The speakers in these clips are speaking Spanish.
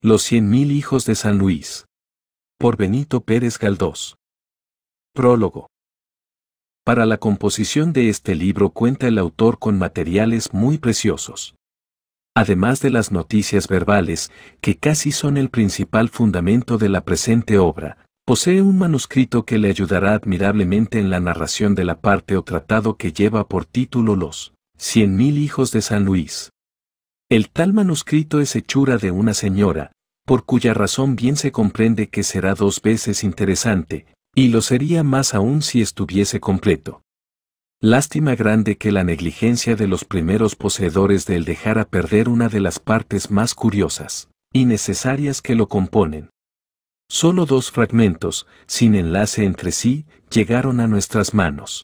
Los cien mil hijos de San Luis. Por Benito Pérez Galdós. Prólogo. Para la composición de este libro cuenta el autor con materiales muy preciosos. Además de las noticias verbales, que casi son el principal fundamento de la presente obra, posee un manuscrito que le ayudará admirablemente en la narración de la parte o tratado que lleva por título Los Cien mil hijos de San Luis. El tal manuscrito es hechura de una señora, por cuya razón bien se comprende que será dos veces interesante, y lo sería más aún si estuviese completo. Lástima grande que la negligencia de los primeros poseedores del dejara perder una de las partes más curiosas y necesarias que lo componen. Solo dos fragmentos, sin enlace entre sí, llegaron a nuestras manos.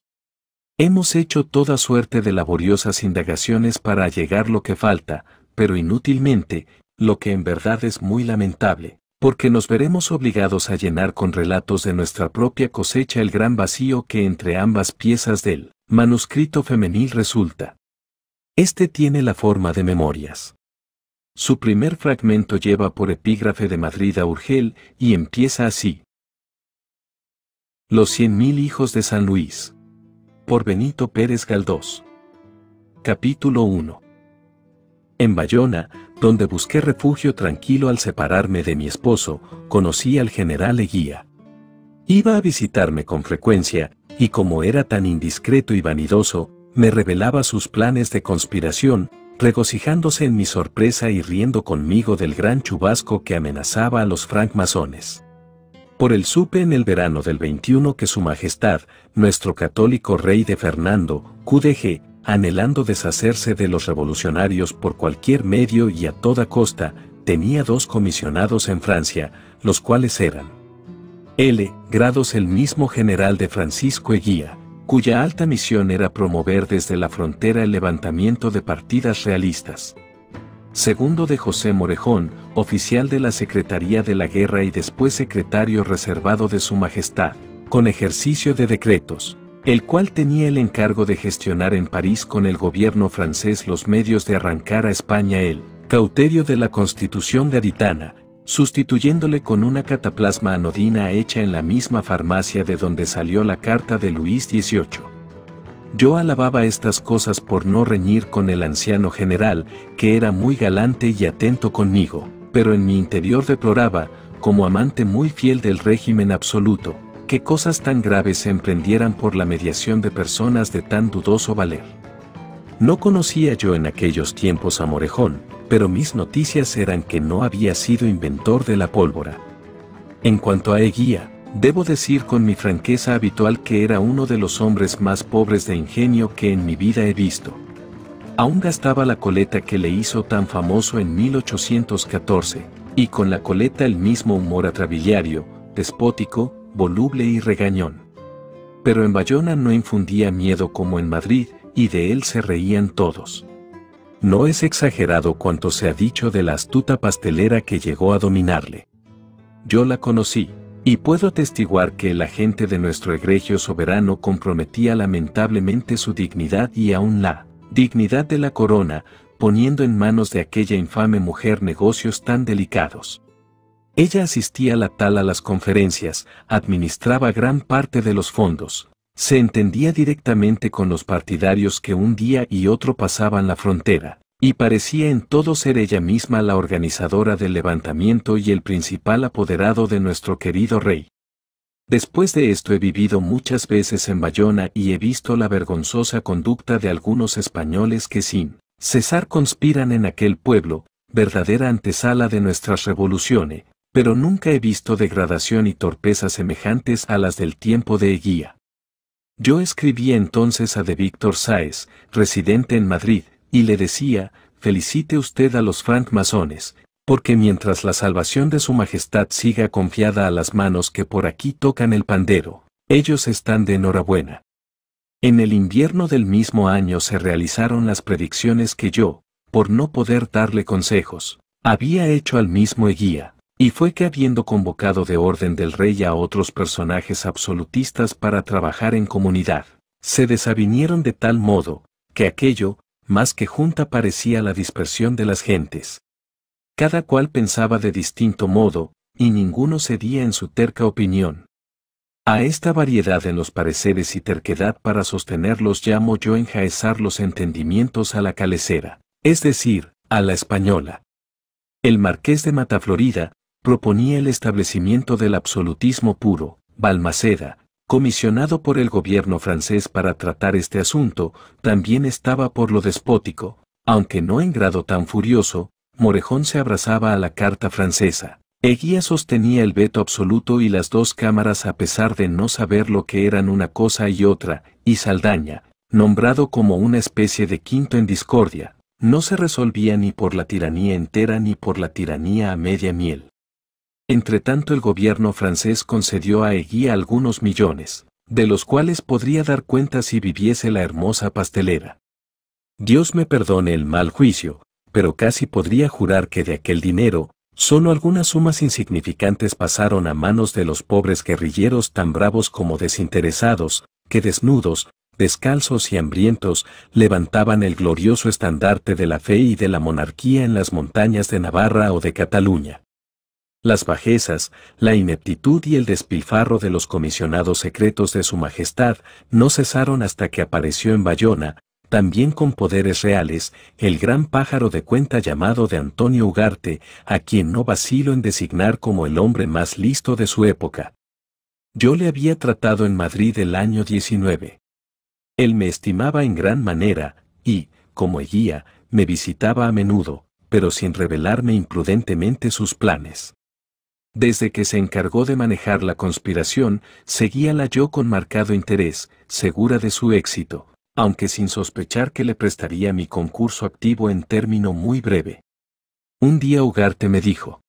Hemos hecho toda suerte de laboriosas indagaciones para llegar lo que falta, pero inútilmente, lo que en verdad es muy lamentable, porque nos veremos obligados a llenar con relatos de nuestra propia cosecha el gran vacío que entre ambas piezas del manuscrito femenil resulta. Este tiene la forma de memorias. Su primer fragmento lleva por epígrafe de Madrid a Urgel y empieza así. Los cien mil hijos de San Luis por Benito Pérez Galdós. Capítulo 1. En Bayona, donde busqué refugio tranquilo al separarme de mi esposo, conocí al general Eguía. Iba a visitarme con frecuencia, y como era tan indiscreto y vanidoso, me revelaba sus planes de conspiración, regocijándose en mi sorpresa y riendo conmigo del gran chubasco que amenazaba a los francmasones por el supe en el verano del 21 que Su Majestad, nuestro católico rey de Fernando, QDG, anhelando deshacerse de los revolucionarios por cualquier medio y a toda costa, tenía dos comisionados en Francia, los cuales eran L. Grados el mismo general de Francisco Eguía, cuya alta misión era promover desde la frontera el levantamiento de partidas realistas segundo de José Morejón, oficial de la Secretaría de la Guerra y después secretario reservado de Su Majestad, con ejercicio de decretos, el cual tenía el encargo de gestionar en París con el gobierno francés los medios de arrancar a España el cauterio de la Constitución gaditana, sustituyéndole con una cataplasma anodina hecha en la misma farmacia de donde salió la carta de Luis XVIII. Yo alababa estas cosas por no reñir con el anciano general, que era muy galante y atento conmigo, pero en mi interior deploraba, como amante muy fiel del régimen absoluto, que cosas tan graves se emprendieran por la mediación de personas de tan dudoso valer. No conocía yo en aquellos tiempos a Morejón, pero mis noticias eran que no había sido inventor de la pólvora. En cuanto a Eguía, Debo decir con mi franqueza habitual que era uno de los hombres más pobres de ingenio que en mi vida he visto. Aún gastaba la coleta que le hizo tan famoso en 1814, y con la coleta el mismo humor atrabiliario, despótico, voluble y regañón. Pero en Bayona no infundía miedo como en Madrid, y de él se reían todos. No es exagerado cuanto se ha dicho de la astuta pastelera que llegó a dominarle. Yo la conocí, y puedo atestiguar que la gente de nuestro egregio soberano comprometía lamentablemente su dignidad y aún la dignidad de la corona, poniendo en manos de aquella infame mujer negocios tan delicados. Ella asistía la tal a las conferencias, administraba gran parte de los fondos, se entendía directamente con los partidarios que un día y otro pasaban la frontera, y parecía en todo ser ella misma la organizadora del levantamiento y el principal apoderado de nuestro querido rey. Después de esto he vivido muchas veces en Bayona y he visto la vergonzosa conducta de algunos españoles que sin cesar conspiran en aquel pueblo, verdadera antesala de nuestras revoluciones, pero nunca he visto degradación y torpeza semejantes a las del tiempo de Eguía. Yo escribí entonces a de Víctor Sáez, residente en Madrid, y le decía, felicite usted a los francmasones, porque mientras la salvación de su majestad siga confiada a las manos que por aquí tocan el pandero, ellos están de enhorabuena. En el invierno del mismo año se realizaron las predicciones que yo, por no poder darle consejos, había hecho al mismo Eguía, y fue que habiendo convocado de orden del rey a otros personajes absolutistas para trabajar en comunidad, se desavinieron de tal modo, que aquello, más que junta parecía la dispersión de las gentes. Cada cual pensaba de distinto modo, y ninguno cedía en su terca opinión. A esta variedad en los pareceres y terquedad para sostenerlos llamo yo enjaezar los entendimientos a la calecera, es decir, a la española. El marqués de Mataflorida proponía el establecimiento del absolutismo puro, Balmaceda, comisionado por el gobierno francés para tratar este asunto, también estaba por lo despótico, aunque no en grado tan furioso, Morejón se abrazaba a la carta francesa. Eguía sostenía el veto absoluto y las dos cámaras a pesar de no saber lo que eran una cosa y otra, y Saldaña, nombrado como una especie de quinto en discordia, no se resolvía ni por la tiranía entera ni por la tiranía a media miel. Entretanto el gobierno francés concedió a Eguía algunos millones, de los cuales podría dar cuenta si viviese la hermosa pastelera. Dios me perdone el mal juicio, pero casi podría jurar que de aquel dinero, solo algunas sumas insignificantes pasaron a manos de los pobres guerrilleros tan bravos como desinteresados, que desnudos, descalzos y hambrientos, levantaban el glorioso estandarte de la fe y de la monarquía en las montañas de Navarra o de Cataluña las bajezas, la ineptitud y el despilfarro de los comisionados secretos de su majestad no cesaron hasta que apareció en Bayona, también con poderes reales, el gran pájaro de cuenta llamado de Antonio Ugarte, a quien no vacilo en designar como el hombre más listo de su época. Yo le había tratado en Madrid el año 19. Él me estimaba en gran manera, y, como guía, me visitaba a menudo, pero sin revelarme imprudentemente sus planes. Desde que se encargó de manejar la conspiración, seguía la yo con marcado interés, segura de su éxito, aunque sin sospechar que le prestaría mi concurso activo en término muy breve. Un día Ugarte me dijo,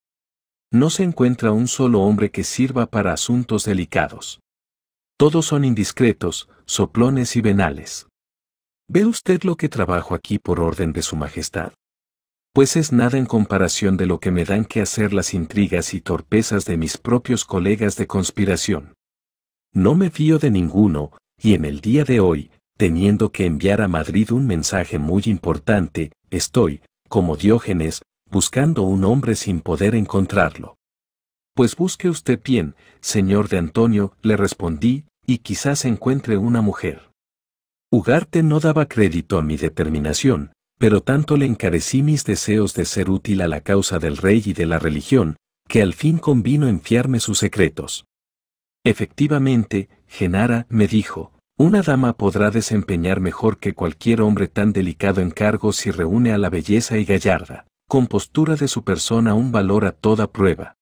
no se encuentra un solo hombre que sirva para asuntos delicados. Todos son indiscretos, soplones y venales. ¿Ve usted lo que trabajo aquí por orden de Su Majestad? pues es nada en comparación de lo que me dan que hacer las intrigas y torpezas de mis propios colegas de conspiración. No me fío de ninguno, y en el día de hoy, teniendo que enviar a Madrid un mensaje muy importante, estoy, como Diógenes, buscando un hombre sin poder encontrarlo. Pues busque usted bien, señor de Antonio, le respondí, y quizás encuentre una mujer. Ugarte no daba crédito a mi determinación, pero tanto le encarecí mis deseos de ser útil a la causa del rey y de la religión, que al fin convino enfiarme sus secretos. Efectivamente, Genara me dijo, una dama podrá desempeñar mejor que cualquier hombre tan delicado encargo si reúne a la belleza y gallarda, compostura de su persona un valor a toda prueba.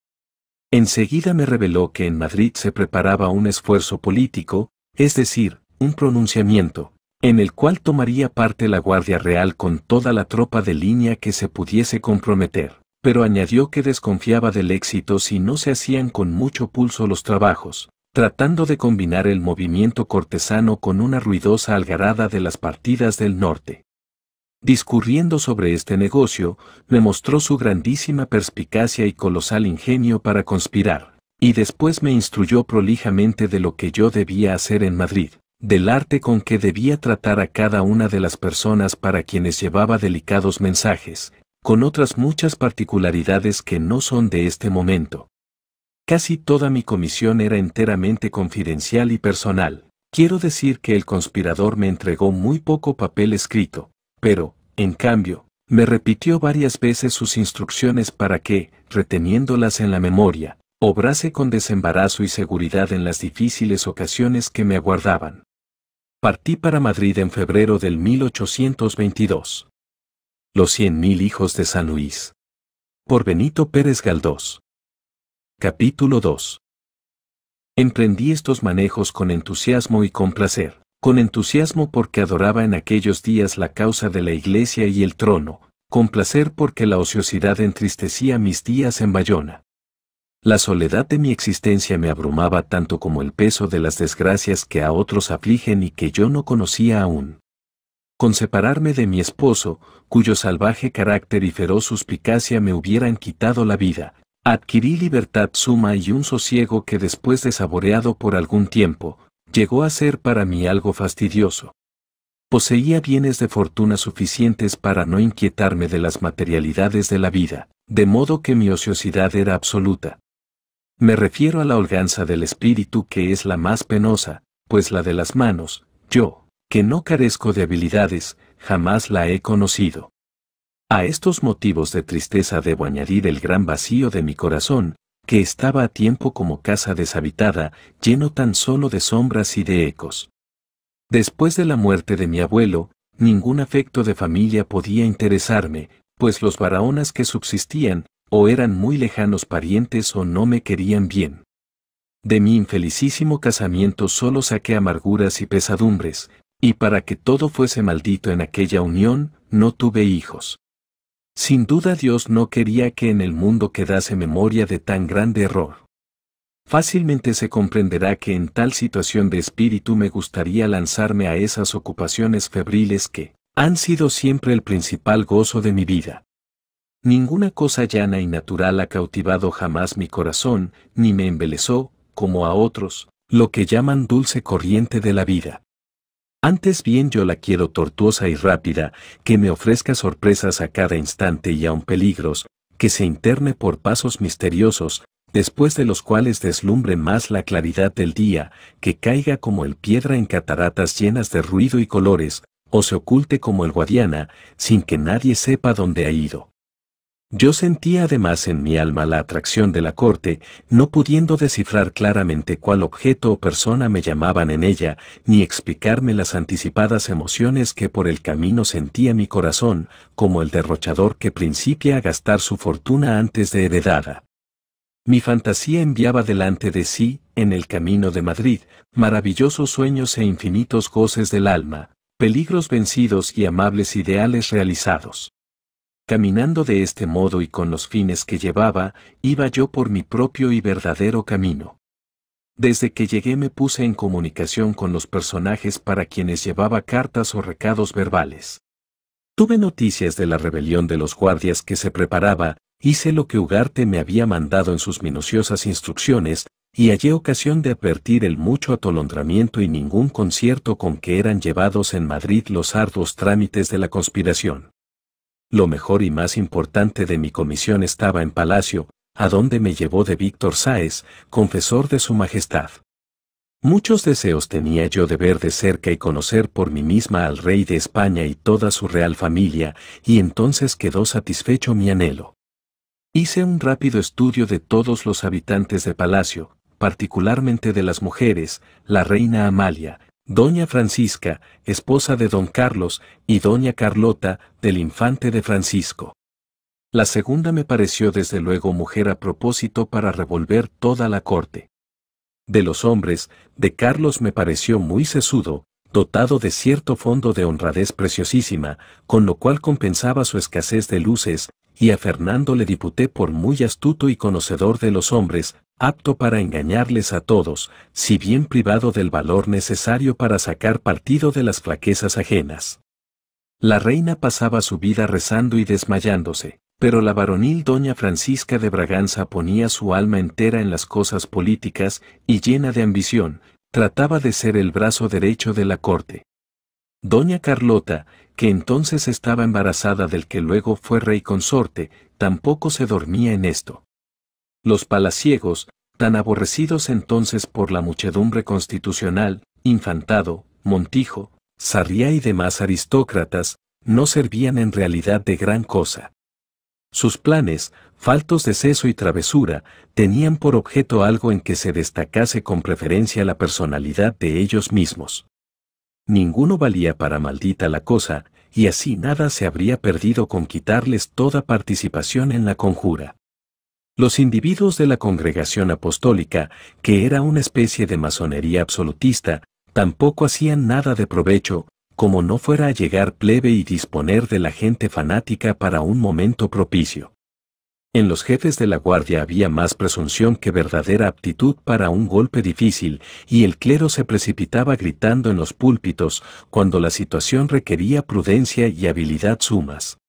Enseguida me reveló que en Madrid se preparaba un esfuerzo político, es decir, un pronunciamiento, en el cual tomaría parte la Guardia Real con toda la tropa de línea que se pudiese comprometer, pero añadió que desconfiaba del éxito si no se hacían con mucho pulso los trabajos, tratando de combinar el movimiento cortesano con una ruidosa algarada de las partidas del norte. Discurriendo sobre este negocio, me mostró su grandísima perspicacia y colosal ingenio para conspirar, y después me instruyó prolijamente de lo que yo debía hacer en Madrid del arte con que debía tratar a cada una de las personas para quienes llevaba delicados mensajes, con otras muchas particularidades que no son de este momento. Casi toda mi comisión era enteramente confidencial y personal. Quiero decir que el conspirador me entregó muy poco papel escrito, pero, en cambio, me repitió varias veces sus instrucciones para que, reteniéndolas en la memoria, obrase con desembarazo y seguridad en las difíciles ocasiones que me aguardaban. Partí para Madrid en febrero del 1822. Los 100.000 hijos de San Luis. Por Benito Pérez Galdós. Capítulo 2. Emprendí estos manejos con entusiasmo y con placer, con entusiasmo porque adoraba en aquellos días la causa de la Iglesia y el trono, con placer porque la ociosidad entristecía mis días en Bayona la soledad de mi existencia me abrumaba tanto como el peso de las desgracias que a otros afligen y que yo no conocía aún. Con separarme de mi esposo, cuyo salvaje carácter y feroz suspicacia me hubieran quitado la vida, adquirí libertad suma y un sosiego que después de saboreado por algún tiempo, llegó a ser para mí algo fastidioso. Poseía bienes de fortuna suficientes para no inquietarme de las materialidades de la vida, de modo que mi ociosidad era absoluta. Me refiero a la holganza del espíritu que es la más penosa, pues la de las manos, yo, que no carezco de habilidades, jamás la he conocido. A estos motivos de tristeza debo añadir el gran vacío de mi corazón, que estaba a tiempo como casa deshabitada, lleno tan solo de sombras y de ecos. Después de la muerte de mi abuelo, ningún afecto de familia podía interesarme, pues los baraonas que subsistían, o eran muy lejanos parientes o no me querían bien. De mi infelicísimo casamiento solo saqué amarguras y pesadumbres, y para que todo fuese maldito en aquella unión, no tuve hijos. Sin duda Dios no quería que en el mundo quedase memoria de tan grande error. Fácilmente se comprenderá que en tal situación de espíritu me gustaría lanzarme a esas ocupaciones febriles que han sido siempre el principal gozo de mi vida. Ninguna cosa llana y natural ha cautivado jamás mi corazón, ni me embelesó, como a otros, lo que llaman dulce corriente de la vida. Antes bien yo la quiero tortuosa y rápida, que me ofrezca sorpresas a cada instante y aun peligros, que se interne por pasos misteriosos, después de los cuales deslumbre más la claridad del día, que caiga como el piedra en cataratas llenas de ruido y colores, o se oculte como el guadiana, sin que nadie sepa dónde ha ido. Yo sentía además en mi alma la atracción de la corte, no pudiendo descifrar claramente cuál objeto o persona me llamaban en ella, ni explicarme las anticipadas emociones que por el camino sentía mi corazón, como el derrochador que principia a gastar su fortuna antes de heredada. Mi fantasía enviaba delante de sí, en el camino de Madrid, maravillosos sueños e infinitos goces del alma, peligros vencidos y amables ideales realizados. Caminando de este modo y con los fines que llevaba, iba yo por mi propio y verdadero camino. Desde que llegué me puse en comunicación con los personajes para quienes llevaba cartas o recados verbales. Tuve noticias de la rebelión de los guardias que se preparaba, hice lo que Ugarte me había mandado en sus minuciosas instrucciones, y hallé ocasión de advertir el mucho atolondramiento y ningún concierto con que eran llevados en Madrid los arduos trámites de la conspiración lo mejor y más importante de mi comisión estaba en Palacio, a donde me llevó de Víctor Sáez, confesor de su Majestad. Muchos deseos tenía yo de ver de cerca y conocer por mí misma al rey de España y toda su real familia, y entonces quedó satisfecho mi anhelo. Hice un rápido estudio de todos los habitantes de palacio, particularmente de las mujeres, la reina Amalia, Doña Francisca, esposa de don Carlos, y doña Carlota, del infante de Francisco. La segunda me pareció desde luego mujer a propósito para revolver toda la corte. De los hombres, de Carlos me pareció muy sesudo, dotado de cierto fondo de honradez preciosísima, con lo cual compensaba su escasez de luces, y a Fernando le diputé por muy astuto y conocedor de los hombres, apto para engañarles a todos, si bien privado del valor necesario para sacar partido de las flaquezas ajenas. La reina pasaba su vida rezando y desmayándose, pero la varonil doña Francisca de Braganza ponía su alma entera en las cosas políticas y llena de ambición, trataba de ser el brazo derecho de la corte. Doña Carlota, que entonces estaba embarazada del que luego fue rey consorte, tampoco se dormía en esto. Los palaciegos, tan aborrecidos entonces por la muchedumbre constitucional, infantado, montijo, sarriá y demás aristócratas, no servían en realidad de gran cosa. Sus planes, faltos de seso y travesura, tenían por objeto algo en que se destacase con preferencia la personalidad de ellos mismos. Ninguno valía para maldita la cosa, y así nada se habría perdido con quitarles toda participación en la conjura. Los individuos de la congregación apostólica, que era una especie de masonería absolutista, tampoco hacían nada de provecho, como no fuera a llegar plebe y disponer de la gente fanática para un momento propicio. En los jefes de la guardia había más presunción que verdadera aptitud para un golpe difícil, y el clero se precipitaba gritando en los púlpitos, cuando la situación requería prudencia y habilidad sumas.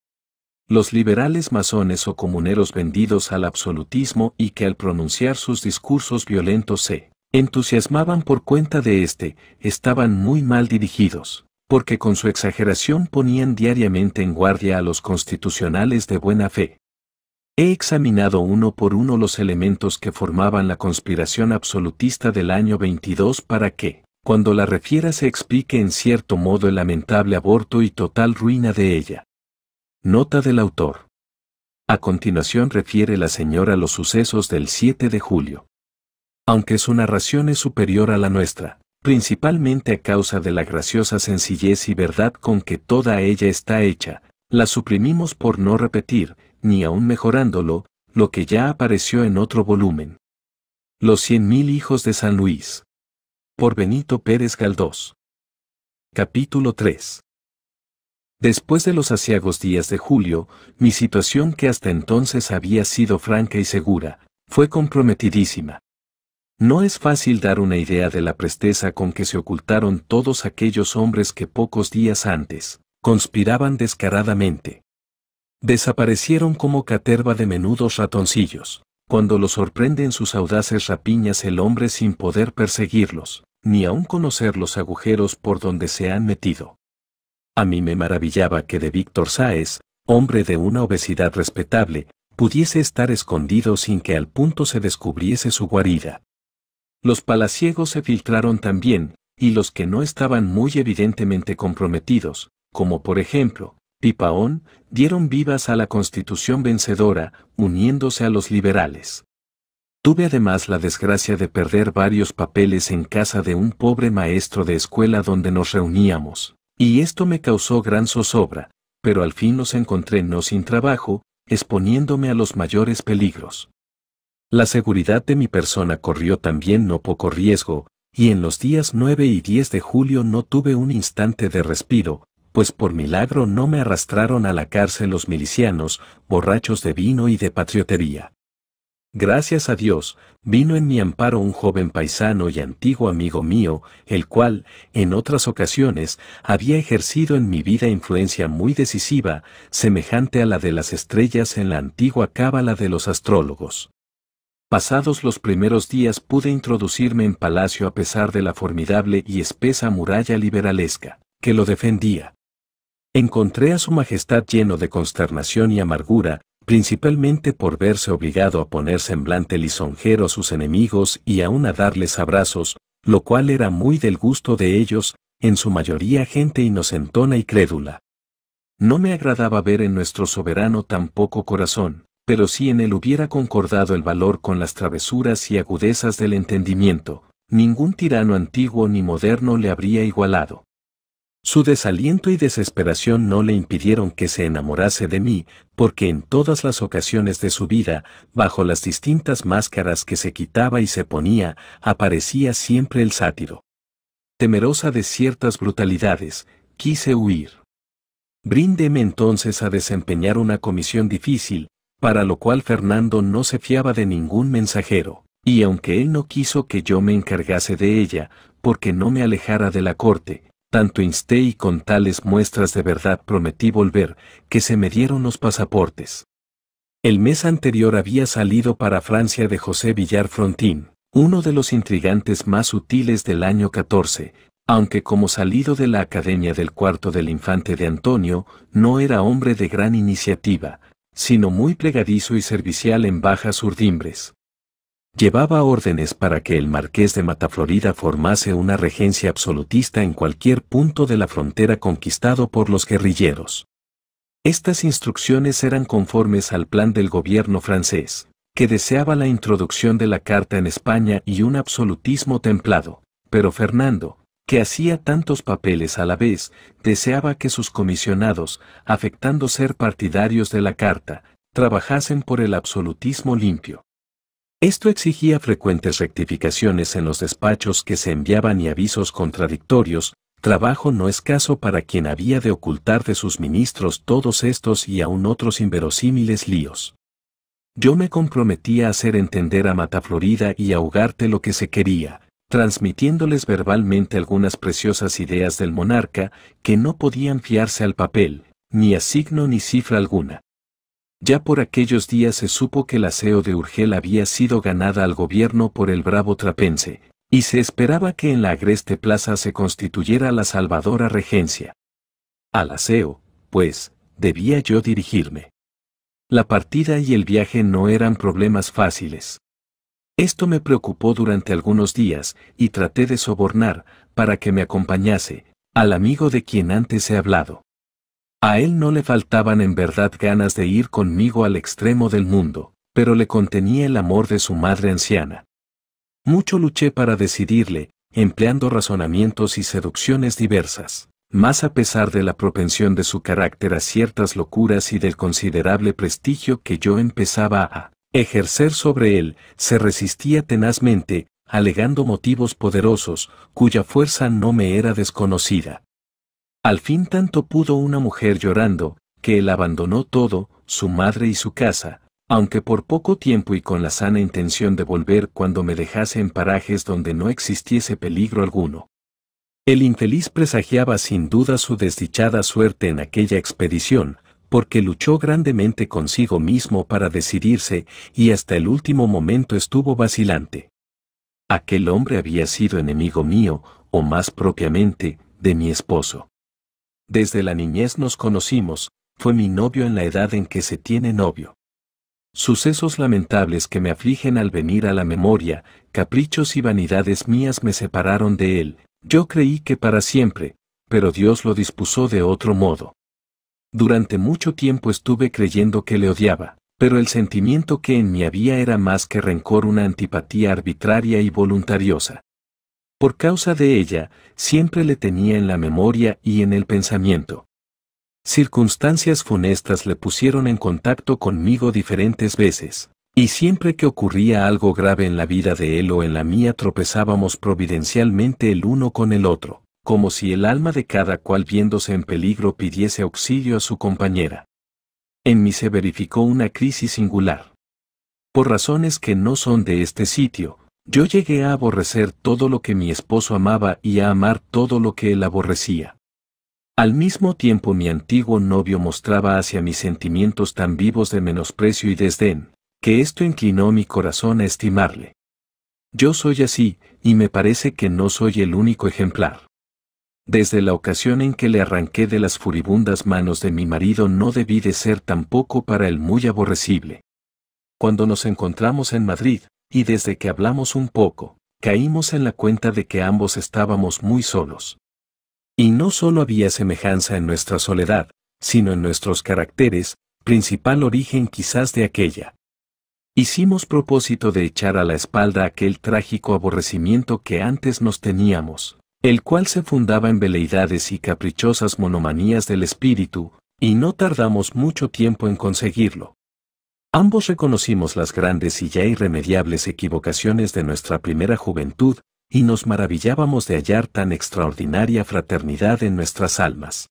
Los liberales masones o comuneros vendidos al absolutismo y que al pronunciar sus discursos violentos se entusiasmaban por cuenta de éste, estaban muy mal dirigidos, porque con su exageración ponían diariamente en guardia a los constitucionales de buena fe He examinado uno por uno los elementos que formaban la conspiración absolutista del año 22 para que, cuando la refiera se explique en cierto modo el lamentable aborto y total ruina de ella. Nota del autor. A continuación refiere la señora los sucesos del 7 de julio. Aunque su narración es superior a la nuestra, principalmente a causa de la graciosa sencillez y verdad con que toda ella está hecha, la suprimimos por no repetir, ni aún mejorándolo, lo que ya apareció en otro volumen. Los cien hijos de San Luis. Por Benito Pérez Galdós. Capítulo 3. Después de los asiagos días de julio, mi situación que hasta entonces había sido franca y segura, fue comprometidísima. No es fácil dar una idea de la presteza con que se ocultaron todos aquellos hombres que pocos días antes conspiraban descaradamente, Desaparecieron como caterva de menudos ratoncillos. Cuando los sorprenden sus audaces rapiñas el hombre sin poder perseguirlos, ni aun conocer los agujeros por donde se han metido. A mí me maravillaba que de Víctor Sáez, hombre de una obesidad respetable, pudiese estar escondido sin que al punto se descubriese su guarida. Los palaciegos se filtraron también, y los que no estaban muy evidentemente comprometidos, como por ejemplo, Pipaón, dieron vivas a la constitución vencedora, uniéndose a los liberales. Tuve además la desgracia de perder varios papeles en casa de un pobre maestro de escuela donde nos reuníamos, y esto me causó gran zozobra, pero al fin los encontré no sin trabajo, exponiéndome a los mayores peligros. La seguridad de mi persona corrió también no poco riesgo, y en los días 9 y 10 de julio no tuve un instante de respiro, pues por milagro no me arrastraron a la cárcel los milicianos, borrachos de vino y de patriotería. Gracias a Dios, vino en mi amparo un joven paisano y antiguo amigo mío, el cual, en otras ocasiones, había ejercido en mi vida influencia muy decisiva, semejante a la de las estrellas en la antigua cábala de los astrólogos. Pasados los primeros días pude introducirme en palacio a pesar de la formidable y espesa muralla liberalesca, que lo defendía. Encontré a su Majestad lleno de consternación y amargura, principalmente por verse obligado a poner semblante lisonjero a sus enemigos y aún a darles abrazos, lo cual era muy del gusto de ellos, en su mayoría gente inocentona y crédula. No me agradaba ver en nuestro soberano tan poco corazón, pero si en él hubiera concordado el valor con las travesuras y agudezas del entendimiento, ningún tirano antiguo ni moderno le habría igualado. Su desaliento y desesperación no le impidieron que se enamorase de mí, porque en todas las ocasiones de su vida, bajo las distintas máscaras que se quitaba y se ponía, aparecía siempre el sátiro. Temerosa de ciertas brutalidades, quise huir. Bríndeme entonces a desempeñar una comisión difícil, para lo cual Fernando no se fiaba de ningún mensajero, y aunque él no quiso que yo me encargase de ella, porque no me alejara de la corte, tanto insté y con tales muestras de verdad prometí volver, que se me dieron los pasaportes. El mes anterior había salido para Francia de José Villar Frontín, uno de los intrigantes más sutiles del año 14, aunque como salido de la Academia del Cuarto del Infante de Antonio, no era hombre de gran iniciativa, sino muy plegadizo y servicial en bajas urdimbres llevaba órdenes para que el marqués de Mataflorida formase una regencia absolutista en cualquier punto de la frontera conquistado por los guerrilleros. Estas instrucciones eran conformes al plan del gobierno francés, que deseaba la introducción de la Carta en España y un absolutismo templado, pero Fernando, que hacía tantos papeles a la vez, deseaba que sus comisionados, afectando ser partidarios de la Carta, trabajasen por el absolutismo limpio. Esto exigía frecuentes rectificaciones en los despachos que se enviaban y avisos contradictorios, trabajo no escaso para quien había de ocultar de sus ministros todos estos y aún otros inverosímiles líos. Yo me comprometía a hacer entender a Mataflorida y a lo que se quería, transmitiéndoles verbalmente algunas preciosas ideas del monarca que no podían fiarse al papel, ni a signo ni cifra alguna, ya por aquellos días se supo que el aseo de Urgel había sido ganada al gobierno por el bravo trapense, y se esperaba que en la agreste plaza se constituyera la salvadora regencia. Al aseo, pues, debía yo dirigirme. La partida y el viaje no eran problemas fáciles. Esto me preocupó durante algunos días y traté de sobornar, para que me acompañase, al amigo de quien antes he hablado. A él no le faltaban en verdad ganas de ir conmigo al extremo del mundo, pero le contenía el amor de su madre anciana. Mucho luché para decidirle, empleando razonamientos y seducciones diversas, más a pesar de la propensión de su carácter a ciertas locuras y del considerable prestigio que yo empezaba a ejercer sobre él, se resistía tenazmente, alegando motivos poderosos, cuya fuerza no me era desconocida. Al fin tanto pudo una mujer llorando, que él abandonó todo, su madre y su casa, aunque por poco tiempo y con la sana intención de volver cuando me dejase en parajes donde no existiese peligro alguno. El infeliz presagiaba sin duda su desdichada suerte en aquella expedición, porque luchó grandemente consigo mismo para decidirse y hasta el último momento estuvo vacilante. Aquel hombre había sido enemigo mío, o más propiamente, de mi esposo. Desde la niñez nos conocimos, fue mi novio en la edad en que se tiene novio. Sucesos lamentables que me afligen al venir a la memoria, caprichos y vanidades mías me separaron de él, yo creí que para siempre, pero Dios lo dispuso de otro modo. Durante mucho tiempo estuve creyendo que le odiaba, pero el sentimiento que en mí había era más que rencor una antipatía arbitraria y voluntariosa. Por causa de ella, siempre le tenía en la memoria y en el pensamiento. Circunstancias funestas le pusieron en contacto conmigo diferentes veces, y siempre que ocurría algo grave en la vida de él o en la mía tropezábamos providencialmente el uno con el otro, como si el alma de cada cual viéndose en peligro pidiese auxilio a su compañera. En mí se verificó una crisis singular. Por razones que no son de este sitio, yo llegué a aborrecer todo lo que mi esposo amaba y a amar todo lo que él aborrecía. Al mismo tiempo mi antiguo novio mostraba hacia mis sentimientos tan vivos de menosprecio y desdén, que esto inclinó mi corazón a estimarle. Yo soy así, y me parece que no soy el único ejemplar. Desde la ocasión en que le arranqué de las furibundas manos de mi marido no debí de ser tampoco para él muy aborrecible. Cuando nos encontramos en Madrid, y desde que hablamos un poco, caímos en la cuenta de que ambos estábamos muy solos. Y no solo había semejanza en nuestra soledad, sino en nuestros caracteres, principal origen quizás de aquella. Hicimos propósito de echar a la espalda aquel trágico aborrecimiento que antes nos teníamos, el cual se fundaba en veleidades y caprichosas monomanías del espíritu, y no tardamos mucho tiempo en conseguirlo. Ambos reconocimos las grandes y ya irremediables equivocaciones de nuestra primera juventud, y nos maravillábamos de hallar tan extraordinaria fraternidad en nuestras almas.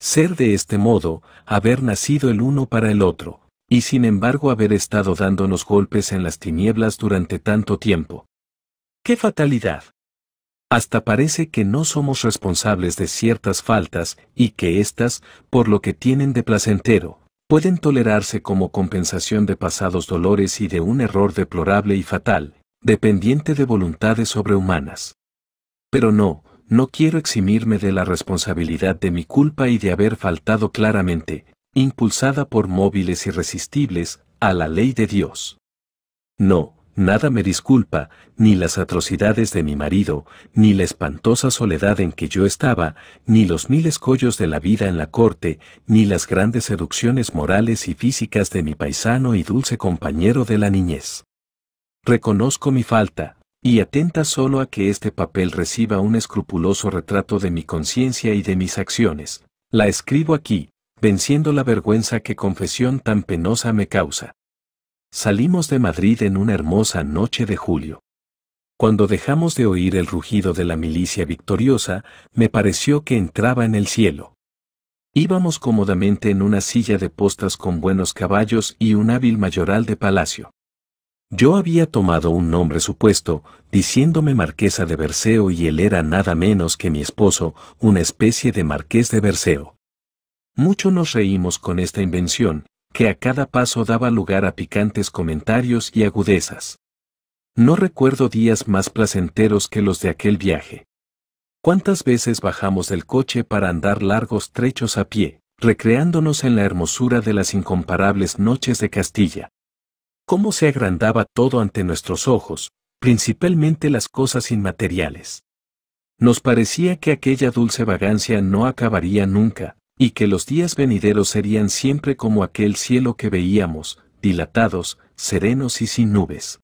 Ser de este modo, haber nacido el uno para el otro, y sin embargo haber estado dándonos golpes en las tinieblas durante tanto tiempo. ¡Qué fatalidad! Hasta parece que no somos responsables de ciertas faltas y que éstas, por lo que tienen de placentero, pueden tolerarse como compensación de pasados dolores y de un error deplorable y fatal, dependiente de voluntades sobrehumanas. Pero no, no quiero eximirme de la responsabilidad de mi culpa y de haber faltado claramente, impulsada por móviles irresistibles, a la ley de Dios. No, nada me disculpa, ni las atrocidades de mi marido, ni la espantosa soledad en que yo estaba, ni los mil escollos de la vida en la corte, ni las grandes seducciones morales y físicas de mi paisano y dulce compañero de la niñez. Reconozco mi falta, y atenta solo a que este papel reciba un escrupuloso retrato de mi conciencia y de mis acciones. La escribo aquí, venciendo la vergüenza que confesión tan penosa me causa. Salimos de Madrid en una hermosa noche de julio. Cuando dejamos de oír el rugido de la milicia victoriosa, me pareció que entraba en el cielo. Íbamos cómodamente en una silla de postas con buenos caballos y un hábil mayoral de palacio. Yo había tomado un nombre supuesto, diciéndome marquesa de Berceo y él era nada menos que mi esposo, una especie de marqués de Berceo. Mucho nos reímos con esta invención, que a cada paso daba lugar a picantes comentarios y agudezas. No recuerdo días más placenteros que los de aquel viaje. ¿Cuántas veces bajamos del coche para andar largos trechos a pie, recreándonos en la hermosura de las incomparables noches de Castilla? ¿Cómo se agrandaba todo ante nuestros ojos, principalmente las cosas inmateriales? Nos parecía que aquella dulce vagancia no acabaría nunca, y que los días venideros serían siempre como aquel cielo que veíamos, dilatados, serenos y sin nubes.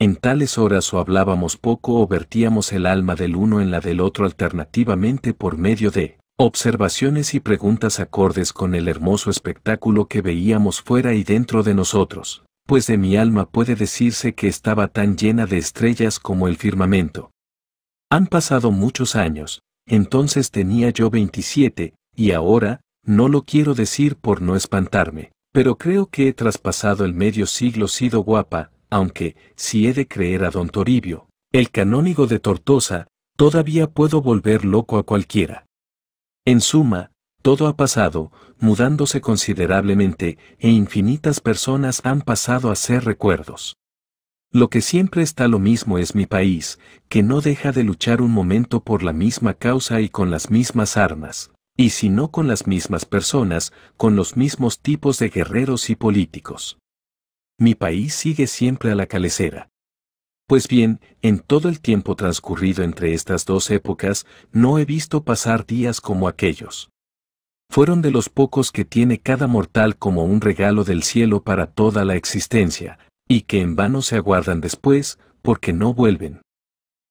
En tales horas o hablábamos poco o vertíamos el alma del uno en la del otro alternativamente por medio de observaciones y preguntas acordes con el hermoso espectáculo que veíamos fuera y dentro de nosotros, pues de mi alma puede decirse que estaba tan llena de estrellas como el firmamento. Han pasado muchos años, entonces tenía yo 27, y ahora, no lo quiero decir por no espantarme, pero creo que he traspasado el medio siglo sido guapa, aunque, si he de creer a don Toribio, el canónigo de Tortosa, todavía puedo volver loco a cualquiera. En suma, todo ha pasado, mudándose considerablemente, e infinitas personas han pasado a ser recuerdos. Lo que siempre está lo mismo es mi país, que no deja de luchar un momento por la misma causa y con las mismas armas, y si no con las mismas personas, con los mismos tipos de guerreros y políticos. Mi país sigue siempre a la calecera. Pues bien, en todo el tiempo transcurrido entre estas dos épocas, no he visto pasar días como aquellos. Fueron de los pocos que tiene cada mortal como un regalo del cielo para toda la existencia, y que en vano se aguardan después, porque no vuelven.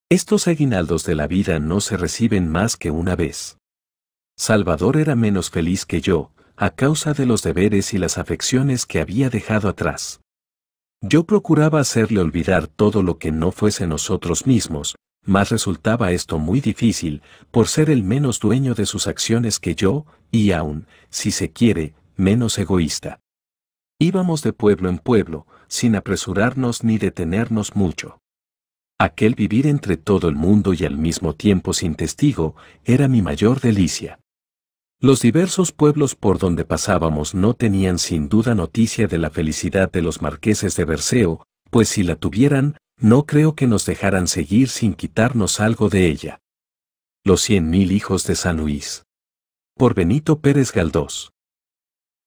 Estos aguinaldos de la vida no se reciben más que una vez. Salvador era menos feliz que yo, a causa de los deberes y las afecciones que había dejado atrás. Yo procuraba hacerle olvidar todo lo que no fuese nosotros mismos, mas resultaba esto muy difícil, por ser el menos dueño de sus acciones que yo, y aún, si se quiere, menos egoísta. Íbamos de pueblo en pueblo, sin apresurarnos ni detenernos mucho. Aquel vivir entre todo el mundo y al mismo tiempo sin testigo era mi mayor delicia. Los diversos pueblos por donde pasábamos no tenían sin duda noticia de la felicidad de los marqueses de Berceo, pues si la tuvieran, no creo que nos dejaran seguir sin quitarnos algo de ella. Los cien mil hijos de San Luis. Por Benito Pérez Galdós.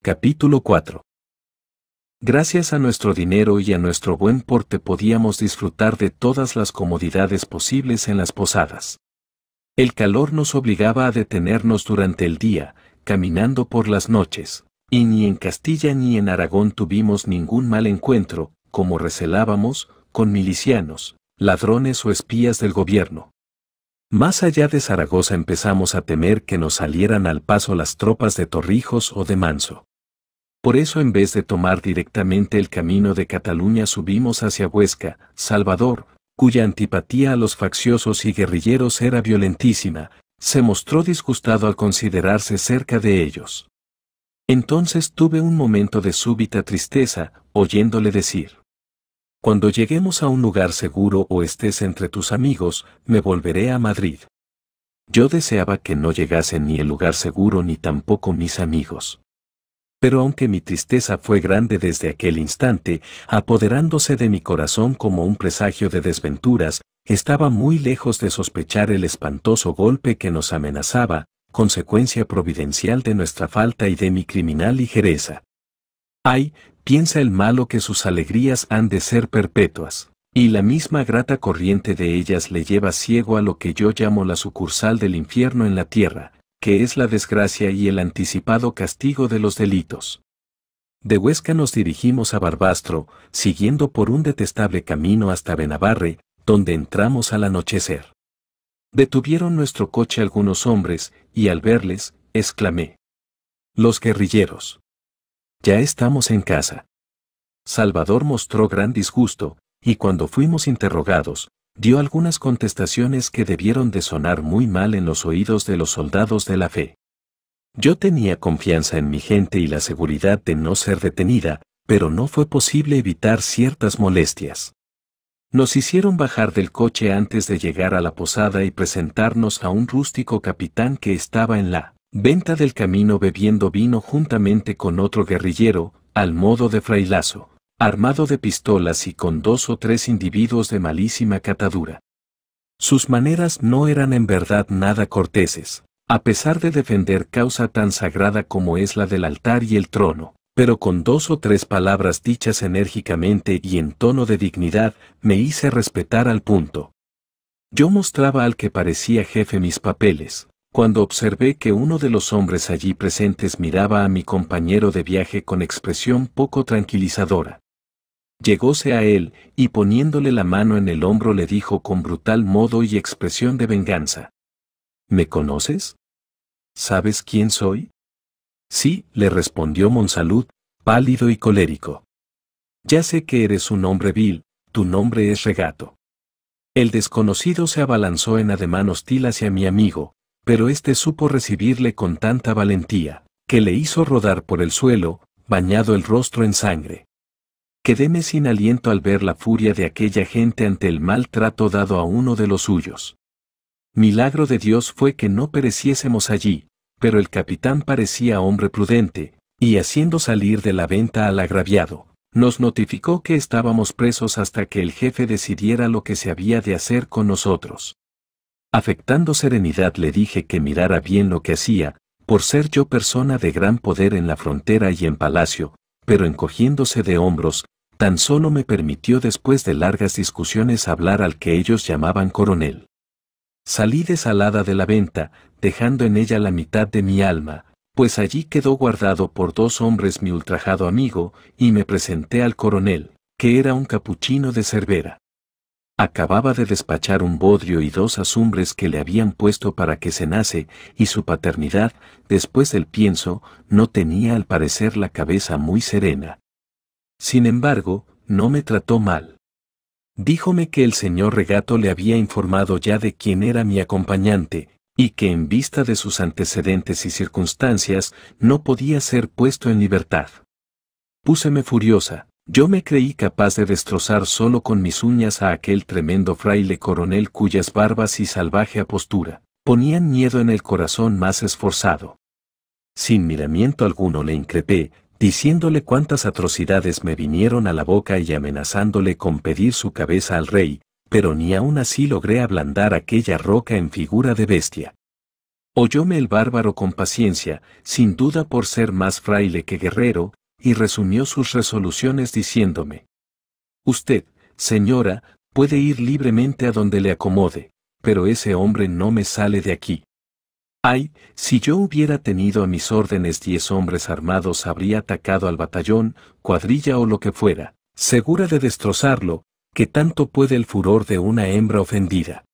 Capítulo 4. Gracias a nuestro dinero y a nuestro buen porte podíamos disfrutar de todas las comodidades posibles en las posadas. El calor nos obligaba a detenernos durante el día, caminando por las noches, y ni en Castilla ni en Aragón tuvimos ningún mal encuentro, como recelábamos, con milicianos, ladrones o espías del gobierno. Más allá de Zaragoza empezamos a temer que nos salieran al paso las tropas de Torrijos o de Manso. Por eso en vez de tomar directamente el camino de Cataluña subimos hacia Huesca, Salvador, cuya antipatía a los facciosos y guerrilleros era violentísima, se mostró disgustado al considerarse cerca de ellos. Entonces tuve un momento de súbita tristeza, oyéndole decir, Cuando lleguemos a un lugar seguro o estés entre tus amigos, me volveré a Madrid. Yo deseaba que no llegase ni el lugar seguro ni tampoco mis amigos pero aunque mi tristeza fue grande desde aquel instante, apoderándose de mi corazón como un presagio de desventuras, estaba muy lejos de sospechar el espantoso golpe que nos amenazaba, consecuencia providencial de nuestra falta y de mi criminal ligereza. Ay, piensa el malo que sus alegrías han de ser perpetuas, y la misma grata corriente de ellas le lleva ciego a lo que yo llamo la sucursal del infierno en la tierra, que es la desgracia y el anticipado castigo de los delitos. De Huesca nos dirigimos a Barbastro, siguiendo por un detestable camino hasta Benavarre, donde entramos al anochecer. Detuvieron nuestro coche algunos hombres, y al verles, exclamé. Los guerrilleros. Ya estamos en casa. Salvador mostró gran disgusto, y cuando fuimos interrogados, dio algunas contestaciones que debieron de sonar muy mal en los oídos de los soldados de la fe. Yo tenía confianza en mi gente y la seguridad de no ser detenida, pero no fue posible evitar ciertas molestias. Nos hicieron bajar del coche antes de llegar a la posada y presentarnos a un rústico capitán que estaba en la venta del camino bebiendo vino juntamente con otro guerrillero, al modo de frailazo, armado de pistolas y con dos o tres individuos de malísima catadura. Sus maneras no eran en verdad nada corteses, a pesar de defender causa tan sagrada como es la del altar y el trono, pero con dos o tres palabras dichas enérgicamente y en tono de dignidad, me hice respetar al punto. Yo mostraba al que parecía jefe mis papeles, cuando observé que uno de los hombres allí presentes miraba a mi compañero de viaje con expresión poco tranquilizadora. Llegóse a él, y poniéndole la mano en el hombro le dijo con brutal modo y expresión de venganza. ¿Me conoces? ¿Sabes quién soy? Sí, le respondió Monsalud, pálido y colérico. Ya sé que eres un hombre vil, tu nombre es regato. El desconocido se abalanzó en ademán hostil hacia mi amigo, pero éste supo recibirle con tanta valentía, que le hizo rodar por el suelo, bañado el rostro en sangre. Quedéme sin aliento al ver la furia de aquella gente ante el maltrato dado a uno de los suyos. Milagro de Dios fue que no pereciésemos allí, pero el capitán parecía hombre prudente, y haciendo salir de la venta al agraviado, nos notificó que estábamos presos hasta que el jefe decidiera lo que se había de hacer con nosotros. Afectando serenidad le dije que mirara bien lo que hacía, por ser yo persona de gran poder en la frontera y en palacio, pero encogiéndose de hombros, tan solo me permitió después de largas discusiones hablar al que ellos llamaban coronel. Salí desalada de la venta, dejando en ella la mitad de mi alma, pues allí quedó guardado por dos hombres mi ultrajado amigo, y me presenté al coronel, que era un capuchino de Cervera. Acababa de despachar un bodrio y dos asumbres que le habían puesto para que cenase, y su paternidad, después del pienso, no tenía al parecer la cabeza muy serena. Sin embargo, no me trató mal. Díjome que el señor Regato le había informado ya de quién era mi acompañante, y que en vista de sus antecedentes y circunstancias, no podía ser puesto en libertad. Púseme furiosa, yo me creí capaz de destrozar solo con mis uñas a aquel tremendo fraile coronel cuyas barbas y salvaje apostura ponían miedo en el corazón más esforzado. Sin miramiento alguno le increpé, diciéndole cuántas atrocidades me vinieron a la boca y amenazándole con pedir su cabeza al rey, pero ni aún así logré ablandar aquella roca en figura de bestia. Oyóme el bárbaro con paciencia, sin duda por ser más fraile que guerrero, y resumió sus resoluciones diciéndome, Usted, señora, puede ir libremente a donde le acomode, pero ese hombre no me sale de aquí. Ay, si yo hubiera tenido a mis órdenes diez hombres armados habría atacado al batallón, cuadrilla o lo que fuera, segura de destrozarlo, que tanto puede el furor de una hembra ofendida.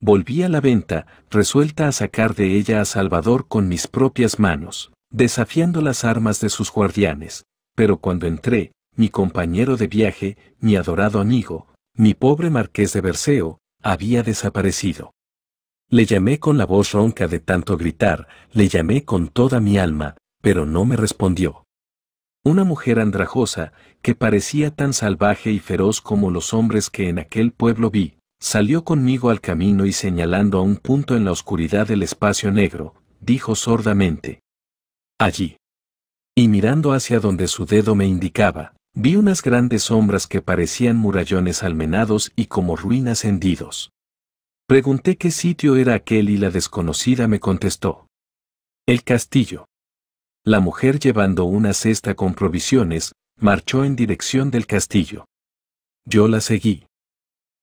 Volví a la venta, resuelta a sacar de ella a Salvador con mis propias manos desafiando las armas de sus guardianes, pero cuando entré, mi compañero de viaje, mi adorado amigo, mi pobre marqués de Berceo, había desaparecido. Le llamé con la voz ronca de tanto gritar, le llamé con toda mi alma, pero no me respondió. Una mujer andrajosa, que parecía tan salvaje y feroz como los hombres que en aquel pueblo vi, salió conmigo al camino y señalando a un punto en la oscuridad del espacio negro, dijo sordamente, allí. Y mirando hacia donde su dedo me indicaba, vi unas grandes sombras que parecían murallones almenados y como ruinas hendidos. Pregunté qué sitio era aquel y la desconocida me contestó. El castillo. La mujer llevando una cesta con provisiones, marchó en dirección del castillo. Yo la seguí.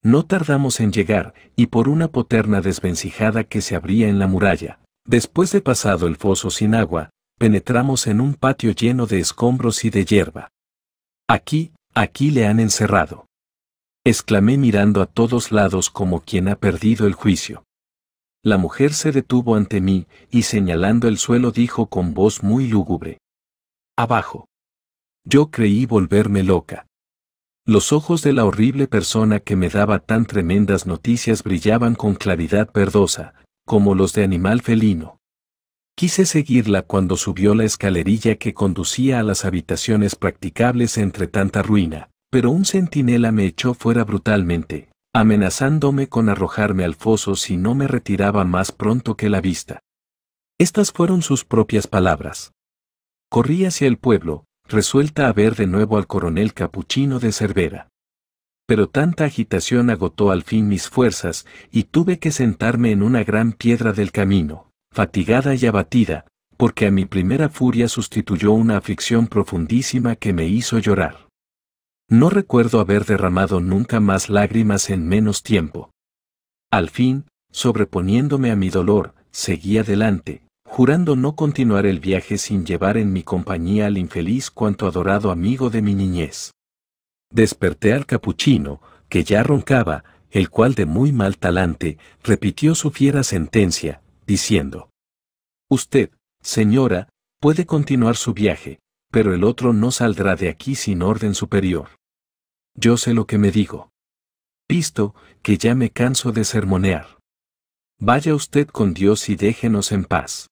No tardamos en llegar, y por una poterna desvencijada que se abría en la muralla, después de pasado el foso sin agua, penetramos en un patio lleno de escombros y de hierba. Aquí, aquí le han encerrado. Exclamé mirando a todos lados como quien ha perdido el juicio. La mujer se detuvo ante mí, y señalando el suelo dijo con voz muy lúgubre. Abajo. Yo creí volverme loca. Los ojos de la horrible persona que me daba tan tremendas noticias brillaban con claridad verdosa, como los de animal felino. Quise seguirla cuando subió la escalerilla que conducía a las habitaciones practicables entre tanta ruina, pero un centinela me echó fuera brutalmente, amenazándome con arrojarme al foso si no me retiraba más pronto que la vista. Estas fueron sus propias palabras. Corrí hacia el pueblo, resuelta a ver de nuevo al coronel capuchino de Cervera. Pero tanta agitación agotó al fin mis fuerzas, y tuve que sentarme en una gran piedra del camino, fatigada y abatida, porque a mi primera furia sustituyó una aflicción profundísima que me hizo llorar. No recuerdo haber derramado nunca más lágrimas en menos tiempo. Al fin, sobreponiéndome a mi dolor, seguí adelante, jurando no continuar el viaje sin llevar en mi compañía al infeliz cuanto adorado amigo de mi niñez. Desperté al capuchino, que ya roncaba, el cual de muy mal talante repitió su fiera sentencia, diciendo, Usted, señora, puede continuar su viaje, pero el otro no saldrá de aquí sin orden superior. Yo sé lo que me digo. Visto que ya me canso de sermonear. Vaya usted con Dios y déjenos en paz.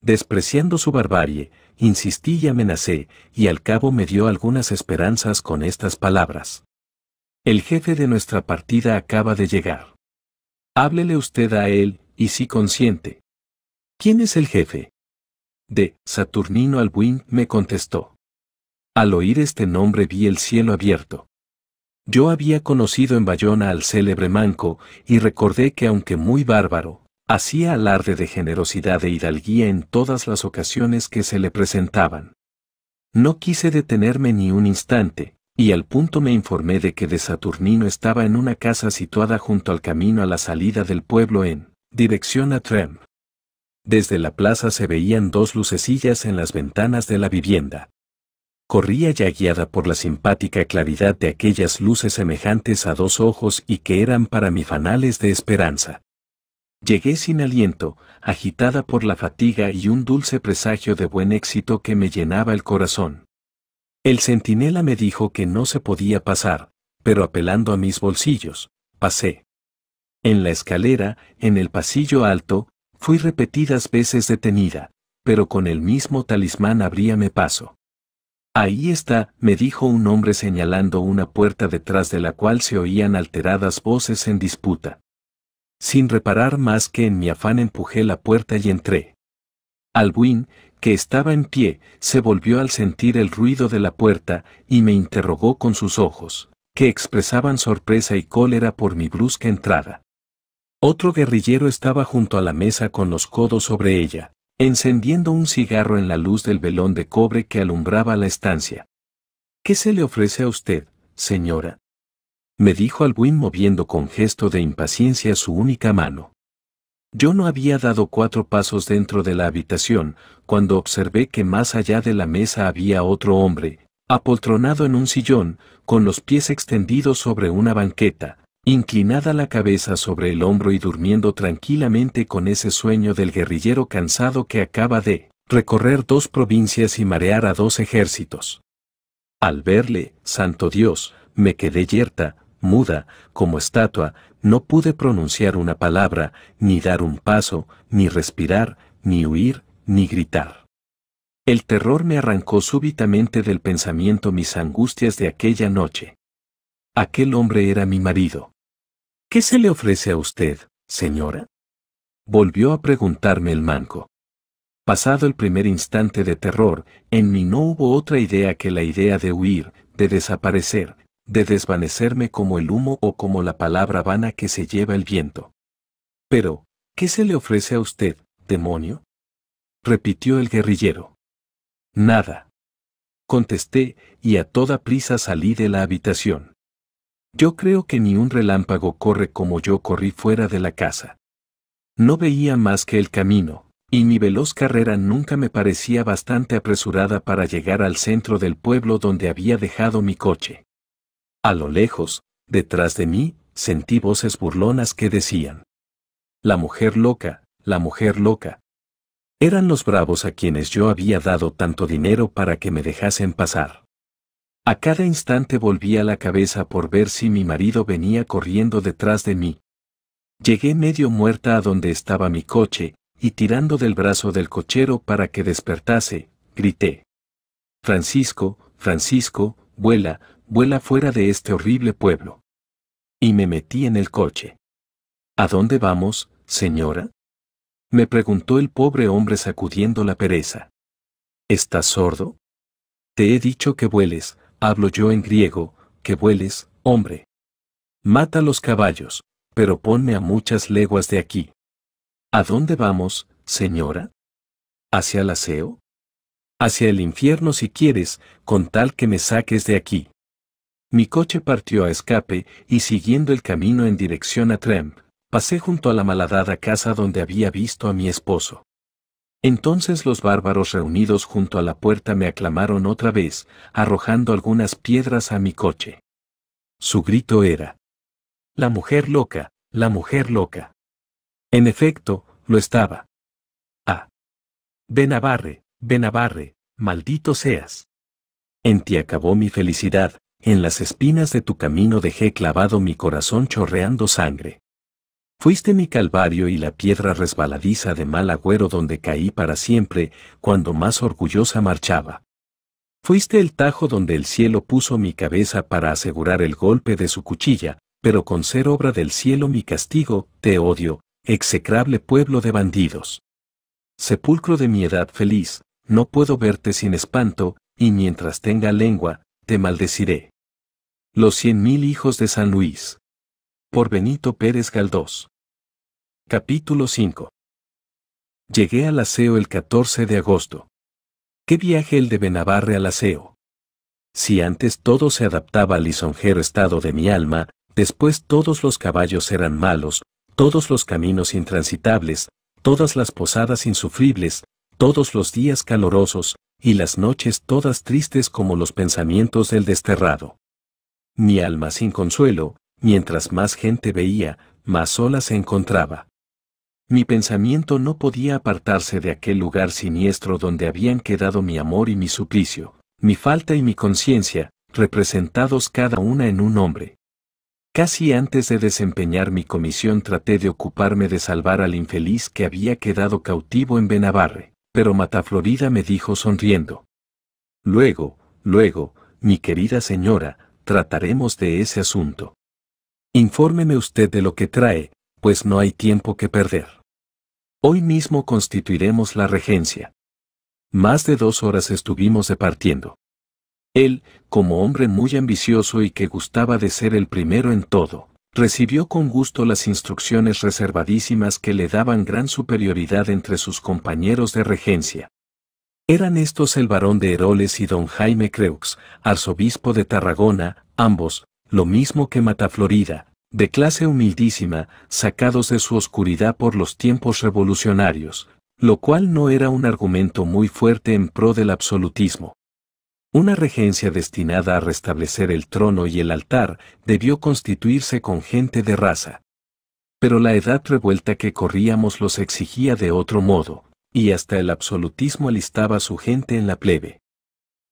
Despreciando su barbarie, insistí y amenacé, y al cabo me dio algunas esperanzas con estas palabras. El jefe de nuestra partida acaba de llegar. Háblele usted a él y sí consciente. ¿Quién es el jefe? De Saturnino Albuín me contestó. Al oír este nombre vi el cielo abierto. Yo había conocido en Bayona al célebre Manco, y recordé que aunque muy bárbaro, hacía alarde de generosidad e hidalguía en todas las ocasiones que se le presentaban. No quise detenerme ni un instante, y al punto me informé de que de Saturnino estaba en una casa situada junto al camino a la salida del pueblo en Dirección a Trem. Desde la plaza se veían dos lucecillas en las ventanas de la vivienda. Corría ya guiada por la simpática claridad de aquellas luces semejantes a dos ojos y que eran para mí fanales de esperanza. Llegué sin aliento, agitada por la fatiga y un dulce presagio de buen éxito que me llenaba el corazón. El centinela me dijo que no se podía pasar, pero apelando a mis bolsillos, pasé. En la escalera, en el pasillo alto, fui repetidas veces detenida, pero con el mismo talismán abríame paso. Ahí está, me dijo un hombre señalando una puerta detrás de la cual se oían alteradas voces en disputa. Sin reparar más que en mi afán empujé la puerta y entré. Albuín, que estaba en pie, se volvió al sentir el ruido de la puerta y me interrogó con sus ojos, que expresaban sorpresa y cólera por mi brusca entrada. Otro guerrillero estaba junto a la mesa con los codos sobre ella, encendiendo un cigarro en la luz del velón de cobre que alumbraba la estancia. ¿Qué se le ofrece a usted, señora? Me dijo Albuín moviendo con gesto de impaciencia su única mano. Yo no había dado cuatro pasos dentro de la habitación, cuando observé que más allá de la mesa había otro hombre, apoltronado en un sillón, con los pies extendidos sobre una banqueta, inclinada la cabeza sobre el hombro y durmiendo tranquilamente con ese sueño del guerrillero cansado que acaba de recorrer dos provincias y marear a dos ejércitos. Al verle, santo Dios, me quedé yerta, muda, como estatua, no pude pronunciar una palabra, ni dar un paso, ni respirar, ni huir, ni gritar. El terror me arrancó súbitamente del pensamiento mis angustias de aquella noche. Aquel hombre era mi marido. ¿Qué se le ofrece a usted, señora? Volvió a preguntarme el manco. Pasado el primer instante de terror, en mí no hubo otra idea que la idea de huir, de desaparecer, de desvanecerme como el humo o como la palabra vana que se lleva el viento. Pero, ¿qué se le ofrece a usted, demonio? repitió el guerrillero. Nada. Contesté, y a toda prisa salí de la habitación. Yo creo que ni un relámpago corre como yo corrí fuera de la casa. No veía más que el camino, y mi veloz carrera nunca me parecía bastante apresurada para llegar al centro del pueblo donde había dejado mi coche. A lo lejos, detrás de mí, sentí voces burlonas que decían, La mujer loca, la mujer loca. Eran los bravos a quienes yo había dado tanto dinero para que me dejasen pasar. A cada instante volvía la cabeza por ver si mi marido venía corriendo detrás de mí. Llegué medio muerta a donde estaba mi coche, y tirando del brazo del cochero para que despertase, grité. Francisco, Francisco, vuela, vuela fuera de este horrible pueblo. Y me metí en el coche. ¿A dónde vamos, señora? Me preguntó el pobre hombre sacudiendo la pereza. ¿Estás sordo? Te he dicho que vueles, hablo yo en griego, que vueles, hombre. Mata los caballos, pero ponme a muchas leguas de aquí. ¿A dónde vamos, señora? ¿Hacia el aseo? Hacia el infierno si quieres, con tal que me saques de aquí. Mi coche partió a escape y siguiendo el camino en dirección a Trem, pasé junto a la malhadada casa donde había visto a mi esposo. Entonces los bárbaros reunidos junto a la puerta me aclamaron otra vez, arrojando algunas piedras a mi coche. Su grito era, La mujer loca, la mujer loca. En efecto, lo estaba. Ah. Benabarre, Benabarre, maldito seas. En ti acabó mi felicidad, en las espinas de tu camino dejé clavado mi corazón chorreando sangre. Fuiste mi calvario y la piedra resbaladiza de mal agüero donde caí para siempre, cuando más orgullosa marchaba. Fuiste el tajo donde el cielo puso mi cabeza para asegurar el golpe de su cuchilla, pero con ser obra del cielo mi castigo, te odio, execrable pueblo de bandidos. Sepulcro de mi edad feliz, no puedo verte sin espanto, y mientras tenga lengua, te maldeciré. Los cien mil hijos de San Luis. Por Benito Pérez Galdós. Capítulo 5. Llegué al aseo el 14 de agosto. Qué viaje el de Benavarre al aseo. Si antes todo se adaptaba al lisonjero estado de mi alma, después todos los caballos eran malos, todos los caminos intransitables, todas las posadas insufribles, todos los días calorosos, y las noches todas tristes como los pensamientos del desterrado. Mi alma sin consuelo, Mientras más gente veía, más sola se encontraba. Mi pensamiento no podía apartarse de aquel lugar siniestro donde habían quedado mi amor y mi suplicio, mi falta y mi conciencia, representados cada una en un hombre. Casi antes de desempeñar mi comisión traté de ocuparme de salvar al infeliz que había quedado cautivo en Benavarre, pero Mataflorida me dijo sonriendo. Luego, luego, mi querida señora, trataremos de ese asunto. Infórmeme usted de lo que trae, pues no hay tiempo que perder. Hoy mismo constituiremos la regencia. Más de dos horas estuvimos departiendo. Él, como hombre muy ambicioso y que gustaba de ser el primero en todo, recibió con gusto las instrucciones reservadísimas que le daban gran superioridad entre sus compañeros de regencia. Eran estos el barón de Heroles y don Jaime Creux, arzobispo de Tarragona, ambos, lo mismo que Mataflorida, de clase humildísima, sacados de su oscuridad por los tiempos revolucionarios, lo cual no era un argumento muy fuerte en pro del absolutismo. Una regencia destinada a restablecer el trono y el altar debió constituirse con gente de raza. Pero la edad revuelta que corríamos los exigía de otro modo, y hasta el absolutismo alistaba su gente en la plebe.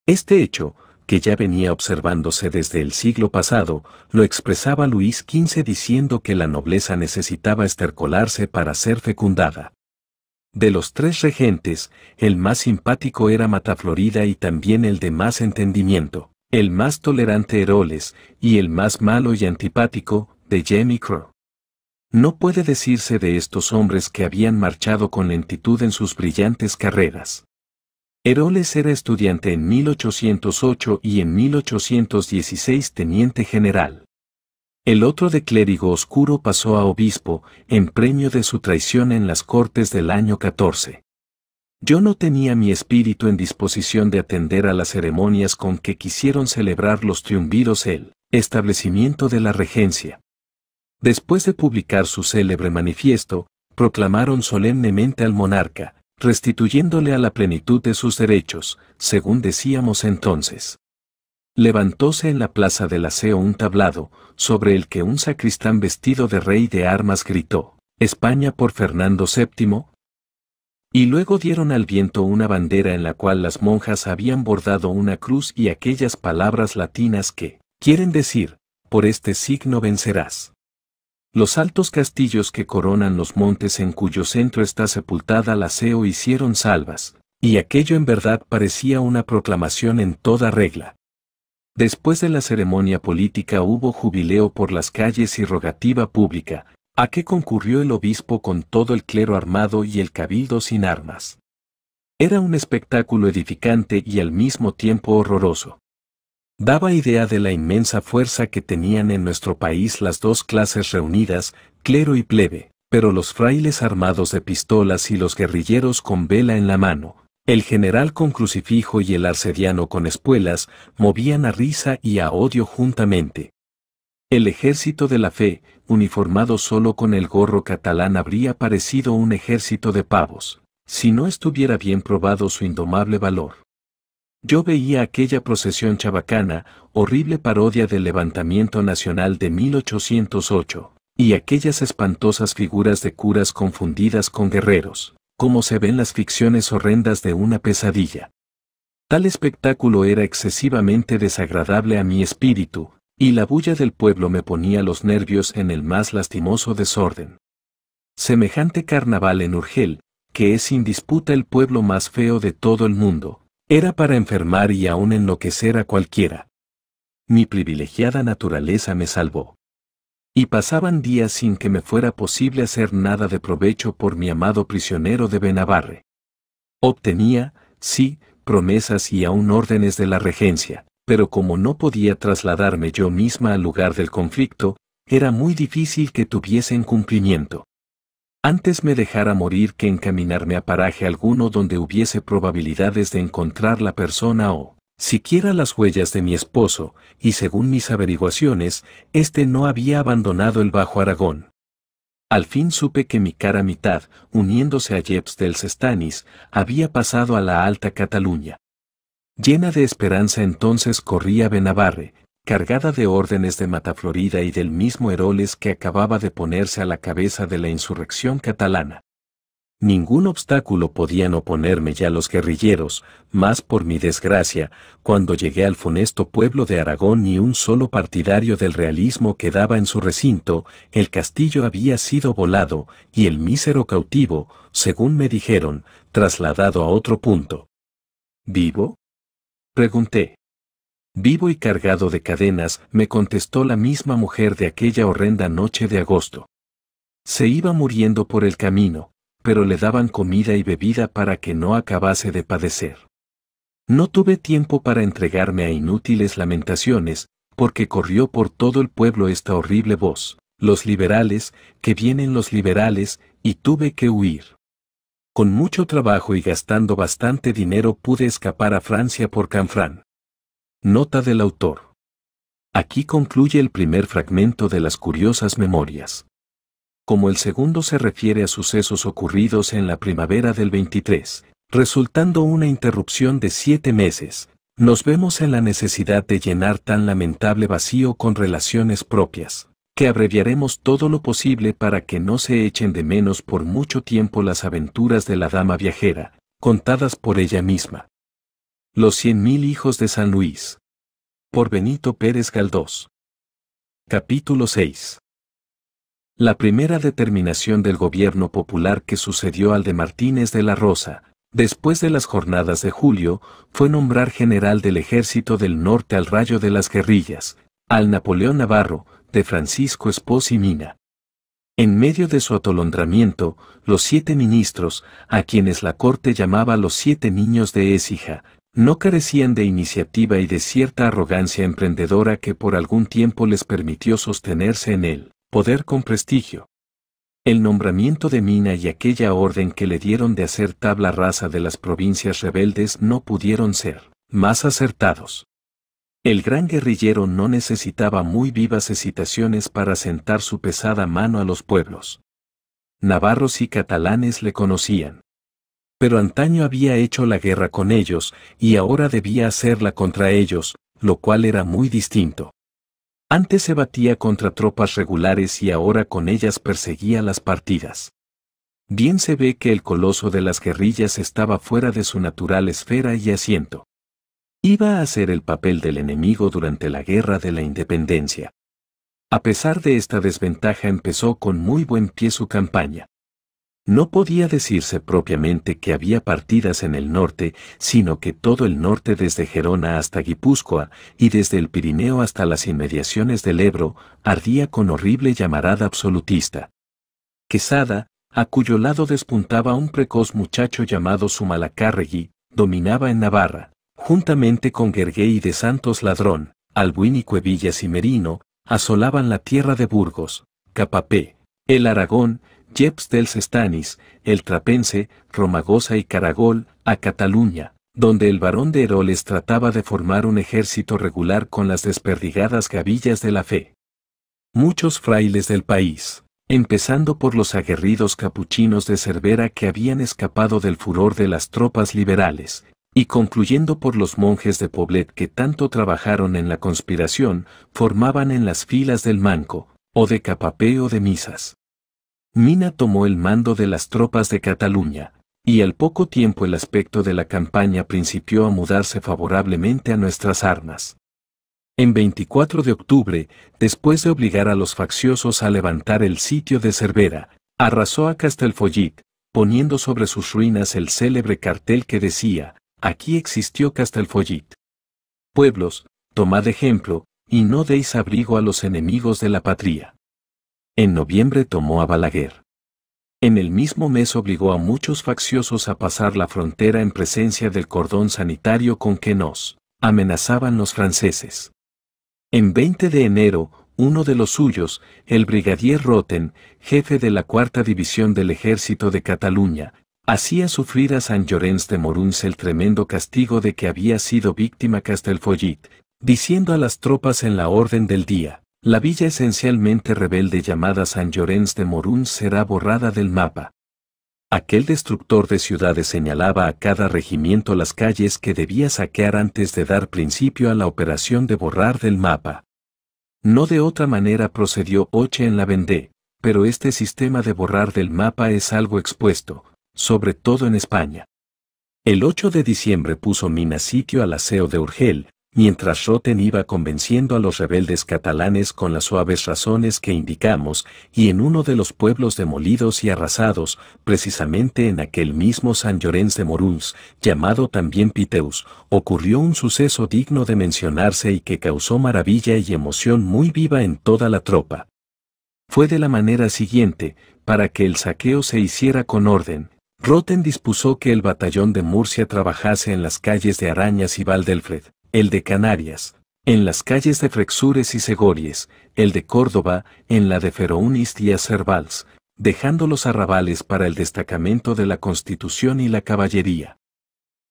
Este hecho, que ya venía observándose desde el siglo pasado, lo expresaba Luis XV diciendo que la nobleza necesitaba estercolarse para ser fecundada. De los tres regentes, el más simpático era Mataflorida y también el de más entendimiento, el más tolerante Heroles y el más malo y antipático, de Jamie Crow. No puede decirse de estos hombres que habían marchado con lentitud en sus brillantes carreras. Heroles era estudiante en 1808 y en 1816 teniente general. El otro de clérigo oscuro pasó a obispo, en premio de su traición en las cortes del año 14. Yo no tenía mi espíritu en disposición de atender a las ceremonias con que quisieron celebrar los triunviros el establecimiento de la regencia. Después de publicar su célebre manifiesto, proclamaron solemnemente al monarca, restituyéndole a la plenitud de sus derechos, según decíamos entonces. Levantóse en la plaza del aseo un tablado, sobre el que un sacristán vestido de rey de armas gritó, España por Fernando VII. Y luego dieron al viento una bandera en la cual las monjas habían bordado una cruz y aquellas palabras latinas que, quieren decir, por este signo vencerás. Los altos castillos que coronan los montes en cuyo centro está sepultada la CEO hicieron salvas, y aquello en verdad parecía una proclamación en toda regla. Después de la ceremonia política hubo jubileo por las calles y rogativa pública, a que concurrió el obispo con todo el clero armado y el cabildo sin armas. Era un espectáculo edificante y al mismo tiempo horroroso daba idea de la inmensa fuerza que tenían en nuestro país las dos clases reunidas, clero y plebe, pero los frailes armados de pistolas y los guerrilleros con vela en la mano, el general con crucifijo y el arcediano con espuelas, movían a risa y a odio juntamente. El ejército de la fe, uniformado solo con el gorro catalán, habría parecido un ejército de pavos, si no estuviera bien probado su indomable valor. Yo veía aquella procesión chabacana, horrible parodia del levantamiento nacional de 1808, y aquellas espantosas figuras de curas confundidas con guerreros, como se ven las ficciones horrendas de una pesadilla. Tal espectáculo era excesivamente desagradable a mi espíritu, y la bulla del pueblo me ponía los nervios en el más lastimoso desorden. Semejante carnaval en Urgel, que es sin disputa el pueblo más feo de todo el mundo, era para enfermar y aún enloquecer a cualquiera. Mi privilegiada naturaleza me salvó. Y pasaban días sin que me fuera posible hacer nada de provecho por mi amado prisionero de Benavarre. Obtenía, sí, promesas y aún órdenes de la regencia, pero como no podía trasladarme yo misma al lugar del conflicto, era muy difícil que tuviesen cumplimiento. Antes me dejara morir que encaminarme a paraje alguno donde hubiese probabilidades de encontrar la persona o, siquiera las huellas de mi esposo, y según mis averiguaciones, éste no había abandonado el Bajo Aragón. Al fin supe que mi cara mitad, uniéndose a Jeps del Cestanis, había pasado a la Alta Cataluña. Llena de esperanza entonces corrí a Benavarre, cargada de órdenes de Mataflorida y del mismo Heroles que acababa de ponerse a la cabeza de la insurrección catalana. Ningún obstáculo podían oponerme ya los guerrilleros, más por mi desgracia, cuando llegué al funesto pueblo de Aragón ni un solo partidario del realismo quedaba en su recinto, el castillo había sido volado, y el mísero cautivo, según me dijeron, trasladado a otro punto. ¿Vivo? Pregunté vivo y cargado de cadenas, me contestó la misma mujer de aquella horrenda noche de agosto. Se iba muriendo por el camino, pero le daban comida y bebida para que no acabase de padecer. No tuve tiempo para entregarme a inútiles lamentaciones, porque corrió por todo el pueblo esta horrible voz, los liberales, que vienen los liberales, y tuve que huir. Con mucho trabajo y gastando bastante dinero pude escapar a Francia por Canfrán. Nota del autor. Aquí concluye el primer fragmento de las curiosas memorias. Como el segundo se refiere a sucesos ocurridos en la primavera del 23, resultando una interrupción de siete meses, nos vemos en la necesidad de llenar tan lamentable vacío con relaciones propias, que abreviaremos todo lo posible para que no se echen de menos por mucho tiempo las aventuras de la dama viajera, contadas por ella misma. Los cien mil hijos de San Luis. Por Benito Pérez Galdós. Capítulo 6. La primera determinación del gobierno popular que sucedió al de Martínez de la Rosa, después de las jornadas de julio, fue nombrar general del ejército del norte al rayo de las guerrillas, al Napoleón Navarro, de Francisco Espós y Mina. En medio de su atolondramiento, los siete ministros, a quienes la corte llamaba los siete niños de Esija, no carecían de iniciativa y de cierta arrogancia emprendedora que por algún tiempo les permitió sostenerse en el poder con prestigio. El nombramiento de Mina y aquella orden que le dieron de hacer tabla rasa de las provincias rebeldes no pudieron ser más acertados. El gran guerrillero no necesitaba muy vivas excitaciones para sentar su pesada mano a los pueblos. Navarros y catalanes le conocían pero antaño había hecho la guerra con ellos, y ahora debía hacerla contra ellos, lo cual era muy distinto. Antes se batía contra tropas regulares y ahora con ellas perseguía las partidas. Bien se ve que el coloso de las guerrillas estaba fuera de su natural esfera y asiento. Iba a hacer el papel del enemigo durante la guerra de la independencia. A pesar de esta desventaja empezó con muy buen pie su campaña. No podía decirse propiamente que había partidas en el norte, sino que todo el norte desde Gerona hasta Guipúzcoa y desde el Pirineo hasta las inmediaciones del Ebro ardía con horrible llamarada absolutista. Quesada, a cuyo lado despuntaba un precoz muchacho llamado Zumalacárregui, dominaba en Navarra, juntamente con y de Santos Ladrón, Albuín y Cuevillas y Merino, asolaban la tierra de Burgos, Capapé, el Aragón, Jeps dels Stanis, el Trapense, Romagosa y Caragol, a Cataluña, donde el barón de Heroles trataba de formar un ejército regular con las desperdigadas gavillas de la fe. Muchos frailes del país, empezando por los aguerridos capuchinos de Cervera que habían escapado del furor de las tropas liberales, y concluyendo por los monjes de Poblet que tanto trabajaron en la conspiración, formaban en las filas del Manco, o de Capapeo de Misas, Mina tomó el mando de las tropas de Cataluña, y al poco tiempo el aspecto de la campaña principió a mudarse favorablemente a nuestras armas. En 24 de octubre, después de obligar a los facciosos a levantar el sitio de Cervera, arrasó a Castelfollit, poniendo sobre sus ruinas el célebre cartel que decía, aquí existió Castelfollit. Pueblos, tomad ejemplo, y no deis abrigo a los enemigos de la patria. En noviembre tomó a Balaguer. En el mismo mes obligó a muchos facciosos a pasar la frontera en presencia del cordón sanitario con que nos amenazaban los franceses. En 20 de enero, uno de los suyos, el brigadier Roten, jefe de la cuarta división del ejército de Cataluña, hacía sufrir a San Llorens de Moruns el tremendo castigo de que había sido víctima Castelfollit, diciendo a las tropas en la orden del día, la villa esencialmente rebelde llamada San Llorens de Morún será borrada del mapa. Aquel destructor de ciudades señalaba a cada regimiento las calles que debía saquear antes de dar principio a la operación de borrar del mapa. No de otra manera procedió Oche en la Vendée, pero este sistema de borrar del mapa es algo expuesto, sobre todo en España. El 8 de diciembre puso mina sitio al aseo de Urgel, mientras Roten iba convenciendo a los rebeldes catalanes con las suaves razones que indicamos, y en uno de los pueblos demolidos y arrasados, precisamente en aquel mismo San Llorens de Moruns, llamado también Piteus, ocurrió un suceso digno de mencionarse y que causó maravilla y emoción muy viva en toda la tropa. Fue de la manera siguiente, para que el saqueo se hiciera con orden, Roten dispuso que el batallón de Murcia trabajase en las calles de Arañas y Valdelfred, el de Canarias, en las calles de Frexures y Segories, el de Córdoba, en la de Ferounis y Acerbals, dejando los arrabales para el destacamento de la Constitución y la caballería.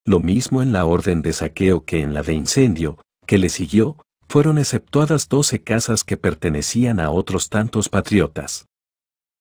Lo mismo en la orden de saqueo que en la de incendio, que le siguió, fueron exceptuadas doce casas que pertenecían a otros tantos patriotas.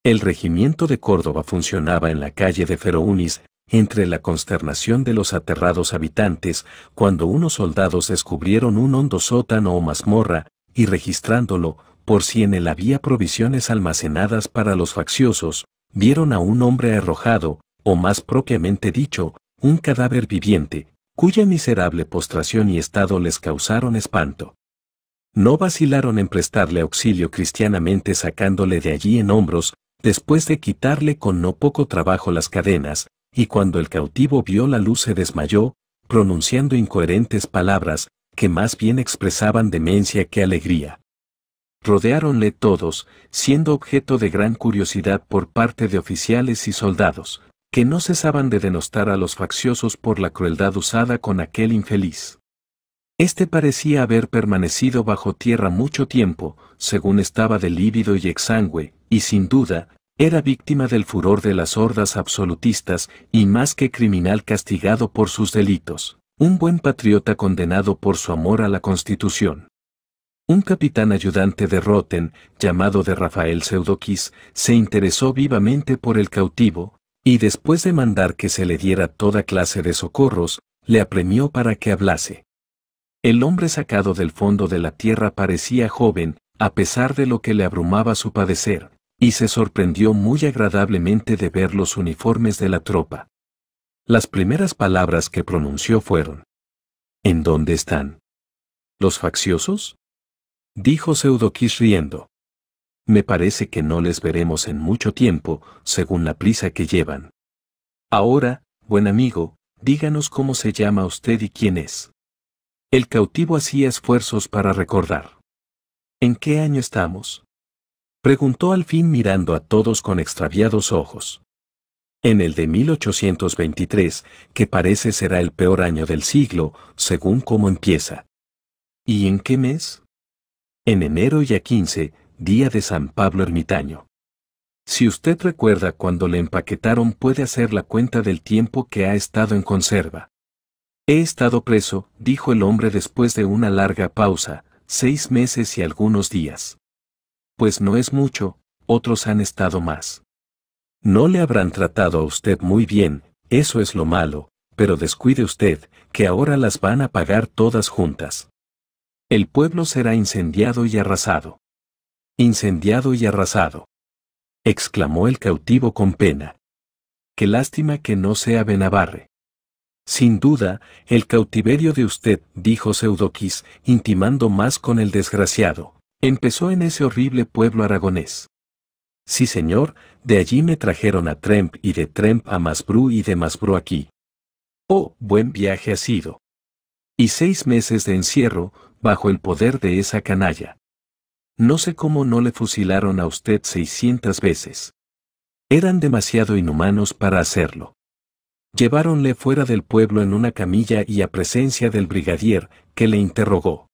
El regimiento de Córdoba funcionaba en la calle de Ferounis, entre la consternación de los aterrados habitantes, cuando unos soldados descubrieron un hondo sótano o mazmorra, y registrándolo, por si en él había provisiones almacenadas para los facciosos, vieron a un hombre arrojado, o más propiamente dicho, un cadáver viviente, cuya miserable postración y estado les causaron espanto. No vacilaron en prestarle auxilio cristianamente sacándole de allí en hombros, después de quitarle con no poco trabajo las cadenas, y cuando el cautivo vio la luz se desmayó, pronunciando incoherentes palabras, que más bien expresaban demencia que alegría. Rodeáronle todos, siendo objeto de gran curiosidad por parte de oficiales y soldados, que no cesaban de denostar a los facciosos por la crueldad usada con aquel infeliz. Este parecía haber permanecido bajo tierra mucho tiempo, según estaba de lívido y exangüe, y sin duda, era víctima del furor de las hordas absolutistas y más que criminal castigado por sus delitos, un buen patriota condenado por su amor a la Constitución. Un capitán ayudante de Roten, llamado de Rafael Pseudoquis, se interesó vivamente por el cautivo, y después de mandar que se le diera toda clase de socorros, le apremió para que hablase. El hombre sacado del fondo de la tierra parecía joven, a pesar de lo que le abrumaba su padecer, y se sorprendió muy agradablemente de ver los uniformes de la tropa. Las primeras palabras que pronunció fueron, ¿En dónde están? ¿Los facciosos? Dijo Seudokis riendo. Me parece que no les veremos en mucho tiempo, según la prisa que llevan. Ahora, buen amigo, díganos cómo se llama usted y quién es. El cautivo hacía esfuerzos para recordar. ¿En qué año estamos? Preguntó al fin mirando a todos con extraviados ojos. En el de 1823, que parece será el peor año del siglo, según cómo empieza. ¿Y en qué mes? En enero y a 15, día de San Pablo Ermitaño. Si usted recuerda cuando le empaquetaron puede hacer la cuenta del tiempo que ha estado en conserva. He estado preso, dijo el hombre después de una larga pausa, seis meses y algunos días pues no es mucho, otros han estado más. No le habrán tratado a usted muy bien, eso es lo malo, pero descuide usted, que ahora las van a pagar todas juntas. El pueblo será incendiado y arrasado. Incendiado y arrasado. exclamó el cautivo con pena. Qué lástima que no sea Benabarre. Sin duda, el cautiverio de usted, dijo Pseudoquis, intimando más con el desgraciado, Empezó en ese horrible pueblo aragonés. Sí, señor, de allí me trajeron a Tremp y de Tremp a Masbrú y de Masbrú aquí. Oh, buen viaje ha sido. Y seis meses de encierro, bajo el poder de esa canalla. No sé cómo no le fusilaron a usted seiscientas veces. Eran demasiado inhumanos para hacerlo. Lleváronle fuera del pueblo en una camilla y a presencia del brigadier, que le interrogó.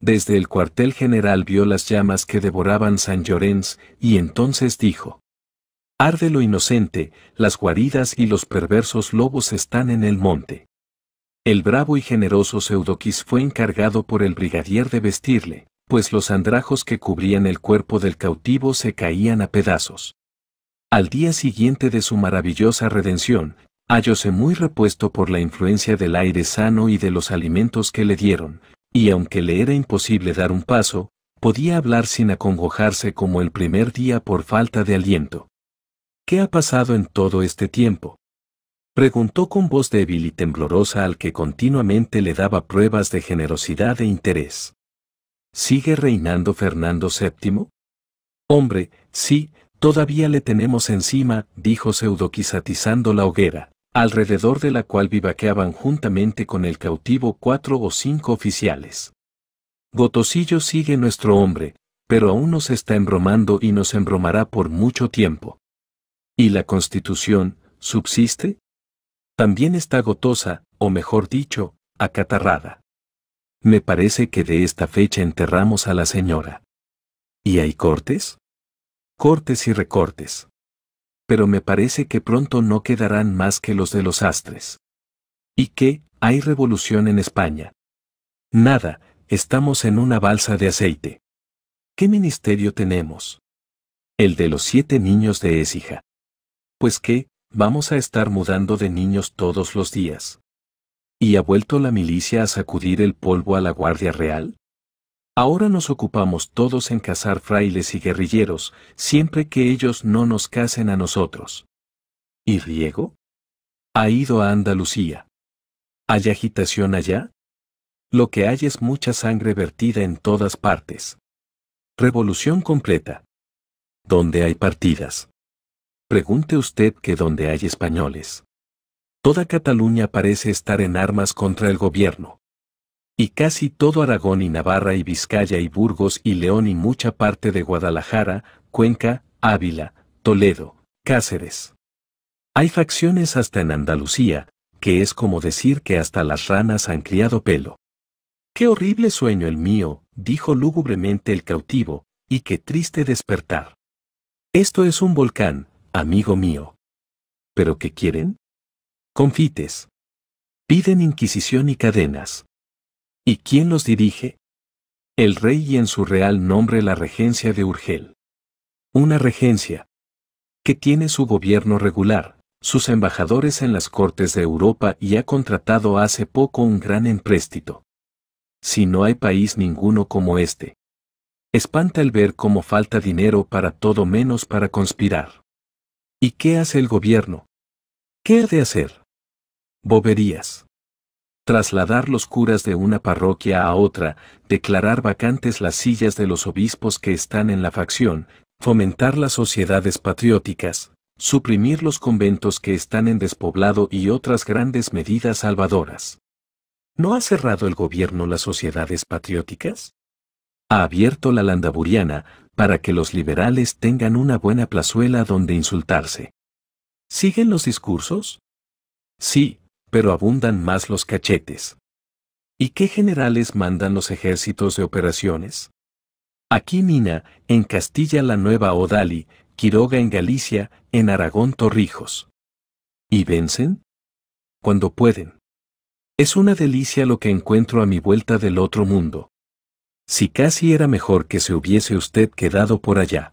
Desde el cuartel general vio las llamas que devoraban San Llorens, y entonces dijo, Arde lo inocente, las guaridas y los perversos lobos están en el monte. El bravo y generoso Pseudoquis fue encargado por el brigadier de vestirle, pues los andrajos que cubrían el cuerpo del cautivo se caían a pedazos. Al día siguiente de su maravillosa redención, hallóse muy repuesto por la influencia del aire sano y de los alimentos que le dieron, y aunque le era imposible dar un paso, podía hablar sin acongojarse como el primer día por falta de aliento. ¿Qué ha pasado en todo este tiempo? Preguntó con voz débil y temblorosa al que continuamente le daba pruebas de generosidad e interés. ¿Sigue reinando Fernando VII? Hombre, sí, todavía le tenemos encima, dijo pseudoquisatizando la hoguera alrededor de la cual vivaqueaban juntamente con el cautivo cuatro o cinco oficiales. Gotosillo sigue nuestro hombre, pero aún nos está embromando y nos embromará por mucho tiempo. ¿Y la constitución, subsiste? También está gotosa, o mejor dicho, acatarrada. Me parece que de esta fecha enterramos a la señora. ¿Y hay cortes? Cortes y recortes pero me parece que pronto no quedarán más que los de los astres. ¿Y qué? Hay revolución en España. Nada, estamos en una balsa de aceite. ¿Qué ministerio tenemos? El de los siete niños de Esija. Pues qué, vamos a estar mudando de niños todos los días. ¿Y ha vuelto la milicia a sacudir el polvo a la Guardia Real? Ahora nos ocupamos todos en cazar frailes y guerrilleros, siempre que ellos no nos casen a nosotros. ¿Y Riego? Ha ido a Andalucía. ¿Hay agitación allá? Lo que hay es mucha sangre vertida en todas partes. Revolución completa. ¿Dónde hay partidas? Pregunte usted que donde hay españoles. Toda Cataluña parece estar en armas contra el gobierno y casi todo Aragón y Navarra y Vizcaya y Burgos y León y mucha parte de Guadalajara, Cuenca, Ávila, Toledo, Cáceres. Hay facciones hasta en Andalucía, que es como decir que hasta las ranas han criado pelo. Qué horrible sueño el mío, dijo lúgubremente el cautivo, y qué triste despertar. Esto es un volcán, amigo mío. ¿Pero qué quieren? Confites. Piden inquisición y cadenas. ¿Y quién los dirige? El rey y en su real nombre la regencia de Urgel. Una regencia que tiene su gobierno regular, sus embajadores en las cortes de Europa y ha contratado hace poco un gran empréstito. Si no hay país ninguno como este. Espanta el ver cómo falta dinero para todo menos para conspirar. ¿Y qué hace el gobierno? ¿Qué ha de hacer? Boberías trasladar los curas de una parroquia a otra, declarar vacantes las sillas de los obispos que están en la facción, fomentar las sociedades patrióticas, suprimir los conventos que están en despoblado y otras grandes medidas salvadoras. ¿No ha cerrado el gobierno las sociedades patrióticas? Ha abierto la landaburiana para que los liberales tengan una buena plazuela donde insultarse. ¿Siguen los discursos? Sí, pero abundan más los cachetes. ¿Y qué generales mandan los ejércitos de operaciones? Aquí Nina, en Castilla la Nueva Odali, Quiroga en Galicia, en Aragón Torrijos. ¿Y vencen? Cuando pueden. Es una delicia lo que encuentro a mi vuelta del otro mundo. Si casi era mejor que se hubiese usted quedado por allá.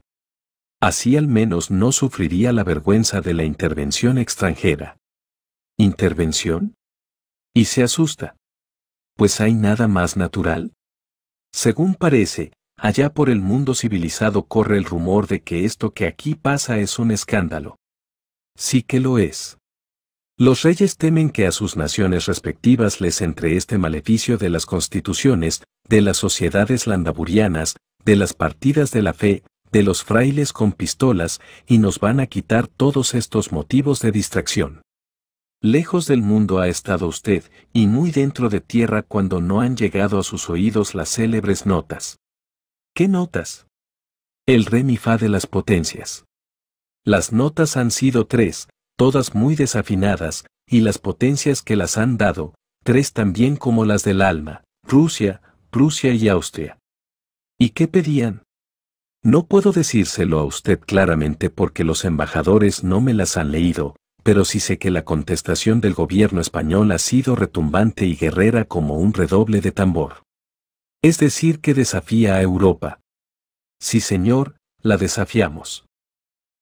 Así al menos no sufriría la vergüenza de la intervención extranjera. ¿Intervención? Y se asusta. Pues hay nada más natural. Según parece, allá por el mundo civilizado corre el rumor de que esto que aquí pasa es un escándalo. Sí que lo es. Los reyes temen que a sus naciones respectivas les entre este maleficio de las constituciones, de las sociedades landaburianas, de las partidas de la fe, de los frailes con pistolas, y nos van a quitar todos estos motivos de distracción. Lejos del mundo ha estado usted, y muy dentro de tierra cuando no han llegado a sus oídos las célebres notas. ¿Qué notas? El re fa de las potencias. Las notas han sido tres, todas muy desafinadas, y las potencias que las han dado, tres también como las del alma, Rusia, Prusia y Austria. ¿Y qué pedían? No puedo decírselo a usted claramente porque los embajadores no me las han leído, pero sí sé que la contestación del gobierno español ha sido retumbante y guerrera como un redoble de tambor. Es decir, que desafía a Europa. Sí, señor, la desafiamos.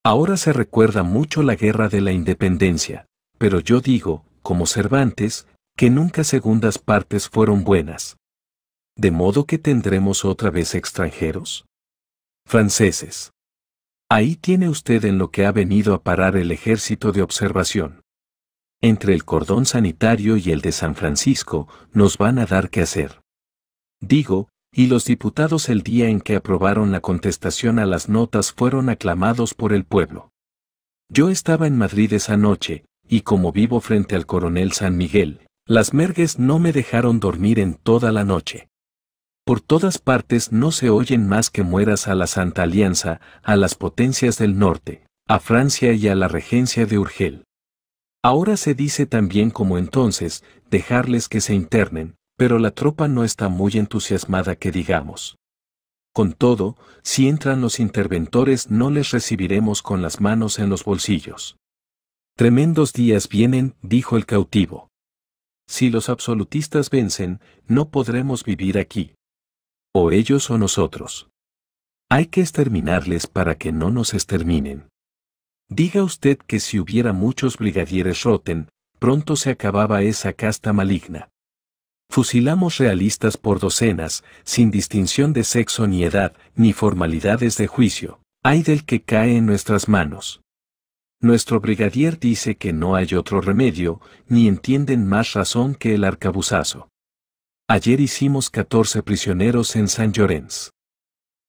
Ahora se recuerda mucho la guerra de la independencia, pero yo digo, como Cervantes, que nunca segundas partes fueron buenas. ¿De modo que tendremos otra vez extranjeros? Franceses. Ahí tiene usted en lo que ha venido a parar el ejército de observación. Entre el cordón sanitario y el de San Francisco nos van a dar que hacer. Digo, y los diputados el día en que aprobaron la contestación a las notas fueron aclamados por el pueblo. Yo estaba en Madrid esa noche, y como vivo frente al coronel San Miguel, las mergues no me dejaron dormir en toda la noche. Por todas partes no se oyen más que mueras a la Santa Alianza, a las potencias del norte, a Francia y a la regencia de Urgel. Ahora se dice también como entonces, dejarles que se internen, pero la tropa no está muy entusiasmada que digamos. Con todo, si entran los interventores no les recibiremos con las manos en los bolsillos. Tremendos días vienen, dijo el cautivo. Si los absolutistas vencen, no podremos vivir aquí o ellos o nosotros. Hay que exterminarles para que no nos exterminen. Diga usted que si hubiera muchos brigadieres Roten, pronto se acababa esa casta maligna. Fusilamos realistas por docenas, sin distinción de sexo ni edad, ni formalidades de juicio. Hay del que cae en nuestras manos. Nuestro brigadier dice que no hay otro remedio, ni entienden más razón que el arcabuzazo. Ayer hicimos 14 prisioneros en San Llorens.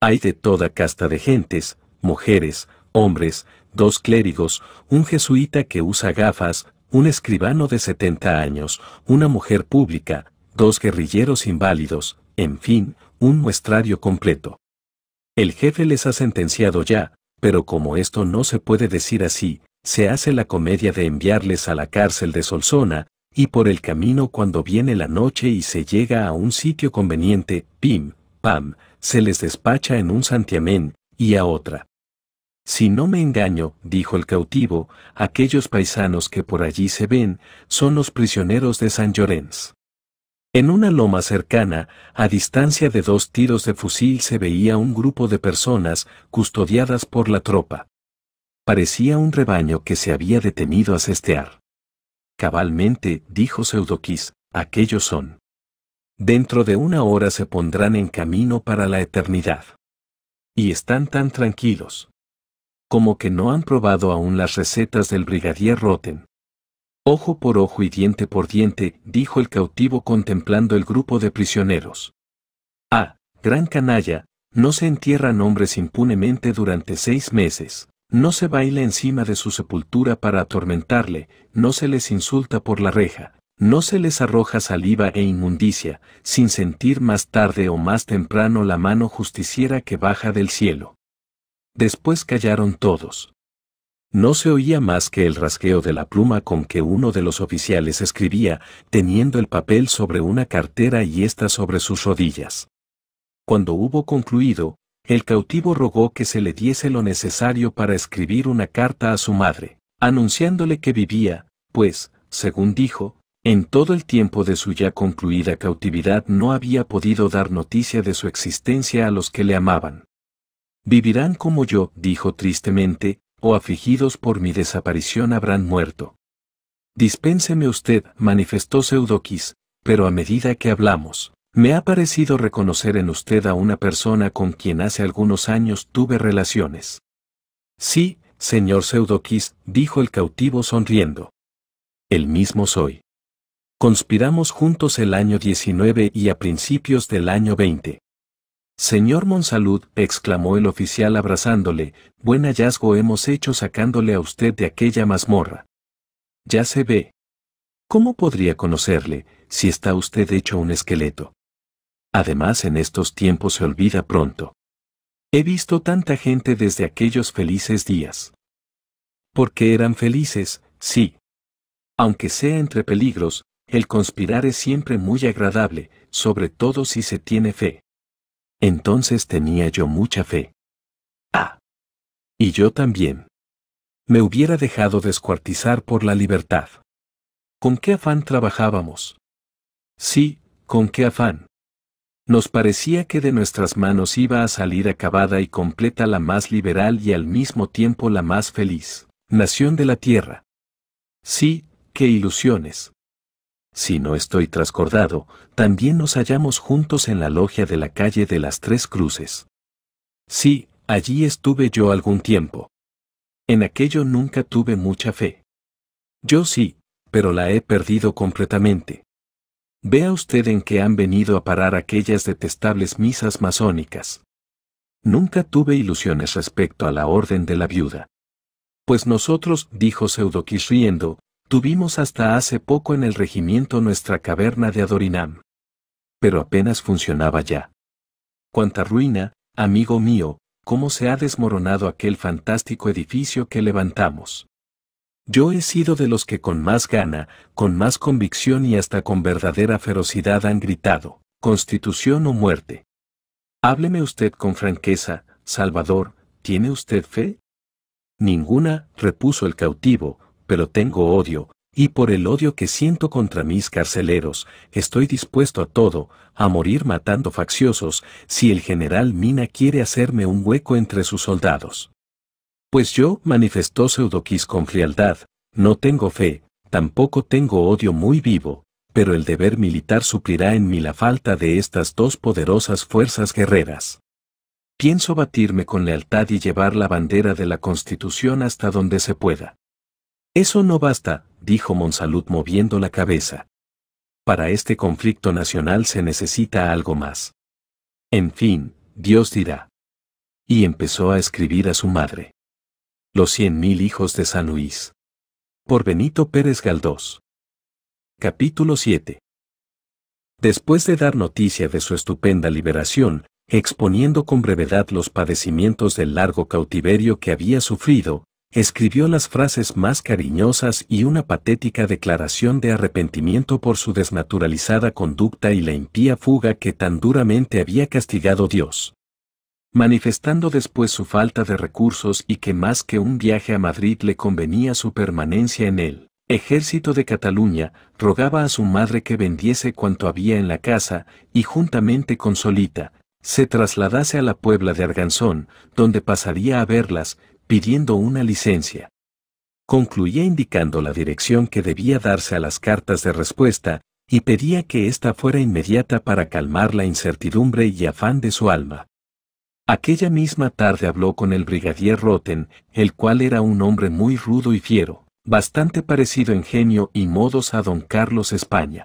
Hay de toda casta de gentes, mujeres, hombres, dos clérigos, un jesuita que usa gafas, un escribano de 70 años, una mujer pública, dos guerrilleros inválidos, en fin, un muestrario completo. El jefe les ha sentenciado ya, pero como esto no se puede decir así, se hace la comedia de enviarles a la cárcel de Solsona, y por el camino cuando viene la noche y se llega a un sitio conveniente, pim, pam, se les despacha en un santiamén, y a otra. Si no me engaño, dijo el cautivo, aquellos paisanos que por allí se ven son los prisioneros de San Llorens. En una loma cercana, a distancia de dos tiros de fusil se veía un grupo de personas custodiadas por la tropa. Parecía un rebaño que se había detenido a cestear. Cabalmente, dijo Pseudoquis, aquellos son. Dentro de una hora se pondrán en camino para la eternidad. Y están tan tranquilos. Como que no han probado aún las recetas del brigadier Roten. Ojo por ojo y diente por diente, dijo el cautivo contemplando el grupo de prisioneros. Ah, gran canalla, no se entierran hombres impunemente durante seis meses. No se baila encima de su sepultura para atormentarle, no se les insulta por la reja, no se les arroja saliva e inmundicia, sin sentir más tarde o más temprano la mano justiciera que baja del cielo. Después callaron todos. No se oía más que el rasgueo de la pluma con que uno de los oficiales escribía, teniendo el papel sobre una cartera y ésta sobre sus rodillas. Cuando hubo concluido, el cautivo rogó que se le diese lo necesario para escribir una carta a su madre, anunciándole que vivía, pues, según dijo, en todo el tiempo de su ya concluida cautividad no había podido dar noticia de su existencia a los que le amaban. Vivirán como yo, dijo tristemente, o afligidos por mi desaparición habrán muerto. Dispénseme usted, manifestó Pseudoquis, pero a medida que hablamos, me ha parecido reconocer en usted a una persona con quien hace algunos años tuve relaciones. Sí, señor Pseudoquis, dijo el cautivo sonriendo. El mismo soy. Conspiramos juntos el año 19 y a principios del año 20. Señor Monsalud, exclamó el oficial abrazándole, buen hallazgo hemos hecho sacándole a usted de aquella mazmorra. Ya se ve. ¿Cómo podría conocerle, si está usted hecho un esqueleto? además en estos tiempos se olvida pronto. He visto tanta gente desde aquellos felices días. Porque eran felices, sí. Aunque sea entre peligros, el conspirar es siempre muy agradable, sobre todo si se tiene fe. Entonces tenía yo mucha fe. Ah. Y yo también. Me hubiera dejado descuartizar por la libertad. ¿Con qué afán trabajábamos? Sí, con qué afán. Nos parecía que de nuestras manos iba a salir acabada y completa la más liberal y al mismo tiempo la más feliz, nación de la Tierra. Sí, qué ilusiones. Si no estoy trascordado, también nos hallamos juntos en la logia de la calle de las Tres Cruces. Sí, allí estuve yo algún tiempo. En aquello nunca tuve mucha fe. Yo sí, pero la he perdido completamente. Vea usted en qué han venido a parar aquellas detestables misas masónicas. Nunca tuve ilusiones respecto a la orden de la viuda. Pues nosotros, dijo Pseudoquis riendo, tuvimos hasta hace poco en el regimiento nuestra caverna de Adorinam. Pero apenas funcionaba ya. Cuánta ruina, amigo mío, cómo se ha desmoronado aquel fantástico edificio que levantamos. Yo he sido de los que con más gana, con más convicción y hasta con verdadera ferocidad han gritado, constitución o muerte. Hábleme usted con franqueza, Salvador, ¿tiene usted fe? Ninguna, repuso el cautivo, pero tengo odio, y por el odio que siento contra mis carceleros, estoy dispuesto a todo, a morir matando facciosos, si el general Mina quiere hacerme un hueco entre sus soldados. Pues yo, manifestó Pseudoquis con frialdad, no tengo fe, tampoco tengo odio muy vivo, pero el deber militar suplirá en mí la falta de estas dos poderosas fuerzas guerreras. Pienso batirme con lealtad y llevar la bandera de la Constitución hasta donde se pueda. Eso no basta, dijo Monsalud moviendo la cabeza. Para este conflicto nacional se necesita algo más. En fin, Dios dirá. Y empezó a escribir a su madre. Los cien mil hijos de San Luis. Por Benito Pérez Galdós. Capítulo 7. Después de dar noticia de su estupenda liberación, exponiendo con brevedad los padecimientos del largo cautiverio que había sufrido, escribió las frases más cariñosas y una patética declaración de arrepentimiento por su desnaturalizada conducta y la impía fuga que tan duramente había castigado Dios manifestando después su falta de recursos y que más que un viaje a Madrid le convenía su permanencia en él. Ejército de Cataluña, rogaba a su madre que vendiese cuanto había en la casa, y juntamente con Solita, se trasladase a la Puebla de Arganzón, donde pasaría a verlas, pidiendo una licencia. Concluía indicando la dirección que debía darse a las cartas de respuesta, y pedía que ésta fuera inmediata para calmar la incertidumbre y afán de su alma. Aquella misma tarde habló con el brigadier Roten, el cual era un hombre muy rudo y fiero, bastante parecido en genio y modos a don Carlos España.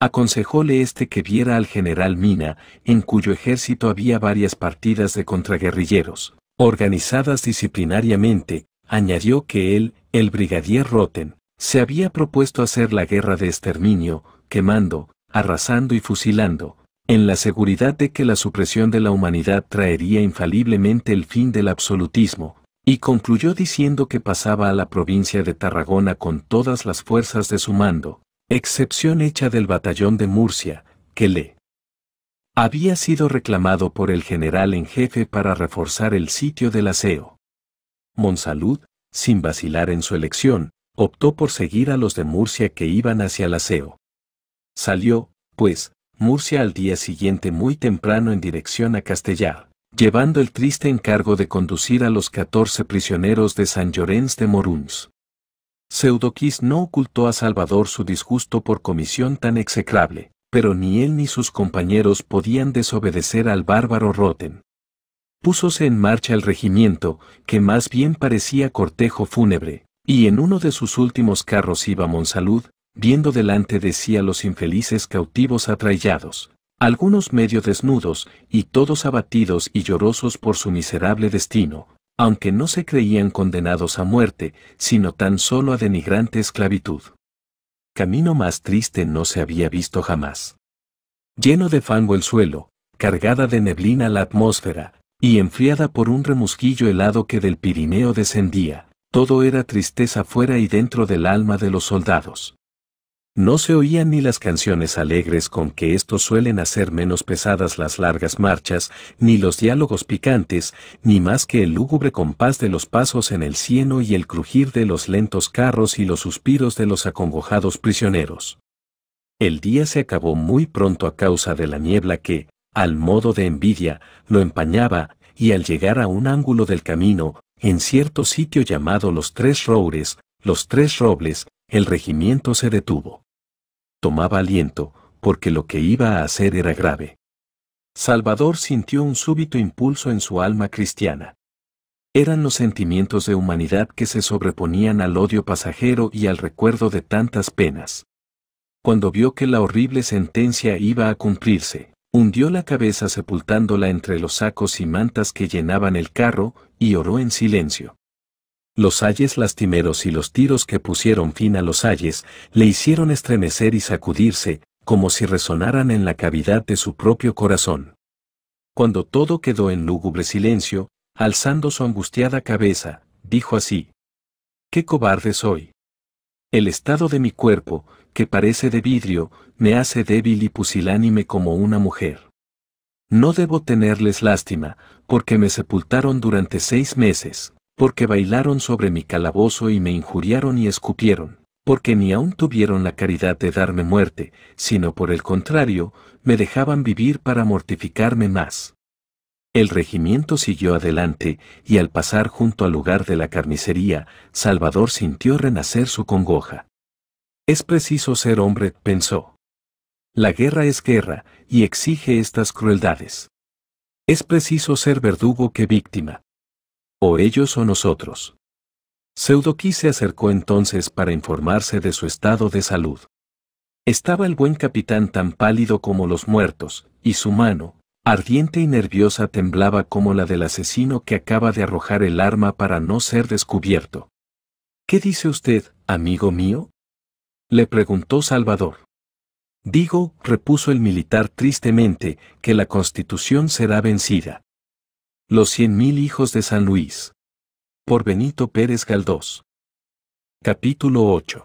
Aconsejóle este que viera al general Mina, en cuyo ejército había varias partidas de contraguerrilleros, organizadas disciplinariamente, añadió que él, el brigadier Roten, se había propuesto hacer la guerra de exterminio, quemando, arrasando y fusilando, en la seguridad de que la supresión de la humanidad traería infaliblemente el fin del absolutismo, y concluyó diciendo que pasaba a la provincia de Tarragona con todas las fuerzas de su mando, excepción hecha del batallón de Murcia, que le había sido reclamado por el general en jefe para reforzar el sitio del aseo. Monsalud, sin vacilar en su elección, optó por seguir a los de Murcia que iban hacia el aseo. Salió, pues, Murcia al día siguiente muy temprano en dirección a Castellar, llevando el triste encargo de conducir a los catorce prisioneros de San Llorens de Moruns. Pseudoquis no ocultó a Salvador su disgusto por comisión tan execrable, pero ni él ni sus compañeros podían desobedecer al bárbaro Roten. Púsose en marcha el regimiento, que más bien parecía cortejo fúnebre, y en uno de sus últimos carros iba Monsalud, viendo delante de sí a los infelices cautivos atrayados, algunos medio desnudos, y todos abatidos y llorosos por su miserable destino, aunque no se creían condenados a muerte, sino tan solo a denigrante esclavitud. Camino más triste no se había visto jamás. Lleno de fango el suelo, cargada de neblina la atmósfera, y enfriada por un remusquillo helado que del Pirineo descendía, todo era tristeza fuera y dentro del alma de los soldados. No se oían ni las canciones alegres con que estos suelen hacer menos pesadas las largas marchas, ni los diálogos picantes, ni más que el lúgubre compás de los pasos en el cieno y el crujir de los lentos carros y los suspiros de los acongojados prisioneros. El día se acabó muy pronto a causa de la niebla que, al modo de envidia, lo empañaba, y al llegar a un ángulo del camino, en cierto sitio llamado los Tres Roures, los Tres Robles, el regimiento se detuvo tomaba aliento, porque lo que iba a hacer era grave. Salvador sintió un súbito impulso en su alma cristiana. Eran los sentimientos de humanidad que se sobreponían al odio pasajero y al recuerdo de tantas penas. Cuando vio que la horrible sentencia iba a cumplirse, hundió la cabeza sepultándola entre los sacos y mantas que llenaban el carro, y oró en silencio los ayes lastimeros y los tiros que pusieron fin a los ayes, le hicieron estremecer y sacudirse, como si resonaran en la cavidad de su propio corazón. Cuando todo quedó en lúgubre silencio, alzando su angustiada cabeza, dijo así. ¡Qué cobarde soy! El estado de mi cuerpo, que parece de vidrio, me hace débil y pusilánime como una mujer. No debo tenerles lástima, porque me sepultaron durante seis meses, porque bailaron sobre mi calabozo y me injuriaron y escupieron, porque ni aun tuvieron la caridad de darme muerte, sino por el contrario, me dejaban vivir para mortificarme más. El regimiento siguió adelante, y al pasar junto al lugar de la carnicería, Salvador sintió renacer su congoja. Es preciso ser hombre, pensó. La guerra es guerra, y exige estas crueldades. Es preciso ser verdugo que víctima o ellos o nosotros. Pseudoquí se acercó entonces para informarse de su estado de salud. Estaba el buen capitán tan pálido como los muertos, y su mano, ardiente y nerviosa, temblaba como la del asesino que acaba de arrojar el arma para no ser descubierto. ¿Qué dice usted, amigo mío? le preguntó Salvador. Digo, repuso el militar tristemente, que la constitución será vencida. Los cien mil hijos de San Luis. Por Benito Pérez Galdós. Capítulo 8.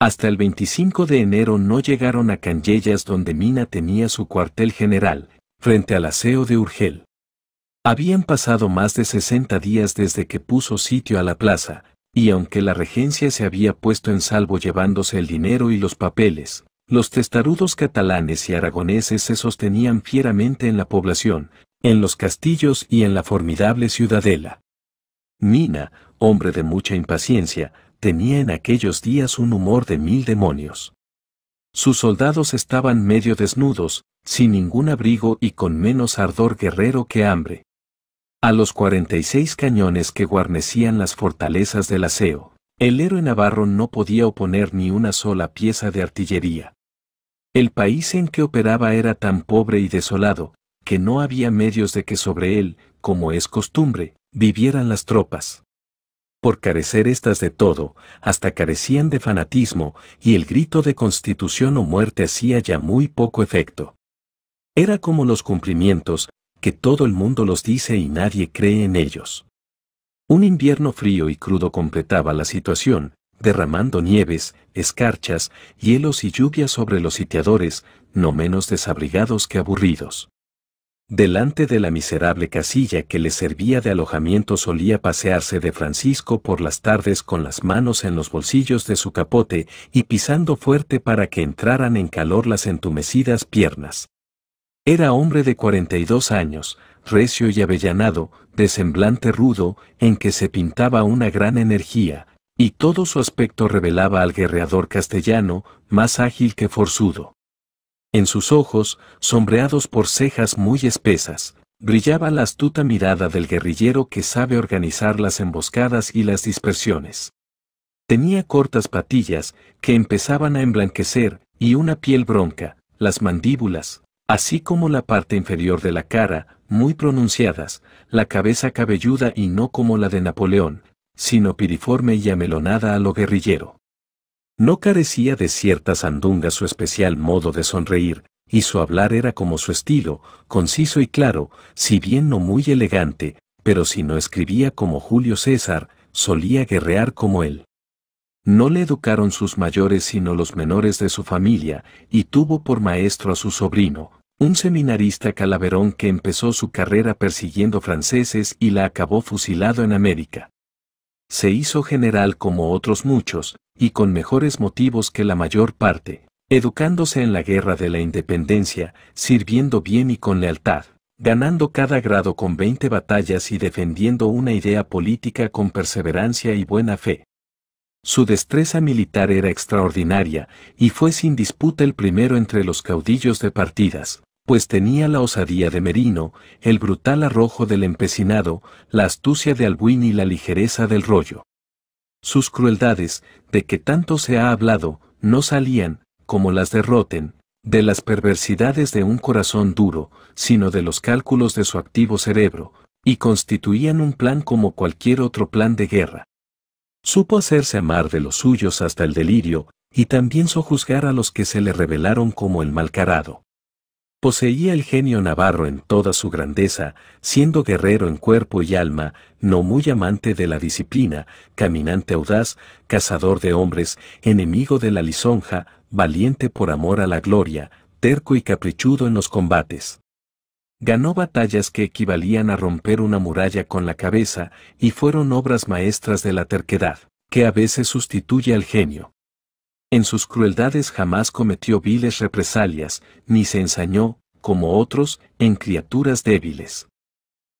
Hasta el 25 de enero no llegaron a Canyellas donde Mina tenía su cuartel general, frente al aseo de Urgel. Habían pasado más de 60 días desde que puso sitio a la plaza, y aunque la regencia se había puesto en salvo llevándose el dinero y los papeles, los testarudos catalanes y aragoneses se sostenían fieramente en la población, en los castillos y en la formidable ciudadela. Mina, hombre de mucha impaciencia, tenía en aquellos días un humor de mil demonios. Sus soldados estaban medio desnudos, sin ningún abrigo y con menos ardor guerrero que hambre. A los 46 cañones que guarnecían las fortalezas del aseo, el héroe navarro no podía oponer ni una sola pieza de artillería. El país en que operaba era tan pobre y desolado, que no había medios de que sobre él, como es costumbre, vivieran las tropas. Por carecer estas de todo, hasta carecían de fanatismo, y el grito de constitución o muerte hacía ya muy poco efecto. Era como los cumplimientos, que todo el mundo los dice y nadie cree en ellos. Un invierno frío y crudo completaba la situación, derramando nieves, escarchas, hielos y lluvias sobre los sitiadores, no menos desabrigados que aburridos. Delante de la miserable casilla que le servía de alojamiento solía pasearse de Francisco por las tardes con las manos en los bolsillos de su capote y pisando fuerte para que entraran en calor las entumecidas piernas. Era hombre de dos años, recio y avellanado, de semblante rudo, en que se pintaba una gran energía, y todo su aspecto revelaba al guerreador castellano, más ágil que forzudo. En sus ojos, sombreados por cejas muy espesas, brillaba la astuta mirada del guerrillero que sabe organizar las emboscadas y las dispersiones. Tenía cortas patillas, que empezaban a emblanquecer, y una piel bronca, las mandíbulas, así como la parte inferior de la cara, muy pronunciadas, la cabeza cabelluda y no como la de Napoleón, sino piriforme y amelonada a lo guerrillero. No carecía de ciertas andungas su especial modo de sonreír, y su hablar era como su estilo, conciso y claro, si bien no muy elegante, pero si no escribía como Julio César, solía guerrear como él. No le educaron sus mayores sino los menores de su familia, y tuvo por maestro a su sobrino, un seminarista calaverón que empezó su carrera persiguiendo franceses y la acabó fusilado en América se hizo general como otros muchos, y con mejores motivos que la mayor parte, educándose en la guerra de la independencia, sirviendo bien y con lealtad, ganando cada grado con veinte batallas y defendiendo una idea política con perseverancia y buena fe. Su destreza militar era extraordinaria, y fue sin disputa el primero entre los caudillos de partidas, pues tenía la osadía de Merino, el brutal arrojo del empecinado, la astucia de Albuín y la ligereza del rollo. Sus crueldades, de que tanto se ha hablado, no salían, como las derroten, de las perversidades de un corazón duro, sino de los cálculos de su activo cerebro, y constituían un plan como cualquier otro plan de guerra. Supo hacerse amar de los suyos hasta el delirio, y también sojuzgar a los que se le revelaron como el malcarado. Poseía el genio navarro en toda su grandeza, siendo guerrero en cuerpo y alma, no muy amante de la disciplina, caminante audaz, cazador de hombres, enemigo de la lisonja, valiente por amor a la gloria, terco y caprichudo en los combates. Ganó batallas que equivalían a romper una muralla con la cabeza y fueron obras maestras de la terquedad, que a veces sustituye al genio. En sus crueldades jamás cometió viles represalias, ni se ensañó, como otros, en criaturas débiles.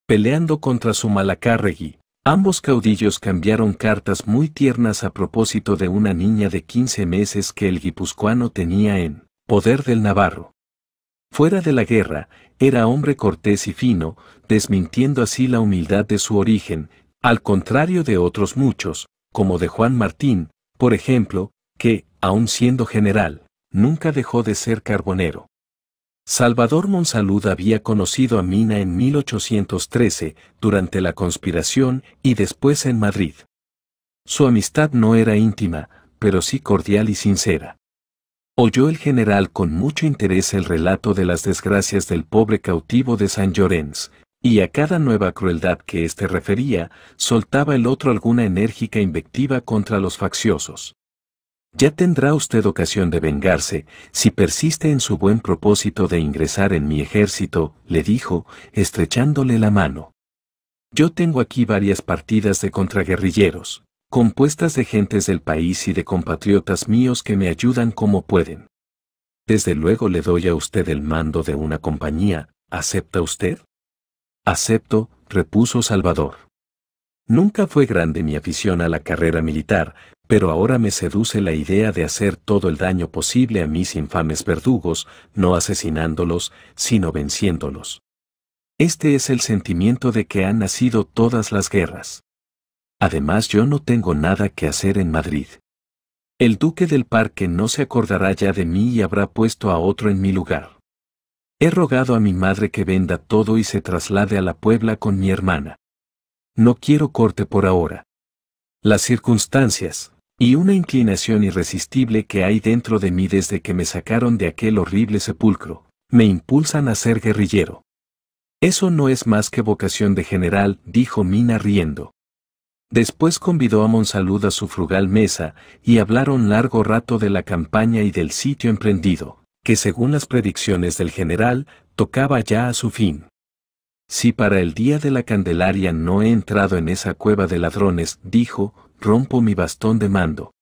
Peleando contra su Malacárregui, ambos caudillos cambiaron cartas muy tiernas a propósito de una niña de 15 meses que el guipuzcoano tenía en poder del Navarro. Fuera de la guerra, era hombre cortés y fino, desmintiendo así la humildad de su origen, al contrario de otros muchos, como de Juan Martín, por ejemplo, que, aun siendo general, nunca dejó de ser carbonero. Salvador Monsalud había conocido a Mina en 1813, durante la conspiración y después en Madrid. Su amistad no era íntima, pero sí cordial y sincera. Oyó el general con mucho interés el relato de las desgracias del pobre cautivo de San Llorens, y a cada nueva crueldad que éste refería, soltaba el otro alguna enérgica invectiva contra los facciosos. Ya tendrá usted ocasión de vengarse, si persiste en su buen propósito de ingresar en mi ejército, le dijo, estrechándole la mano. Yo tengo aquí varias partidas de contraguerrilleros, compuestas de gentes del país y de compatriotas míos que me ayudan como pueden. Desde luego le doy a usted el mando de una compañía, ¿acepta usted? Acepto, repuso Salvador. Nunca fue grande mi afición a la carrera militar, pero ahora me seduce la idea de hacer todo el daño posible a mis infames verdugos, no asesinándolos, sino venciéndolos. Este es el sentimiento de que han nacido todas las guerras. Además yo no tengo nada que hacer en Madrid. El duque del parque no se acordará ya de mí y habrá puesto a otro en mi lugar. He rogado a mi madre que venda todo y se traslade a la Puebla con mi hermana. No quiero corte por ahora. Las circunstancias, y una inclinación irresistible que hay dentro de mí desde que me sacaron de aquel horrible sepulcro, me impulsan a ser guerrillero. Eso no es más que vocación de general, dijo Mina riendo. Después convidó a Monsalud a su frugal mesa, y hablaron largo rato de la campaña y del sitio emprendido, que según las predicciones del general, tocaba ya a su fin. Si para el día de la Candelaria no he entrado en esa cueva de ladrones, dijo, rompo mi bastón de mando.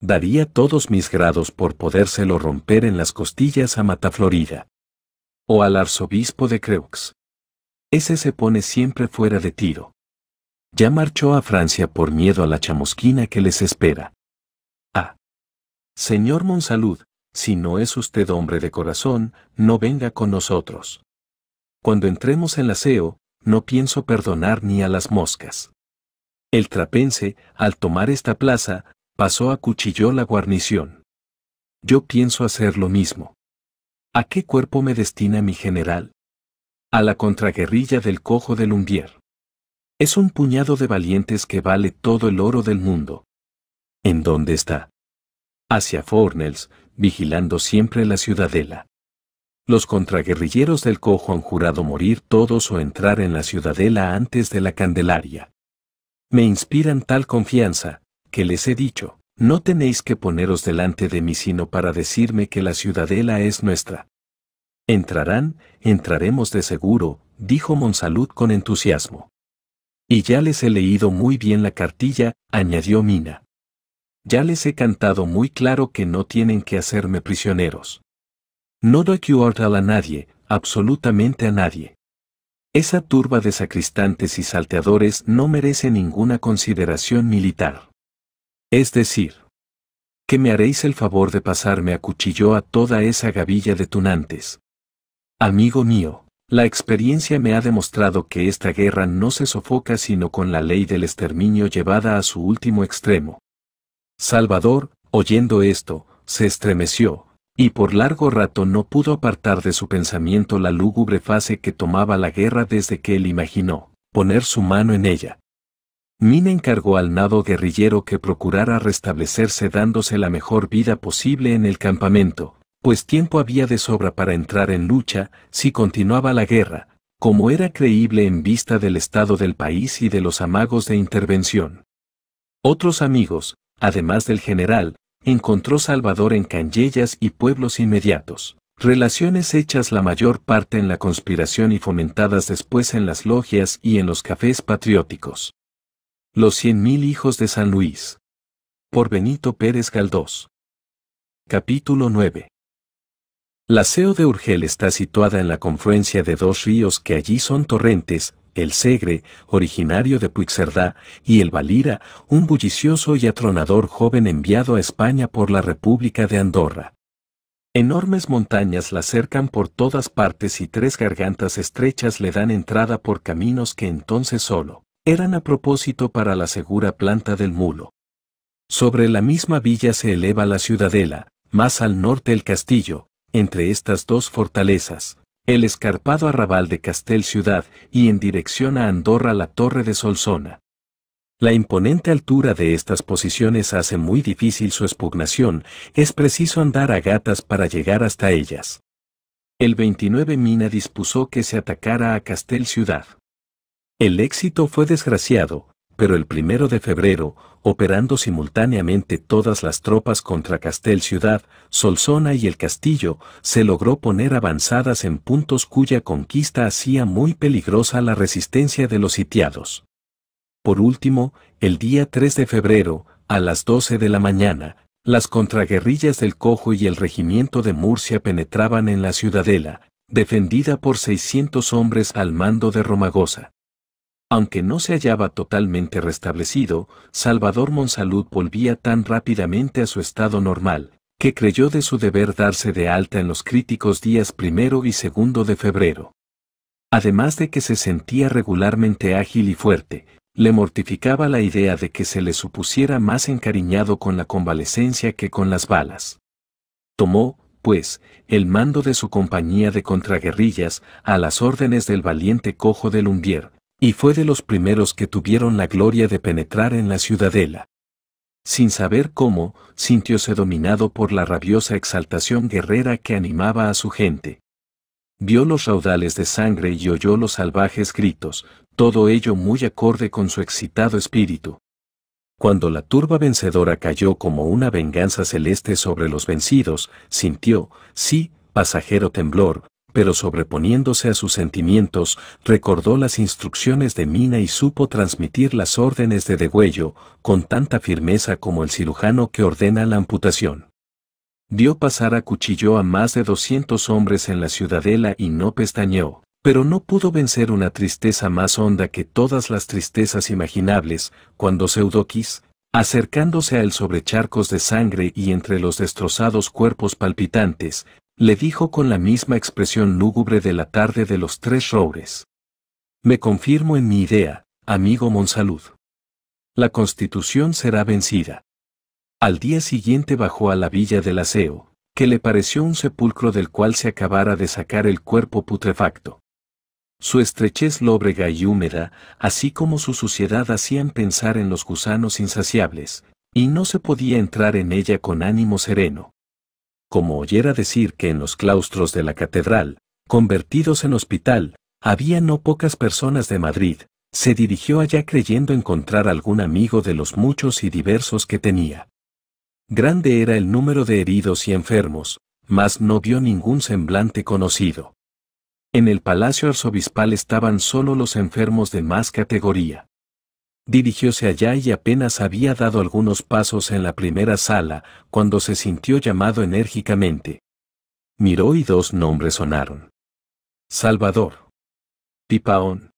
Daría todos mis grados por podérselo romper en las costillas a Mataflorida. O al arzobispo de Creux. Ese se pone siempre fuera de tiro. Ya marchó a Francia por miedo a la chamusquina que les espera. Ah. Señor Monsalud, si no es usted hombre de corazón, no venga con nosotros. Cuando entremos en la SEO, no pienso perdonar ni a las moscas. El trapense, al tomar esta plaza, pasó a cuchillo la guarnición. Yo pienso hacer lo mismo. ¿A qué cuerpo me destina mi general? A la contraguerrilla del cojo de Lumbier. Es un puñado de valientes que vale todo el oro del mundo. ¿En dónde está? Hacia Fornels, vigilando siempre la ciudadela. Los contraguerrilleros del cojo han jurado morir todos o entrar en la ciudadela antes de la Candelaria me inspiran tal confianza, que les he dicho, no tenéis que poneros delante de mí sino para decirme que la ciudadela es nuestra. Entrarán, entraremos de seguro, dijo Monsalud con entusiasmo. Y ya les he leído muy bien la cartilla, añadió Mina. Ya les he cantado muy claro que no tienen que hacerme prisioneros. No doy que a nadie, absolutamente a nadie. Esa turba de sacristantes y salteadores no merece ninguna consideración militar. Es decir, que me haréis el favor de pasarme a cuchillo a toda esa gavilla de tunantes. Amigo mío, la experiencia me ha demostrado que esta guerra no se sofoca sino con la ley del exterminio llevada a su último extremo. Salvador, oyendo esto, se estremeció, y por largo rato no pudo apartar de su pensamiento la lúgubre fase que tomaba la guerra desde que él imaginó poner su mano en ella. Mina encargó al nado guerrillero que procurara restablecerse dándose la mejor vida posible en el campamento, pues tiempo había de sobra para entrar en lucha si continuaba la guerra, como era creíble en vista del estado del país y de los amagos de intervención. Otros amigos, además del general, encontró Salvador en Canyellas y pueblos inmediatos. Relaciones hechas la mayor parte en la conspiración y fomentadas después en las logias y en los cafés patrióticos. Los cien mil hijos de San Luis. Por Benito Pérez Galdós. Capítulo 9. La CEO de Urgel está situada en la confluencia de dos ríos que allí son torrentes, el Segre, originario de Puixerdá, y el Valira, un bullicioso y atronador joven enviado a España por la República de Andorra. Enormes montañas la cercan por todas partes y tres gargantas estrechas le dan entrada por caminos que entonces solo eran a propósito para la segura planta del mulo. Sobre la misma villa se eleva la ciudadela, más al norte el castillo, entre estas dos fortalezas, el escarpado arrabal de Castel Ciudad y en dirección a Andorra la Torre de Solsona. La imponente altura de estas posiciones hace muy difícil su expugnación, es preciso andar a gatas para llegar hasta ellas. El 29 Mina dispuso que se atacara a Castel Ciudad. El éxito fue desgraciado, pero el primero de febrero, operando simultáneamente todas las tropas contra Castel Ciudad, Solsona y el castillo, se logró poner avanzadas en puntos cuya conquista hacía muy peligrosa la resistencia de los sitiados. Por último, el día 3 de febrero, a las 12 de la mañana, las contraguerrillas del Cojo y el regimiento de Murcia penetraban en la ciudadela, defendida por 600 hombres al mando de Romagosa. Aunque no se hallaba totalmente restablecido, Salvador Monsalud volvía tan rápidamente a su estado normal, que creyó de su deber darse de alta en los críticos días primero y segundo de febrero. Además de que se sentía regularmente ágil y fuerte, le mortificaba la idea de que se le supusiera más encariñado con la convalecencia que con las balas. Tomó, pues, el mando de su compañía de contraguerrillas a las órdenes del valiente cojo de Lumbier, y fue de los primeros que tuvieron la gloria de penetrar en la ciudadela. Sin saber cómo, sintióse dominado por la rabiosa exaltación guerrera que animaba a su gente. Vio los raudales de sangre y oyó los salvajes gritos, todo ello muy acorde con su excitado espíritu. Cuando la turba vencedora cayó como una venganza celeste sobre los vencidos, sintió, sí, pasajero temblor, pero sobreponiéndose a sus sentimientos, recordó las instrucciones de Mina y supo transmitir las órdenes de degüello, con tanta firmeza como el cirujano que ordena la amputación. Dio pasar a cuchillo a más de 200 hombres en la ciudadela y no pestañeó, pero no pudo vencer una tristeza más honda que todas las tristezas imaginables, cuando Seudoquis, acercándose a él sobre charcos de sangre y entre los destrozados cuerpos palpitantes, le dijo con la misma expresión lúgubre de la tarde de los tres robres. Me confirmo en mi idea, amigo Monsalud. La constitución será vencida. Al día siguiente bajó a la villa del aseo, que le pareció un sepulcro del cual se acabara de sacar el cuerpo putrefacto. Su estrechez lóbrega y húmeda, así como su suciedad hacían pensar en los gusanos insaciables, y no se podía entrar en ella con ánimo sereno como oyera decir que en los claustros de la catedral, convertidos en hospital, había no pocas personas de Madrid, se dirigió allá creyendo encontrar algún amigo de los muchos y diversos que tenía. Grande era el número de heridos y enfermos, mas no vio ningún semblante conocido. En el palacio arzobispal estaban solo los enfermos de más categoría. Dirigióse allá y apenas había dado algunos pasos en la primera sala, cuando se sintió llamado enérgicamente. Miró y dos nombres sonaron. Salvador. Pipaón.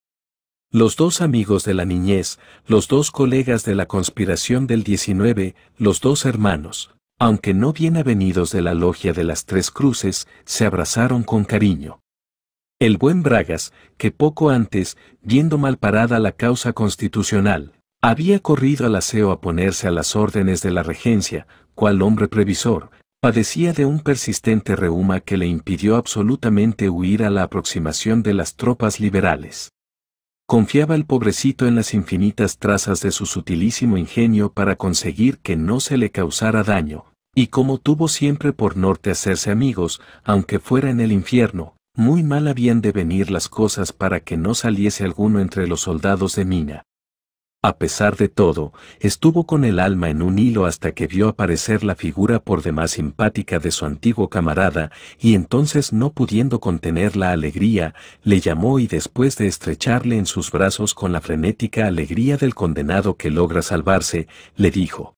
Los dos amigos de la niñez, los dos colegas de la conspiración del 19, los dos hermanos, aunque no bien avenidos de la logia de las Tres Cruces, se abrazaron con cariño. El buen Bragas, que poco antes, viendo mal parada la causa constitucional, había corrido al aseo a ponerse a las órdenes de la regencia, cual hombre previsor, padecía de un persistente reuma que le impidió absolutamente huir a la aproximación de las tropas liberales. Confiaba el pobrecito en las infinitas trazas de su sutilísimo ingenio para conseguir que no se le causara daño, y como tuvo siempre por norte hacerse amigos, aunque fuera en el infierno, muy mal habían de venir las cosas para que no saliese alguno entre los soldados de Mina. A pesar de todo, estuvo con el alma en un hilo hasta que vio aparecer la figura por demás simpática de su antiguo camarada, y entonces no pudiendo contener la alegría, le llamó y después de estrecharle en sus brazos con la frenética alegría del condenado que logra salvarse, le dijo,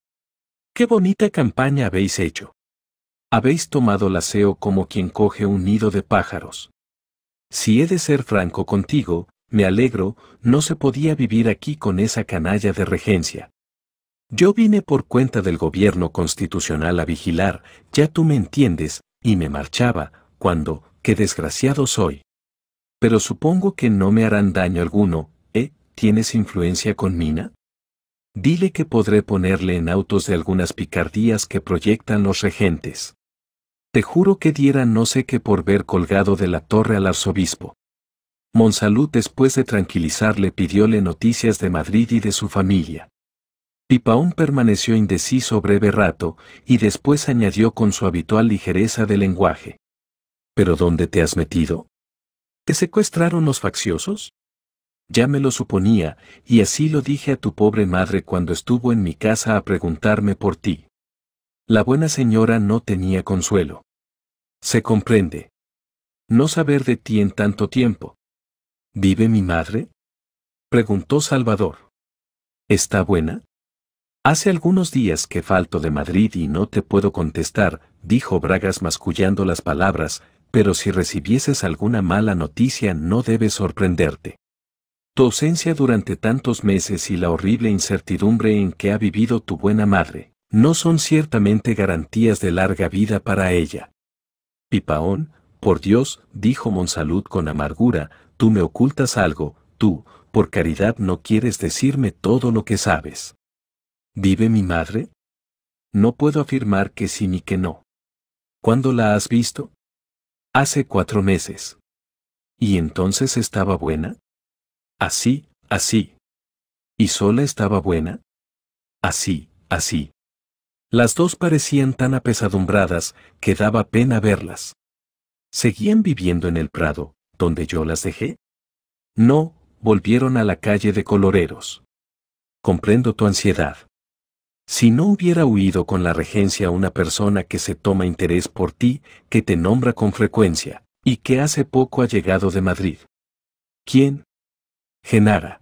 Qué bonita campaña habéis hecho. Habéis tomado el aseo como quien coge un nido de pájaros. Si he de ser franco contigo, me alegro, no se podía vivir aquí con esa canalla de regencia. Yo vine por cuenta del gobierno constitucional a vigilar, ya tú me entiendes, y me marchaba, cuando, qué desgraciado soy. Pero supongo que no me harán daño alguno, ¿eh? ¿Tienes influencia con Mina? Dile que podré ponerle en autos de algunas picardías que proyectan los regentes. Te juro que diera no sé qué por ver colgado de la torre al arzobispo. Monsalud después de tranquilizarle pidióle noticias de Madrid y de su familia. Pipaón permaneció indeciso breve rato, y después añadió con su habitual ligereza de lenguaje. ¿Pero dónde te has metido? ¿Te secuestraron los facciosos? Ya me lo suponía, y así lo dije a tu pobre madre cuando estuvo en mi casa a preguntarme por ti. La buena señora no tenía consuelo. Se comprende. No saber de ti en tanto tiempo. ¿Vive mi madre? Preguntó Salvador. ¿Está buena? Hace algunos días que falto de Madrid y no te puedo contestar, dijo Bragas mascullando las palabras, pero si recibieses alguna mala noticia no debes sorprenderte. Tu ausencia durante tantos meses y la horrible incertidumbre en que ha vivido tu buena madre no son ciertamente garantías de larga vida para ella. Pipaón, por Dios, dijo Monsalud con amargura, tú me ocultas algo, tú, por caridad no quieres decirme todo lo que sabes. ¿Vive mi madre? No puedo afirmar que sí ni que no. ¿Cuándo la has visto? Hace cuatro meses. ¿Y entonces estaba buena? Así, así. ¿Y sola estaba buena? Así, así. Las dos parecían tan apesadumbradas que daba pena verlas. ¿Seguían viviendo en el prado, donde yo las dejé? No, volvieron a la calle de coloreros. Comprendo tu ansiedad. Si no hubiera huido con la regencia una persona que se toma interés por ti, que te nombra con frecuencia, y que hace poco ha llegado de Madrid. ¿Quién? Genara.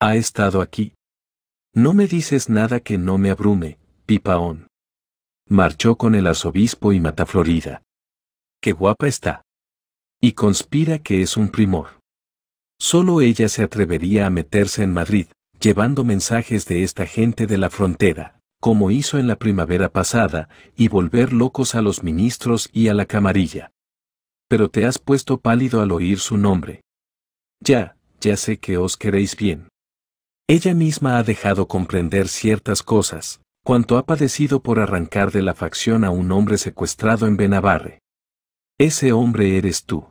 Ha estado aquí. No me dices nada que no me abrume, Pipaón. Marchó con el arzobispo y mata Florida. ¡Qué guapa está! Y conspira que es un primor. Solo ella se atrevería a meterse en Madrid, llevando mensajes de esta gente de la frontera, como hizo en la primavera pasada, y volver locos a los ministros y a la camarilla. Pero te has puesto pálido al oír su nombre. Ya, ya sé que os queréis bien. Ella misma ha dejado comprender ciertas cosas, cuanto ha padecido por arrancar de la facción a un hombre secuestrado en Benavarre. Ese hombre eres tú.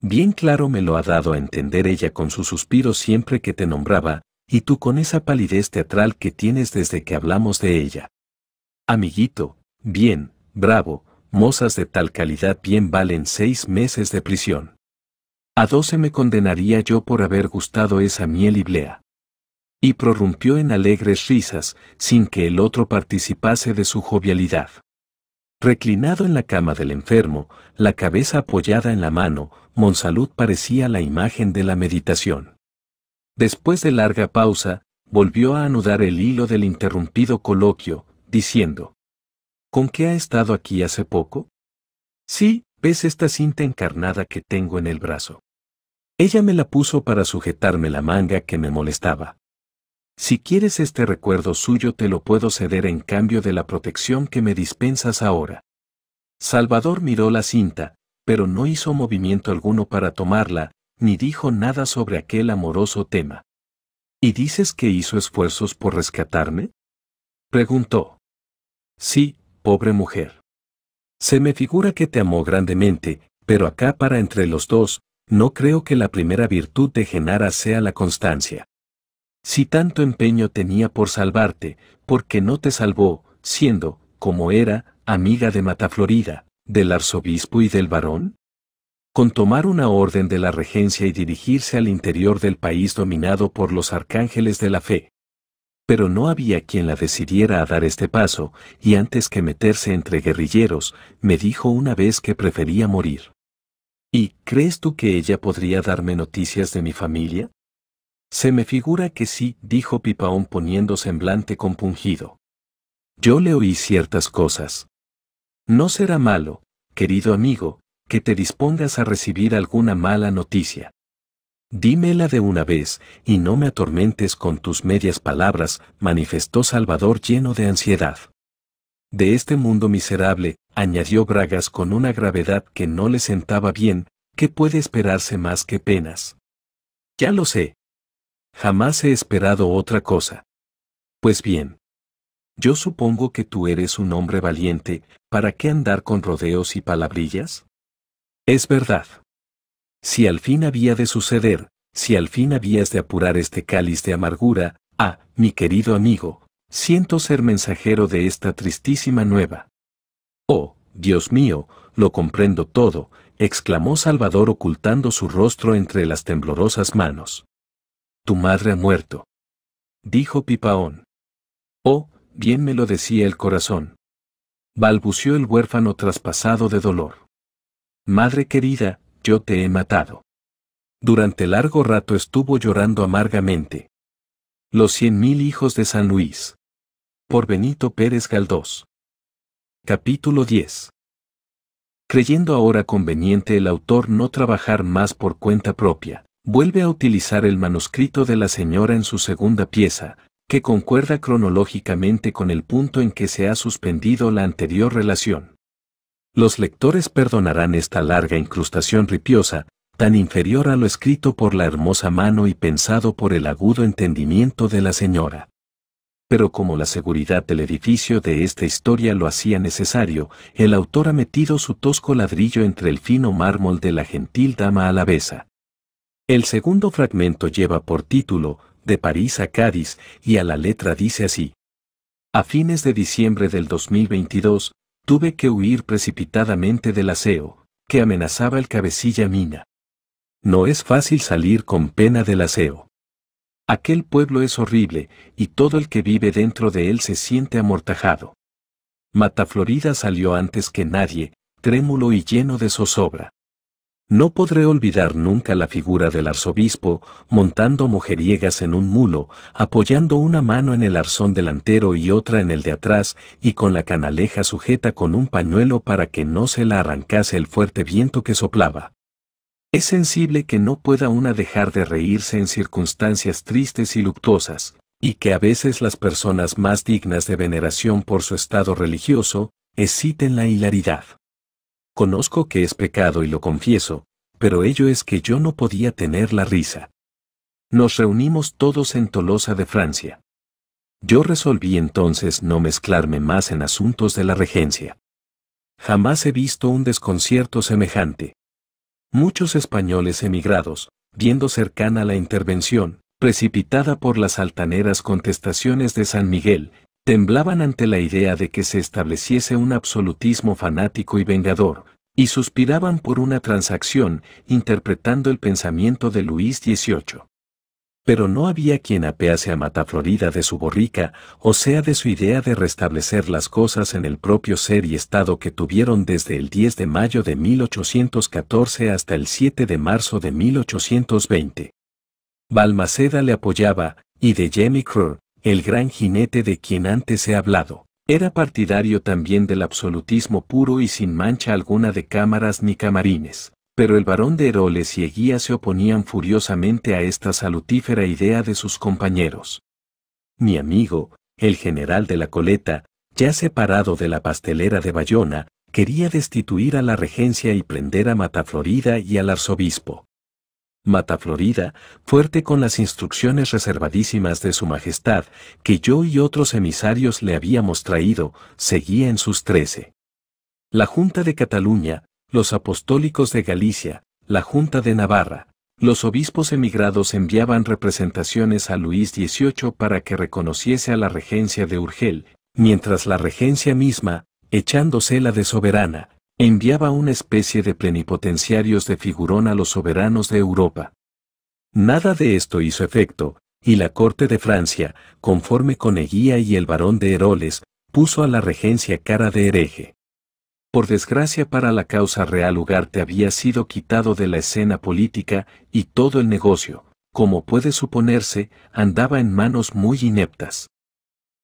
Bien claro me lo ha dado a entender ella con su suspiro siempre que te nombraba, y tú con esa palidez teatral que tienes desde que hablamos de ella. Amiguito, bien, bravo, mozas de tal calidad bien valen seis meses de prisión. A doce me condenaría yo por haber gustado esa miel y y prorrumpió en alegres risas, sin que el otro participase de su jovialidad. Reclinado en la cama del enfermo, la cabeza apoyada en la mano, Monsalud parecía la imagen de la meditación. Después de larga pausa, volvió a anudar el hilo del interrumpido coloquio, diciendo, ¿Con qué ha estado aquí hace poco? Sí, ves esta cinta encarnada que tengo en el brazo. Ella me la puso para sujetarme la manga que me molestaba. Si quieres este recuerdo suyo te lo puedo ceder en cambio de la protección que me dispensas ahora. Salvador miró la cinta, pero no hizo movimiento alguno para tomarla, ni dijo nada sobre aquel amoroso tema. ¿Y dices que hizo esfuerzos por rescatarme? Preguntó. Sí, pobre mujer. Se me figura que te amó grandemente, pero acá para entre los dos, no creo que la primera virtud de Genara sea la constancia. Si tanto empeño tenía por salvarte, ¿por qué no te salvó, siendo, como era, amiga de Mataflorida, del arzobispo y del varón? Con tomar una orden de la regencia y dirigirse al interior del país dominado por los arcángeles de la fe. Pero no había quien la decidiera a dar este paso, y antes que meterse entre guerrilleros, me dijo una vez que prefería morir. ¿Y crees tú que ella podría darme noticias de mi familia? Se me figura que sí, dijo Pipaón poniendo semblante compungido. Yo le oí ciertas cosas. No será malo, querido amigo, que te dispongas a recibir alguna mala noticia. Dímela de una vez, y no me atormentes con tus medias palabras, manifestó Salvador lleno de ansiedad. De este mundo miserable, añadió Bragas con una gravedad que no le sentaba bien, ¿qué puede esperarse más que penas? Ya lo sé, Jamás he esperado otra cosa. Pues bien. Yo supongo que tú eres un hombre valiente, ¿para qué andar con rodeos y palabrillas? Es verdad. Si al fin había de suceder, si al fin habías de apurar este cáliz de amargura, ah, mi querido amigo, siento ser mensajero de esta tristísima nueva. Oh, Dios mío, lo comprendo todo, exclamó Salvador ocultando su rostro entre las temblorosas manos tu madre ha muerto. Dijo Pipaón. Oh, bien me lo decía el corazón. Balbució el huérfano traspasado de dolor. Madre querida, yo te he matado. Durante largo rato estuvo llorando amargamente. Los cien mil hijos de San Luis. Por Benito Pérez Galdós. Capítulo 10. Creyendo ahora conveniente el autor no trabajar más por cuenta propia, vuelve a utilizar el manuscrito de la señora en su segunda pieza, que concuerda cronológicamente con el punto en que se ha suspendido la anterior relación. Los lectores perdonarán esta larga incrustación ripiosa, tan inferior a lo escrito por la hermosa mano y pensado por el agudo entendimiento de la señora. Pero como la seguridad del edificio de esta historia lo hacía necesario, el autor ha metido su tosco ladrillo entre el fino mármol de la gentil dama alavesa. El segundo fragmento lleva por título, De París a Cádiz, y a la letra dice así. A fines de diciembre del 2022, tuve que huir precipitadamente del aseo, que amenazaba el cabecilla mina. No es fácil salir con pena del aseo. Aquel pueblo es horrible, y todo el que vive dentro de él se siente amortajado. Mataflorida salió antes que nadie, trémulo y lleno de zozobra. No podré olvidar nunca la figura del arzobispo, montando mujeriegas en un mulo, apoyando una mano en el arzón delantero y otra en el de atrás, y con la canaleja sujeta con un pañuelo para que no se la arrancase el fuerte viento que soplaba. Es sensible que no pueda una dejar de reírse en circunstancias tristes y luctuosas, y que a veces las personas más dignas de veneración por su estado religioso, exciten la hilaridad. Conozco que es pecado y lo confieso, pero ello es que yo no podía tener la risa. Nos reunimos todos en Tolosa de Francia. Yo resolví entonces no mezclarme más en asuntos de la regencia. Jamás he visto un desconcierto semejante. Muchos españoles emigrados, viendo cercana la intervención, precipitada por las altaneras contestaciones de San Miguel, temblaban ante la idea de que se estableciese un absolutismo fanático y vengador, y suspiraban por una transacción, interpretando el pensamiento de Luis XVIII. Pero no había quien apease a Mataflorida de su borrica, o sea de su idea de restablecer las cosas en el propio ser y estado que tuvieron desde el 10 de mayo de 1814 hasta el 7 de marzo de 1820. Balmaceda le apoyaba, y de Jemmy Crow el gran jinete de quien antes he hablado, era partidario también del absolutismo puro y sin mancha alguna de cámaras ni camarines, pero el barón de Heroles y Eguía se oponían furiosamente a esta salutífera idea de sus compañeros. Mi amigo, el general de la coleta, ya separado de la pastelera de Bayona, quería destituir a la regencia y prender a Mataflorida y al arzobispo. Mataflorida, fuerte con las instrucciones reservadísimas de su Majestad, que yo y otros emisarios le habíamos traído, seguía en sus trece. La Junta de Cataluña, los apostólicos de Galicia, la Junta de Navarra, los obispos emigrados enviaban representaciones a Luis XVIII para que reconociese a la regencia de Urgel, mientras la regencia misma, echándosela de soberana, enviaba una especie de plenipotenciarios de figurón a los soberanos de Europa. Nada de esto hizo efecto, y la corte de Francia, conforme con Eguía y el barón de Heroles, puso a la regencia cara de hereje. Por desgracia para la causa real Ugarte había sido quitado de la escena política y todo el negocio, como puede suponerse, andaba en manos muy ineptas.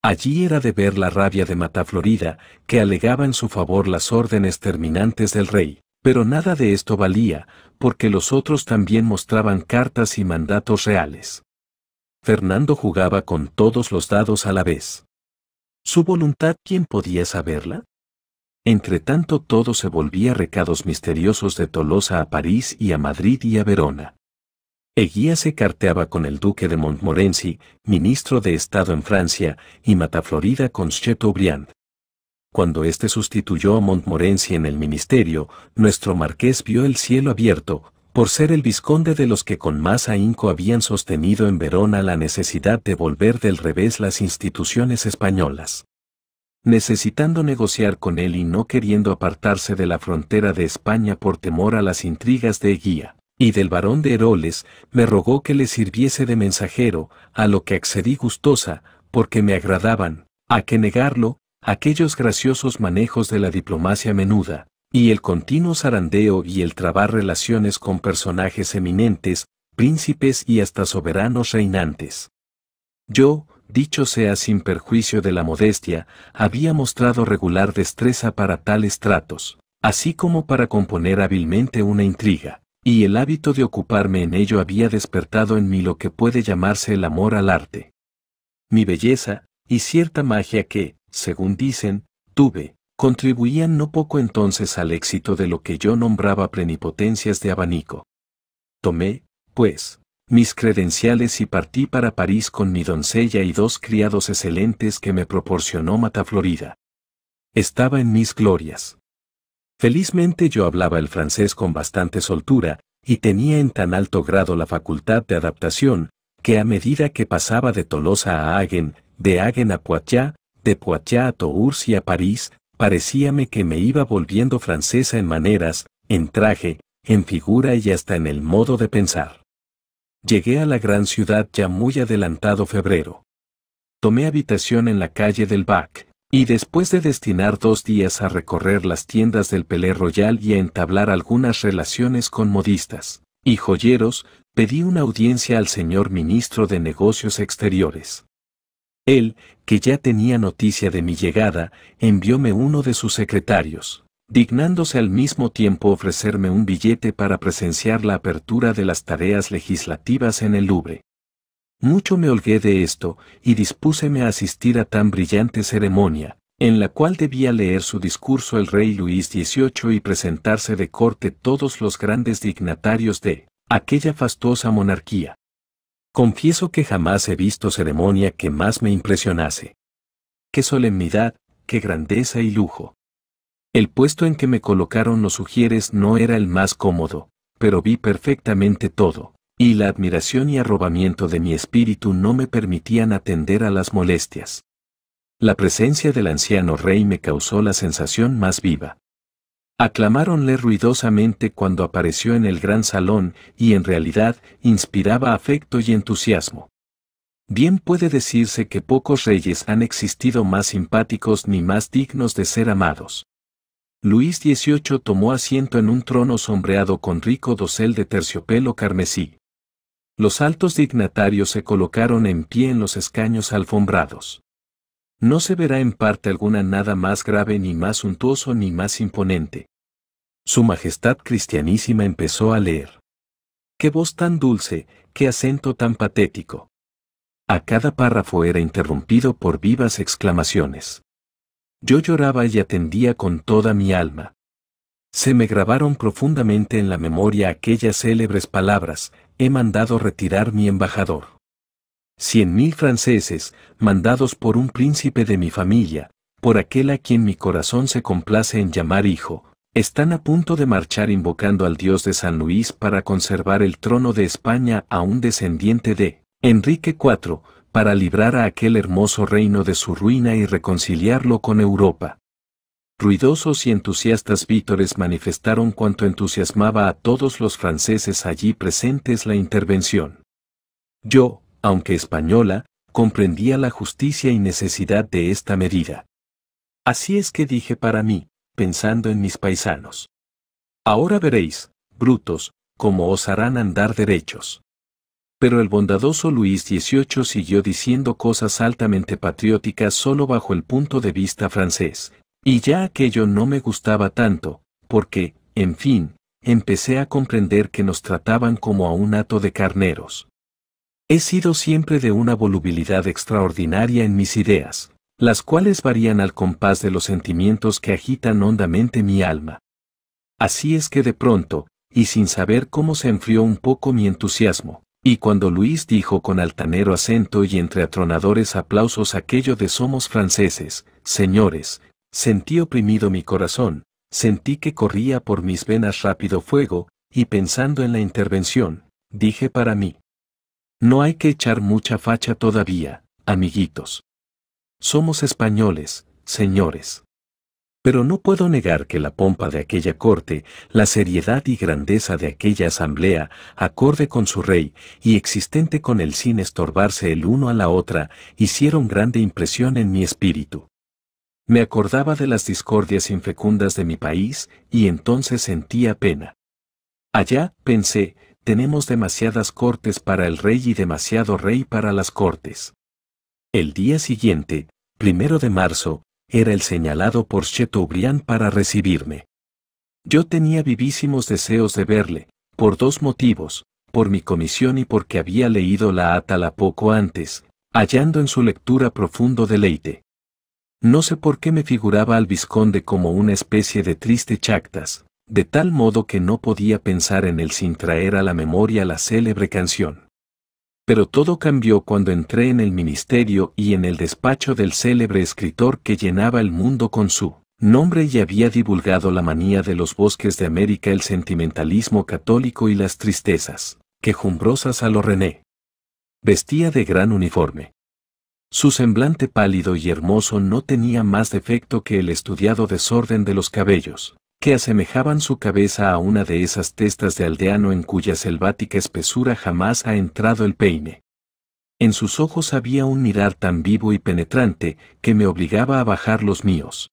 Allí era de ver la rabia de Mataflorida, que alegaba en su favor las órdenes terminantes del rey. Pero nada de esto valía, porque los otros también mostraban cartas y mandatos reales. Fernando jugaba con todos los dados a la vez. Su voluntad, ¿quién podía saberla? Entretanto todo se volvía recados misteriosos de Tolosa a París y a Madrid y a Verona. Eguía se carteaba con el duque de Montmorency, ministro de Estado en Francia, y Mataflorida con Chateaubriand. Cuando éste sustituyó a Montmorency en el ministerio, nuestro marqués vio el cielo abierto, por ser el visconde de los que con más ahínco habían sostenido en Verona la necesidad de volver del revés las instituciones españolas. Necesitando negociar con él y no queriendo apartarse de la frontera de España por temor a las intrigas de Eguía y del varón de Heroles, me rogó que le sirviese de mensajero, a lo que accedí gustosa, porque me agradaban, a que negarlo, aquellos graciosos manejos de la diplomacia menuda, y el continuo zarandeo y el trabar relaciones con personajes eminentes, príncipes y hasta soberanos reinantes. Yo, dicho sea sin perjuicio de la modestia, había mostrado regular destreza para tales tratos, así como para componer hábilmente una intriga, y el hábito de ocuparme en ello había despertado en mí lo que puede llamarse el amor al arte. Mi belleza, y cierta magia que, según dicen, tuve, contribuían no poco entonces al éxito de lo que yo nombraba plenipotencias de abanico. Tomé, pues, mis credenciales y partí para París con mi doncella y dos criados excelentes que me proporcionó Florida. Estaba en mis glorias. Felizmente yo hablaba el francés con bastante soltura, y tenía en tan alto grado la facultad de adaptación, que a medida que pasaba de Tolosa a Hagen, de Hagen a Poitiers, de Poitiers a Tours y a París, parecíame que me iba volviendo francesa en maneras, en traje, en figura y hasta en el modo de pensar. Llegué a la gran ciudad ya muy adelantado febrero. Tomé habitación en la calle del Bac, y después de destinar dos días a recorrer las tiendas del Pelé Royal y a entablar algunas relaciones con modistas y joyeros, pedí una audiencia al señor ministro de Negocios Exteriores. Él, que ya tenía noticia de mi llegada, envióme uno de sus secretarios, dignándose al mismo tiempo ofrecerme un billete para presenciar la apertura de las tareas legislativas en el Louvre mucho me holgué de esto, y dispúseme a asistir a tan brillante ceremonia, en la cual debía leer su discurso el rey Luis XVIII y presentarse de corte todos los grandes dignatarios de aquella fastuosa monarquía. Confieso que jamás he visto ceremonia que más me impresionase. Qué solemnidad, qué grandeza y lujo. El puesto en que me colocaron los sugieres no era el más cómodo, pero vi perfectamente todo. Y la admiración y arrobamiento de mi espíritu no me permitían atender a las molestias. La presencia del anciano rey me causó la sensación más viva. Aclamáronle ruidosamente cuando apareció en el gran salón y en realidad inspiraba afecto y entusiasmo. Bien puede decirse que pocos reyes han existido más simpáticos ni más dignos de ser amados. Luis XVIII tomó asiento en un trono sombreado con rico dosel de terciopelo carmesí. Los altos dignatarios se colocaron en pie en los escaños alfombrados. No se verá en parte alguna nada más grave ni más suntuoso ni más imponente. Su Majestad Cristianísima empezó a leer. Qué voz tan dulce, qué acento tan patético. A cada párrafo era interrumpido por vivas exclamaciones. Yo lloraba y atendía con toda mi alma. Se me grabaron profundamente en la memoria aquellas célebres palabras, he mandado retirar mi embajador. Cien mil franceses, mandados por un príncipe de mi familia, por aquel a quien mi corazón se complace en llamar hijo, están a punto de marchar invocando al dios de San Luis para conservar el trono de España a un descendiente de Enrique IV, para librar a aquel hermoso reino de su ruina y reconciliarlo con Europa ruidosos y entusiastas vítores manifestaron cuanto entusiasmaba a todos los franceses allí presentes la intervención. Yo, aunque española, comprendía la justicia y necesidad de esta medida. Así es que dije para mí, pensando en mis paisanos. Ahora veréis, brutos, cómo os harán andar derechos. Pero el bondadoso Luis XVIII siguió diciendo cosas altamente patrióticas solo bajo el punto de vista francés, y ya aquello no me gustaba tanto, porque, en fin, empecé a comprender que nos trataban como a un hato de carneros. He sido siempre de una volubilidad extraordinaria en mis ideas, las cuales varían al compás de los sentimientos que agitan hondamente mi alma. Así es que de pronto, y sin saber cómo se enfrió un poco mi entusiasmo, y cuando Luis dijo con altanero acento y entre atronadores aplausos aquello de somos franceses, señores, Sentí oprimido mi corazón, sentí que corría por mis venas rápido fuego, y pensando en la intervención, dije para mí. No hay que echar mucha facha todavía, amiguitos. Somos españoles, señores. Pero no puedo negar que la pompa de aquella corte, la seriedad y grandeza de aquella asamblea, acorde con su rey, y existente con él sin estorbarse el uno a la otra, hicieron grande impresión en mi espíritu. Me acordaba de las discordias infecundas de mi país y entonces sentía pena. Allá, pensé, tenemos demasiadas cortes para el rey y demasiado rey para las cortes. El día siguiente, primero de marzo, era el señalado por Chateaubriand para recibirme. Yo tenía vivísimos deseos de verle, por dos motivos, por mi comisión y porque había leído la Atala poco antes, hallando en su lectura profundo deleite. No sé por qué me figuraba al vizconde como una especie de triste chactas, de tal modo que no podía pensar en él sin traer a la memoria la célebre canción. Pero todo cambió cuando entré en el ministerio y en el despacho del célebre escritor que llenaba el mundo con su nombre y había divulgado la manía de los bosques de América, el sentimentalismo católico y las tristezas, quejumbrosas a lo René. Vestía de gran uniforme, su semblante pálido y hermoso no tenía más defecto que el estudiado desorden de los cabellos, que asemejaban su cabeza a una de esas testas de aldeano en cuya selvática espesura jamás ha entrado el peine. En sus ojos había un mirar tan vivo y penetrante que me obligaba a bajar los míos.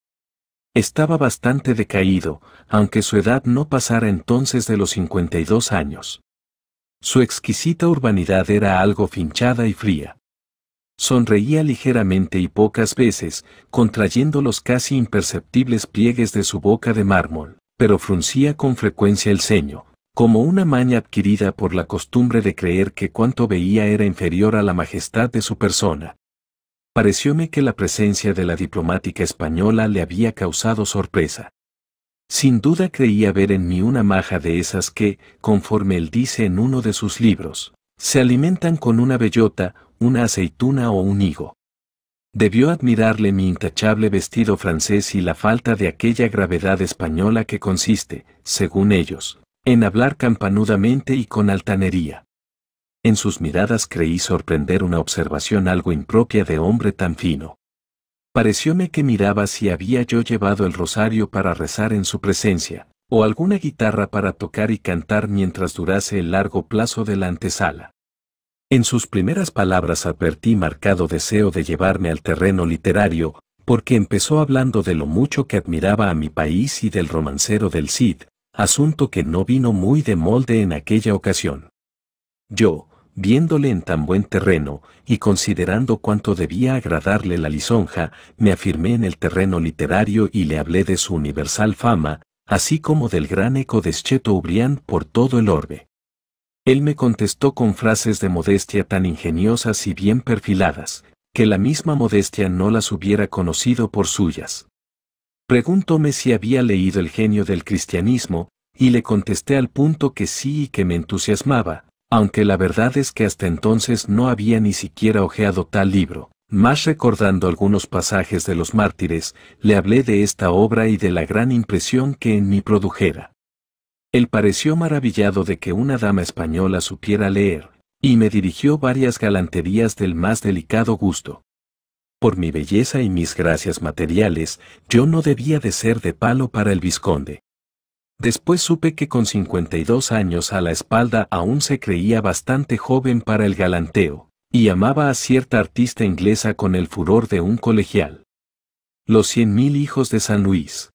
Estaba bastante decaído, aunque su edad no pasara entonces de los 52 años. Su exquisita urbanidad era algo finchada y fría. Sonreía ligeramente y pocas veces, contrayendo los casi imperceptibles pliegues de su boca de mármol, pero fruncía con frecuencia el ceño, como una maña adquirida por la costumbre de creer que cuanto veía era inferior a la majestad de su persona. Parecióme que la presencia de la diplomática española le había causado sorpresa. Sin duda creía ver en mí una maja de esas que, conforme él dice en uno de sus libros, se alimentan con una bellota, una aceituna o un higo. Debió admirarle mi intachable vestido francés y la falta de aquella gravedad española que consiste, según ellos, en hablar campanudamente y con altanería. En sus miradas creí sorprender una observación algo impropia de hombre tan fino. Parecióme que miraba si había yo llevado el rosario para rezar en su presencia, o alguna guitarra para tocar y cantar mientras durase el largo plazo de la antesala. En sus primeras palabras advertí marcado deseo de llevarme al terreno literario, porque empezó hablando de lo mucho que admiraba a mi país y del romancero del Cid, asunto que no vino muy de molde en aquella ocasión. Yo, viéndole en tan buen terreno, y considerando cuánto debía agradarle la lisonja, me afirmé en el terreno literario y le hablé de su universal fama, así como del gran eco de Scheto Ubrián por todo el orbe. Él me contestó con frases de modestia tan ingeniosas y bien perfiladas, que la misma modestia no las hubiera conocido por suyas. Preguntóme si había leído el genio del cristianismo, y le contesté al punto que sí y que me entusiasmaba, aunque la verdad es que hasta entonces no había ni siquiera hojeado tal libro. Más recordando algunos pasajes de los mártires, le hablé de esta obra y de la gran impresión que en mí produjera. Él pareció maravillado de que una dama española supiera leer, y me dirigió varias galanterías del más delicado gusto. Por mi belleza y mis gracias materiales, yo no debía de ser de palo para el Visconde. Después supe que con 52 años a la espalda aún se creía bastante joven para el galanteo, y amaba a cierta artista inglesa con el furor de un colegial. Los cien mil hijos de San Luis.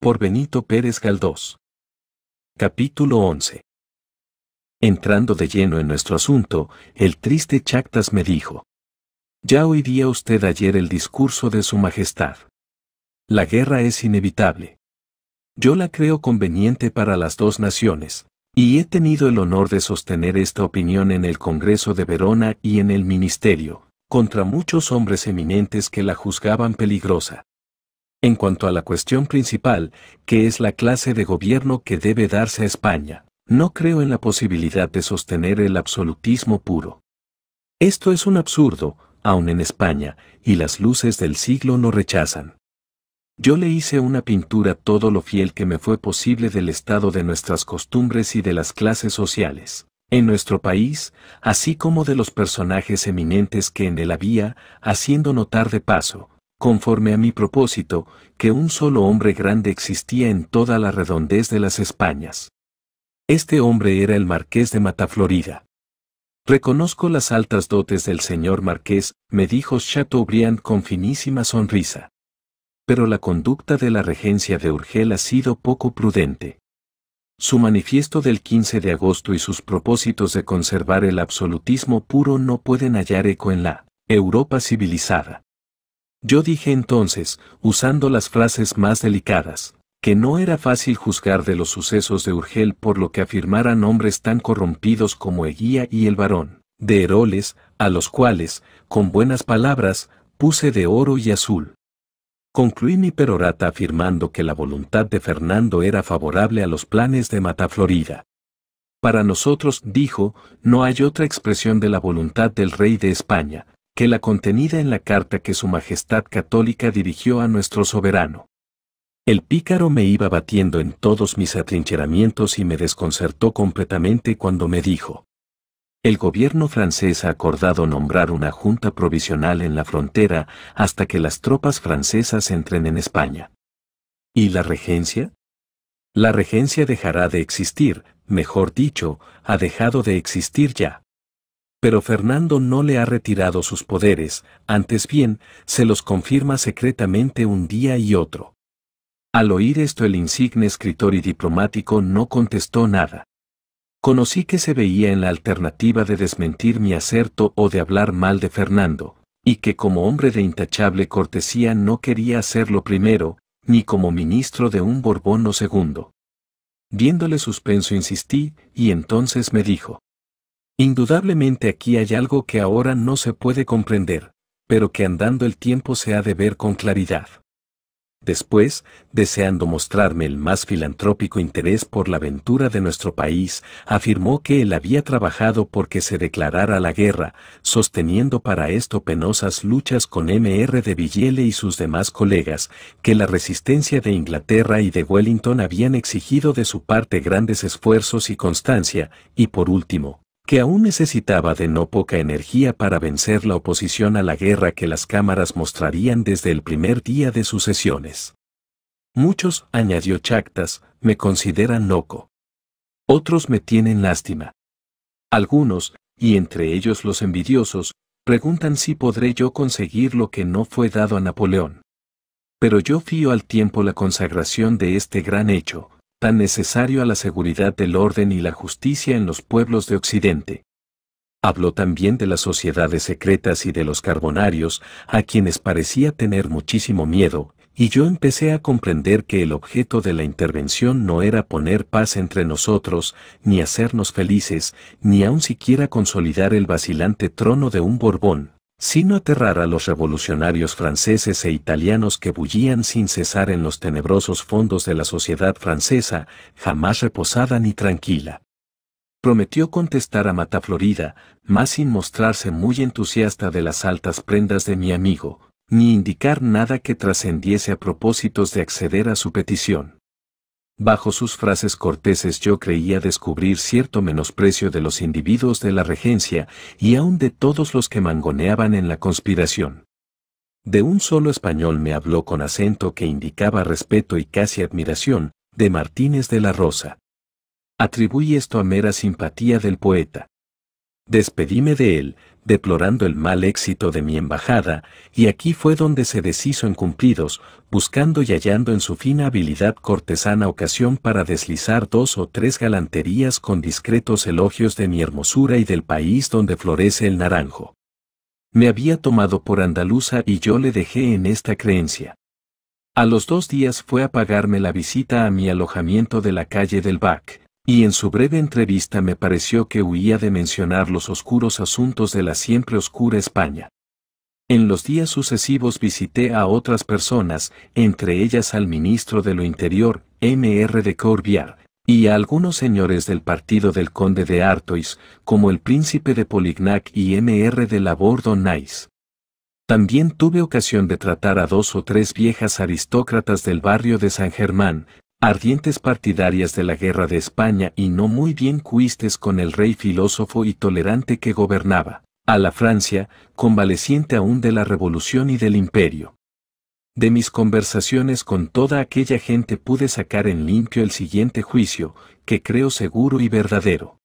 Por Benito Pérez Galdós. Capítulo 11. Entrando de lleno en nuestro asunto, el triste Chactas me dijo. Ya oiría usted ayer el discurso de su Majestad. La guerra es inevitable. Yo la creo conveniente para las dos naciones, y he tenido el honor de sostener esta opinión en el Congreso de Verona y en el Ministerio, contra muchos hombres eminentes que la juzgaban peligrosa en cuanto a la cuestión principal, que es la clase de gobierno que debe darse a España. No creo en la posibilidad de sostener el absolutismo puro. Esto es un absurdo, aun en España, y las luces del siglo no rechazan. Yo le hice una pintura todo lo fiel que me fue posible del estado de nuestras costumbres y de las clases sociales, en nuestro país, así como de los personajes eminentes que en él había, haciendo notar de paso, conforme a mi propósito, que un solo hombre grande existía en toda la redondez de las Españas. Este hombre era el marqués de Mataflorida. Reconozco las altas dotes del señor marqués, me dijo Chateaubriand con finísima sonrisa. Pero la conducta de la regencia de Urgel ha sido poco prudente. Su manifiesto del 15 de agosto y sus propósitos de conservar el absolutismo puro no pueden hallar eco en la Europa civilizada. Yo dije entonces, usando las frases más delicadas, que no era fácil juzgar de los sucesos de Urgel por lo que afirmaran hombres tan corrompidos como Eguía y el varón, de Heroles, a los cuales, con buenas palabras, puse de oro y azul. Concluí mi perorata afirmando que la voluntad de Fernando era favorable a los planes de Mataflorida. Para nosotros, dijo, no hay otra expresión de la voluntad del rey de España, que la contenida en la carta que Su Majestad Católica dirigió a nuestro soberano. El pícaro me iba batiendo en todos mis atrincheramientos y me desconcertó completamente cuando me dijo. El gobierno francés ha acordado nombrar una junta provisional en la frontera hasta que las tropas francesas entren en España. ¿Y la regencia? La regencia dejará de existir, mejor dicho, ha dejado de existir ya pero Fernando no le ha retirado sus poderes, antes bien, se los confirma secretamente un día y otro. Al oír esto el insigne escritor y diplomático no contestó nada. Conocí que se veía en la alternativa de desmentir mi acerto o de hablar mal de Fernando, y que como hombre de intachable cortesía no quería hacerlo primero, ni como ministro de un borbón o segundo. Viéndole suspenso insistí, y entonces me dijo, Indudablemente aquí hay algo que ahora no se puede comprender, pero que andando el tiempo se ha de ver con claridad. Después, deseando mostrarme el más filantrópico interés por la aventura de nuestro país, afirmó que él había trabajado porque se declarara la guerra, sosteniendo para esto penosas luchas con M.R. de Villele y sus demás colegas, que la resistencia de Inglaterra y de Wellington habían exigido de su parte grandes esfuerzos y constancia, y por último, que aún necesitaba de no poca energía para vencer la oposición a la guerra que las cámaras mostrarían desde el primer día de sus sesiones. Muchos, añadió Chactas, me consideran loco. Otros me tienen lástima. Algunos, y entre ellos los envidiosos, preguntan si podré yo conseguir lo que no fue dado a Napoleón. Pero yo fío al tiempo la consagración de este gran hecho, tan necesario a la seguridad del orden y la justicia en los pueblos de Occidente. Habló también de las sociedades secretas y de los carbonarios, a quienes parecía tener muchísimo miedo, y yo empecé a comprender que el objeto de la intervención no era poner paz entre nosotros, ni hacernos felices, ni aun siquiera consolidar el vacilante trono de un Borbón, sino aterrar a los revolucionarios franceses e italianos que bullían sin cesar en los tenebrosos fondos de la sociedad francesa, jamás reposada ni tranquila. Prometió contestar a Mataflorida, más sin mostrarse muy entusiasta de las altas prendas de mi amigo, ni indicar nada que trascendiese a propósitos de acceder a su petición. Bajo sus frases corteses yo creía descubrir cierto menosprecio de los individuos de la regencia y aun de todos los que mangoneaban en la conspiración. De un solo español me habló con acento que indicaba respeto y casi admiración, de Martínez de la Rosa. Atribuí esto a mera simpatía del poeta. Despedíme de él, deplorando el mal éxito de mi embajada, y aquí fue donde se deshizo en cumplidos, buscando y hallando en su fina habilidad cortesana ocasión para deslizar dos o tres galanterías con discretos elogios de mi hermosura y del país donde florece el naranjo. Me había tomado por andaluza y yo le dejé en esta creencia. A los dos días fue a pagarme la visita a mi alojamiento de la calle del Bac, y en su breve entrevista me pareció que huía de mencionar los oscuros asuntos de la siempre oscura España. En los días sucesivos visité a otras personas, entre ellas al ministro de lo Interior, M.R. de Corbiar, y a algunos señores del partido del conde de Artois, como el príncipe de Polignac y M.R. de Nais. También tuve ocasión de tratar a dos o tres viejas aristócratas del barrio de San Germán, ardientes partidarias de la guerra de España y no muy bien cuistes con el rey filósofo y tolerante que gobernaba, a la Francia, convaleciente aún de la revolución y del imperio. De mis conversaciones con toda aquella gente pude sacar en limpio el siguiente juicio, que creo seguro y verdadero.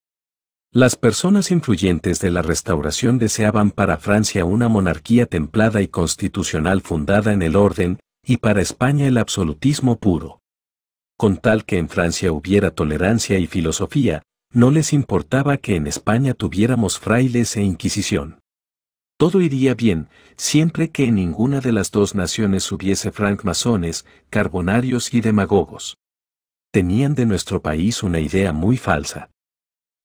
Las personas influyentes de la restauración deseaban para Francia una monarquía templada y constitucional fundada en el orden, y para España el absolutismo puro con tal que en Francia hubiera tolerancia y filosofía, no les importaba que en España tuviéramos frailes e Inquisición. Todo iría bien, siempre que en ninguna de las dos naciones hubiese francmasones, carbonarios y demagogos. Tenían de nuestro país una idea muy falsa.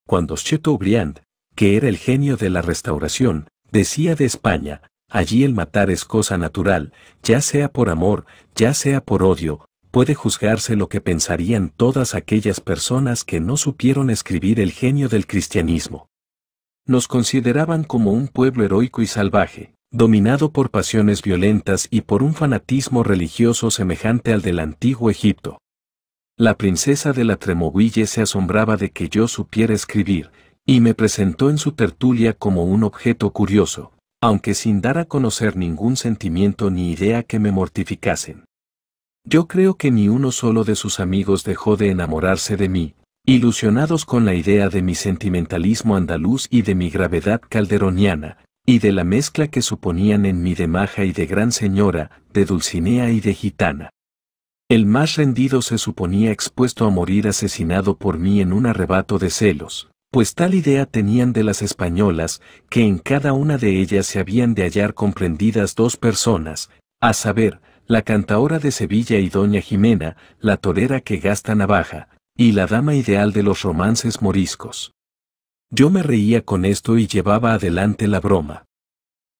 Cuando Chateaubriand, que era el genio de la restauración, decía de España, allí el matar es cosa natural, ya sea por amor, ya sea por odio, puede juzgarse lo que pensarían todas aquellas personas que no supieron escribir el genio del cristianismo. Nos consideraban como un pueblo heroico y salvaje, dominado por pasiones violentas y por un fanatismo religioso semejante al del antiguo Egipto. La princesa de la Tremoguille se asombraba de que yo supiera escribir, y me presentó en su tertulia como un objeto curioso, aunque sin dar a conocer ningún sentimiento ni idea que me mortificasen. Yo creo que ni uno solo de sus amigos dejó de enamorarse de mí, ilusionados con la idea de mi sentimentalismo andaluz y de mi gravedad calderoniana, y de la mezcla que suponían en mí de maja y de gran señora, de dulcinea y de gitana. El más rendido se suponía expuesto a morir asesinado por mí en un arrebato de celos, pues tal idea tenían de las españolas, que en cada una de ellas se habían de hallar comprendidas dos personas, a saber, la cantaora de Sevilla y Doña Jimena, la torera que gasta navaja, y la dama ideal de los romances moriscos. Yo me reía con esto y llevaba adelante la broma.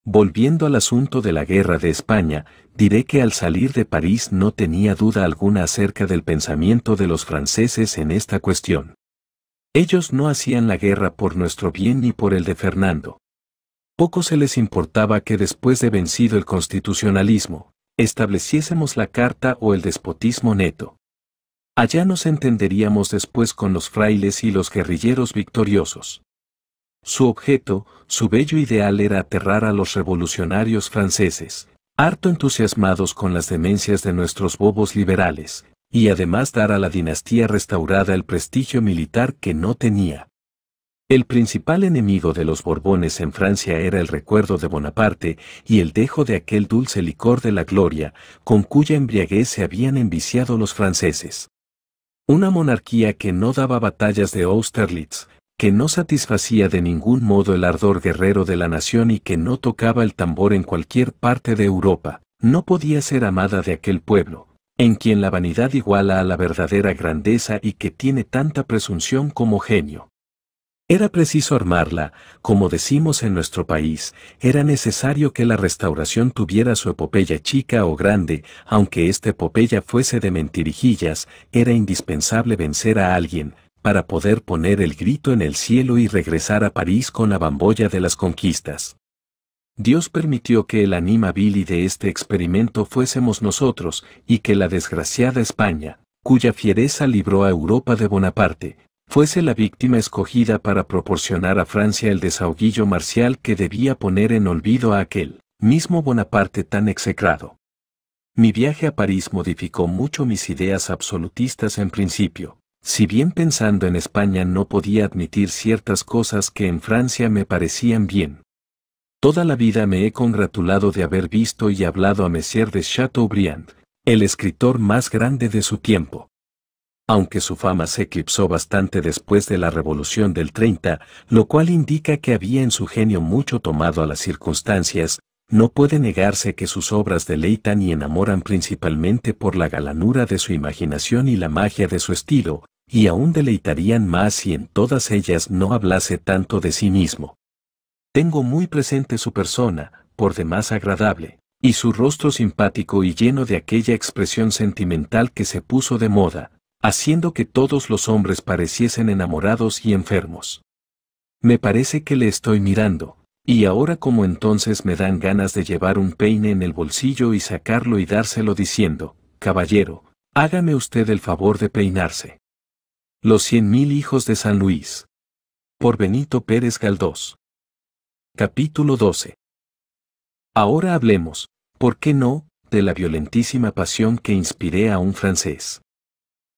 Volviendo al asunto de la guerra de España, diré que al salir de París no tenía duda alguna acerca del pensamiento de los franceses en esta cuestión. Ellos no hacían la guerra por nuestro bien ni por el de Fernando. Poco se les importaba que después de vencido el constitucionalismo, estableciésemos la carta o el despotismo neto. Allá nos entenderíamos después con los frailes y los guerrilleros victoriosos. Su objeto, su bello ideal era aterrar a los revolucionarios franceses, harto entusiasmados con las demencias de nuestros bobos liberales, y además dar a la dinastía restaurada el prestigio militar que no tenía. El principal enemigo de los Borbones en Francia era el recuerdo de Bonaparte y el dejo de aquel dulce licor de la gloria, con cuya embriaguez se habían enviciado los franceses. Una monarquía que no daba batallas de Austerlitz, que no satisfacía de ningún modo el ardor guerrero de la nación y que no tocaba el tambor en cualquier parte de Europa, no podía ser amada de aquel pueblo, en quien la vanidad iguala a la verdadera grandeza y que tiene tanta presunción como genio. Era preciso armarla, como decimos en nuestro país, era necesario que la restauración tuviera su epopeya chica o grande, aunque esta epopeya fuese de mentirijillas, era indispensable vencer a alguien, para poder poner el grito en el cielo y regresar a París con la bambolla de las conquistas. Dios permitió que el anima vili de este experimento fuésemos nosotros, y que la desgraciada España, cuya fiereza libró a Europa de Bonaparte, fuese la víctima escogida para proporcionar a Francia el desahoguillo marcial que debía poner en olvido a aquel mismo Bonaparte tan execrado. Mi viaje a París modificó mucho mis ideas absolutistas en principio, si bien pensando en España no podía admitir ciertas cosas que en Francia me parecían bien. Toda la vida me he congratulado de haber visto y hablado a Messier de Chateaubriand, el escritor más grande de su tiempo aunque su fama se eclipsó bastante después de la Revolución del 30, lo cual indica que había en su genio mucho tomado a las circunstancias, no puede negarse que sus obras deleitan y enamoran principalmente por la galanura de su imaginación y la magia de su estilo, y aún deleitarían más si en todas ellas no hablase tanto de sí mismo. Tengo muy presente su persona, por demás agradable, y su rostro simpático y lleno de aquella expresión sentimental que se puso de moda, haciendo que todos los hombres pareciesen enamorados y enfermos. Me parece que le estoy mirando, y ahora como entonces me dan ganas de llevar un peine en el bolsillo y sacarlo y dárselo diciendo, caballero, hágame usted el favor de peinarse. Los cien mil hijos de San Luis. Por Benito Pérez Galdós. Capítulo 12. Ahora hablemos, ¿por qué no?, de la violentísima pasión que inspiré a un francés.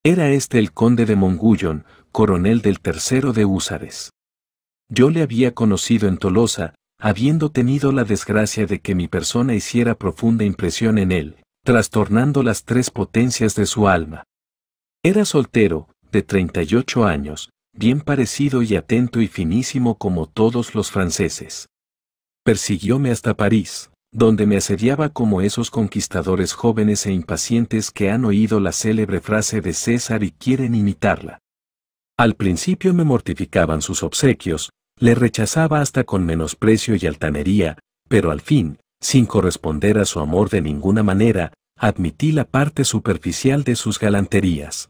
Era este el conde de Mongullón, coronel del tercero de Húsares. Yo le había conocido en Tolosa, habiendo tenido la desgracia de que mi persona hiciera profunda impresión en él, trastornando las tres potencias de su alma. Era soltero, de 38 años, bien parecido y atento y finísimo como todos los franceses. Persiguióme hasta París donde me asediaba como esos conquistadores jóvenes e impacientes que han oído la célebre frase de César y quieren imitarla. Al principio me mortificaban sus obsequios, le rechazaba hasta con menosprecio y altanería, pero al fin, sin corresponder a su amor de ninguna manera, admití la parte superficial de sus galanterías.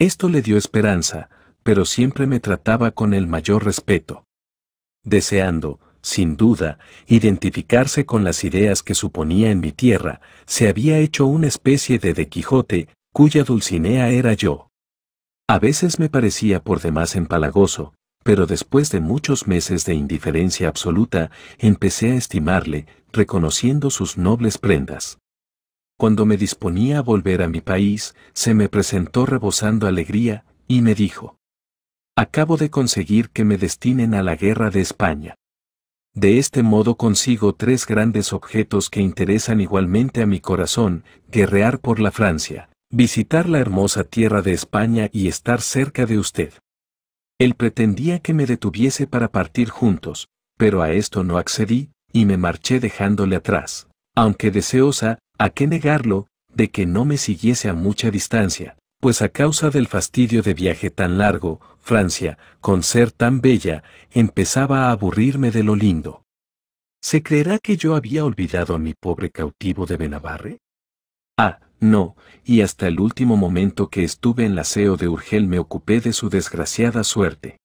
Esto le dio esperanza, pero siempre me trataba con el mayor respeto. Deseando, sin duda, identificarse con las ideas que suponía en mi tierra, se había hecho una especie de de Quijote, cuya Dulcinea era yo. A veces me parecía por demás empalagoso, pero después de muchos meses de indiferencia absoluta, empecé a estimarle, reconociendo sus nobles prendas. Cuando me disponía a volver a mi país, se me presentó rebosando alegría, y me dijo, Acabo de conseguir que me destinen a la guerra de España. De este modo consigo tres grandes objetos que interesan igualmente a mi corazón, guerrear por la Francia, visitar la hermosa tierra de España y estar cerca de usted. Él pretendía que me detuviese para partir juntos, pero a esto no accedí, y me marché dejándole atrás, aunque deseosa, a qué negarlo, de que no me siguiese a mucha distancia, pues a causa del fastidio de viaje tan largo, Francia, con ser tan bella, empezaba a aburrirme de lo lindo. ¿Se creerá que yo había olvidado a mi pobre cautivo de Benavarre? Ah, no, y hasta el último momento que estuve en la aseo de Urgel me ocupé de su desgraciada suerte.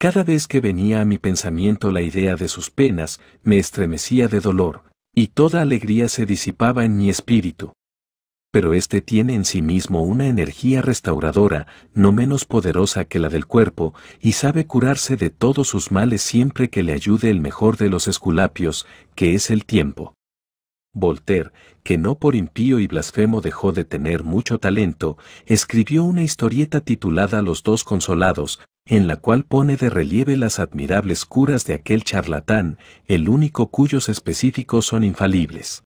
Cada vez que venía a mi pensamiento la idea de sus penas, me estremecía de dolor, y toda alegría se disipaba en mi espíritu pero este tiene en sí mismo una energía restauradora, no menos poderosa que la del cuerpo, y sabe curarse de todos sus males siempre que le ayude el mejor de los esculapios, que es el tiempo. Voltaire, que no por impío y blasfemo dejó de tener mucho talento, escribió una historieta titulada Los dos consolados, en la cual pone de relieve las admirables curas de aquel charlatán, el único cuyos específicos son infalibles.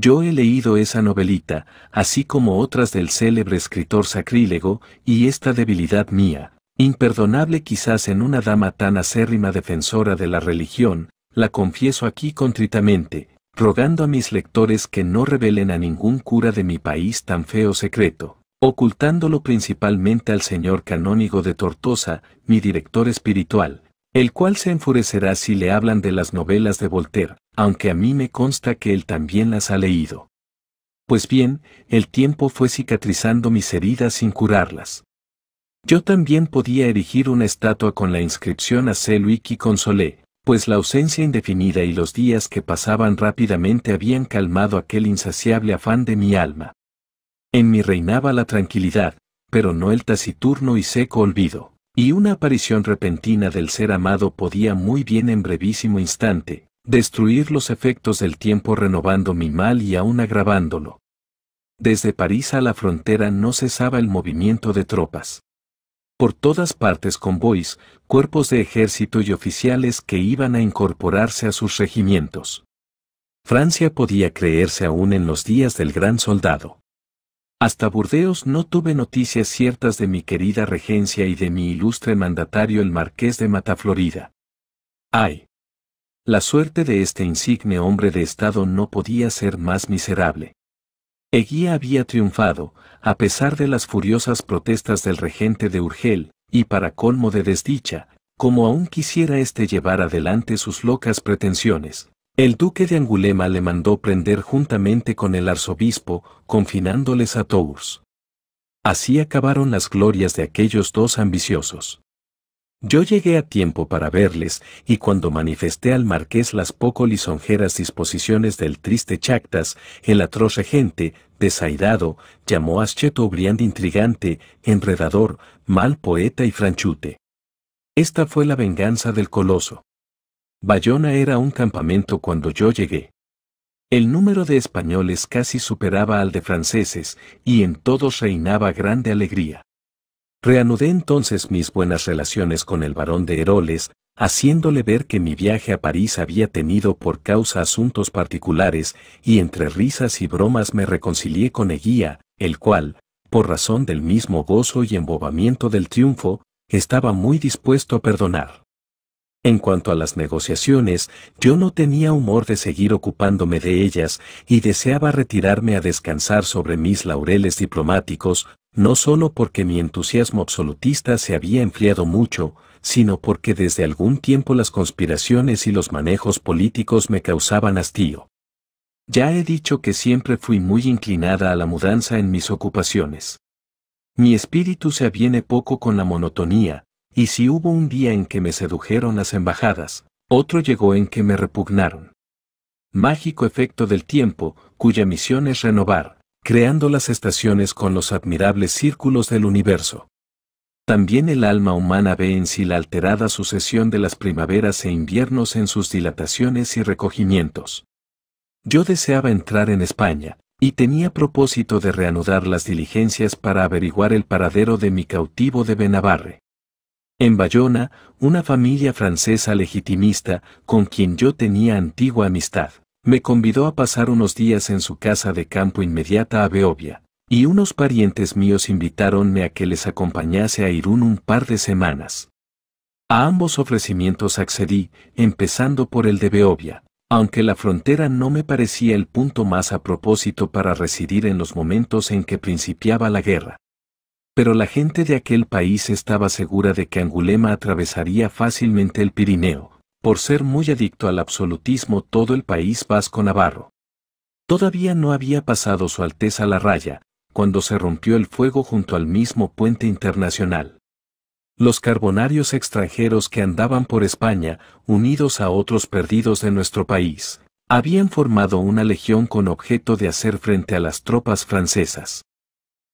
Yo he leído esa novelita, así como otras del célebre escritor sacrílego, y esta debilidad mía, imperdonable quizás en una dama tan acérrima defensora de la religión, la confieso aquí contritamente, rogando a mis lectores que no revelen a ningún cura de mi país tan feo secreto, ocultándolo principalmente al señor canónigo de Tortosa, mi director espiritual, el cual se enfurecerá si le hablan de las novelas de Voltaire, aunque a mí me consta que él también las ha leído. Pues bien, el tiempo fue cicatrizando mis heridas sin curarlas. Yo también podía erigir una estatua con la inscripción a Celui qui consolé, pues la ausencia indefinida y los días que pasaban rápidamente habían calmado aquel insaciable afán de mi alma. En mí reinaba la tranquilidad, pero no el taciturno y seco olvido y una aparición repentina del ser amado podía muy bien en brevísimo instante, destruir los efectos del tiempo renovando mi mal y aún agravándolo. Desde París a la frontera no cesaba el movimiento de tropas. Por todas partes convoys, cuerpos de ejército y oficiales que iban a incorporarse a sus regimientos. Francia podía creerse aún en los días del gran soldado. Hasta Burdeos no tuve noticias ciertas de mi querida regencia y de mi ilustre mandatario el marqués de Mataflorida. ¡Ay! La suerte de este insigne hombre de Estado no podía ser más miserable. Eguía había triunfado, a pesar de las furiosas protestas del regente de Urgel, y para colmo de desdicha, como aún quisiera éste llevar adelante sus locas pretensiones, el duque de Angulema le mandó prender juntamente con el arzobispo, confinándoles a Tours. Así acabaron las glorias de aquellos dos ambiciosos. Yo llegué a tiempo para verles, y cuando manifesté al marqués las poco lisonjeras disposiciones del triste Chactas, el atroz regente, desairado, llamó a Briand intrigante, enredador, mal poeta y franchute. Esta fue la venganza del coloso. Bayona era un campamento cuando yo llegué. El número de españoles casi superaba al de franceses, y en todos reinaba grande alegría. Reanudé entonces mis buenas relaciones con el barón de Heroles, haciéndole ver que mi viaje a París había tenido por causa asuntos particulares, y entre risas y bromas me reconcilié con Eguía, el cual, por razón del mismo gozo y embobamiento del triunfo, estaba muy dispuesto a perdonar. En cuanto a las negociaciones, yo no tenía humor de seguir ocupándome de ellas y deseaba retirarme a descansar sobre mis laureles diplomáticos, no solo porque mi entusiasmo absolutista se había enfriado mucho, sino porque desde algún tiempo las conspiraciones y los manejos políticos me causaban hastío. Ya he dicho que siempre fui muy inclinada a la mudanza en mis ocupaciones. Mi espíritu se aviene poco con la monotonía, y si hubo un día en que me sedujeron las embajadas, otro llegó en que me repugnaron. Mágico efecto del tiempo, cuya misión es renovar, creando las estaciones con los admirables círculos del universo. También el alma humana ve en sí la alterada sucesión de las primaveras e inviernos en sus dilataciones y recogimientos. Yo deseaba entrar en España, y tenía propósito de reanudar las diligencias para averiguar el paradero de mi cautivo de Benavarre. En Bayona, una familia francesa legitimista, con quien yo tenía antigua amistad, me convidó a pasar unos días en su casa de campo inmediata a Beovia, y unos parientes míos invitáronme a que les acompañase a Irún un par de semanas. A ambos ofrecimientos accedí, empezando por el de Beovia, aunque la frontera no me parecía el punto más a propósito para residir en los momentos en que principiaba la guerra pero la gente de aquel país estaba segura de que Angulema atravesaría fácilmente el Pirineo, por ser muy adicto al absolutismo todo el país vasco navarro. Todavía no había pasado su Alteza la raya, cuando se rompió el fuego junto al mismo puente internacional. Los carbonarios extranjeros que andaban por España, unidos a otros perdidos de nuestro país, habían formado una legión con objeto de hacer frente a las tropas francesas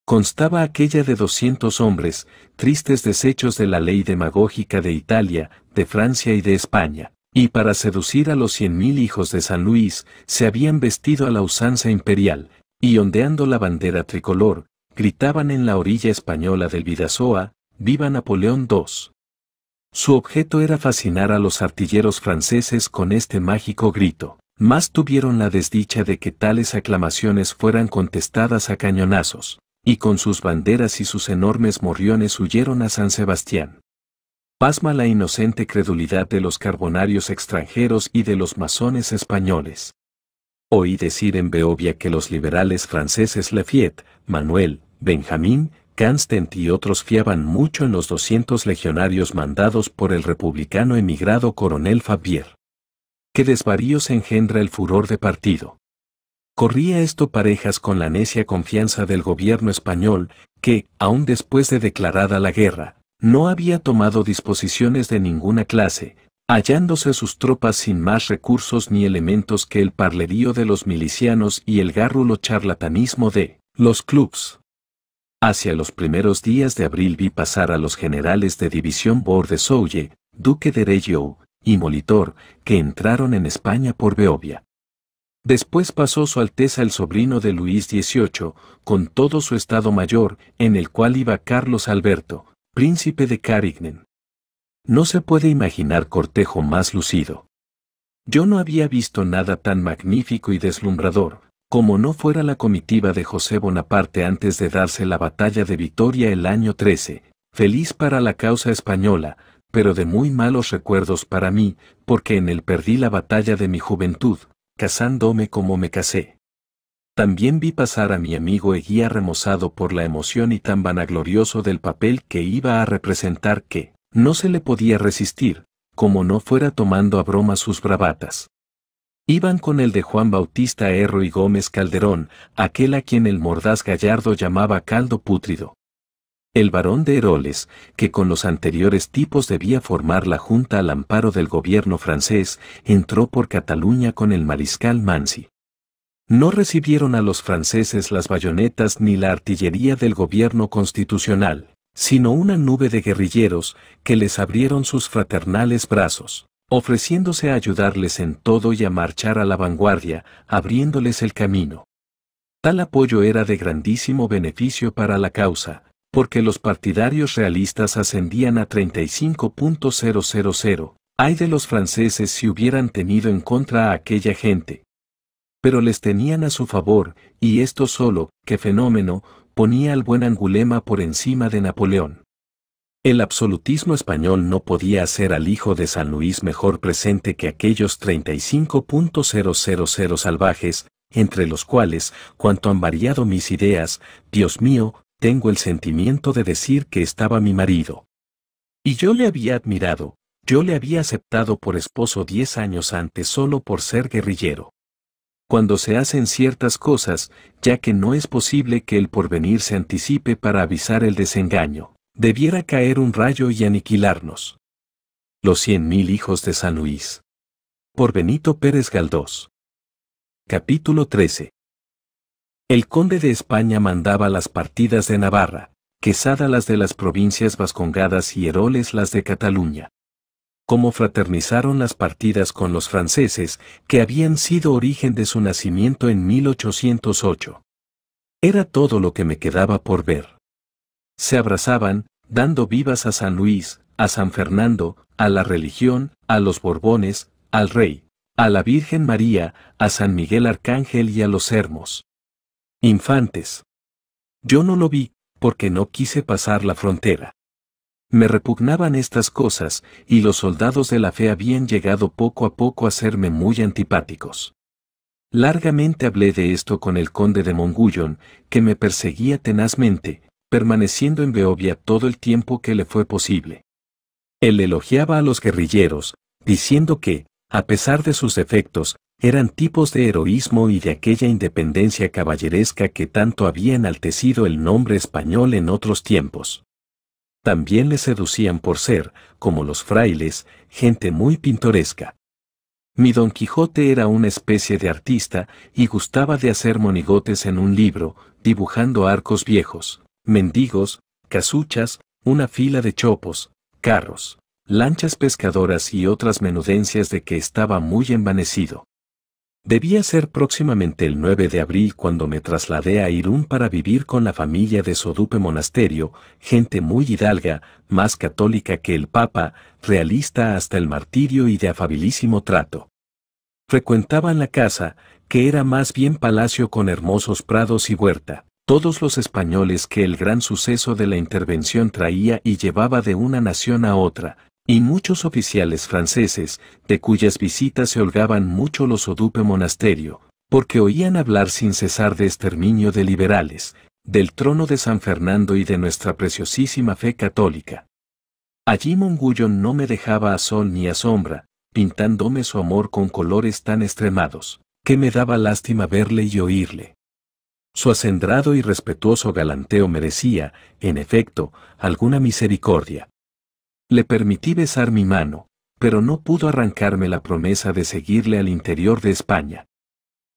constaba aquella de 200 hombres, tristes desechos de la ley demagógica de Italia, de Francia y de España. Y para seducir a los cien mil hijos de San Luis, se habían vestido a la usanza imperial, y ondeando la bandera tricolor, gritaban en la orilla española del Vidasoa, ¡Viva Napoleón II! Su objeto era fascinar a los artilleros franceses con este mágico grito. Más tuvieron la desdicha de que tales aclamaciones fueran contestadas a cañonazos y con sus banderas y sus enormes morriones huyeron a San Sebastián. Pasma la inocente credulidad de los carbonarios extranjeros y de los masones españoles. Oí decir en Beovia que los liberales franceses Lafayette, Manuel, Benjamín, Constant y otros fiaban mucho en los 200 legionarios mandados por el republicano emigrado coronel Fabier. Qué desvaríos engendra el furor de partido. Corría esto parejas con la necia confianza del gobierno español, que, aun después de declarada la guerra, no había tomado disposiciones de ninguna clase, hallándose sus tropas sin más recursos ni elementos que el parlerío de los milicianos y el gárrulo charlatanismo de los clubs. Hacia los primeros días de abril vi pasar a los generales de división Bordesoulle, duque de Reggio, y Molitor, que entraron en España por Beovia. Después pasó su Alteza el sobrino de Luis XVIII, con todo su Estado Mayor, en el cual iba Carlos Alberto, príncipe de Carignan. No se puede imaginar cortejo más lucido. Yo no había visto nada tan magnífico y deslumbrador, como no fuera la comitiva de José Bonaparte antes de darse la batalla de Vitoria el año XIII, feliz para la causa española, pero de muy malos recuerdos para mí, porque en él perdí la batalla de mi juventud, casándome como me casé. También vi pasar a mi amigo Eguía remozado por la emoción y tan vanaglorioso del papel que iba a representar que, no se le podía resistir, como no fuera tomando a broma sus bravatas. Iban con el de Juan Bautista Erro y Gómez Calderón, aquel a quien el mordaz gallardo llamaba caldo pútrido el barón de Heroles, que con los anteriores tipos debía formar la junta al amparo del gobierno francés, entró por Cataluña con el mariscal Mansi. No recibieron a los franceses las bayonetas ni la artillería del gobierno constitucional, sino una nube de guerrilleros que les abrieron sus fraternales brazos, ofreciéndose a ayudarles en todo y a marchar a la vanguardia, abriéndoles el camino. Tal apoyo era de grandísimo beneficio para la causa, porque los partidarios realistas ascendían a 35.000, hay de los franceses si hubieran tenido en contra a aquella gente. Pero les tenían a su favor, y esto solo, qué fenómeno, ponía al buen Angulema por encima de Napoleón. El absolutismo español no podía hacer al hijo de San Luis mejor presente que aquellos 35.000 salvajes, entre los cuales, cuanto han variado mis ideas, Dios mío, tengo el sentimiento de decir que estaba mi marido. Y yo le había admirado, yo le había aceptado por esposo diez años antes solo por ser guerrillero. Cuando se hacen ciertas cosas, ya que no es posible que el porvenir se anticipe para avisar el desengaño, debiera caer un rayo y aniquilarnos. Los cien mil hijos de San Luis. Por Benito Pérez Galdós. Capítulo 13. El conde de España mandaba las partidas de Navarra, Quesada las de las provincias vascongadas y Heroles las de Cataluña. Cómo fraternizaron las partidas con los franceses, que habían sido origen de su nacimiento en 1808. Era todo lo que me quedaba por ver. Se abrazaban, dando vivas a San Luis, a San Fernando, a la religión, a los Borbones, al rey, a la Virgen María, a San Miguel Arcángel y a los Hermos. Infantes. Yo no lo vi, porque no quise pasar la frontera. Me repugnaban estas cosas, y los soldados de la fe habían llegado poco a poco a serme muy antipáticos. Largamente hablé de esto con el conde de Mongullón, que me perseguía tenazmente, permaneciendo en Beovia todo el tiempo que le fue posible. Él elogiaba a los guerrilleros, diciendo que, a pesar de sus defectos, eran tipos de heroísmo y de aquella independencia caballeresca que tanto había enaltecido el nombre español en otros tiempos. También le seducían por ser, como los frailes, gente muy pintoresca. Mi Don Quijote era una especie de artista y gustaba de hacer monigotes en un libro, dibujando arcos viejos, mendigos, casuchas, una fila de chopos, carros, lanchas pescadoras y otras menudencias de que estaba muy envanecido. Debía ser próximamente el 9 de abril cuando me trasladé a Irún para vivir con la familia de Sodupe Monasterio, gente muy hidalga, más católica que el Papa, realista hasta el martirio y de afabilísimo trato. Frecuentaban la casa, que era más bien palacio con hermosos prados y huerta. Todos los españoles que el gran suceso de la intervención traía y llevaba de una nación a otra, y muchos oficiales franceses, de cuyas visitas se holgaban mucho los Odupe Monasterio, porque oían hablar sin cesar de exterminio de liberales, del trono de San Fernando y de nuestra preciosísima fe católica. Allí Mungullo no me dejaba a sol ni a sombra, pintándome su amor con colores tan extremados, que me daba lástima verle y oírle. Su acendrado y respetuoso galanteo merecía, en efecto, alguna misericordia, le permití besar mi mano, pero no pudo arrancarme la promesa de seguirle al interior de España.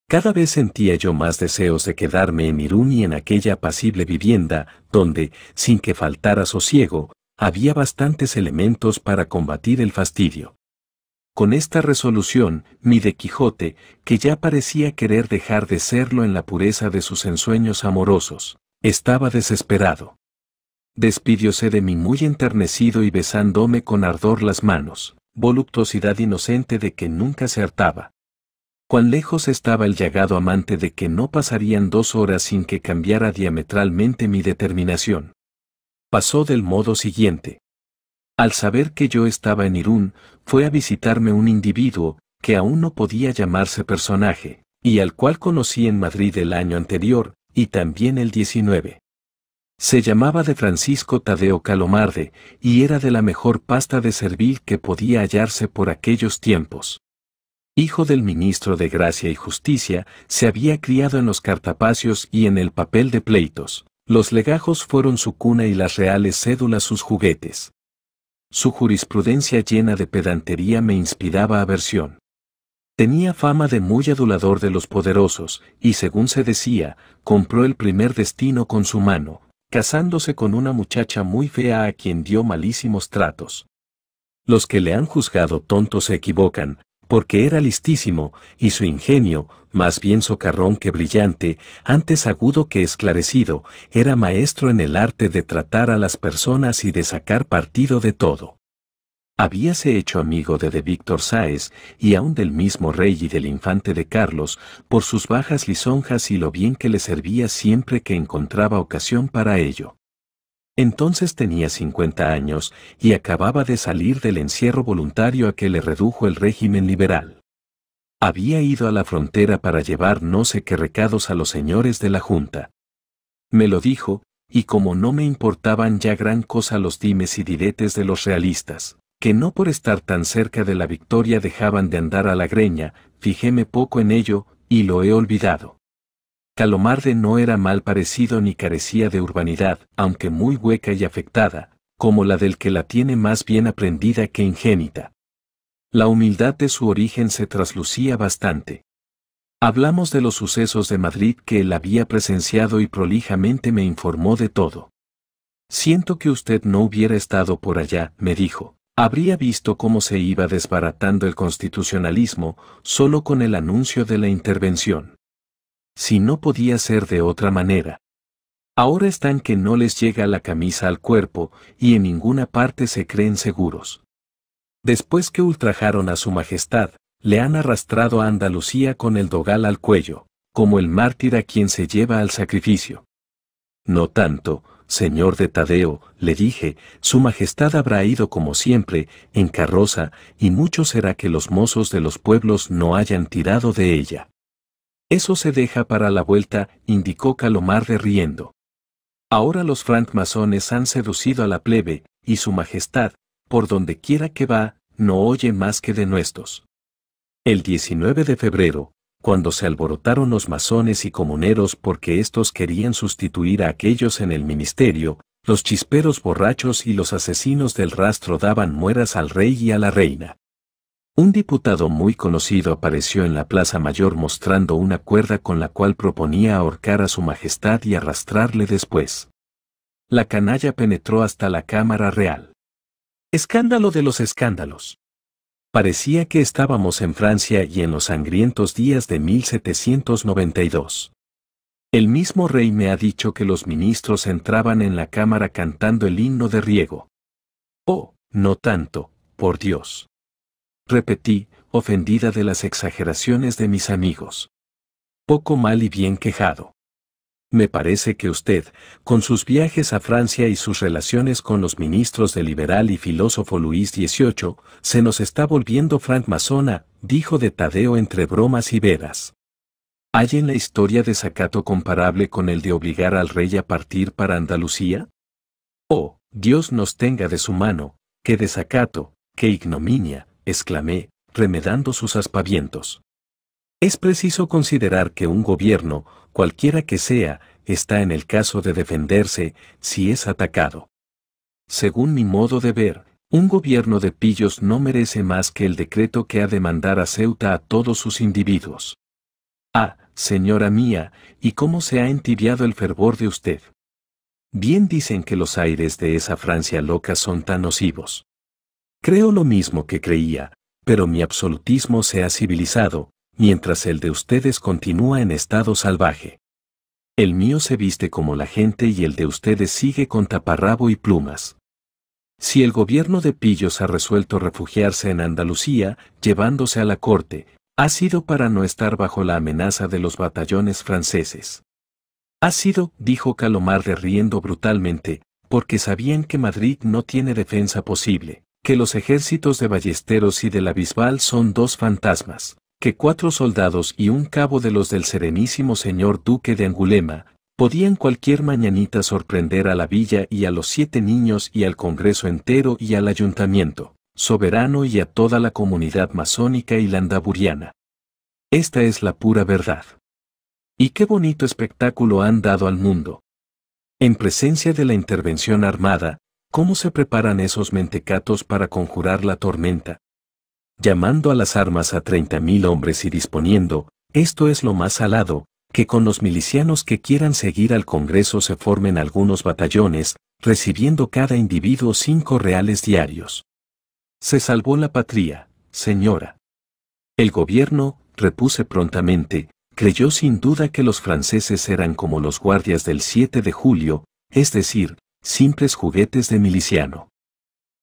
Cada vez sentía yo más deseos de quedarme en Irún y en aquella apacible vivienda, donde, sin que faltara sosiego, había bastantes elementos para combatir el fastidio. Con esta resolución, mi de Quijote, que ya parecía querer dejar de serlo en la pureza de sus ensueños amorosos, estaba desesperado despidióse de mí muy enternecido y besándome con ardor las manos, voluptuosidad inocente de que nunca se hartaba. Cuán lejos estaba el llagado amante de que no pasarían dos horas sin que cambiara diametralmente mi determinación. Pasó del modo siguiente. Al saber que yo estaba en Irún, fue a visitarme un individuo, que aún no podía llamarse personaje, y al cual conocí en Madrid el año anterior, y también el 19. Se llamaba de Francisco Tadeo Calomarde, y era de la mejor pasta de servil que podía hallarse por aquellos tiempos. Hijo del ministro de Gracia y Justicia, se había criado en los cartapacios y en el papel de pleitos. Los legajos fueron su cuna y las reales cédulas sus juguetes. Su jurisprudencia llena de pedantería me inspiraba aversión. Tenía fama de muy adulador de los poderosos, y según se decía, compró el primer destino con su mano, casándose con una muchacha muy fea a quien dio malísimos tratos. Los que le han juzgado tonto se equivocan, porque era listísimo, y su ingenio, más bien socarrón que brillante, antes agudo que esclarecido, era maestro en el arte de tratar a las personas y de sacar partido de todo. Habíase hecho amigo de de Víctor Sáez y aún del mismo rey y del infante de Carlos por sus bajas lisonjas y lo bien que le servía siempre que encontraba ocasión para ello. Entonces tenía 50 años y acababa de salir del encierro voluntario a que le redujo el régimen liberal. Había ido a la frontera para llevar no sé qué recados a los señores de la Junta. Me lo dijo, y como no me importaban ya gran cosa los dimes y diretes de los realistas que no por estar tan cerca de la victoria dejaban de andar a la greña, fijéme poco en ello, y lo he olvidado. Calomarde no era mal parecido ni carecía de urbanidad, aunque muy hueca y afectada, como la del que la tiene más bien aprendida que ingénita. La humildad de su origen se traslucía bastante. Hablamos de los sucesos de Madrid que él había presenciado y prolijamente me informó de todo. Siento que usted no hubiera estado por allá, me dijo, habría visto cómo se iba desbaratando el constitucionalismo solo con el anuncio de la intervención. Si no podía ser de otra manera. Ahora están que no les llega la camisa al cuerpo y en ninguna parte se creen seguros. Después que ultrajaron a su majestad, le han arrastrado a Andalucía con el dogal al cuello, como el mártir a quien se lleva al sacrificio. No tanto, señor de Tadeo, le dije, Su Majestad habrá ido como siempre, en carroza, y mucho será que los mozos de los pueblos no hayan tirado de ella. Eso se deja para la vuelta, indicó Calomar de riendo. Ahora los francmasones han seducido a la plebe, y Su Majestad, por donde quiera que va, no oye más que de nuestros. El 19 de febrero, cuando se alborotaron los masones y comuneros porque estos querían sustituir a aquellos en el ministerio, los chisperos borrachos y los asesinos del rastro daban mueras al rey y a la reina. Un diputado muy conocido apareció en la Plaza Mayor mostrando una cuerda con la cual proponía ahorcar a su Majestad y arrastrarle después. La canalla penetró hasta la Cámara Real. Escándalo de los escándalos parecía que estábamos en Francia y en los sangrientos días de 1792. El mismo rey me ha dicho que los ministros entraban en la cámara cantando el himno de riego. Oh, no tanto, por Dios. Repetí, ofendida de las exageraciones de mis amigos. Poco mal y bien quejado. Me parece que usted, con sus viajes a Francia y sus relaciones con los ministros de liberal y filósofo Luis XVIII, se nos está volviendo francmasona, dijo de Tadeo entre bromas y veras. ¿Hay en la historia desacato comparable con el de obligar al rey a partir para Andalucía? Oh, Dios nos tenga de su mano, qué desacato, qué ignominia, exclamé, remedando sus aspavientos. Es preciso considerar que un gobierno, cualquiera que sea, está en el caso de defenderse si es atacado. Según mi modo de ver, un gobierno de pillos no merece más que el decreto que ha de mandar a Ceuta a todos sus individuos. Ah, señora mía, y cómo se ha entibiado el fervor de usted. Bien dicen que los aires de esa Francia loca son tan nocivos. Creo lo mismo que creía, pero mi absolutismo se ha civilizado, mientras el de ustedes continúa en estado salvaje. El mío se viste como la gente y el de ustedes sigue con taparrabo y plumas. Si el gobierno de Pillos ha resuelto refugiarse en Andalucía, llevándose a la corte, ha sido para no estar bajo la amenaza de los batallones franceses. Ha sido, dijo Calomar riendo brutalmente, porque sabían que Madrid no tiene defensa posible, que los ejércitos de Ballesteros y de la Bisbal son dos fantasmas que cuatro soldados y un cabo de los del Serenísimo Señor Duque de Angulema, podían cualquier mañanita sorprender a la villa y a los siete niños y al Congreso entero y al ayuntamiento, soberano y a toda la comunidad masónica y landaburiana. Esta es la pura verdad. Y qué bonito espectáculo han dado al mundo. En presencia de la intervención armada, ¿cómo se preparan esos mentecatos para conjurar la tormenta, llamando a las armas a mil hombres y disponiendo, esto es lo más salado, que con los milicianos que quieran seguir al Congreso se formen algunos batallones, recibiendo cada individuo cinco reales diarios. Se salvó la patria, señora. El gobierno, repuse prontamente, creyó sin duda que los franceses eran como los guardias del 7 de julio, es decir, simples juguetes de miliciano.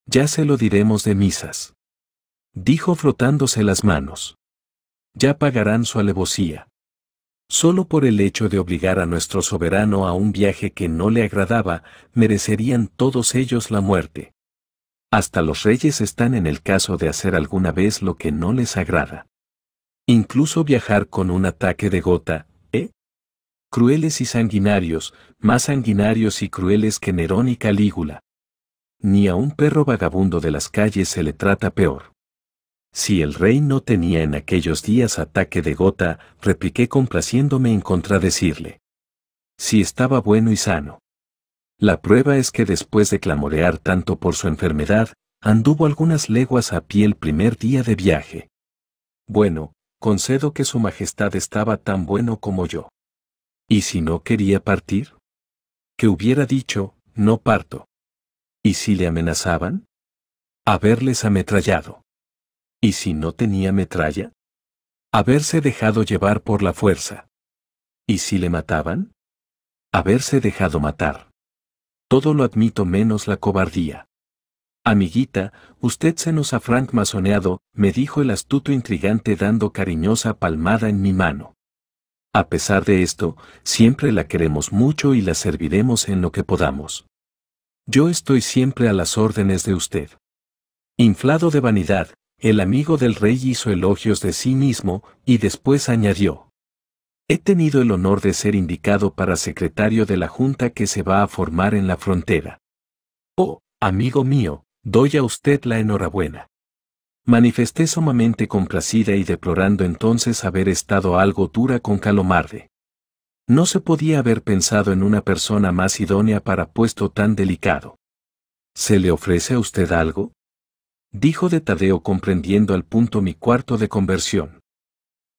Ya se lo diremos de misas dijo frotándose las manos. Ya pagarán su alevosía. Solo por el hecho de obligar a nuestro soberano a un viaje que no le agradaba, merecerían todos ellos la muerte. Hasta los reyes están en el caso de hacer alguna vez lo que no les agrada. Incluso viajar con un ataque de gota, ¿eh? Crueles y sanguinarios, más sanguinarios y crueles que Nerón y Calígula. Ni a un perro vagabundo de las calles se le trata peor. Si el rey no tenía en aquellos días ataque de gota, repliqué complaciéndome en contradecirle. Si estaba bueno y sano. La prueba es que después de clamorear tanto por su enfermedad, anduvo algunas leguas a pie el primer día de viaje. Bueno, concedo que su majestad estaba tan bueno como yo. ¿Y si no quería partir? Que hubiera dicho, no parto. ¿Y si le amenazaban? Haberles ametrallado. ¿Y si no tenía metralla? Haberse dejado llevar por la fuerza. ¿Y si le mataban? Haberse dejado matar. Todo lo admito menos la cobardía. Amiguita, usted se nos ha francmasoneado, me dijo el astuto intrigante dando cariñosa palmada en mi mano. A pesar de esto, siempre la queremos mucho y la serviremos en lo que podamos. Yo estoy siempre a las órdenes de usted. Inflado de vanidad, el amigo del rey hizo elogios de sí mismo, y después añadió. He tenido el honor de ser indicado para secretario de la junta que se va a formar en la frontera. Oh, amigo mío, doy a usted la enhorabuena. Manifesté sumamente complacida y deplorando entonces haber estado algo dura con Calomarde. No se podía haber pensado en una persona más idónea para puesto tan delicado. ¿Se le ofrece a usted algo? dijo de Tadeo comprendiendo al punto mi cuarto de conversión.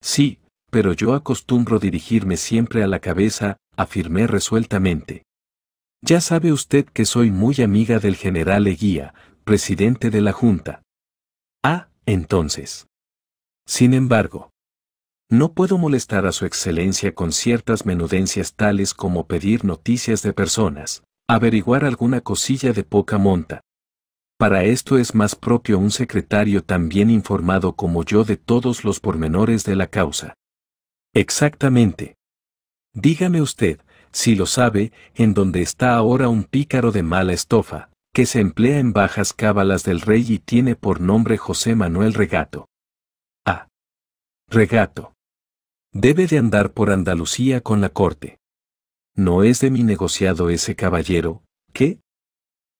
Sí, pero yo acostumbro dirigirme siempre a la cabeza, afirmé resueltamente. Ya sabe usted que soy muy amiga del general Eguía, presidente de la Junta. Ah, entonces. Sin embargo, no puedo molestar a su excelencia con ciertas menudencias tales como pedir noticias de personas, averiguar alguna cosilla de poca monta, para esto es más propio un secretario tan bien informado como yo de todos los pormenores de la causa. Exactamente. Dígame usted, si lo sabe, en dónde está ahora un pícaro de mala estofa, que se emplea en bajas cábalas del rey y tiene por nombre José Manuel Regato. Ah. Regato. Debe de andar por Andalucía con la corte. No es de mi negociado ese caballero, ¿qué?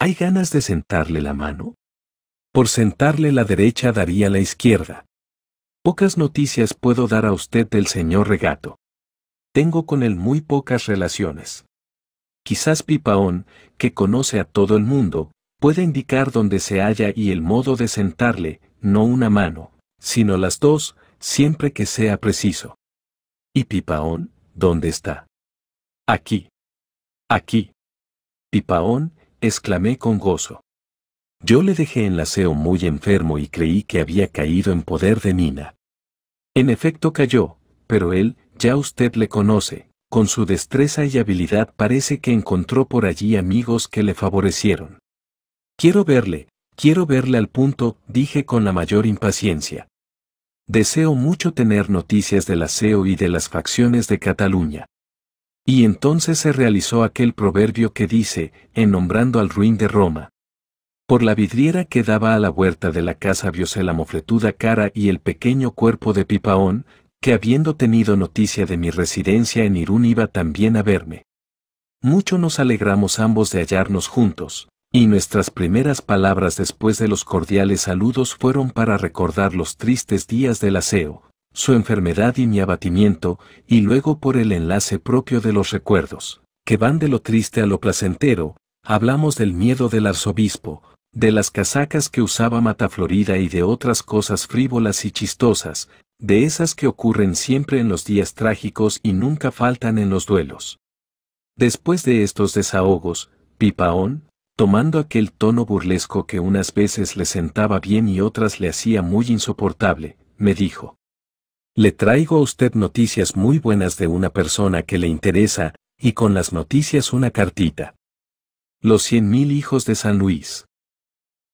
¿Hay ganas de sentarle la mano? Por sentarle la derecha daría la izquierda. Pocas noticias puedo dar a usted del señor Regato. Tengo con él muy pocas relaciones. Quizás Pipaón, que conoce a todo el mundo, puede indicar dónde se halla y el modo de sentarle, no una mano, sino las dos, siempre que sea preciso. ¿Y Pipaón, dónde está? Aquí. Aquí. Pipaón, exclamé con gozo. Yo le dejé en Laseo muy enfermo y creí que había caído en poder de Nina. En efecto cayó, pero él, ya usted le conoce, con su destreza y habilidad parece que encontró por allí amigos que le favorecieron. Quiero verle, quiero verle al punto, dije con la mayor impaciencia. Deseo mucho tener noticias del aseo y de las facciones de Cataluña. Y entonces se realizó aquel proverbio que dice, en nombrando al ruin de Roma. Por la vidriera que daba a la huerta de la casa viose la mofletuda cara y el pequeño cuerpo de Pipaón, que habiendo tenido noticia de mi residencia en Irún iba también a verme. Mucho nos alegramos ambos de hallarnos juntos, y nuestras primeras palabras después de los cordiales saludos fueron para recordar los tristes días del aseo, su enfermedad y mi abatimiento, y luego por el enlace propio de los recuerdos, que van de lo triste a lo placentero, hablamos del miedo del arzobispo, de las casacas que usaba Mataflorida y de otras cosas frívolas y chistosas, de esas que ocurren siempre en los días trágicos y nunca faltan en los duelos. Después de estos desahogos, Pipaón, tomando aquel tono burlesco que unas veces le sentaba bien y otras le hacía muy insoportable, me dijo, le traigo a usted noticias muy buenas de una persona que le interesa, y con las noticias una cartita. Los cien mil hijos de San Luis.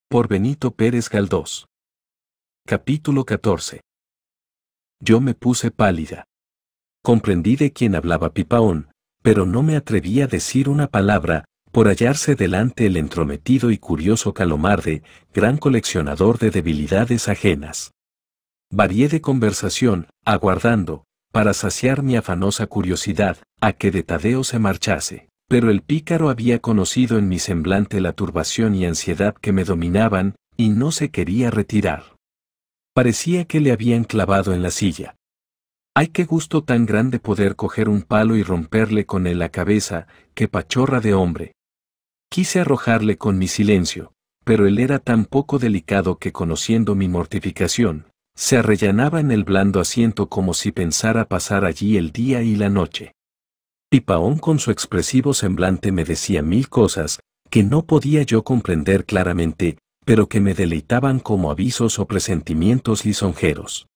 Por Benito Pérez Galdós. Capítulo 14. Yo me puse pálida. Comprendí de quién hablaba Pipaón, pero no me atreví a decir una palabra, por hallarse delante el entrometido y curioso Calomarde, gran coleccionador de debilidades ajenas. Varié de conversación, aguardando, para saciar mi afanosa curiosidad, a que de Tadeo se marchase. Pero el pícaro había conocido en mi semblante la turbación y ansiedad que me dominaban, y no se quería retirar. Parecía que le habían clavado en la silla. Ay, qué gusto tan grande poder coger un palo y romperle con él la cabeza, qué pachorra de hombre. Quise arrojarle con mi silencio, pero él era tan poco delicado que conociendo mi mortificación, se arrellanaba en el blando asiento como si pensara pasar allí el día y la noche. Pipaón con su expresivo semblante me decía mil cosas, que no podía yo comprender claramente, pero que me deleitaban como avisos o presentimientos lisonjeros.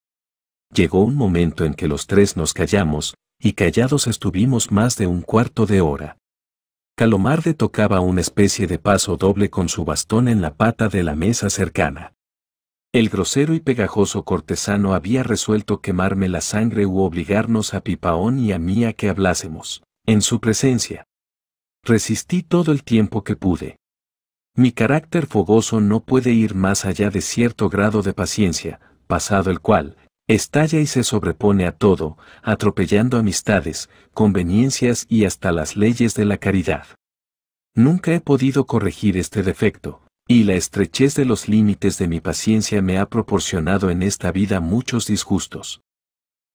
Llegó un momento en que los tres nos callamos, y callados estuvimos más de un cuarto de hora. Calomarde tocaba una especie de paso doble con su bastón en la pata de la mesa cercana. El grosero y pegajoso cortesano había resuelto quemarme la sangre u obligarnos a Pipaón y a mí a que hablásemos, en su presencia. Resistí todo el tiempo que pude. Mi carácter fogoso no puede ir más allá de cierto grado de paciencia, pasado el cual, estalla y se sobrepone a todo, atropellando amistades, conveniencias y hasta las leyes de la caridad. Nunca he podido corregir este defecto, y la estrechez de los límites de mi paciencia me ha proporcionado en esta vida muchos disgustos.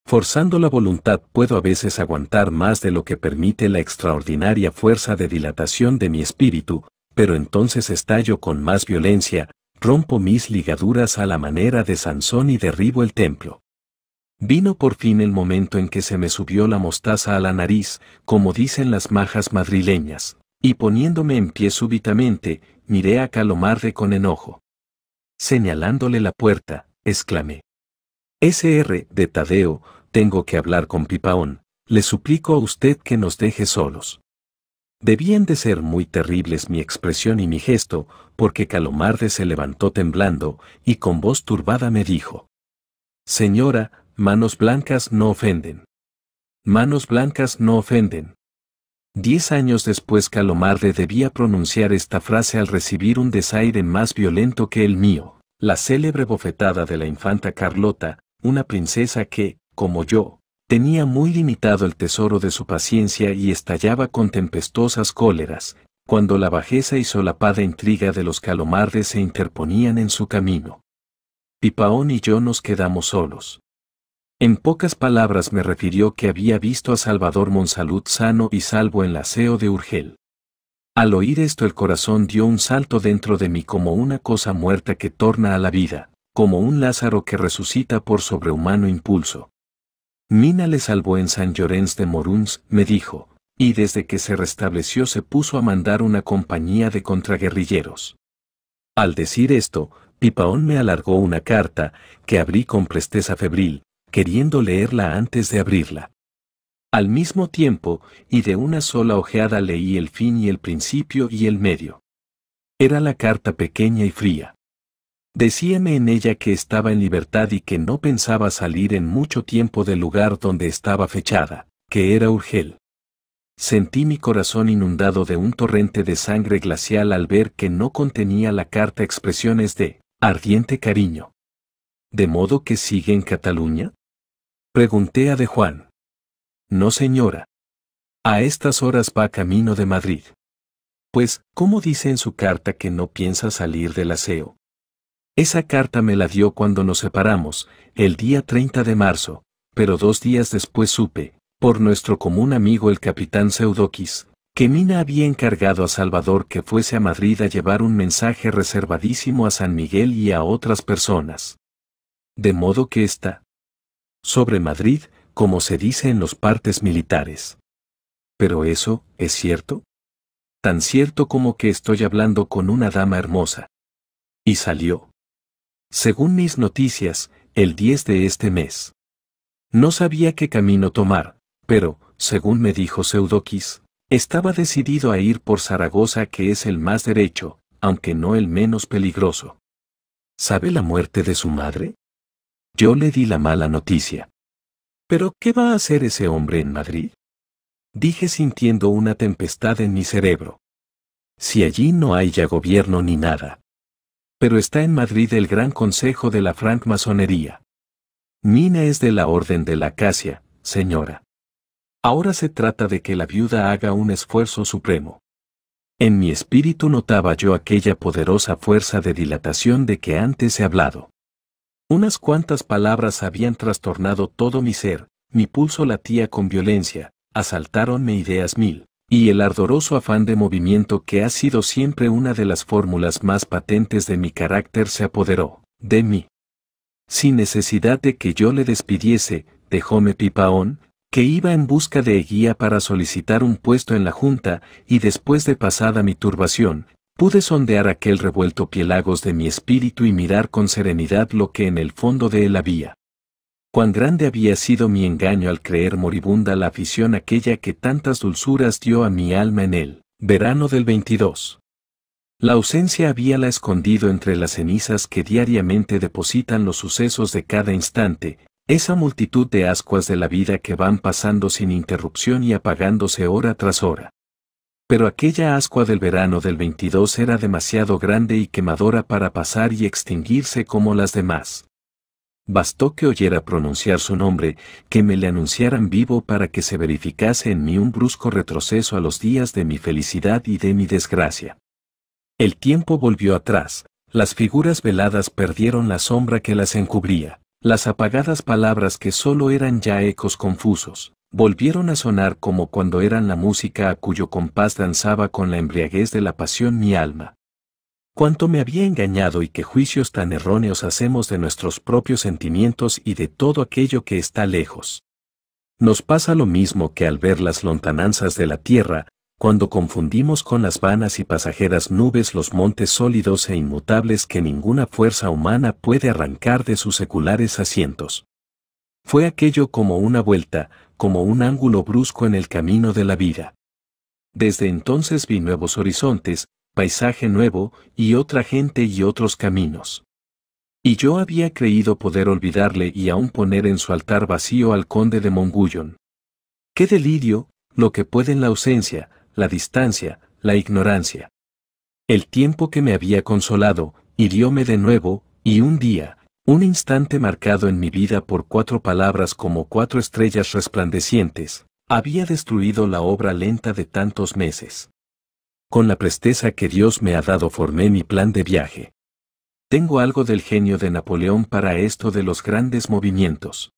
Forzando la voluntad puedo a veces aguantar más de lo que permite la extraordinaria fuerza de dilatación de mi espíritu, pero entonces estallo con más violencia, rompo mis ligaduras a la manera de Sansón y derribo el templo. Vino por fin el momento en que se me subió la mostaza a la nariz, como dicen las majas madrileñas, y poniéndome en pie súbitamente, miré a Calomarde con enojo. Señalándole la puerta, exclamé. SR de Tadeo, tengo que hablar con Pipaón, le suplico a usted que nos deje solos. Debían de ser muy terribles mi expresión y mi gesto, porque Calomarde se levantó temblando y con voz turbada me dijo. Señora, manos blancas no ofenden. Manos blancas no ofenden. Diez años después Calomarde debía pronunciar esta frase al recibir un desaire más violento que el mío, la célebre bofetada de la infanta Carlota, una princesa que, como yo, tenía muy limitado el tesoro de su paciencia y estallaba con tempestuosas cóleras, cuando la bajeza y solapada intriga de los calomardes se interponían en su camino. Pipaón y yo nos quedamos solos. En pocas palabras me refirió que había visto a Salvador Monsalud sano y salvo en la seo de Urgel. Al oír esto el corazón dio un salto dentro de mí como una cosa muerta que torna a la vida, como un Lázaro que resucita por sobrehumano impulso. Mina le salvó en San Llorens de Moruns, me dijo, y desde que se restableció se puso a mandar una compañía de contraguerrilleros. Al decir esto, Pipaón me alargó una carta, que abrí con presteza febril, queriendo leerla antes de abrirla. Al mismo tiempo, y de una sola ojeada leí el fin y el principio y el medio. Era la carta pequeña y fría. Decíame en ella que estaba en libertad y que no pensaba salir en mucho tiempo del lugar donde estaba fechada, que era Urgel. Sentí mi corazón inundado de un torrente de sangre glacial al ver que no contenía la carta expresiones de ardiente cariño. ¿De modo que sigue en Cataluña? Pregunté a De Juan. No señora. A estas horas va camino de Madrid. Pues, ¿cómo dice en su carta que no piensa salir del aseo? Esa carta me la dio cuando nos separamos, el día 30 de marzo, pero dos días después supe, por nuestro común amigo el capitán Seudokis, que Mina había encargado a Salvador que fuese a Madrid a llevar un mensaje reservadísimo a San Miguel y a otras personas. De modo que esta sobre Madrid, como se dice en los partes militares. Pero eso, ¿es cierto? Tan cierto como que estoy hablando con una dama hermosa. Y salió. Según mis noticias, el 10 de este mes. No sabía qué camino tomar, pero, según me dijo Pseudoquis, estaba decidido a ir por Zaragoza que es el más derecho, aunque no el menos peligroso. ¿Sabe la muerte de su madre? Yo le di la mala noticia. ¿Pero qué va a hacer ese hombre en Madrid? Dije sintiendo una tempestad en mi cerebro. Si allí no hay ya gobierno ni nada. Pero está en Madrid el gran consejo de la francmasonería. Mina es de la Orden de la Acacia, señora. Ahora se trata de que la viuda haga un esfuerzo supremo. En mi espíritu notaba yo aquella poderosa fuerza de dilatación de que antes he hablado. Unas cuantas palabras habían trastornado todo mi ser, mi pulso latía con violencia, asaltaronme ideas mil, y el ardoroso afán de movimiento que ha sido siempre una de las fórmulas más patentes de mi carácter se apoderó, de mí. Sin necesidad de que yo le despidiese, dejóme Pipaón, que iba en busca de guía para solicitar un puesto en la Junta, y después de pasada mi turbación, Pude sondear aquel revuelto pielagos de mi espíritu y mirar con serenidad lo que en el fondo de él había. Cuán grande había sido mi engaño al creer moribunda la afición aquella que tantas dulzuras dio a mi alma en él. Verano del 22. La ausencia habíala escondido entre las cenizas que diariamente depositan los sucesos de cada instante, esa multitud de ascuas de la vida que van pasando sin interrupción y apagándose hora tras hora. Pero aquella ascua del verano del 22 era demasiado grande y quemadora para pasar y extinguirse como las demás. Bastó que oyera pronunciar su nombre, que me le anunciaran vivo para que se verificase en mí un brusco retroceso a los días de mi felicidad y de mi desgracia. El tiempo volvió atrás, las figuras veladas perdieron la sombra que las encubría, las apagadas palabras que solo eran ya ecos confusos, volvieron a sonar como cuando eran la música a cuyo compás danzaba con la embriaguez de la pasión mi alma. Cuánto me había engañado y qué juicios tan erróneos hacemos de nuestros propios sentimientos y de todo aquello que está lejos. Nos pasa lo mismo que al ver las lontananzas de la tierra, cuando confundimos con las vanas y pasajeras nubes los montes sólidos e inmutables que ninguna fuerza humana puede arrancar de sus seculares asientos. Fue aquello como una vuelta, como un ángulo brusco en el camino de la vida. Desde entonces vi nuevos horizontes, paisaje nuevo, y otra gente y otros caminos. Y yo había creído poder olvidarle y aún poner en su altar vacío al conde de Mongullon. Qué delirio, lo que puede en la ausencia, la distancia, la ignorancia. El tiempo que me había consolado, hirióme de nuevo, y un día, un instante marcado en mi vida por cuatro palabras como cuatro estrellas resplandecientes, había destruido la obra lenta de tantos meses. Con la presteza que Dios me ha dado formé mi plan de viaje. Tengo algo del genio de Napoleón para esto de los grandes movimientos.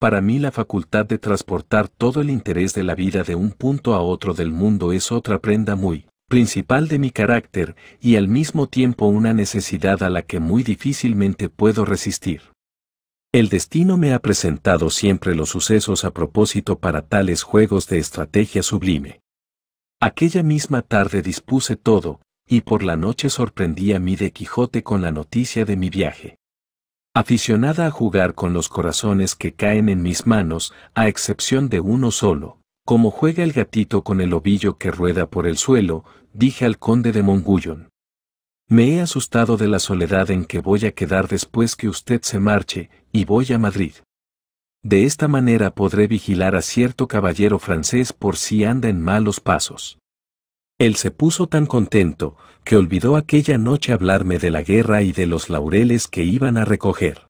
Para mí la facultad de transportar todo el interés de la vida de un punto a otro del mundo es otra prenda muy principal de mi carácter y al mismo tiempo una necesidad a la que muy difícilmente puedo resistir. El destino me ha presentado siempre los sucesos a propósito para tales juegos de estrategia sublime. Aquella misma tarde dispuse todo, y por la noche sorprendí a mi de Quijote con la noticia de mi viaje. Aficionada a jugar con los corazones que caen en mis manos, a excepción de uno solo, como juega el gatito con el ovillo que rueda por el suelo, dije al conde de Mongullón. Me he asustado de la soledad en que voy a quedar después que usted se marche, y voy a Madrid. De esta manera podré vigilar a cierto caballero francés por si anda en malos pasos. Él se puso tan contento, que olvidó aquella noche hablarme de la guerra y de los laureles que iban a recoger.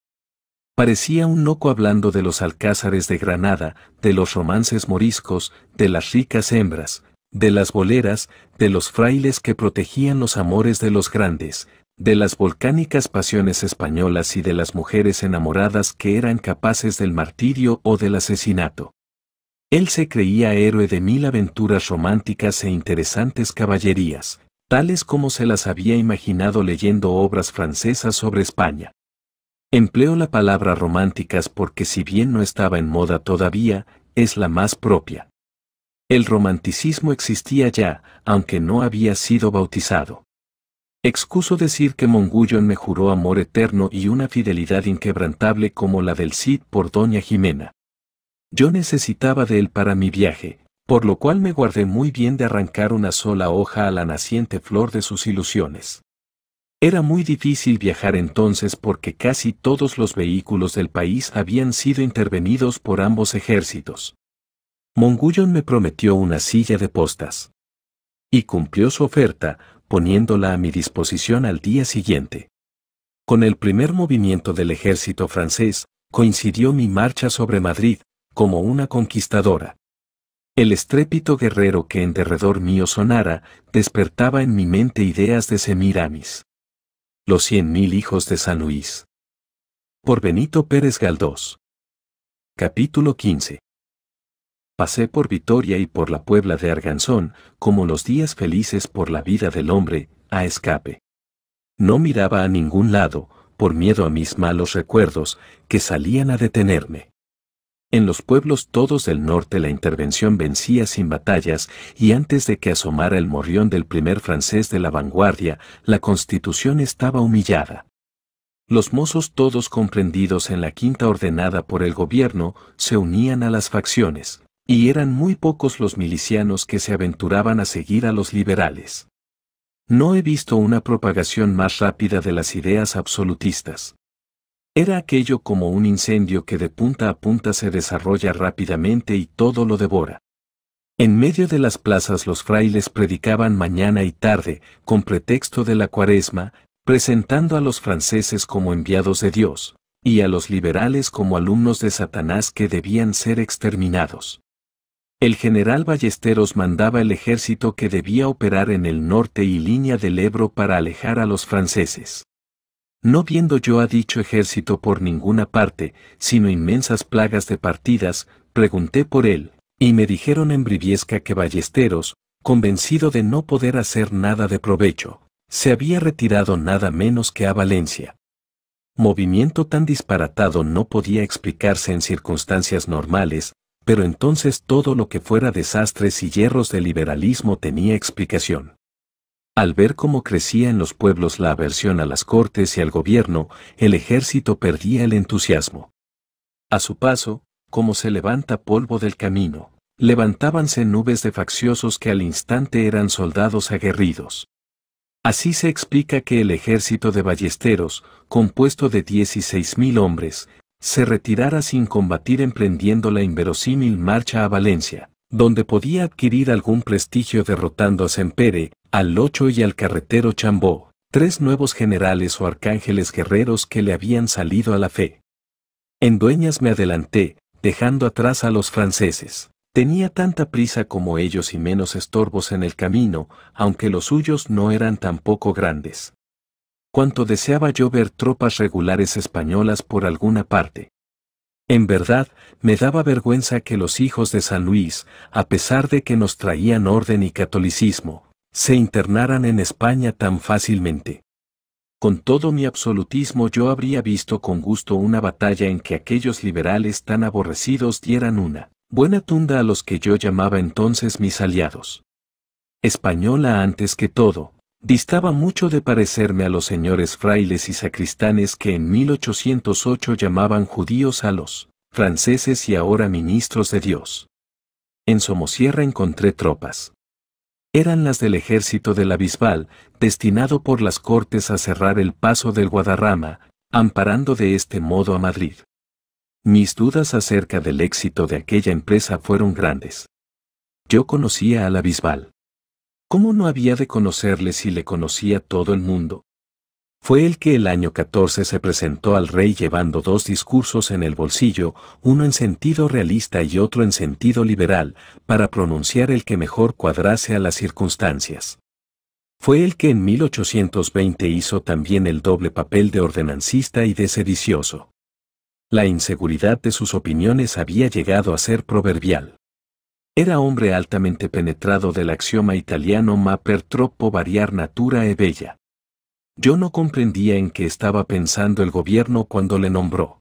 Parecía un loco hablando de los alcázares de Granada, de los romances moriscos, de las ricas hembras, de las boleras, de los frailes que protegían los amores de los grandes, de las volcánicas pasiones españolas y de las mujeres enamoradas que eran capaces del martirio o del asesinato. Él se creía héroe de mil aventuras románticas e interesantes caballerías, tales como se las había imaginado leyendo obras francesas sobre España. Empleo la palabra románticas porque si bien no estaba en moda todavía, es la más propia. El romanticismo existía ya, aunque no había sido bautizado. Excuso decir que Mongullo me juró amor eterno y una fidelidad inquebrantable como la del Cid por Doña Jimena. Yo necesitaba de él para mi viaje, por lo cual me guardé muy bien de arrancar una sola hoja a la naciente flor de sus ilusiones. Era muy difícil viajar entonces porque casi todos los vehículos del país habían sido intervenidos por ambos ejércitos. Mongullón me prometió una silla de postas. Y cumplió su oferta, poniéndola a mi disposición al día siguiente. Con el primer movimiento del ejército francés, coincidió mi marcha sobre Madrid, como una conquistadora. El estrépito guerrero que en derredor mío sonara, despertaba en mi mente ideas de Semiramis. Los cien mil hijos de San Luis. Por Benito Pérez Galdós. Capítulo 15. Pasé por Vitoria y por la Puebla de Arganzón, como los días felices por la vida del hombre, a escape. No miraba a ningún lado, por miedo a mis malos recuerdos, que salían a detenerme. En los pueblos todos del norte la intervención vencía sin batallas y antes de que asomara el morrión del primer francés de la vanguardia, la constitución estaba humillada. Los mozos todos comprendidos en la quinta ordenada por el gobierno se unían a las facciones, y eran muy pocos los milicianos que se aventuraban a seguir a los liberales. No he visto una propagación más rápida de las ideas absolutistas. Era aquello como un incendio que de punta a punta se desarrolla rápidamente y todo lo devora. En medio de las plazas los frailes predicaban mañana y tarde, con pretexto de la cuaresma, presentando a los franceses como enviados de Dios, y a los liberales como alumnos de Satanás que debían ser exterminados. El general Ballesteros mandaba el ejército que debía operar en el norte y línea del Ebro para alejar a los franceses no viendo yo a dicho ejército por ninguna parte, sino inmensas plagas de partidas, pregunté por él, y me dijeron en Briviesca que Ballesteros, convencido de no poder hacer nada de provecho, se había retirado nada menos que a Valencia. Movimiento tan disparatado no podía explicarse en circunstancias normales, pero entonces todo lo que fuera desastres y hierros de liberalismo tenía explicación. Al ver cómo crecía en los pueblos la aversión a las cortes y al gobierno, el ejército perdía el entusiasmo. A su paso, como se levanta polvo del camino, levantábanse nubes de facciosos que al instante eran soldados aguerridos. Así se explica que el ejército de ballesteros, compuesto de 16.000 hombres, se retirara sin combatir emprendiendo la inverosímil marcha a Valencia, donde podía adquirir algún prestigio derrotando a Sempere, al Locho y al carretero Chambó, tres nuevos generales o arcángeles guerreros que le habían salido a la fe. En Dueñas me adelanté, dejando atrás a los franceses. Tenía tanta prisa como ellos y menos estorbos en el camino, aunque los suyos no eran tampoco grandes. Cuanto deseaba yo ver tropas regulares españolas por alguna parte. En verdad, me daba vergüenza que los hijos de San Luis, a pesar de que nos traían orden y catolicismo, se internaran en España tan fácilmente. Con todo mi absolutismo yo habría visto con gusto una batalla en que aquellos liberales tan aborrecidos dieran una buena tunda a los que yo llamaba entonces mis aliados. Española antes que todo, Distaba mucho de parecerme a los señores frailes y sacristanes que en 1808 llamaban judíos a los franceses y ahora ministros de Dios. En Somosierra encontré tropas. Eran las del ejército de la Bisbal, destinado por las Cortes a cerrar el paso del Guadarrama, amparando de este modo a Madrid. Mis dudas acerca del éxito de aquella empresa fueron grandes. Yo conocía la Bisbal. ¿Cómo no había de conocerle si le conocía todo el mundo? Fue el que el año 14 se presentó al rey llevando dos discursos en el bolsillo, uno en sentido realista y otro en sentido liberal, para pronunciar el que mejor cuadrase a las circunstancias. Fue el que en 1820 hizo también el doble papel de ordenancista y de sedicioso. La inseguridad de sus opiniones había llegado a ser proverbial. Era hombre altamente penetrado del axioma italiano ma per troppo variar natura e bella. Yo no comprendía en qué estaba pensando el gobierno cuando le nombró.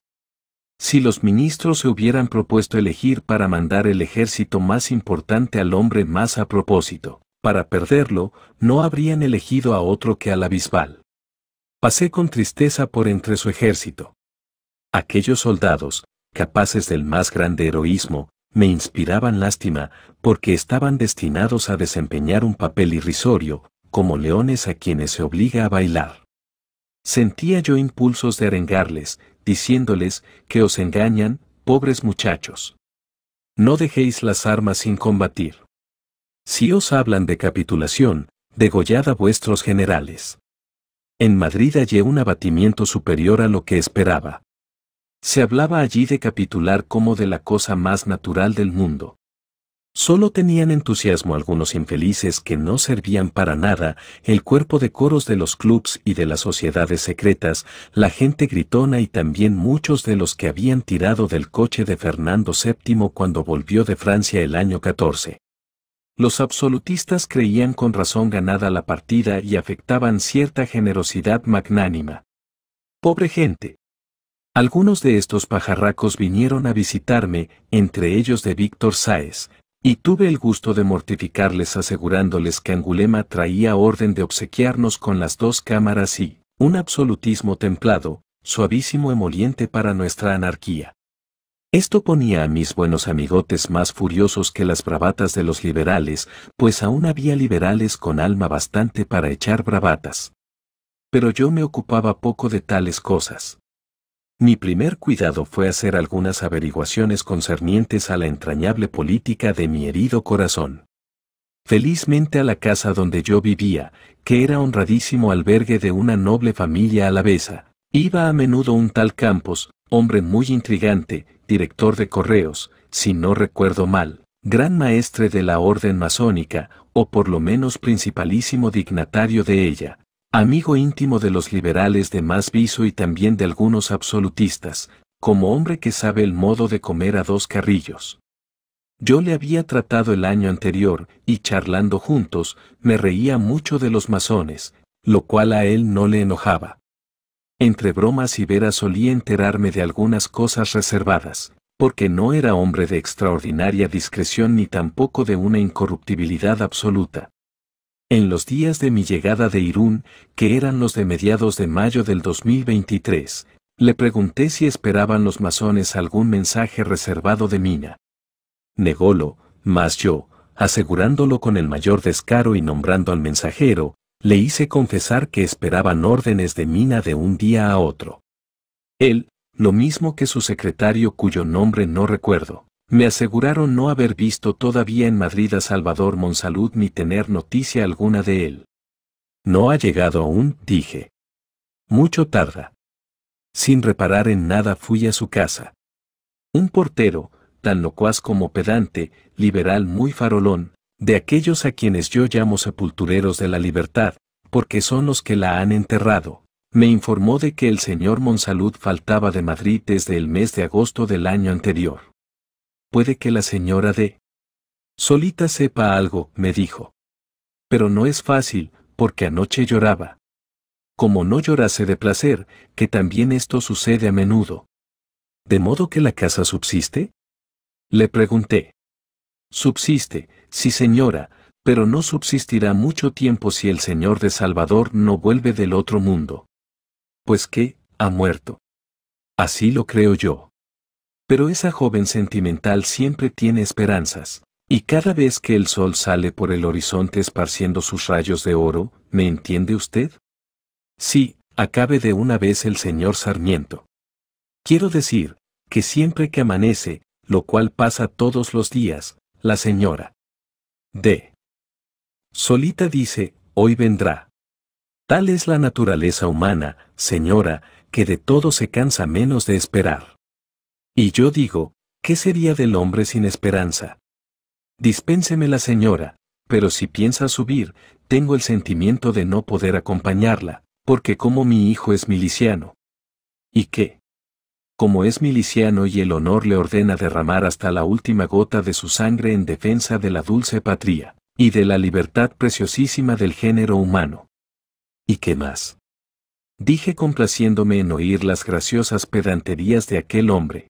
Si los ministros se hubieran propuesto elegir para mandar el ejército más importante al hombre más a propósito, para perderlo, no habrían elegido a otro que al abisbal. Pasé con tristeza por entre su ejército. Aquellos soldados, capaces del más grande heroísmo, me inspiraban lástima, porque estaban destinados a desempeñar un papel irrisorio, como leones a quienes se obliga a bailar. Sentía yo impulsos de arengarles, diciéndoles que os engañan, pobres muchachos. No dejéis las armas sin combatir. Si os hablan de capitulación, degollad a vuestros generales. En Madrid hallé un abatimiento superior a lo que esperaba. Se hablaba allí de capitular como de la cosa más natural del mundo. Solo tenían entusiasmo algunos infelices que no servían para nada, el cuerpo de coros de los clubs y de las sociedades secretas, la gente gritona y también muchos de los que habían tirado del coche de Fernando VII cuando volvió de Francia el año 14. Los absolutistas creían con razón ganada la partida y afectaban cierta generosidad magnánima. Pobre gente, algunos de estos pajarracos vinieron a visitarme, entre ellos de Víctor Sáez, y tuve el gusto de mortificarles asegurándoles que Angulema traía orden de obsequiarnos con las dos cámaras y, un absolutismo templado, suavísimo emoliente para nuestra anarquía. Esto ponía a mis buenos amigotes más furiosos que las bravatas de los liberales, pues aún había liberales con alma bastante para echar bravatas. Pero yo me ocupaba poco de tales cosas. Mi primer cuidado fue hacer algunas averiguaciones concernientes a la entrañable política de mi herido corazón. Felizmente a la casa donde yo vivía, que era honradísimo albergue de una noble familia alavesa, iba a menudo un tal Campos, hombre muy intrigante, director de correos, si no recuerdo mal, gran maestre de la orden masónica, o por lo menos principalísimo dignatario de ella, Amigo íntimo de los liberales de más viso y también de algunos absolutistas, como hombre que sabe el modo de comer a dos carrillos. Yo le había tratado el año anterior, y charlando juntos, me reía mucho de los masones, lo cual a él no le enojaba. Entre bromas y veras solía enterarme de algunas cosas reservadas, porque no era hombre de extraordinaria discreción ni tampoco de una incorruptibilidad absoluta. En los días de mi llegada de Irún, que eran los de mediados de mayo del 2023, le pregunté si esperaban los masones algún mensaje reservado de Mina. Nególo, mas yo, asegurándolo con el mayor descaro y nombrando al mensajero, le hice confesar que esperaban órdenes de Mina de un día a otro. Él, lo mismo que su secretario cuyo nombre no recuerdo, me aseguraron no haber visto todavía en Madrid a Salvador Monsalud ni tener noticia alguna de él. No ha llegado aún, dije. Mucho tarda. Sin reparar en nada fui a su casa. Un portero, tan locuaz como pedante, liberal muy farolón, de aquellos a quienes yo llamo sepultureros de la libertad, porque son los que la han enterrado, me informó de que el señor Monsalud faltaba de Madrid desde el mes de agosto del año anterior puede que la señora de... Solita sepa algo, me dijo. Pero no es fácil, porque anoche lloraba. Como no llorase de placer, que también esto sucede a menudo. ¿De modo que la casa subsiste? Le pregunté. Subsiste, sí señora, pero no subsistirá mucho tiempo si el Señor de Salvador no vuelve del otro mundo. Pues qué? ha muerto. Así lo creo yo. Pero esa joven sentimental siempre tiene esperanzas. Y cada vez que el sol sale por el horizonte esparciendo sus rayos de oro, ¿me entiende usted? Sí, acabe de una vez el señor Sarmiento. Quiero decir, que siempre que amanece, lo cual pasa todos los días, la señora. D. Solita dice, hoy vendrá. Tal es la naturaleza humana, señora, que de todo se cansa menos de esperar. Y yo digo, ¿qué sería del hombre sin esperanza? Dispénseme la señora, pero si piensa subir, tengo el sentimiento de no poder acompañarla, porque como mi hijo es miliciano. ¿Y qué? Como es miliciano y el honor le ordena derramar hasta la última gota de su sangre en defensa de la dulce patria, y de la libertad preciosísima del género humano. ¿Y qué más? Dije complaciéndome en oír las graciosas pedanterías de aquel hombre,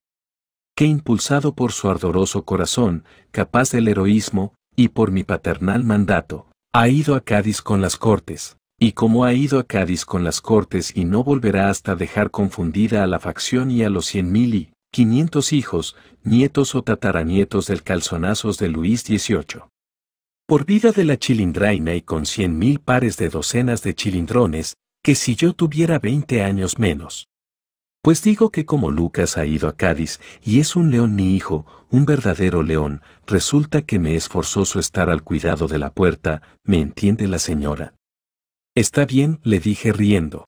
que impulsado por su ardoroso corazón, capaz del heroísmo, y por mi paternal mandato, ha ido a Cádiz con las Cortes, y como ha ido a Cádiz con las Cortes y no volverá hasta dejar confundida a la facción y a los cien mil y quinientos hijos, nietos o tataranietos del calzonazos de Luis XVIII. Por vida de la chilindraina y con cien mil pares de docenas de chilindrones, que si yo tuviera veinte años menos, pues digo que como Lucas ha ido a Cádiz y es un león mi hijo, un verdadero león, resulta que me es forzoso estar al cuidado de la puerta, me entiende la señora. Está bien, le dije riendo.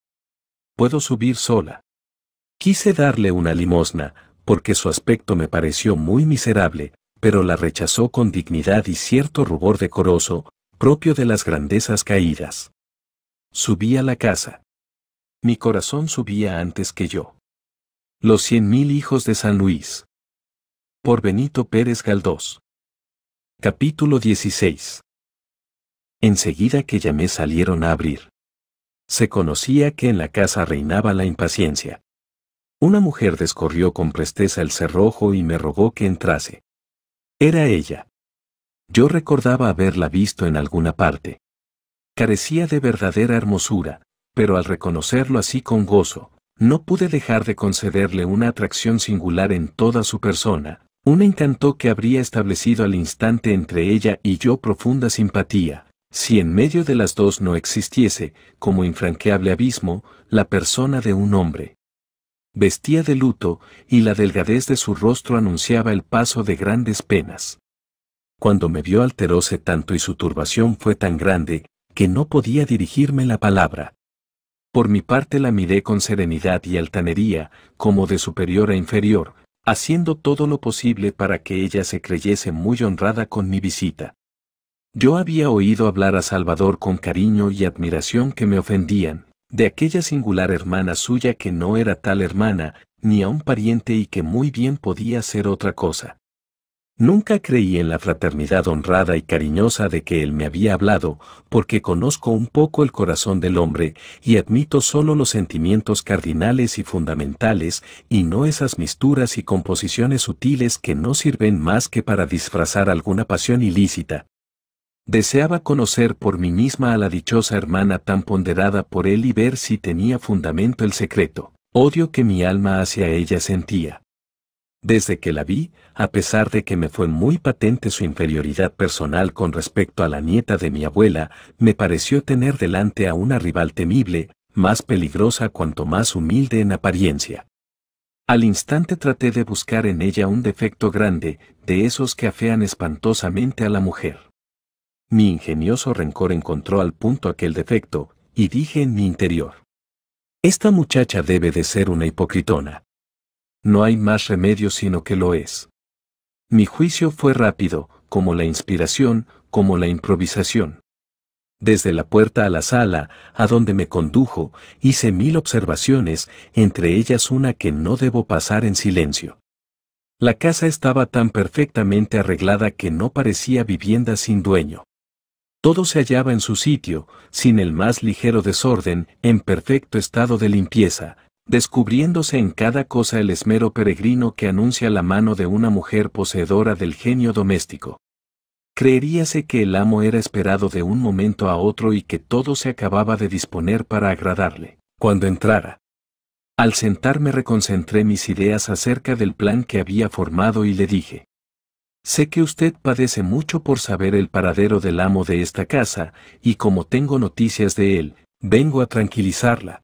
Puedo subir sola. Quise darle una limosna, porque su aspecto me pareció muy miserable, pero la rechazó con dignidad y cierto rubor decoroso, propio de las grandezas caídas. Subí a la casa. Mi corazón subía antes que yo. Los cien mil hijos de San Luis. Por Benito Pérez Galdós. Capítulo 16. Enseguida que llamé salieron a abrir. Se conocía que en la casa reinaba la impaciencia. Una mujer descorrió con presteza el cerrojo y me rogó que entrase. Era ella. Yo recordaba haberla visto en alguna parte. Carecía de verdadera hermosura, pero al reconocerlo así con gozo, no pude dejar de concederle una atracción singular en toda su persona, un encanto que habría establecido al instante entre ella y yo profunda simpatía, si en medio de las dos no existiese, como infranqueable abismo, la persona de un hombre. Vestía de luto, y la delgadez de su rostro anunciaba el paso de grandes penas. Cuando me vio alteróse tanto y su turbación fue tan grande, que no podía dirigirme la palabra, por mi parte la miré con serenidad y altanería, como de superior a inferior, haciendo todo lo posible para que ella se creyese muy honrada con mi visita. Yo había oído hablar a Salvador con cariño y admiración que me ofendían, de aquella singular hermana suya que no era tal hermana, ni a un pariente y que muy bien podía ser otra cosa. Nunca creí en la fraternidad honrada y cariñosa de que él me había hablado, porque conozco un poco el corazón del hombre y admito solo los sentimientos cardinales y fundamentales y no esas misturas y composiciones sutiles que no sirven más que para disfrazar alguna pasión ilícita. Deseaba conocer por mí misma a la dichosa hermana tan ponderada por él y ver si tenía fundamento el secreto, odio que mi alma hacia ella sentía. Desde que la vi, a pesar de que me fue muy patente su inferioridad personal con respecto a la nieta de mi abuela, me pareció tener delante a una rival temible, más peligrosa cuanto más humilde en apariencia. Al instante traté de buscar en ella un defecto grande, de esos que afean espantosamente a la mujer. Mi ingenioso rencor encontró al punto aquel defecto, y dije en mi interior. Esta muchacha debe de ser una hipocritona no hay más remedio sino que lo es. Mi juicio fue rápido, como la inspiración, como la improvisación. Desde la puerta a la sala, a donde me condujo, hice mil observaciones, entre ellas una que no debo pasar en silencio. La casa estaba tan perfectamente arreglada que no parecía vivienda sin dueño. Todo se hallaba en su sitio, sin el más ligero desorden, en perfecto estado de limpieza, descubriéndose en cada cosa el esmero peregrino que anuncia la mano de una mujer poseedora del genio doméstico. Creeríase que el amo era esperado de un momento a otro y que todo se acababa de disponer para agradarle, cuando entrara. Al sentarme reconcentré mis ideas acerca del plan que había formado y le dije, Sé que usted padece mucho por saber el paradero del amo de esta casa, y como tengo noticias de él, vengo a tranquilizarla.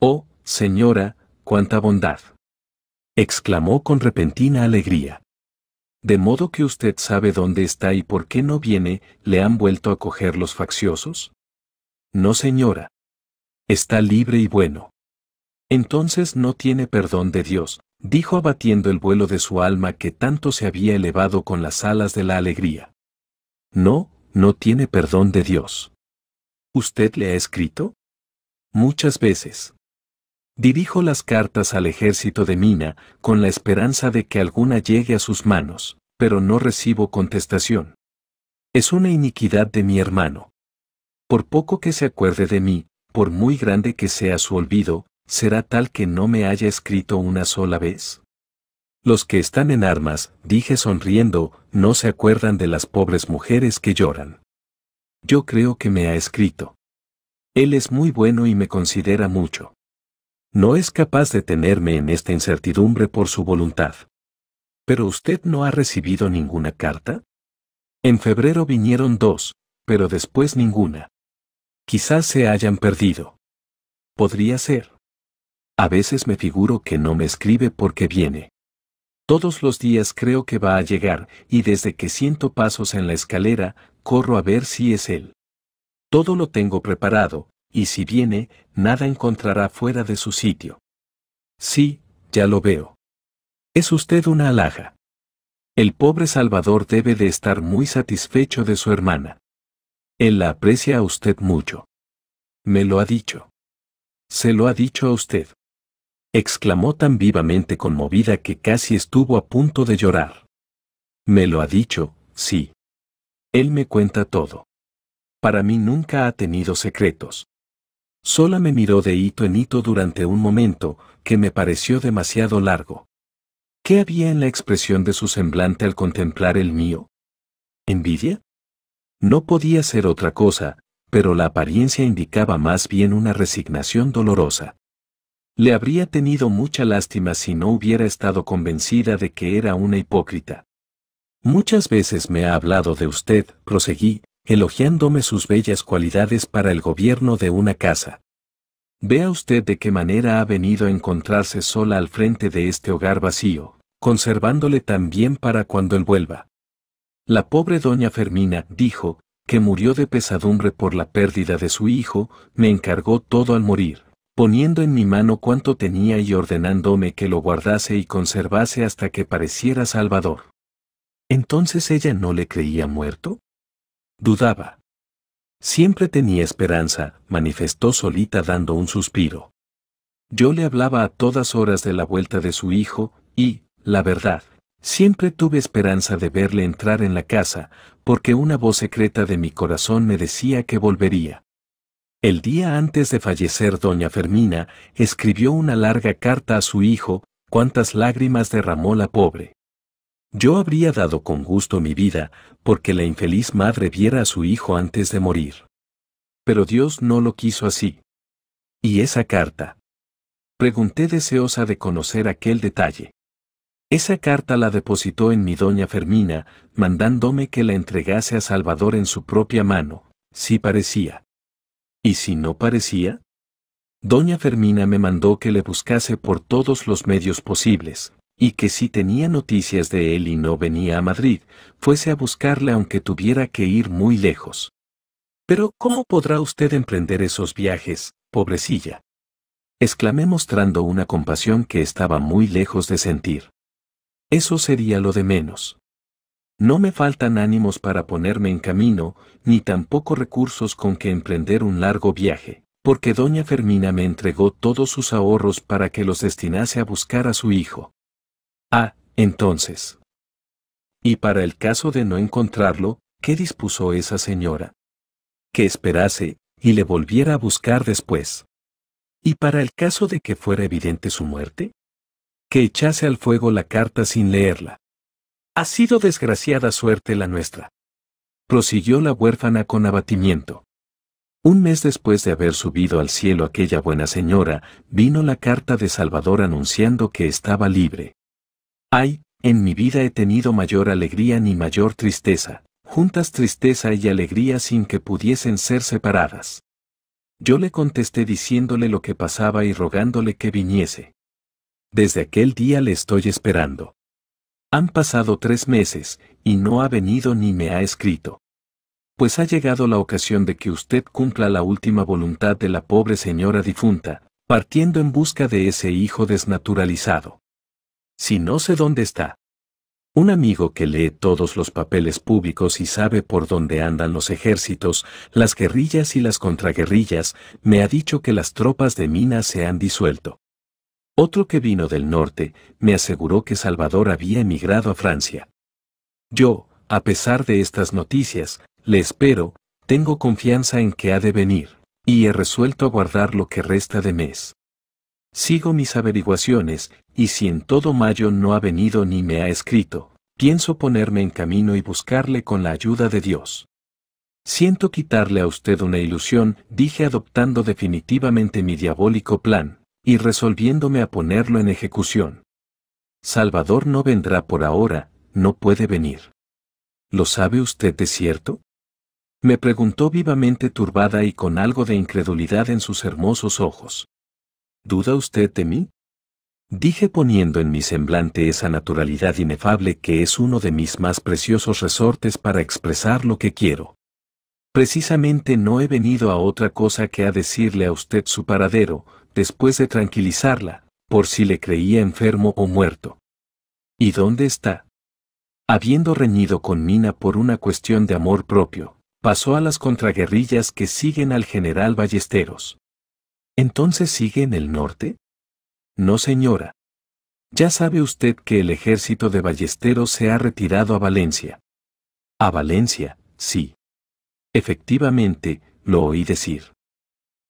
Oh, Señora, cuánta bondad. exclamó con repentina alegría. De modo que usted sabe dónde está y por qué no viene, le han vuelto a coger los facciosos? No, señora. Está libre y bueno. Entonces no tiene perdón de Dios, dijo abatiendo el vuelo de su alma que tanto se había elevado con las alas de la alegría. No, no tiene perdón de Dios. ¿Usted le ha escrito? Muchas veces. Dirijo las cartas al ejército de Mina con la esperanza de que alguna llegue a sus manos, pero no recibo contestación. Es una iniquidad de mi hermano. Por poco que se acuerde de mí, por muy grande que sea su olvido, será tal que no me haya escrito una sola vez. Los que están en armas, dije sonriendo, no se acuerdan de las pobres mujeres que lloran. Yo creo que me ha escrito. Él es muy bueno y me considera mucho. No es capaz de tenerme en esta incertidumbre por su voluntad. ¿Pero usted no ha recibido ninguna carta? En febrero vinieron dos, pero después ninguna. Quizás se hayan perdido. Podría ser. A veces me figuro que no me escribe porque viene. Todos los días creo que va a llegar, y desde que siento pasos en la escalera, corro a ver si es él. Todo lo tengo preparado, y si viene, nada encontrará fuera de su sitio. Sí, ya lo veo. Es usted una alhaja. El pobre Salvador debe de estar muy satisfecho de su hermana. Él la aprecia a usted mucho. Me lo ha dicho. Se lo ha dicho a usted. Exclamó tan vivamente conmovida que casi estuvo a punto de llorar. Me lo ha dicho, sí. Él me cuenta todo. Para mí nunca ha tenido secretos. Sola me miró de hito en hito durante un momento, que me pareció demasiado largo. ¿Qué había en la expresión de su semblante al contemplar el mío? ¿Envidia? No podía ser otra cosa, pero la apariencia indicaba más bien una resignación dolorosa. Le habría tenido mucha lástima si no hubiera estado convencida de que era una hipócrita. Muchas veces me ha hablado de usted, proseguí, elogiándome sus bellas cualidades para el gobierno de una casa. Vea usted de qué manera ha venido a encontrarse sola al frente de este hogar vacío, conservándole también para cuando él vuelva. La pobre doña Fermina dijo, que murió de pesadumbre por la pérdida de su hijo, me encargó todo al morir, poniendo en mi mano cuanto tenía y ordenándome que lo guardase y conservase hasta que pareciera Salvador. Entonces ella no le creía muerto dudaba. Siempre tenía esperanza, manifestó solita dando un suspiro. Yo le hablaba a todas horas de la vuelta de su hijo, y, la verdad, siempre tuve esperanza de verle entrar en la casa, porque una voz secreta de mi corazón me decía que volvería. El día antes de fallecer doña Fermina, escribió una larga carta a su hijo, cuántas lágrimas derramó la pobre. Yo habría dado con gusto mi vida, porque la infeliz madre viera a su hijo antes de morir. Pero Dios no lo quiso así. ¿Y esa carta? Pregunté deseosa de conocer aquel detalle. Esa carta la depositó en mi doña Fermina, mandándome que la entregase a Salvador en su propia mano, si parecía. ¿Y si no parecía? Doña Fermina me mandó que le buscase por todos los medios posibles, y que si tenía noticias de él y no venía a Madrid, fuese a buscarle aunque tuviera que ir muy lejos. Pero ¿cómo podrá usted emprender esos viajes, pobrecilla? exclamé mostrando una compasión que estaba muy lejos de sentir. Eso sería lo de menos. No me faltan ánimos para ponerme en camino, ni tampoco recursos con que emprender un largo viaje, porque doña Fermina me entregó todos sus ahorros para que los destinase a buscar a su hijo. Ah, entonces. Y para el caso de no encontrarlo, ¿qué dispuso esa señora? Que esperase, y le volviera a buscar después. Y para el caso de que fuera evidente su muerte, que echase al fuego la carta sin leerla. Ha sido desgraciada suerte la nuestra. Prosiguió la huérfana con abatimiento. Un mes después de haber subido al cielo aquella buena señora, vino la carta de Salvador anunciando que estaba libre. Ay, en mi vida he tenido mayor alegría ni mayor tristeza, juntas tristeza y alegría sin que pudiesen ser separadas. Yo le contesté diciéndole lo que pasaba y rogándole que viniese. Desde aquel día le estoy esperando. Han pasado tres meses, y no ha venido ni me ha escrito. Pues ha llegado la ocasión de que usted cumpla la última voluntad de la pobre señora difunta, partiendo en busca de ese hijo desnaturalizado si no sé dónde está. Un amigo que lee todos los papeles públicos y sabe por dónde andan los ejércitos, las guerrillas y las contraguerrillas, me ha dicho que las tropas de Minas se han disuelto. Otro que vino del norte, me aseguró que Salvador había emigrado a Francia. Yo, a pesar de estas noticias, le espero, tengo confianza en que ha de venir, y he resuelto aguardar guardar lo que resta de mes. Sigo mis averiguaciones, y si en todo mayo no ha venido ni me ha escrito, pienso ponerme en camino y buscarle con la ayuda de Dios. Siento quitarle a usted una ilusión, dije adoptando definitivamente mi diabólico plan, y resolviéndome a ponerlo en ejecución. Salvador no vendrá por ahora, no puede venir. ¿Lo sabe usted de cierto? Me preguntó vivamente turbada y con algo de incredulidad en sus hermosos ojos. ¿Duda usted de mí? Dije poniendo en mi semblante esa naturalidad inefable que es uno de mis más preciosos resortes para expresar lo que quiero. Precisamente no he venido a otra cosa que a decirle a usted su paradero, después de tranquilizarla, por si le creía enfermo o muerto. ¿Y dónde está? Habiendo reñido con Mina por una cuestión de amor propio, pasó a las contraguerrillas que siguen al general Ballesteros. ¿Entonces sigue en el norte? No, señora. Ya sabe usted que el ejército de Ballesteros se ha retirado a Valencia. A Valencia, sí. Efectivamente, lo oí decir.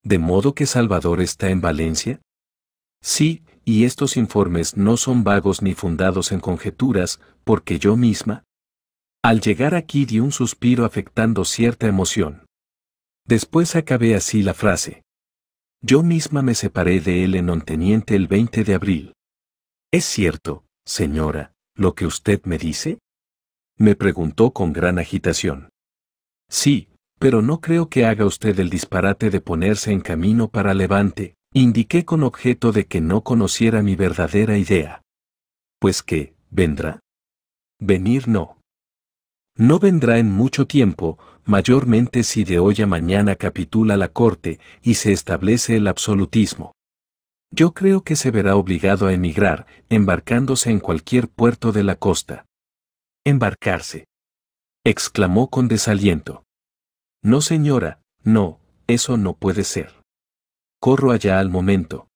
¿De modo que Salvador está en Valencia? Sí, y estos informes no son vagos ni fundados en conjeturas, porque yo misma... Al llegar aquí di un suspiro afectando cierta emoción. Después acabé así la frase. Yo misma me separé de él en onteniente el 20 de abril. ¿Es cierto, señora, lo que usted me dice? Me preguntó con gran agitación. Sí, pero no creo que haga usted el disparate de ponerse en camino para Levante, indiqué con objeto de que no conociera mi verdadera idea. Pues qué, vendrá. Venir no. No vendrá en mucho tiempo, mayormente si de hoy a mañana capitula la corte y se establece el absolutismo. Yo creo que se verá obligado a emigrar, embarcándose en cualquier puerto de la costa. Embarcarse. exclamó con desaliento. No, señora, no, eso no puede ser. Corro allá al momento.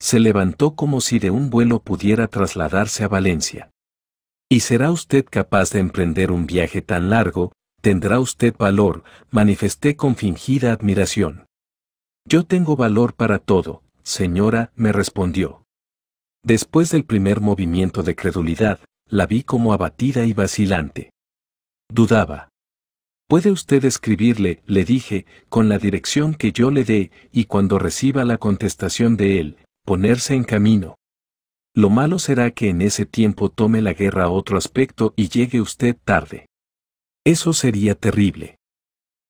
Se levantó como si de un vuelo pudiera trasladarse a Valencia. ¿Y será usted capaz de emprender un viaje tan largo, tendrá usted valor, manifesté con fingida admiración. Yo tengo valor para todo, señora, me respondió. Después del primer movimiento de credulidad, la vi como abatida y vacilante. Dudaba. Puede usted escribirle, le dije, con la dirección que yo le dé, y cuando reciba la contestación de él, ponerse en camino. Lo malo será que en ese tiempo tome la guerra otro aspecto y llegue usted tarde. Eso sería terrible.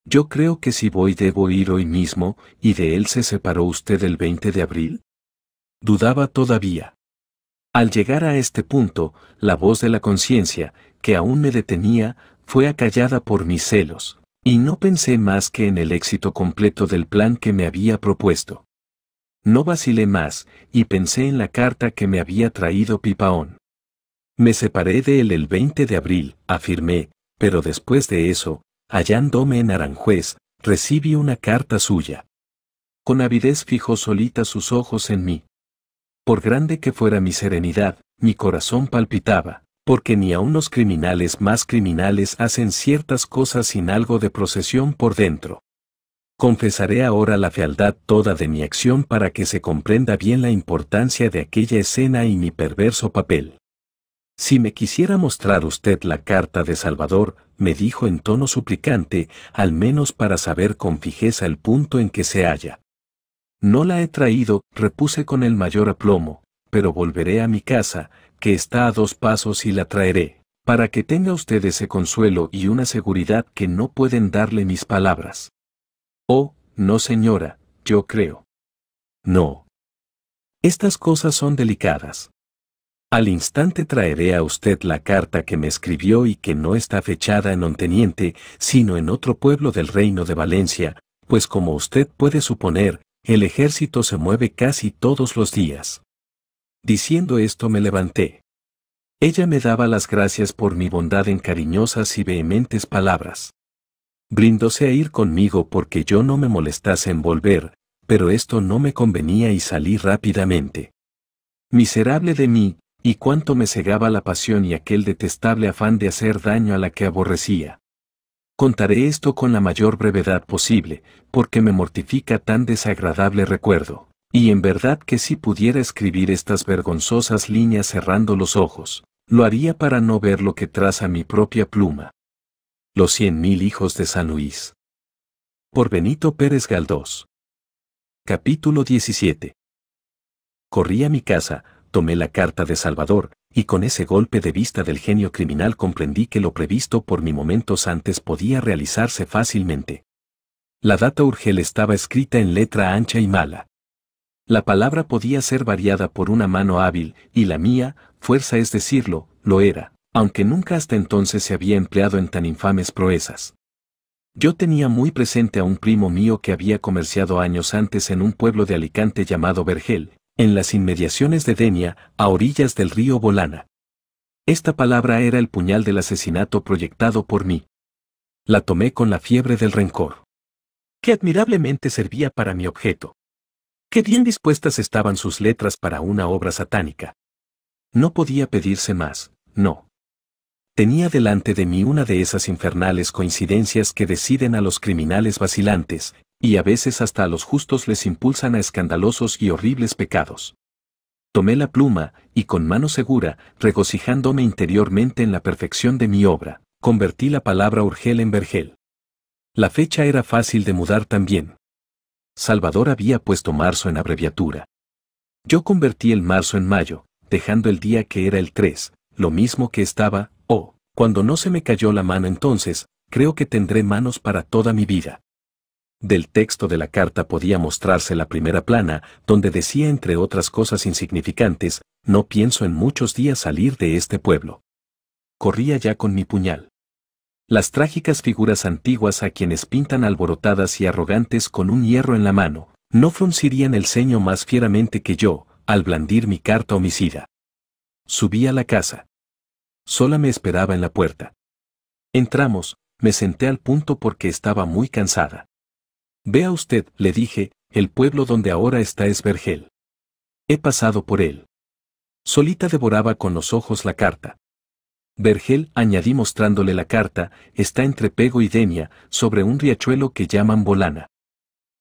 Yo creo que si voy debo ir hoy mismo, y de él se separó usted el 20 de abril. Dudaba todavía. Al llegar a este punto, la voz de la conciencia, que aún me detenía, fue acallada por mis celos, y no pensé más que en el éxito completo del plan que me había propuesto. No vacilé más, y pensé en la carta que me había traído Pipaón. Me separé de él el 20 de abril, afirmé, pero después de eso, hallándome en Aranjuez, recibí una carta suya. Con avidez fijó solita sus ojos en mí. Por grande que fuera mi serenidad, mi corazón palpitaba, porque ni aun los criminales más criminales hacen ciertas cosas sin algo de procesión por dentro. Confesaré ahora la fealdad toda de mi acción para que se comprenda bien la importancia de aquella escena y mi perverso papel. Si me quisiera mostrar usted la carta de Salvador, me dijo en tono suplicante, al menos para saber con fijeza el punto en que se halla. No la he traído, repuse con el mayor aplomo, pero volveré a mi casa, que está a dos pasos y la traeré, para que tenga usted ese consuelo y una seguridad que no pueden darle mis palabras. Oh, no señora, yo creo. No. Estas cosas son delicadas. Al instante traeré a usted la carta que me escribió y que no está fechada en Onteniente, sino en otro pueblo del reino de Valencia, pues como usted puede suponer, el ejército se mueve casi todos los días. Diciendo esto me levanté. Ella me daba las gracias por mi bondad en cariñosas y vehementes palabras. Brindóse a ir conmigo porque yo no me molestase en volver, pero esto no me convenía y salí rápidamente. Miserable de mí, y cuánto me cegaba la pasión y aquel detestable afán de hacer daño a la que aborrecía. Contaré esto con la mayor brevedad posible, porque me mortifica tan desagradable recuerdo, y en verdad que si pudiera escribir estas vergonzosas líneas cerrando los ojos, lo haría para no ver lo que traza mi propia pluma. Los cien mil hijos de San Luis. Por Benito Pérez Galdós. Capítulo 17. Corrí a mi casa, tomé la carta de Salvador, y con ese golpe de vista del genio criminal comprendí que lo previsto por mi momentos antes podía realizarse fácilmente. La data urgel estaba escrita en letra ancha y mala. La palabra podía ser variada por una mano hábil, y la mía, fuerza es decirlo, lo era, aunque nunca hasta entonces se había empleado en tan infames proezas. Yo tenía muy presente a un primo mío que había comerciado años antes en un pueblo de Alicante llamado Vergel, en las inmediaciones de Denia, a orillas del río Bolana. Esta palabra era el puñal del asesinato proyectado por mí. La tomé con la fiebre del rencor. Qué admirablemente servía para mi objeto. Qué bien dispuestas estaban sus letras para una obra satánica. No podía pedirse más, no. Tenía delante de mí una de esas infernales coincidencias que deciden a los criminales vacilantes, y a veces hasta a los justos les impulsan a escandalosos y horribles pecados. Tomé la pluma, y con mano segura, regocijándome interiormente en la perfección de mi obra, convertí la palabra urgel en vergel. La fecha era fácil de mudar también. Salvador había puesto marzo en abreviatura. Yo convertí el marzo en mayo, dejando el día que era el 3, lo mismo que estaba, oh, cuando no se me cayó la mano entonces, creo que tendré manos para toda mi vida. Del texto de la carta podía mostrarse la primera plana, donde decía entre otras cosas insignificantes, no pienso en muchos días salir de este pueblo. Corría ya con mi puñal. Las trágicas figuras antiguas a quienes pintan alborotadas y arrogantes con un hierro en la mano, no fruncirían el ceño más fieramente que yo, al blandir mi carta homicida. Subí a la casa. Sola me esperaba en la puerta. Entramos, me senté al punto porque estaba muy cansada. Vea usted, le dije, el pueblo donde ahora está es Vergel. He pasado por él. Solita devoraba con los ojos la carta. Vergel, añadí mostrándole la carta, está entre Pego y Denia, sobre un riachuelo que llaman Bolana.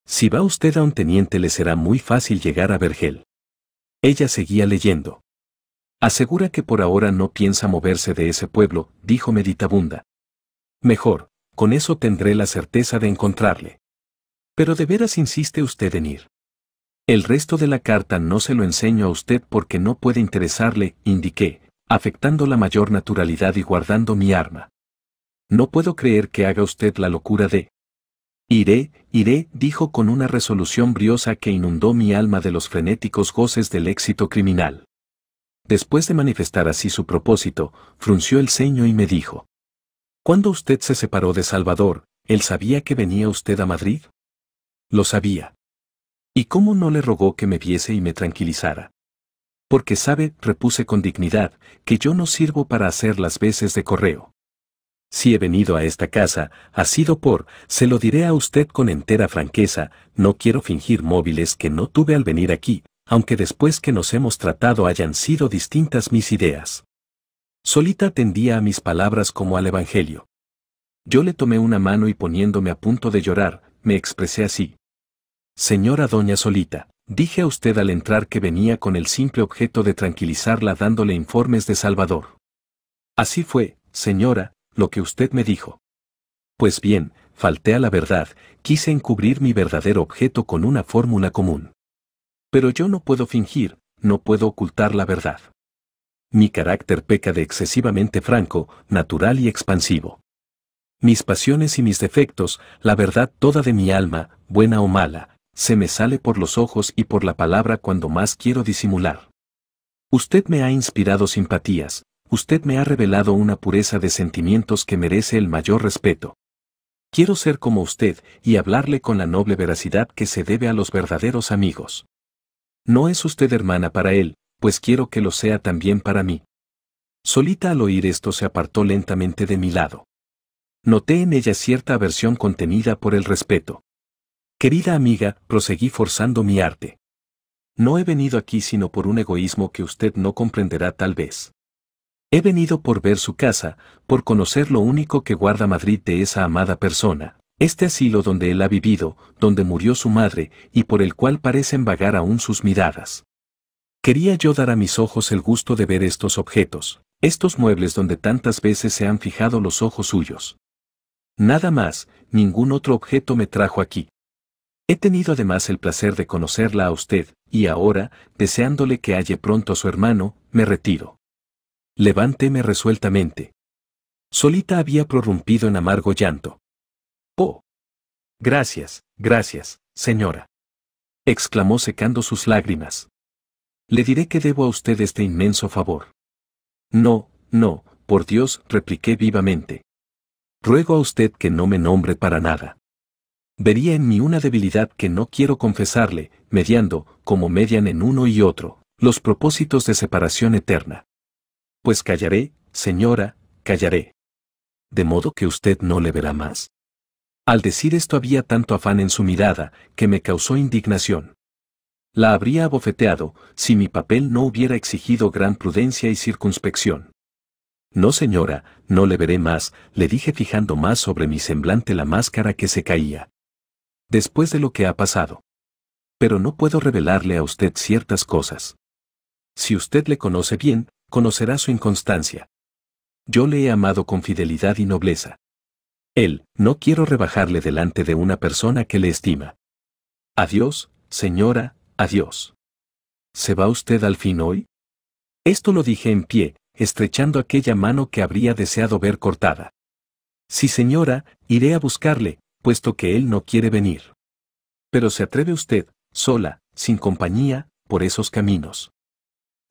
Si va usted a un teniente le será muy fácil llegar a Vergel. Ella seguía leyendo. Asegura que por ahora no piensa moverse de ese pueblo, dijo meditabunda. Mejor, con eso tendré la certeza de encontrarle. Pero de veras insiste usted en ir. El resto de la carta no se lo enseño a usted porque no puede interesarle, indiqué, afectando la mayor naturalidad y guardando mi arma. No puedo creer que haga usted la locura de... Iré, iré, dijo con una resolución briosa que inundó mi alma de los frenéticos goces del éxito criminal. Después de manifestar así su propósito, frunció el ceño y me dijo. Cuando usted se separó de Salvador, ¿él sabía que venía usted a Madrid? Lo sabía. ¿Y cómo no le rogó que me viese y me tranquilizara? Porque sabe, repuse con dignidad, que yo no sirvo para hacer las veces de correo. Si he venido a esta casa, ha sido por, se lo diré a usted con entera franqueza, no quiero fingir móviles que no tuve al venir aquí, aunque después que nos hemos tratado hayan sido distintas mis ideas. Solita atendía a mis palabras como al Evangelio. Yo le tomé una mano y poniéndome a punto de llorar, me expresé así. Señora Doña Solita, dije a usted al entrar que venía con el simple objeto de tranquilizarla dándole informes de Salvador. Así fue, señora, lo que usted me dijo. Pues bien, falté a la verdad, quise encubrir mi verdadero objeto con una fórmula común. Pero yo no puedo fingir, no puedo ocultar la verdad. Mi carácter peca de excesivamente franco, natural y expansivo mis pasiones y mis defectos, la verdad toda de mi alma, buena o mala, se me sale por los ojos y por la palabra cuando más quiero disimular. Usted me ha inspirado simpatías, usted me ha revelado una pureza de sentimientos que merece el mayor respeto. Quiero ser como usted y hablarle con la noble veracidad que se debe a los verdaderos amigos. No es usted hermana para él, pues quiero que lo sea también para mí. Solita al oír esto se apartó lentamente de mi lado noté en ella cierta aversión contenida por el respeto. Querida amiga, proseguí forzando mi arte. No he venido aquí sino por un egoísmo que usted no comprenderá tal vez. He venido por ver su casa, por conocer lo único que guarda Madrid de esa amada persona, este asilo donde él ha vivido, donde murió su madre, y por el cual parecen vagar aún sus miradas. Quería yo dar a mis ojos el gusto de ver estos objetos, estos muebles donde tantas veces se han fijado los ojos suyos, Nada más, ningún otro objeto me trajo aquí. He tenido además el placer de conocerla a usted, y ahora, deseándole que halle pronto a su hermano, me retiro. Levánteme resueltamente. Solita había prorrumpido en amargo llanto. Oh. Gracias, gracias, señora. exclamó secando sus lágrimas. Le diré que debo a usted este inmenso favor. No, no, por Dios, repliqué vivamente ruego a usted que no me nombre para nada. Vería en mí una debilidad que no quiero confesarle, mediando, como median en uno y otro, los propósitos de separación eterna. Pues callaré, señora, callaré. De modo que usted no le verá más. Al decir esto había tanto afán en su mirada, que me causó indignación. La habría abofeteado, si mi papel no hubiera exigido gran prudencia y circunspección. No señora, no le veré más, le dije fijando más sobre mi semblante la máscara que se caía. Después de lo que ha pasado. Pero no puedo revelarle a usted ciertas cosas. Si usted le conoce bien, conocerá su inconstancia. Yo le he amado con fidelidad y nobleza. Él, no quiero rebajarle delante de una persona que le estima. Adiós, señora, adiós. ¿Se va usted al fin hoy? Esto lo dije en pie, estrechando aquella mano que habría deseado ver cortada. Sí señora, iré a buscarle, puesto que él no quiere venir. Pero se atreve usted, sola, sin compañía, por esos caminos.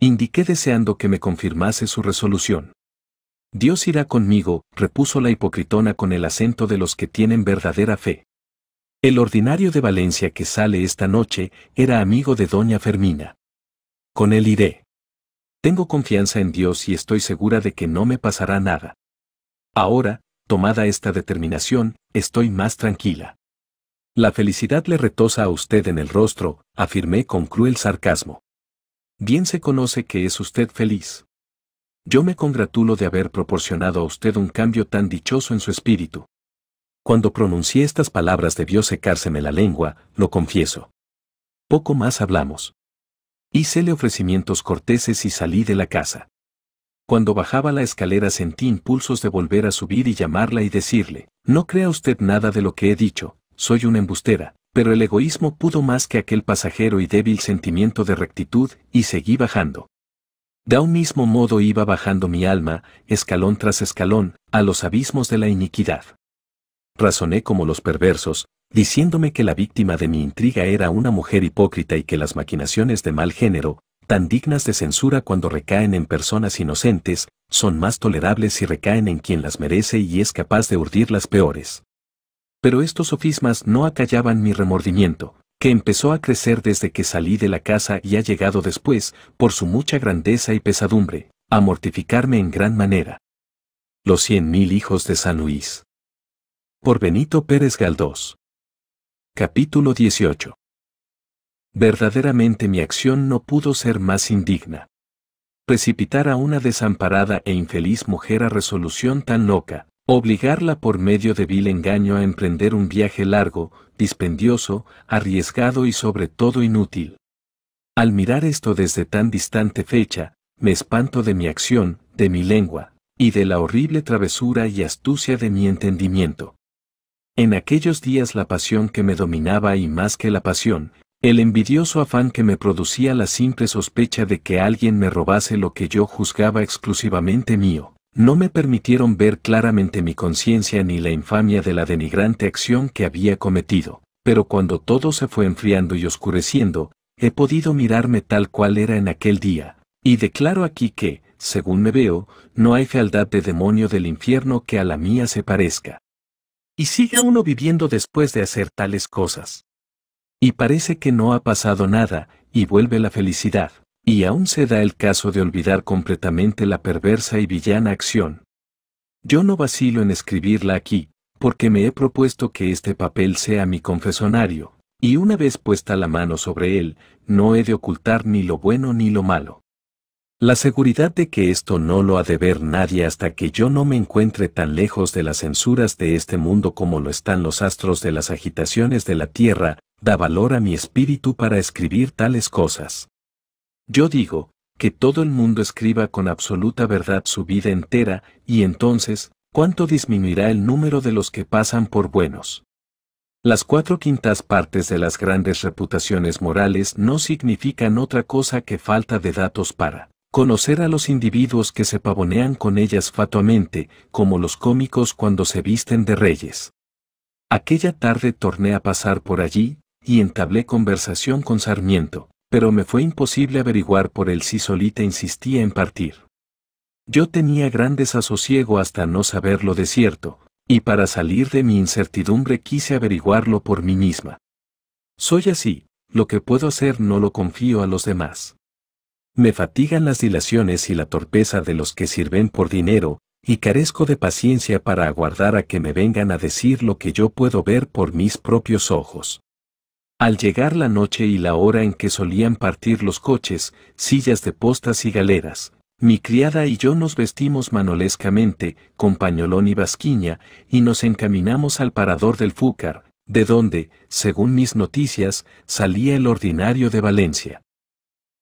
Indiqué deseando que me confirmase su resolución. Dios irá conmigo, repuso la hipocritona con el acento de los que tienen verdadera fe. El ordinario de Valencia que sale esta noche era amigo de doña Fermina. Con él iré. Tengo confianza en Dios y estoy segura de que no me pasará nada. Ahora, tomada esta determinación, estoy más tranquila. La felicidad le retosa a usted en el rostro, afirmé con cruel sarcasmo. Bien se conoce que es usted feliz. Yo me congratulo de haber proporcionado a usted un cambio tan dichoso en su espíritu. Cuando pronuncié estas palabras debió secárseme la lengua, lo confieso. Poco más hablamos. Hicele ofrecimientos corteses y salí de la casa. Cuando bajaba la escalera sentí impulsos de volver a subir y llamarla y decirle, no crea usted nada de lo que he dicho, soy una embustera, pero el egoísmo pudo más que aquel pasajero y débil sentimiento de rectitud, y seguí bajando. De un mismo modo iba bajando mi alma, escalón tras escalón, a los abismos de la iniquidad. Razoné como los perversos, diciéndome que la víctima de mi intriga era una mujer hipócrita y que las maquinaciones de mal género, tan dignas de censura cuando recaen en personas inocentes, son más tolerables si recaen en quien las merece y es capaz de urdir las peores. Pero estos sofismas no acallaban mi remordimiento, que empezó a crecer desde que salí de la casa y ha llegado después, por su mucha grandeza y pesadumbre, a mortificarme en gran manera. Los cien mil hijos de San Luis. Por Benito Pérez Galdós. Capítulo 18. Verdaderamente mi acción no pudo ser más indigna. Precipitar a una desamparada e infeliz mujer a resolución tan loca, obligarla por medio de vil engaño a emprender un viaje largo, dispendioso, arriesgado y sobre todo inútil. Al mirar esto desde tan distante fecha, me espanto de mi acción, de mi lengua, y de la horrible travesura y astucia de mi entendimiento. En aquellos días la pasión que me dominaba y más que la pasión, el envidioso afán que me producía la simple sospecha de que alguien me robase lo que yo juzgaba exclusivamente mío, no me permitieron ver claramente mi conciencia ni la infamia de la denigrante acción que había cometido, pero cuando todo se fue enfriando y oscureciendo, he podido mirarme tal cual era en aquel día, y declaro aquí que, según me veo, no hay fealdad de demonio del infierno que a la mía se parezca. Y sigue uno viviendo después de hacer tales cosas. Y parece que no ha pasado nada, y vuelve la felicidad, y aún se da el caso de olvidar completamente la perversa y villana acción. Yo no vacilo en escribirla aquí, porque me he propuesto que este papel sea mi confesonario, y una vez puesta la mano sobre él, no he de ocultar ni lo bueno ni lo malo. La seguridad de que esto no lo ha de ver nadie hasta que yo no me encuentre tan lejos de las censuras de este mundo como lo están los astros de las agitaciones de la tierra, da valor a mi espíritu para escribir tales cosas. Yo digo, que todo el mundo escriba con absoluta verdad su vida entera, y entonces, ¿cuánto disminuirá el número de los que pasan por buenos? Las cuatro quintas partes de las grandes reputaciones morales no significan otra cosa que falta de datos para Conocer a los individuos que se pavonean con ellas fatuamente, como los cómicos cuando se visten de reyes. Aquella tarde torné a pasar por allí, y entablé conversación con Sarmiento, pero me fue imposible averiguar por él si solita insistía en partir. Yo tenía gran desasosiego hasta no saberlo de cierto, y para salir de mi incertidumbre quise averiguarlo por mí misma. Soy así, lo que puedo hacer no lo confío a los demás. Me fatigan las dilaciones y la torpeza de los que sirven por dinero, y carezco de paciencia para aguardar a que me vengan a decir lo que yo puedo ver por mis propios ojos. Al llegar la noche y la hora en que solían partir los coches, sillas de postas y galeras, mi criada y yo nos vestimos manolescamente, con pañolón y basquiña, y nos encaminamos al parador del Fúcar, de donde, según mis noticias, salía el ordinario de Valencia.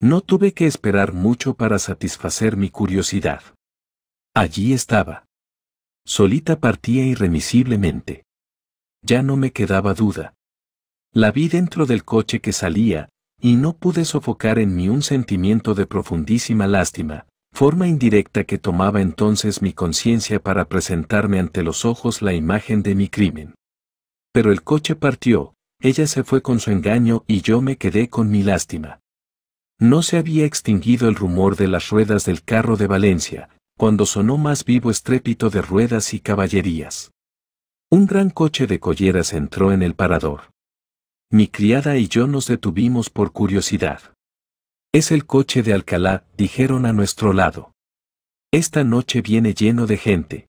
No tuve que esperar mucho para satisfacer mi curiosidad. Allí estaba. Solita partía irremisiblemente. Ya no me quedaba duda. La vi dentro del coche que salía, y no pude sofocar en mí un sentimiento de profundísima lástima, forma indirecta que tomaba entonces mi conciencia para presentarme ante los ojos la imagen de mi crimen. Pero el coche partió, ella se fue con su engaño y yo me quedé con mi lástima. No se había extinguido el rumor de las ruedas del carro de Valencia, cuando sonó más vivo estrépito de ruedas y caballerías. Un gran coche de colleras entró en el parador. Mi criada y yo nos detuvimos por curiosidad. Es el coche de Alcalá, dijeron a nuestro lado. Esta noche viene lleno de gente.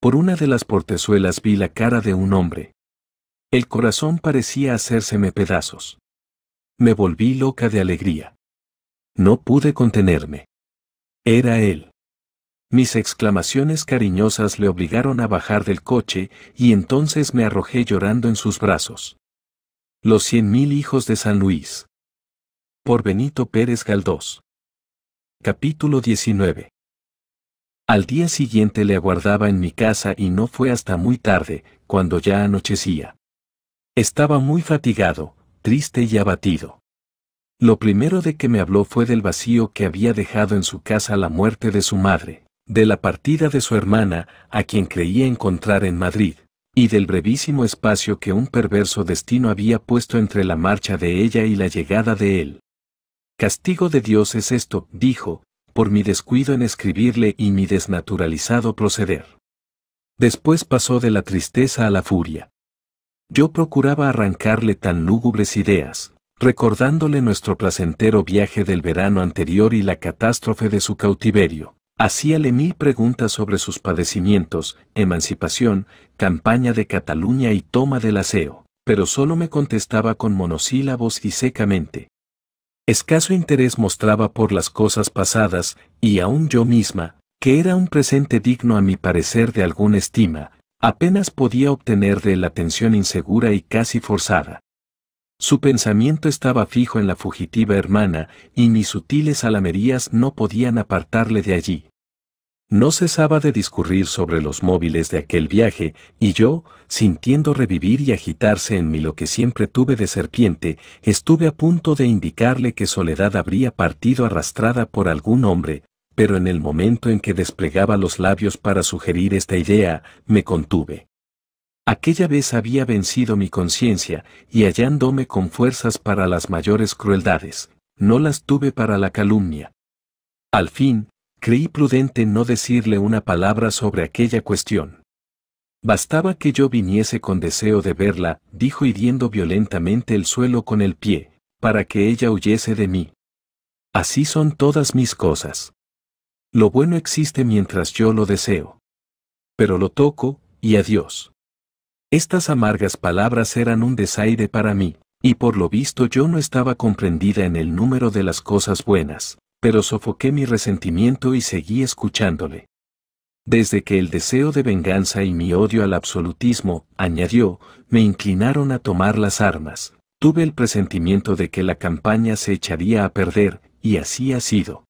Por una de las portezuelas vi la cara de un hombre. El corazón parecía hacérseme pedazos. Me volví loca de alegría. No pude contenerme. Era él. Mis exclamaciones cariñosas le obligaron a bajar del coche, y entonces me arrojé llorando en sus brazos. Los cien mil hijos de San Luis. Por Benito Pérez Galdós. Capítulo 19. Al día siguiente le aguardaba en mi casa y no fue hasta muy tarde, cuando ya anochecía. Estaba muy fatigado, triste y abatido. Lo primero de que me habló fue del vacío que había dejado en su casa la muerte de su madre, de la partida de su hermana, a quien creía encontrar en Madrid, y del brevísimo espacio que un perverso destino había puesto entre la marcha de ella y la llegada de él. Castigo de Dios es esto, dijo, por mi descuido en escribirle y mi desnaturalizado proceder. Después pasó de la tristeza a la furia. Yo procuraba arrancarle tan lúgubres ideas, recordándole nuestro placentero viaje del verano anterior y la catástrofe de su cautiverio. Hacíale mil preguntas sobre sus padecimientos, emancipación, campaña de Cataluña y toma del aseo, pero solo me contestaba con monosílabos y secamente. Escaso interés mostraba por las cosas pasadas, y aún yo misma, que era un presente digno a mi parecer de alguna estima, apenas podía obtener de él atención insegura y casi forzada. Su pensamiento estaba fijo en la fugitiva hermana, y mis sutiles alamerías no podían apartarle de allí. No cesaba de discurrir sobre los móviles de aquel viaje, y yo, sintiendo revivir y agitarse en mí lo que siempre tuve de serpiente, estuve a punto de indicarle que Soledad habría partido arrastrada por algún hombre, pero en el momento en que desplegaba los labios para sugerir esta idea, me contuve. Aquella vez había vencido mi conciencia, y hallándome con fuerzas para las mayores crueldades, no las tuve para la calumnia. Al fin, creí prudente no decirle una palabra sobre aquella cuestión. Bastaba que yo viniese con deseo de verla, dijo hiriendo violentamente el suelo con el pie, para que ella huyese de mí. Así son todas mis cosas. Lo bueno existe mientras yo lo deseo. Pero lo toco, y adiós. Estas amargas palabras eran un desaire para mí, y por lo visto yo no estaba comprendida en el número de las cosas buenas, pero sofoqué mi resentimiento y seguí escuchándole. Desde que el deseo de venganza y mi odio al absolutismo, añadió, me inclinaron a tomar las armas, tuve el presentimiento de que la campaña se echaría a perder, y así ha sido.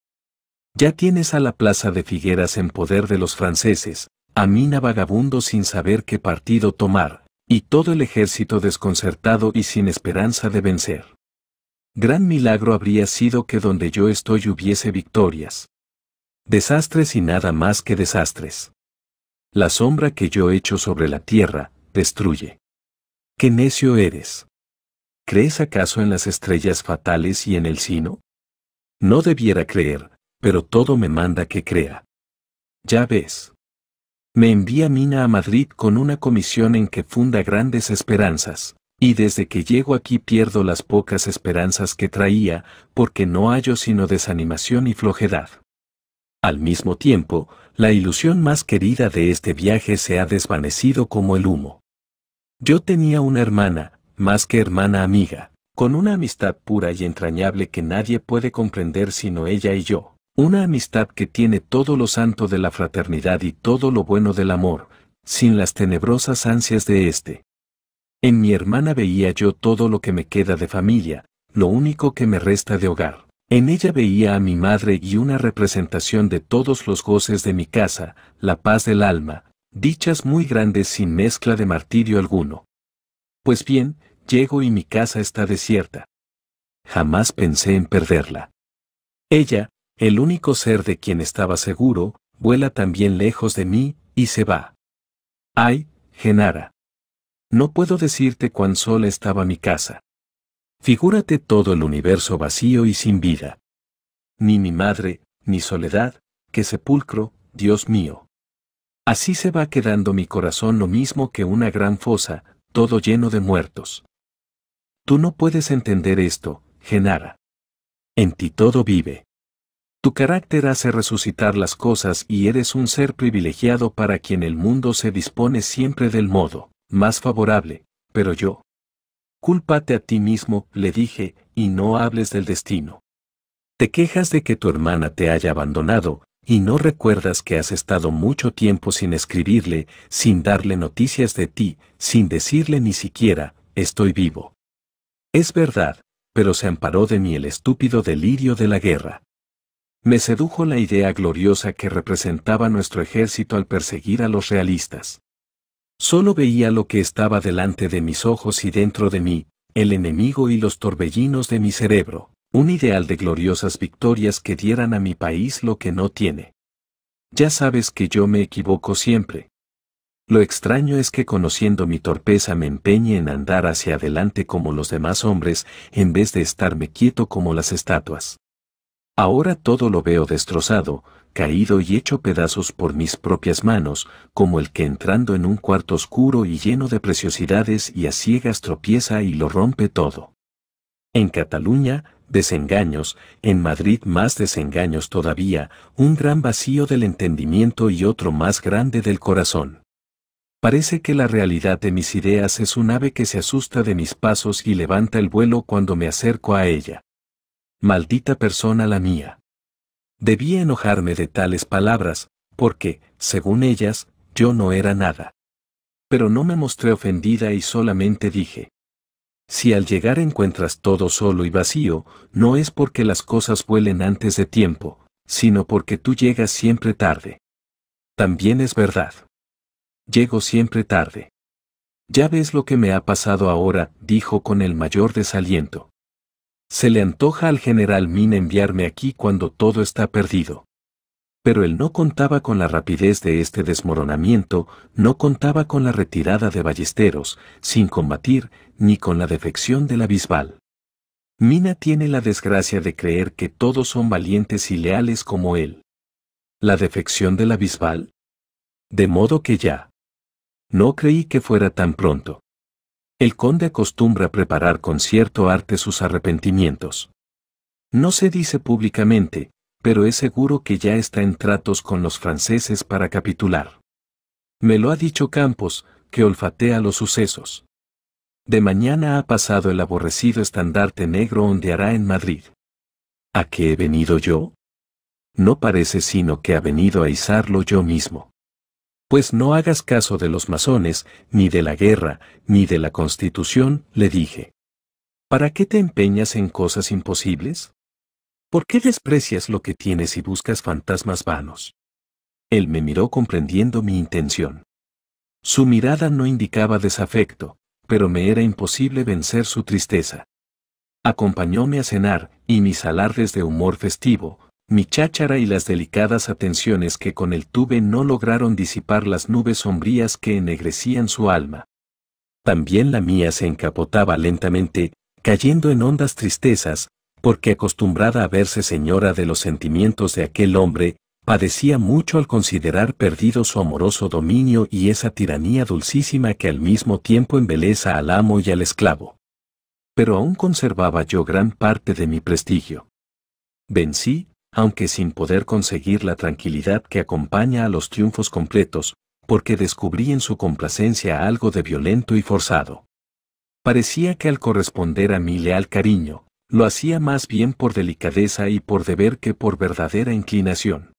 Ya tienes a la plaza de Figueras en poder de los franceses, Amina vagabundo sin saber qué partido tomar, y todo el ejército desconcertado y sin esperanza de vencer. Gran milagro habría sido que donde yo estoy hubiese victorias. Desastres y nada más que desastres. La sombra que yo echo sobre la tierra, destruye. ¡Qué necio eres! ¿Crees acaso en las estrellas fatales y en el sino? No debiera creer, pero todo me manda que crea. Ya ves me envía Mina a Madrid con una comisión en que funda grandes esperanzas. Y desde que llego aquí pierdo las pocas esperanzas que traía, porque no hallo sino desanimación y flojedad. Al mismo tiempo, la ilusión más querida de este viaje se ha desvanecido como el humo. Yo tenía una hermana, más que hermana amiga, con una amistad pura y entrañable que nadie puede comprender sino ella y yo. Una amistad que tiene todo lo santo de la fraternidad y todo lo bueno del amor, sin las tenebrosas ansias de éste. En mi hermana veía yo todo lo que me queda de familia, lo único que me resta de hogar. En ella veía a mi madre y una representación de todos los goces de mi casa, la paz del alma, dichas muy grandes sin mezcla de martirio alguno. Pues bien, llego y mi casa está desierta. Jamás pensé en perderla. Ella, el único ser de quien estaba seguro, vuela también lejos de mí, y se va. Ay, Genara. No puedo decirte cuán sola estaba mi casa. Figúrate todo el universo vacío y sin vida. Ni mi madre, ni soledad, que sepulcro, Dios mío. Así se va quedando mi corazón lo mismo que una gran fosa, todo lleno de muertos. Tú no puedes entender esto, Genara. En ti todo vive. Tu carácter hace resucitar las cosas y eres un ser privilegiado para quien el mundo se dispone siempre del modo más favorable, pero yo. Cúlpate a ti mismo, le dije, y no hables del destino. Te quejas de que tu hermana te haya abandonado, y no recuerdas que has estado mucho tiempo sin escribirle, sin darle noticias de ti, sin decirle ni siquiera, estoy vivo. Es verdad, pero se amparó de mí el estúpido delirio de la guerra. Me sedujo la idea gloriosa que representaba nuestro ejército al perseguir a los realistas. Solo veía lo que estaba delante de mis ojos y dentro de mí, el enemigo y los torbellinos de mi cerebro, un ideal de gloriosas victorias que dieran a mi país lo que no tiene. Ya sabes que yo me equivoco siempre. Lo extraño es que conociendo mi torpeza me empeñe en andar hacia adelante como los demás hombres, en vez de estarme quieto como las estatuas. Ahora todo lo veo destrozado, caído y hecho pedazos por mis propias manos, como el que entrando en un cuarto oscuro y lleno de preciosidades y a ciegas tropieza y lo rompe todo. En Cataluña, desengaños, en Madrid más desengaños todavía, un gran vacío del entendimiento y otro más grande del corazón. Parece que la realidad de mis ideas es un ave que se asusta de mis pasos y levanta el vuelo cuando me acerco a ella. Maldita persona la mía. Debía enojarme de tales palabras, porque, según ellas, yo no era nada. Pero no me mostré ofendida y solamente dije, si al llegar encuentras todo solo y vacío, no es porque las cosas vuelen antes de tiempo, sino porque tú llegas siempre tarde. También es verdad. Llego siempre tarde. Ya ves lo que me ha pasado ahora, dijo con el mayor desaliento. Se le antoja al general Mina enviarme aquí cuando todo está perdido. Pero él no contaba con la rapidez de este desmoronamiento, no contaba con la retirada de ballesteros, sin combatir, ni con la defección del abisbal. Mina tiene la desgracia de creer que todos son valientes y leales como él. La defección del abisbal. De modo que ya. No creí que fuera tan pronto. El conde acostumbra preparar con cierto arte sus arrepentimientos. No se dice públicamente, pero es seguro que ya está en tratos con los franceses para capitular. Me lo ha dicho Campos, que olfatea los sucesos. De mañana ha pasado el aborrecido estandarte negro ondeará en Madrid. ¿A qué he venido yo? No parece sino que ha venido a izarlo yo mismo pues no hagas caso de los masones, ni de la guerra, ni de la constitución, le dije. ¿Para qué te empeñas en cosas imposibles? ¿Por qué desprecias lo que tienes y buscas fantasmas vanos? Él me miró comprendiendo mi intención. Su mirada no indicaba desafecto, pero me era imposible vencer su tristeza. Acompañóme a cenar, y mis alardes de humor festivo, mi cháchara y las delicadas atenciones que con él tuve no lograron disipar las nubes sombrías que ennegrecían su alma. También la mía se encapotaba lentamente, cayendo en hondas tristezas, porque acostumbrada a verse señora de los sentimientos de aquel hombre, padecía mucho al considerar perdido su amoroso dominio y esa tiranía dulcísima que al mismo tiempo embeleza al amo y al esclavo. Pero aún conservaba yo gran parte de mi prestigio. Vencí, aunque sin poder conseguir la tranquilidad que acompaña a los triunfos completos, porque descubrí en su complacencia algo de violento y forzado. Parecía que al corresponder a mi leal cariño, lo hacía más bien por delicadeza y por deber que por verdadera inclinación.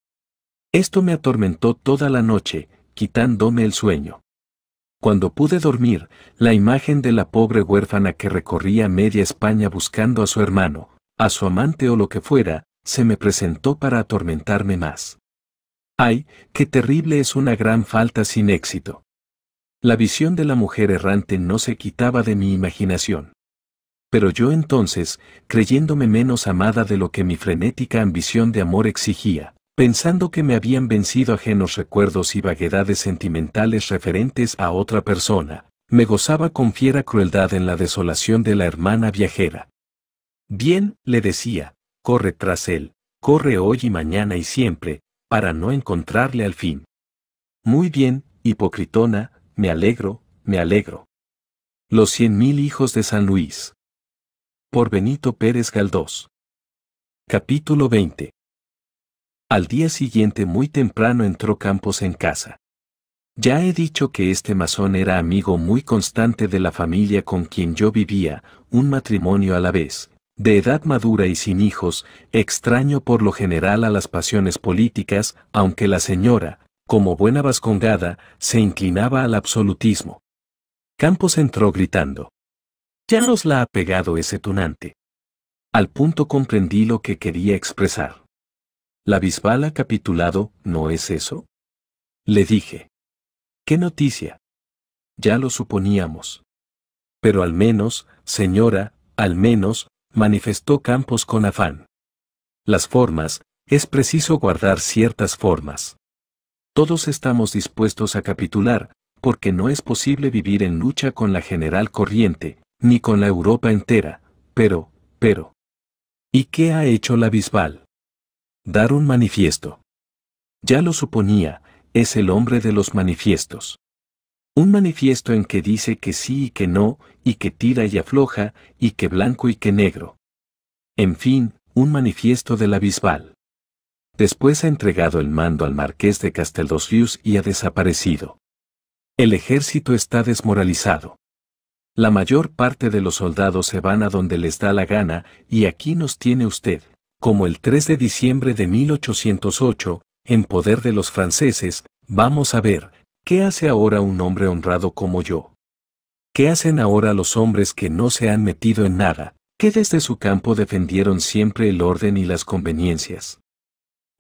Esto me atormentó toda la noche, quitándome el sueño. Cuando pude dormir, la imagen de la pobre huérfana que recorría media España buscando a su hermano, a su amante o lo que fuera, se me presentó para atormentarme más. Ay, qué terrible es una gran falta sin éxito. La visión de la mujer errante no se quitaba de mi imaginación. Pero yo entonces, creyéndome menos amada de lo que mi frenética ambición de amor exigía, pensando que me habían vencido ajenos recuerdos y vaguedades sentimentales referentes a otra persona, me gozaba con fiera crueldad en la desolación de la hermana viajera. Bien, le decía, corre tras él, corre hoy y mañana y siempre, para no encontrarle al fin. Muy bien, hipocritona, me alegro, me alegro. Los cien mil hijos de San Luis. Por Benito Pérez Galdós. Capítulo 20. Al día siguiente muy temprano entró Campos en casa. Ya he dicho que este masón era amigo muy constante de la familia con quien yo vivía, un matrimonio a la vez, de edad madura y sin hijos, extraño por lo general a las pasiones políticas, aunque la señora, como buena vascongada, se inclinaba al absolutismo. Campos entró gritando. Ya nos la ha pegado ese tunante. Al punto comprendí lo que quería expresar. La bisbala ha capitulado, ¿no es eso? Le dije. ¿Qué noticia? Ya lo suponíamos. Pero al menos, señora, al menos, manifestó Campos con afán. Las formas, es preciso guardar ciertas formas. Todos estamos dispuestos a capitular, porque no es posible vivir en lucha con la general corriente, ni con la Europa entera, pero, pero. ¿Y qué ha hecho la Bisbal? Dar un manifiesto. Ya lo suponía, es el hombre de los manifiestos. Un manifiesto en que dice que sí y que no, y que tira y afloja, y que blanco y que negro. En fin, un manifiesto de la Bisbal. Después ha entregado el mando al marqués de Casteldosius y ha desaparecido. El ejército está desmoralizado. La mayor parte de los soldados se van a donde les da la gana, y aquí nos tiene usted, como el 3 de diciembre de 1808, en poder de los franceses, vamos a ver, ¿Qué hace ahora un hombre honrado como yo? ¿Qué hacen ahora los hombres que no se han metido en nada, que desde su campo defendieron siempre el orden y las conveniencias?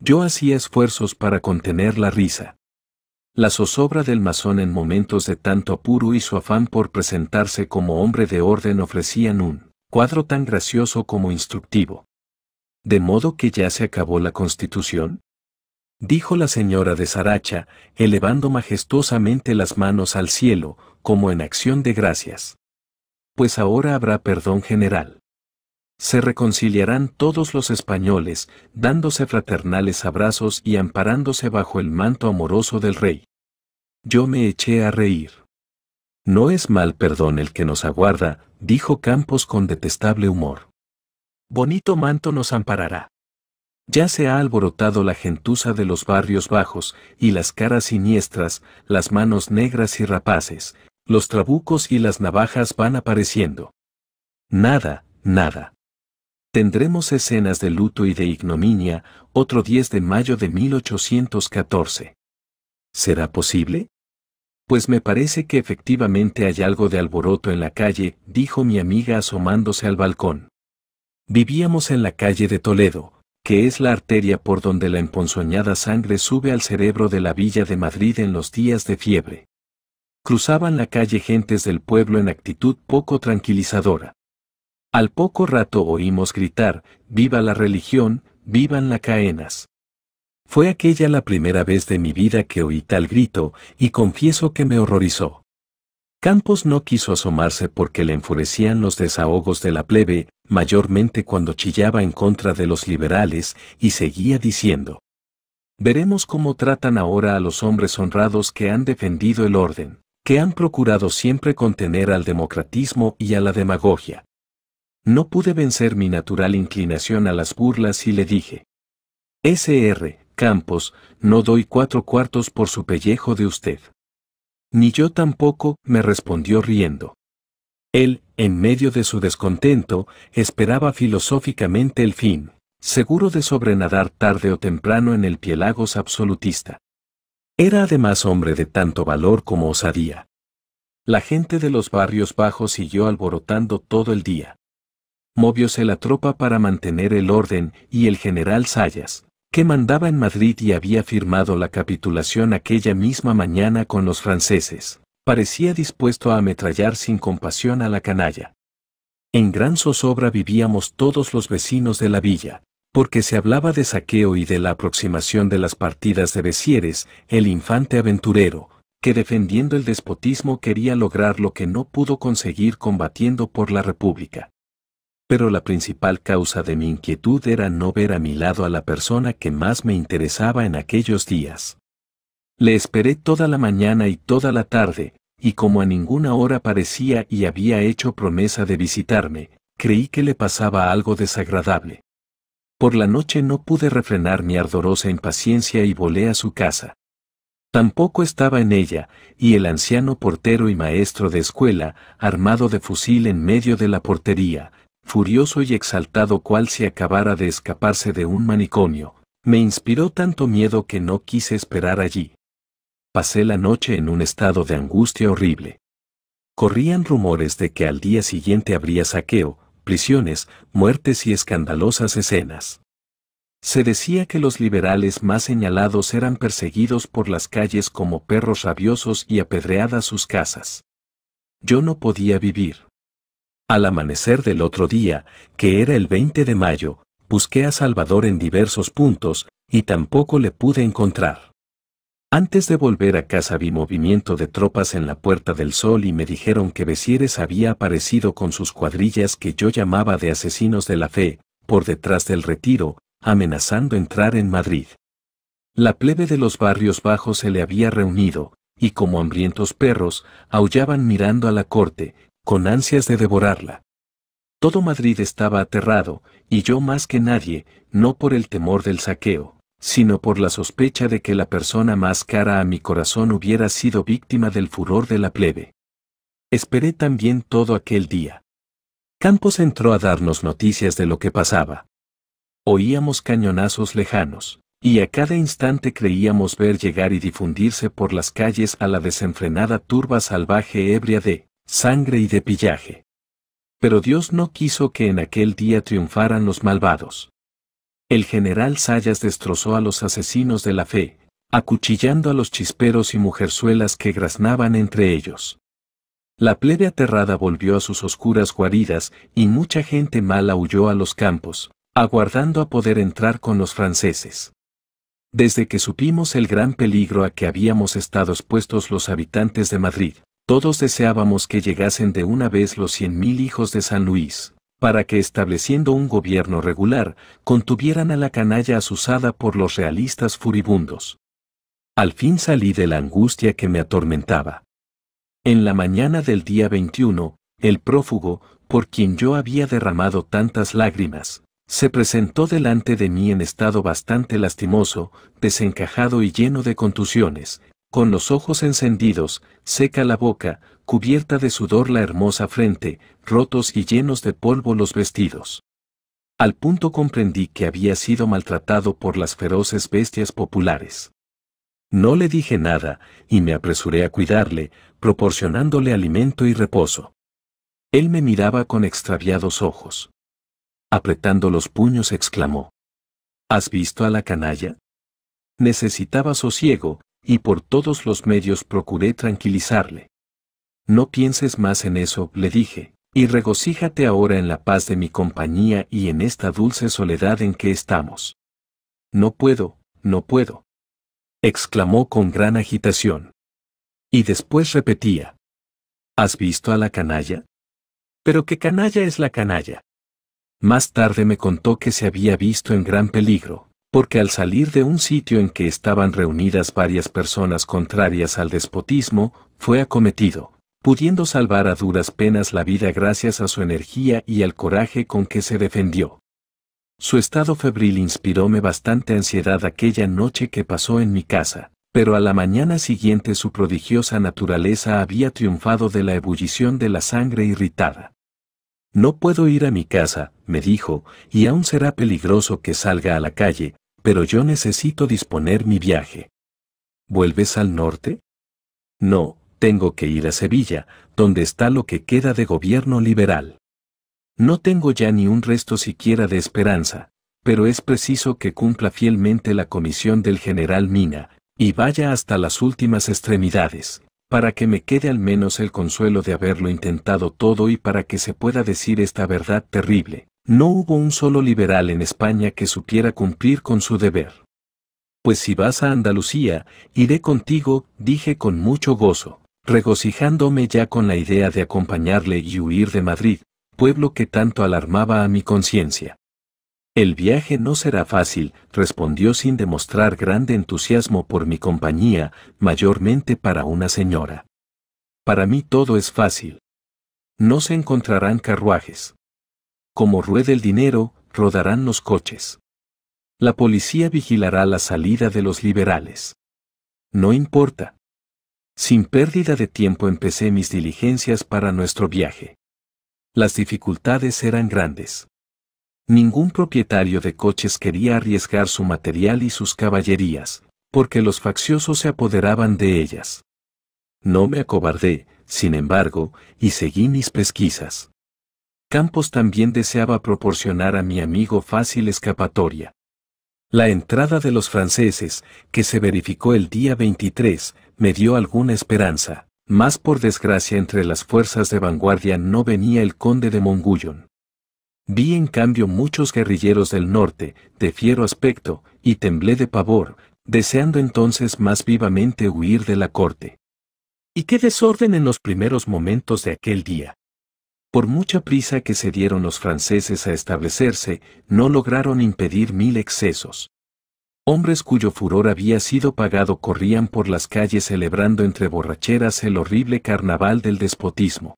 Yo hacía esfuerzos para contener la risa. La zozobra del masón en momentos de tanto apuro y su afán por presentarse como hombre de orden ofrecían un cuadro tan gracioso como instructivo. ¿De modo que ya se acabó la constitución? dijo la señora de Saracha, elevando majestuosamente las manos al cielo, como en acción de gracias. Pues ahora habrá perdón general. Se reconciliarán todos los españoles, dándose fraternales abrazos y amparándose bajo el manto amoroso del rey. Yo me eché a reír. No es mal perdón el que nos aguarda, dijo Campos con detestable humor. Bonito manto nos amparará. Ya se ha alborotado la gentuza de los barrios bajos, y las caras siniestras, las manos negras y rapaces, los trabucos y las navajas van apareciendo. Nada, nada. Tendremos escenas de luto y de ignominia, otro 10 de mayo de 1814. ¿Será posible? Pues me parece que efectivamente hay algo de alboroto en la calle, dijo mi amiga asomándose al balcón. Vivíamos en la calle de Toledo, que es la arteria por donde la emponzoñada sangre sube al cerebro de la villa de Madrid en los días de fiebre. Cruzaban la calle gentes del pueblo en actitud poco tranquilizadora. Al poco rato oímos gritar, viva la religión, vivan las caenas. Fue aquella la primera vez de mi vida que oí tal grito, y confieso que me horrorizó. Campos no quiso asomarse porque le enfurecían los desahogos de la plebe, mayormente cuando chillaba en contra de los liberales, y seguía diciendo. Veremos cómo tratan ahora a los hombres honrados que han defendido el orden, que han procurado siempre contener al democratismo y a la demagogia. No pude vencer mi natural inclinación a las burlas y le dije. SR, Campos, no doy cuatro cuartos por su pellejo de usted. Ni yo tampoco, me respondió riendo. Él, en medio de su descontento, esperaba filosóficamente el fin, seguro de sobrenadar tarde o temprano en el pielagos absolutista. Era además hombre de tanto valor como osadía. La gente de los barrios bajos siguió alborotando todo el día. Movióse la tropa para mantener el orden y el general Sayas, que mandaba en Madrid y había firmado la capitulación aquella misma mañana con los franceses, parecía dispuesto a ametrallar sin compasión a la canalla. En gran zozobra vivíamos todos los vecinos de la villa, porque se hablaba de saqueo y de la aproximación de las partidas de Besieres, el infante aventurero, que defendiendo el despotismo quería lograr lo que no pudo conseguir combatiendo por la República pero la principal causa de mi inquietud era no ver a mi lado a la persona que más me interesaba en aquellos días. Le esperé toda la mañana y toda la tarde, y como a ninguna hora parecía y había hecho promesa de visitarme, creí que le pasaba algo desagradable. Por la noche no pude refrenar mi ardorosa impaciencia y volé a su casa. Tampoco estaba en ella, y el anciano portero y maestro de escuela, armado de fusil en medio de la portería, furioso y exaltado cual si acabara de escaparse de un manicomio, me inspiró tanto miedo que no quise esperar allí. Pasé la noche en un estado de angustia horrible. Corrían rumores de que al día siguiente habría saqueo, prisiones, muertes y escandalosas escenas. Se decía que los liberales más señalados eran perseguidos por las calles como perros rabiosos y apedreadas sus casas. Yo no podía vivir. Al amanecer del otro día, que era el 20 de mayo, busqué a Salvador en diversos puntos y tampoco le pude encontrar. Antes de volver a casa vi movimiento de tropas en la Puerta del Sol y me dijeron que Becieres había aparecido con sus cuadrillas que yo llamaba de asesinos de la fe, por detrás del retiro, amenazando entrar en Madrid. La plebe de los barrios bajos se le había reunido, y como hambrientos perros, aullaban mirando a la corte, con ansias de devorarla. Todo Madrid estaba aterrado, y yo más que nadie, no por el temor del saqueo, sino por la sospecha de que la persona más cara a mi corazón hubiera sido víctima del furor de la plebe. Esperé también todo aquel día. Campos entró a darnos noticias de lo que pasaba. Oíamos cañonazos lejanos, y a cada instante creíamos ver llegar y difundirse por las calles a la desenfrenada turba salvaje ebria de sangre y de pillaje. Pero Dios no quiso que en aquel día triunfaran los malvados. El general Sayas destrozó a los asesinos de la fe, acuchillando a los chisperos y mujerzuelas que graznaban entre ellos. La plebe aterrada volvió a sus oscuras guaridas y mucha gente mala huyó a los campos, aguardando a poder entrar con los franceses. Desde que supimos el gran peligro a que habíamos estado expuestos los habitantes de Madrid, todos deseábamos que llegasen de una vez los cien mil hijos de San Luis, para que estableciendo un gobierno regular, contuvieran a la canalla asusada por los realistas furibundos. Al fin salí de la angustia que me atormentaba. En la mañana del día 21, el prófugo, por quien yo había derramado tantas lágrimas, se presentó delante de mí en estado bastante lastimoso, desencajado y lleno de contusiones, con los ojos encendidos, seca la boca, cubierta de sudor la hermosa frente, rotos y llenos de polvo los vestidos. Al punto comprendí que había sido maltratado por las feroces bestias populares. No le dije nada, y me apresuré a cuidarle, proporcionándole alimento y reposo. Él me miraba con extraviados ojos. Apretando los puños exclamó. ¿Has visto a la canalla? Necesitaba sosiego, y por todos los medios procuré tranquilizarle. No pienses más en eso, le dije, y regocíjate ahora en la paz de mi compañía y en esta dulce soledad en que estamos. No puedo, no puedo. exclamó con gran agitación. Y después repetía. ¿Has visto a la canalla? Pero qué canalla es la canalla. Más tarde me contó que se había visto en gran peligro, porque al salir de un sitio en que estaban reunidas varias personas contrarias al despotismo, fue acometido, pudiendo salvar a duras penas la vida gracias a su energía y al coraje con que se defendió. Su estado febril inspiróme bastante ansiedad aquella noche que pasó en mi casa, pero a la mañana siguiente su prodigiosa naturaleza había triunfado de la ebullición de la sangre irritada. No puedo ir a mi casa, me dijo, y aún será peligroso que salga a la calle, pero yo necesito disponer mi viaje. ¿Vuelves al norte? No, tengo que ir a Sevilla, donde está lo que queda de gobierno liberal. No tengo ya ni un resto siquiera de esperanza, pero es preciso que cumpla fielmente la comisión del general Mina, y vaya hasta las últimas extremidades, para que me quede al menos el consuelo de haberlo intentado todo y para que se pueda decir esta verdad terrible. No hubo un solo liberal en España que supiera cumplir con su deber. Pues si vas a Andalucía, iré contigo, dije con mucho gozo, regocijándome ya con la idea de acompañarle y huir de Madrid, pueblo que tanto alarmaba a mi conciencia. El viaje no será fácil, respondió sin demostrar grande entusiasmo por mi compañía, mayormente para una señora. Para mí todo es fácil. No se encontrarán carruajes como ruede el dinero, rodarán los coches. La policía vigilará la salida de los liberales. No importa. Sin pérdida de tiempo empecé mis diligencias para nuestro viaje. Las dificultades eran grandes. Ningún propietario de coches quería arriesgar su material y sus caballerías, porque los facciosos se apoderaban de ellas. No me acobardé, sin embargo, y seguí mis pesquisas. Campos también deseaba proporcionar a mi amigo fácil escapatoria. La entrada de los franceses, que se verificó el día 23, me dio alguna esperanza, mas por desgracia entre las fuerzas de vanguardia no venía el conde de Mongullón. Vi en cambio muchos guerrilleros del norte, de fiero aspecto, y temblé de pavor, deseando entonces más vivamente huir de la corte. ¿Y qué desorden en los primeros momentos de aquel día? Por mucha prisa que se dieron los franceses a establecerse, no lograron impedir mil excesos. Hombres cuyo furor había sido pagado corrían por las calles celebrando entre borracheras el horrible carnaval del despotismo.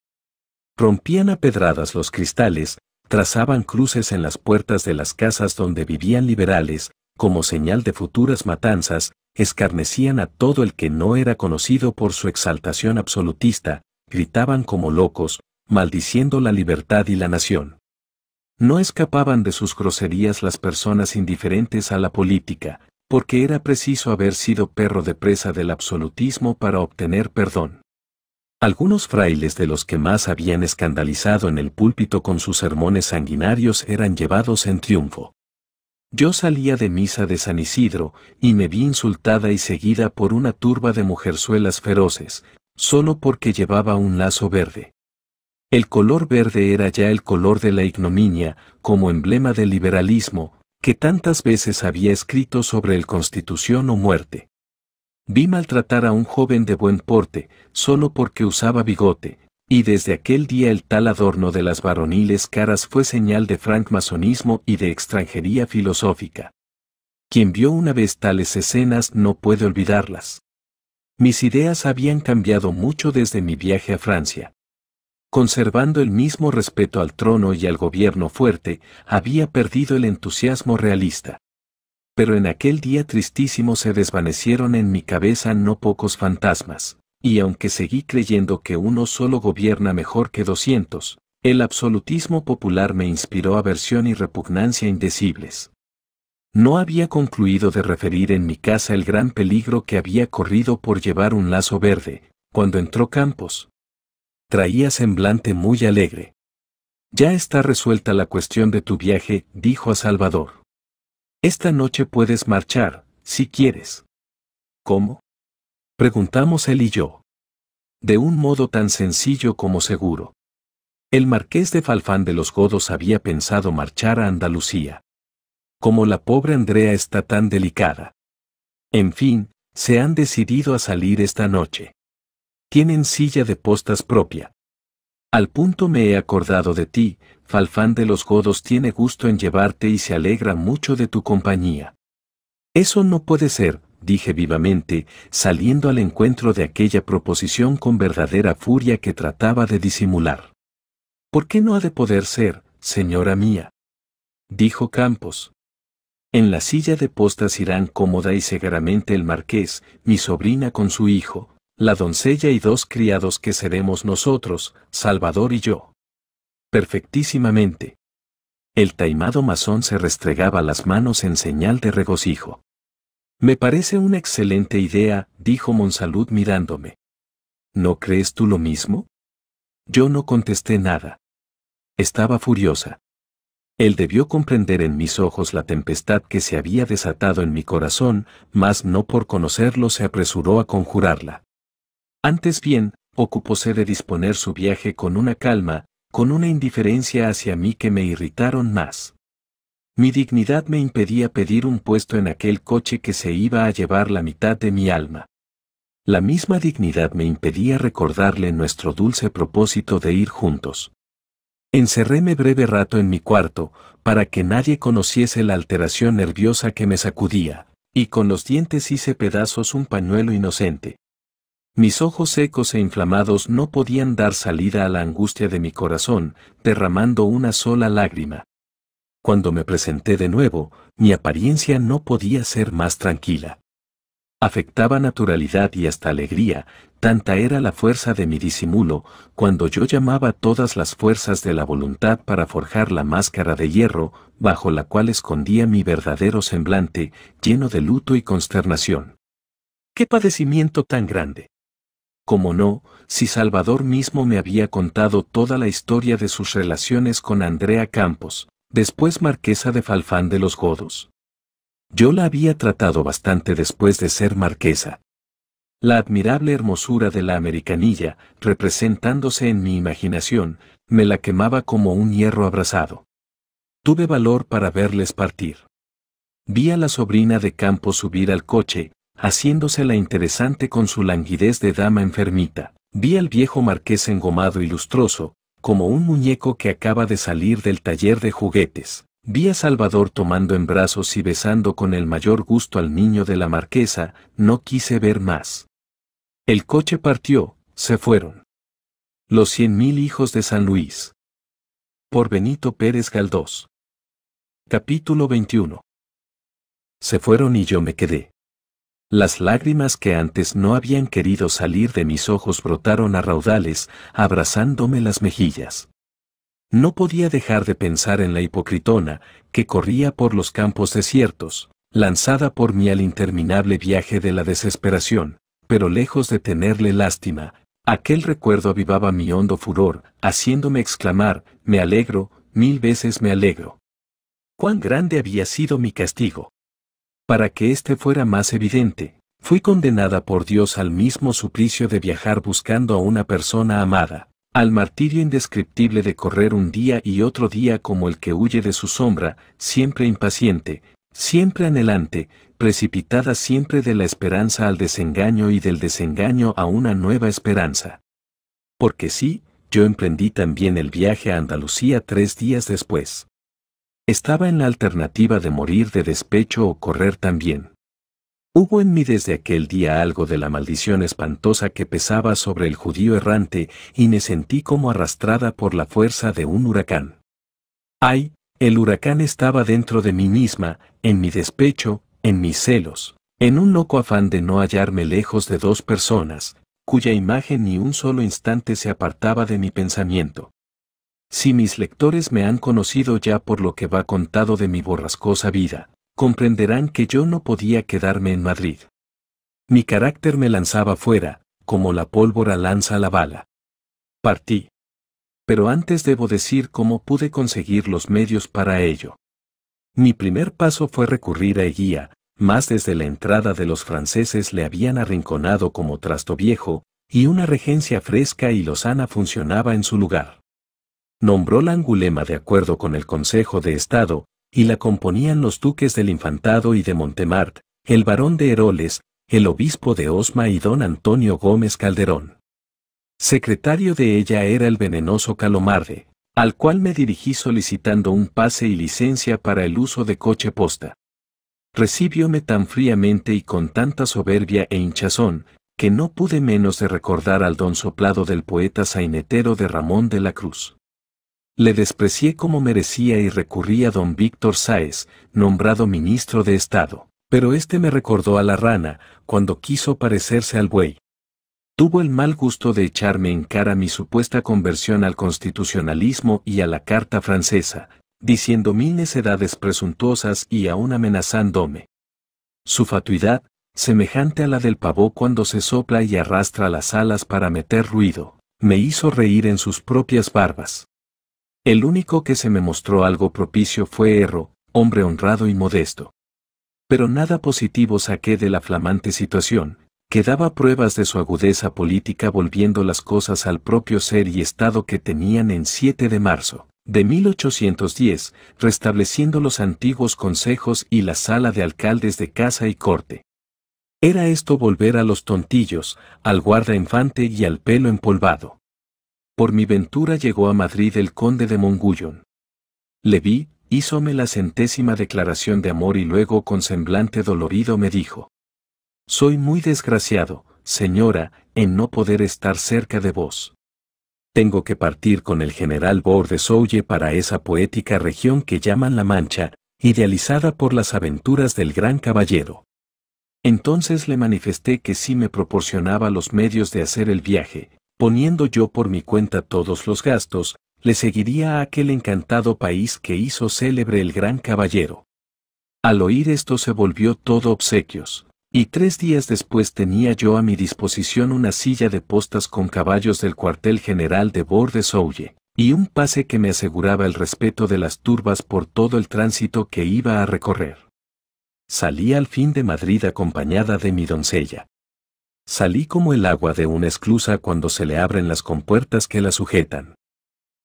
Rompían a pedradas los cristales, trazaban cruces en las puertas de las casas donde vivían liberales, como señal de futuras matanzas, escarnecían a todo el que no era conocido por su exaltación absolutista, gritaban como locos, maldiciendo la libertad y la nación. No escapaban de sus groserías las personas indiferentes a la política, porque era preciso haber sido perro de presa del absolutismo para obtener perdón. Algunos frailes de los que más habían escandalizado en el púlpito con sus sermones sanguinarios eran llevados en triunfo. Yo salía de misa de San Isidro y me vi insultada y seguida por una turba de mujerzuelas feroces, solo porque llevaba un lazo verde. El color verde era ya el color de la ignominia, como emblema del liberalismo, que tantas veces había escrito sobre el Constitución o muerte. Vi maltratar a un joven de buen porte, solo porque usaba bigote, y desde aquel día el tal adorno de las varoniles caras fue señal de francmasonismo y de extranjería filosófica. Quien vio una vez tales escenas no puede olvidarlas. Mis ideas habían cambiado mucho desde mi viaje a Francia conservando el mismo respeto al trono y al gobierno fuerte, había perdido el entusiasmo realista. Pero en aquel día tristísimo se desvanecieron en mi cabeza no pocos fantasmas, y aunque seguí creyendo que uno solo gobierna mejor que doscientos, el absolutismo popular me inspiró aversión y repugnancia indecibles. No había concluido de referir en mi casa el gran peligro que había corrido por llevar un lazo verde, cuando entró Campos, traía semblante muy alegre. Ya está resuelta la cuestión de tu viaje, dijo a Salvador. Esta noche puedes marchar, si quieres. ¿Cómo? Preguntamos él y yo. De un modo tan sencillo como seguro. El marqués de Falfán de los Godos había pensado marchar a Andalucía. Como la pobre Andrea está tan delicada. En fin, se han decidido a salir esta noche tienen silla de postas propia. Al punto me he acordado de ti, Falfán de los Godos tiene gusto en llevarte y se alegra mucho de tu compañía. Eso no puede ser, dije vivamente, saliendo al encuentro de aquella proposición con verdadera furia que trataba de disimular. ¿Por qué no ha de poder ser, señora mía? dijo Campos. En la silla de postas irán cómoda y seguramente el marqués, mi sobrina con su hijo, la doncella y dos criados que seremos nosotros, Salvador y yo. Perfectísimamente. El taimado masón se restregaba las manos en señal de regocijo. Me parece una excelente idea, dijo Monsalud mirándome. ¿No crees tú lo mismo? Yo no contesté nada. Estaba furiosa. Él debió comprender en mis ojos la tempestad que se había desatado en mi corazón, mas no por conocerlo se apresuró a conjurarla. Antes bien, ocupóse de disponer su viaje con una calma, con una indiferencia hacia mí que me irritaron más. Mi dignidad me impedía pedir un puesto en aquel coche que se iba a llevar la mitad de mi alma. La misma dignidad me impedía recordarle nuestro dulce propósito de ir juntos. Encerréme breve rato en mi cuarto, para que nadie conociese la alteración nerviosa que me sacudía, y con los dientes hice pedazos un pañuelo inocente, mis ojos secos e inflamados no podían dar salida a la angustia de mi corazón, derramando una sola lágrima. Cuando me presenté de nuevo, mi apariencia no podía ser más tranquila. Afectaba naturalidad y hasta alegría, tanta era la fuerza de mi disimulo, cuando yo llamaba todas las fuerzas de la voluntad para forjar la máscara de hierro, bajo la cual escondía mi verdadero semblante, lleno de luto y consternación. ¡Qué padecimiento tan grande! Como no, si Salvador mismo me había contado toda la historia de sus relaciones con Andrea Campos, después marquesa de Falfán de los Godos. Yo la había tratado bastante después de ser marquesa. La admirable hermosura de la americanilla, representándose en mi imaginación, me la quemaba como un hierro abrasado. Tuve valor para verles partir. Vi a la sobrina de Campos subir al coche, haciéndosela interesante con su languidez de dama enfermita. Vi al viejo marqués engomado y lustroso, como un muñeco que acaba de salir del taller de juguetes. Vi a Salvador tomando en brazos y besando con el mayor gusto al niño de la marquesa, no quise ver más. El coche partió, se fueron. Los cien mil hijos de San Luis. Por Benito Pérez Galdós. Capítulo 21. Se fueron y yo me quedé. Las lágrimas que antes no habían querido salir de mis ojos brotaron a raudales, abrazándome las mejillas. No podía dejar de pensar en la hipocritona, que corría por los campos desiertos, lanzada por mí al interminable viaje de la desesperación, pero lejos de tenerle lástima, aquel recuerdo avivaba mi hondo furor, haciéndome exclamar, me alegro, mil veces me alegro. Cuán grande había sido mi castigo para que este fuera más evidente, fui condenada por Dios al mismo suplicio de viajar buscando a una persona amada, al martirio indescriptible de correr un día y otro día como el que huye de su sombra, siempre impaciente, siempre anhelante, precipitada siempre de la esperanza al desengaño y del desengaño a una nueva esperanza. Porque sí, yo emprendí también el viaje a Andalucía tres días después. Estaba en la alternativa de morir de despecho o correr también. Hubo en mí desde aquel día algo de la maldición espantosa que pesaba sobre el judío errante y me sentí como arrastrada por la fuerza de un huracán. Ay, el huracán estaba dentro de mí misma, en mi despecho, en mis celos, en un loco afán de no hallarme lejos de dos personas, cuya imagen ni un solo instante se apartaba de mi pensamiento. Si mis lectores me han conocido ya por lo que va contado de mi borrascosa vida, comprenderán que yo no podía quedarme en Madrid. Mi carácter me lanzaba fuera, como la pólvora lanza la bala. Partí. Pero antes debo decir cómo pude conseguir los medios para ello. Mi primer paso fue recurrir a Eguía, más desde la entrada de los franceses le habían arrinconado como trasto viejo, y una regencia fresca y lozana funcionaba en su lugar nombró la Angulema de acuerdo con el Consejo de Estado, y la componían los duques del Infantado y de Montemart, el barón de Heroles, el obispo de Osma y don Antonio Gómez Calderón. Secretario de ella era el venenoso Calomarde, al cual me dirigí solicitando un pase y licencia para el uso de coche posta. Recibióme tan fríamente y con tanta soberbia e hinchazón, que no pude menos de recordar al don soplado del poeta sainetero de Ramón de la Cruz. Le desprecié como merecía y recurrí a don Víctor Sáez, nombrado ministro de Estado, pero este me recordó a la rana, cuando quiso parecerse al buey. Tuvo el mal gusto de echarme en cara mi supuesta conversión al constitucionalismo y a la Carta Francesa, diciendo mil necedades presuntuosas y aún amenazándome. Su fatuidad, semejante a la del pavó cuando se sopla y arrastra las alas para meter ruido, me hizo reír en sus propias barbas. El único que se me mostró algo propicio fue Erro, hombre honrado y modesto. Pero nada positivo saqué de la flamante situación, que daba pruebas de su agudeza política volviendo las cosas al propio ser y estado que tenían en 7 de marzo de 1810, restableciendo los antiguos consejos y la sala de alcaldes de casa y corte. Era esto volver a los tontillos, al guarda infante y al pelo empolvado. Por mi ventura llegó a Madrid el conde de Mongullón. Le vi, hízome la centésima declaración de amor y luego con semblante dolorido me dijo. Soy muy desgraciado, señora, en no poder estar cerca de vos. Tengo que partir con el general Bordesoulle para esa poética región que llaman La Mancha, idealizada por las aventuras del gran caballero. Entonces le manifesté que sí me proporcionaba los medios de hacer el viaje, poniendo yo por mi cuenta todos los gastos, le seguiría a aquel encantado país que hizo célebre el gran caballero. Al oír esto se volvió todo obsequios, y tres días después tenía yo a mi disposición una silla de postas con caballos del cuartel general de Souye, y un pase que me aseguraba el respeto de las turbas por todo el tránsito que iba a recorrer. Salí al fin de Madrid acompañada de mi doncella, Salí como el agua de una esclusa cuando se le abren las compuertas que la sujetan.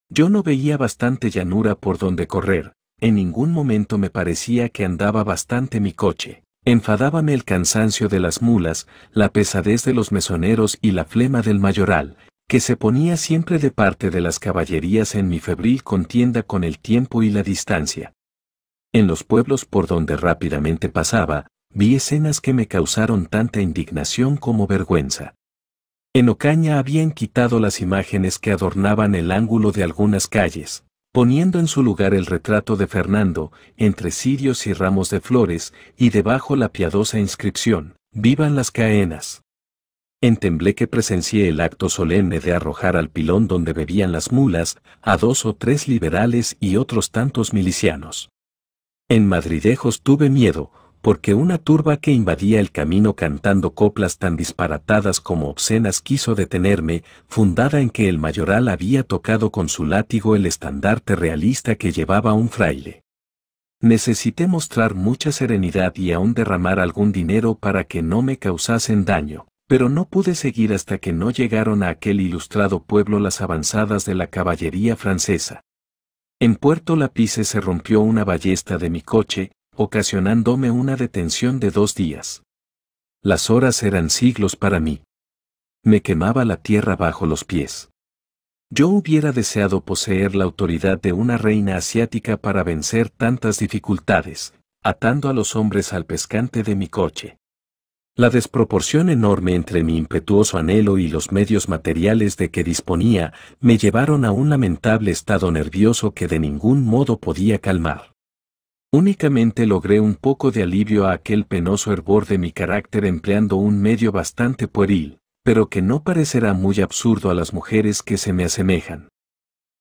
Yo no veía bastante llanura por donde correr, en ningún momento me parecía que andaba bastante mi coche. Enfadábame el cansancio de las mulas, la pesadez de los mesoneros y la flema del mayoral, que se ponía siempre de parte de las caballerías en mi febril contienda con el tiempo y la distancia. En los pueblos por donde rápidamente pasaba, vi escenas que me causaron tanta indignación como vergüenza. En Ocaña habían quitado las imágenes que adornaban el ángulo de algunas calles, poniendo en su lugar el retrato de Fernando, entre cirios y ramos de flores, y debajo la piadosa inscripción, Vivan las caenas. Entemblé que presencié el acto solemne de arrojar al pilón donde bebían las mulas a dos o tres liberales y otros tantos milicianos. En Madridejos tuve miedo, porque una turba que invadía el camino cantando coplas tan disparatadas como obscenas quiso detenerme, fundada en que el mayoral había tocado con su látigo el estandarte realista que llevaba un fraile. Necesité mostrar mucha serenidad y aún derramar algún dinero para que no me causasen daño, pero no pude seguir hasta que no llegaron a aquel ilustrado pueblo las avanzadas de la caballería francesa. En Puerto Lapice se rompió una ballesta de mi coche, ocasionándome una detención de dos días. Las horas eran siglos para mí. Me quemaba la tierra bajo los pies. Yo hubiera deseado poseer la autoridad de una reina asiática para vencer tantas dificultades, atando a los hombres al pescante de mi coche. La desproporción enorme entre mi impetuoso anhelo y los medios materiales de que disponía me llevaron a un lamentable estado nervioso que de ningún modo podía calmar. Únicamente logré un poco de alivio a aquel penoso hervor de mi carácter empleando un medio bastante pueril, pero que no parecerá muy absurdo a las mujeres que se me asemejan.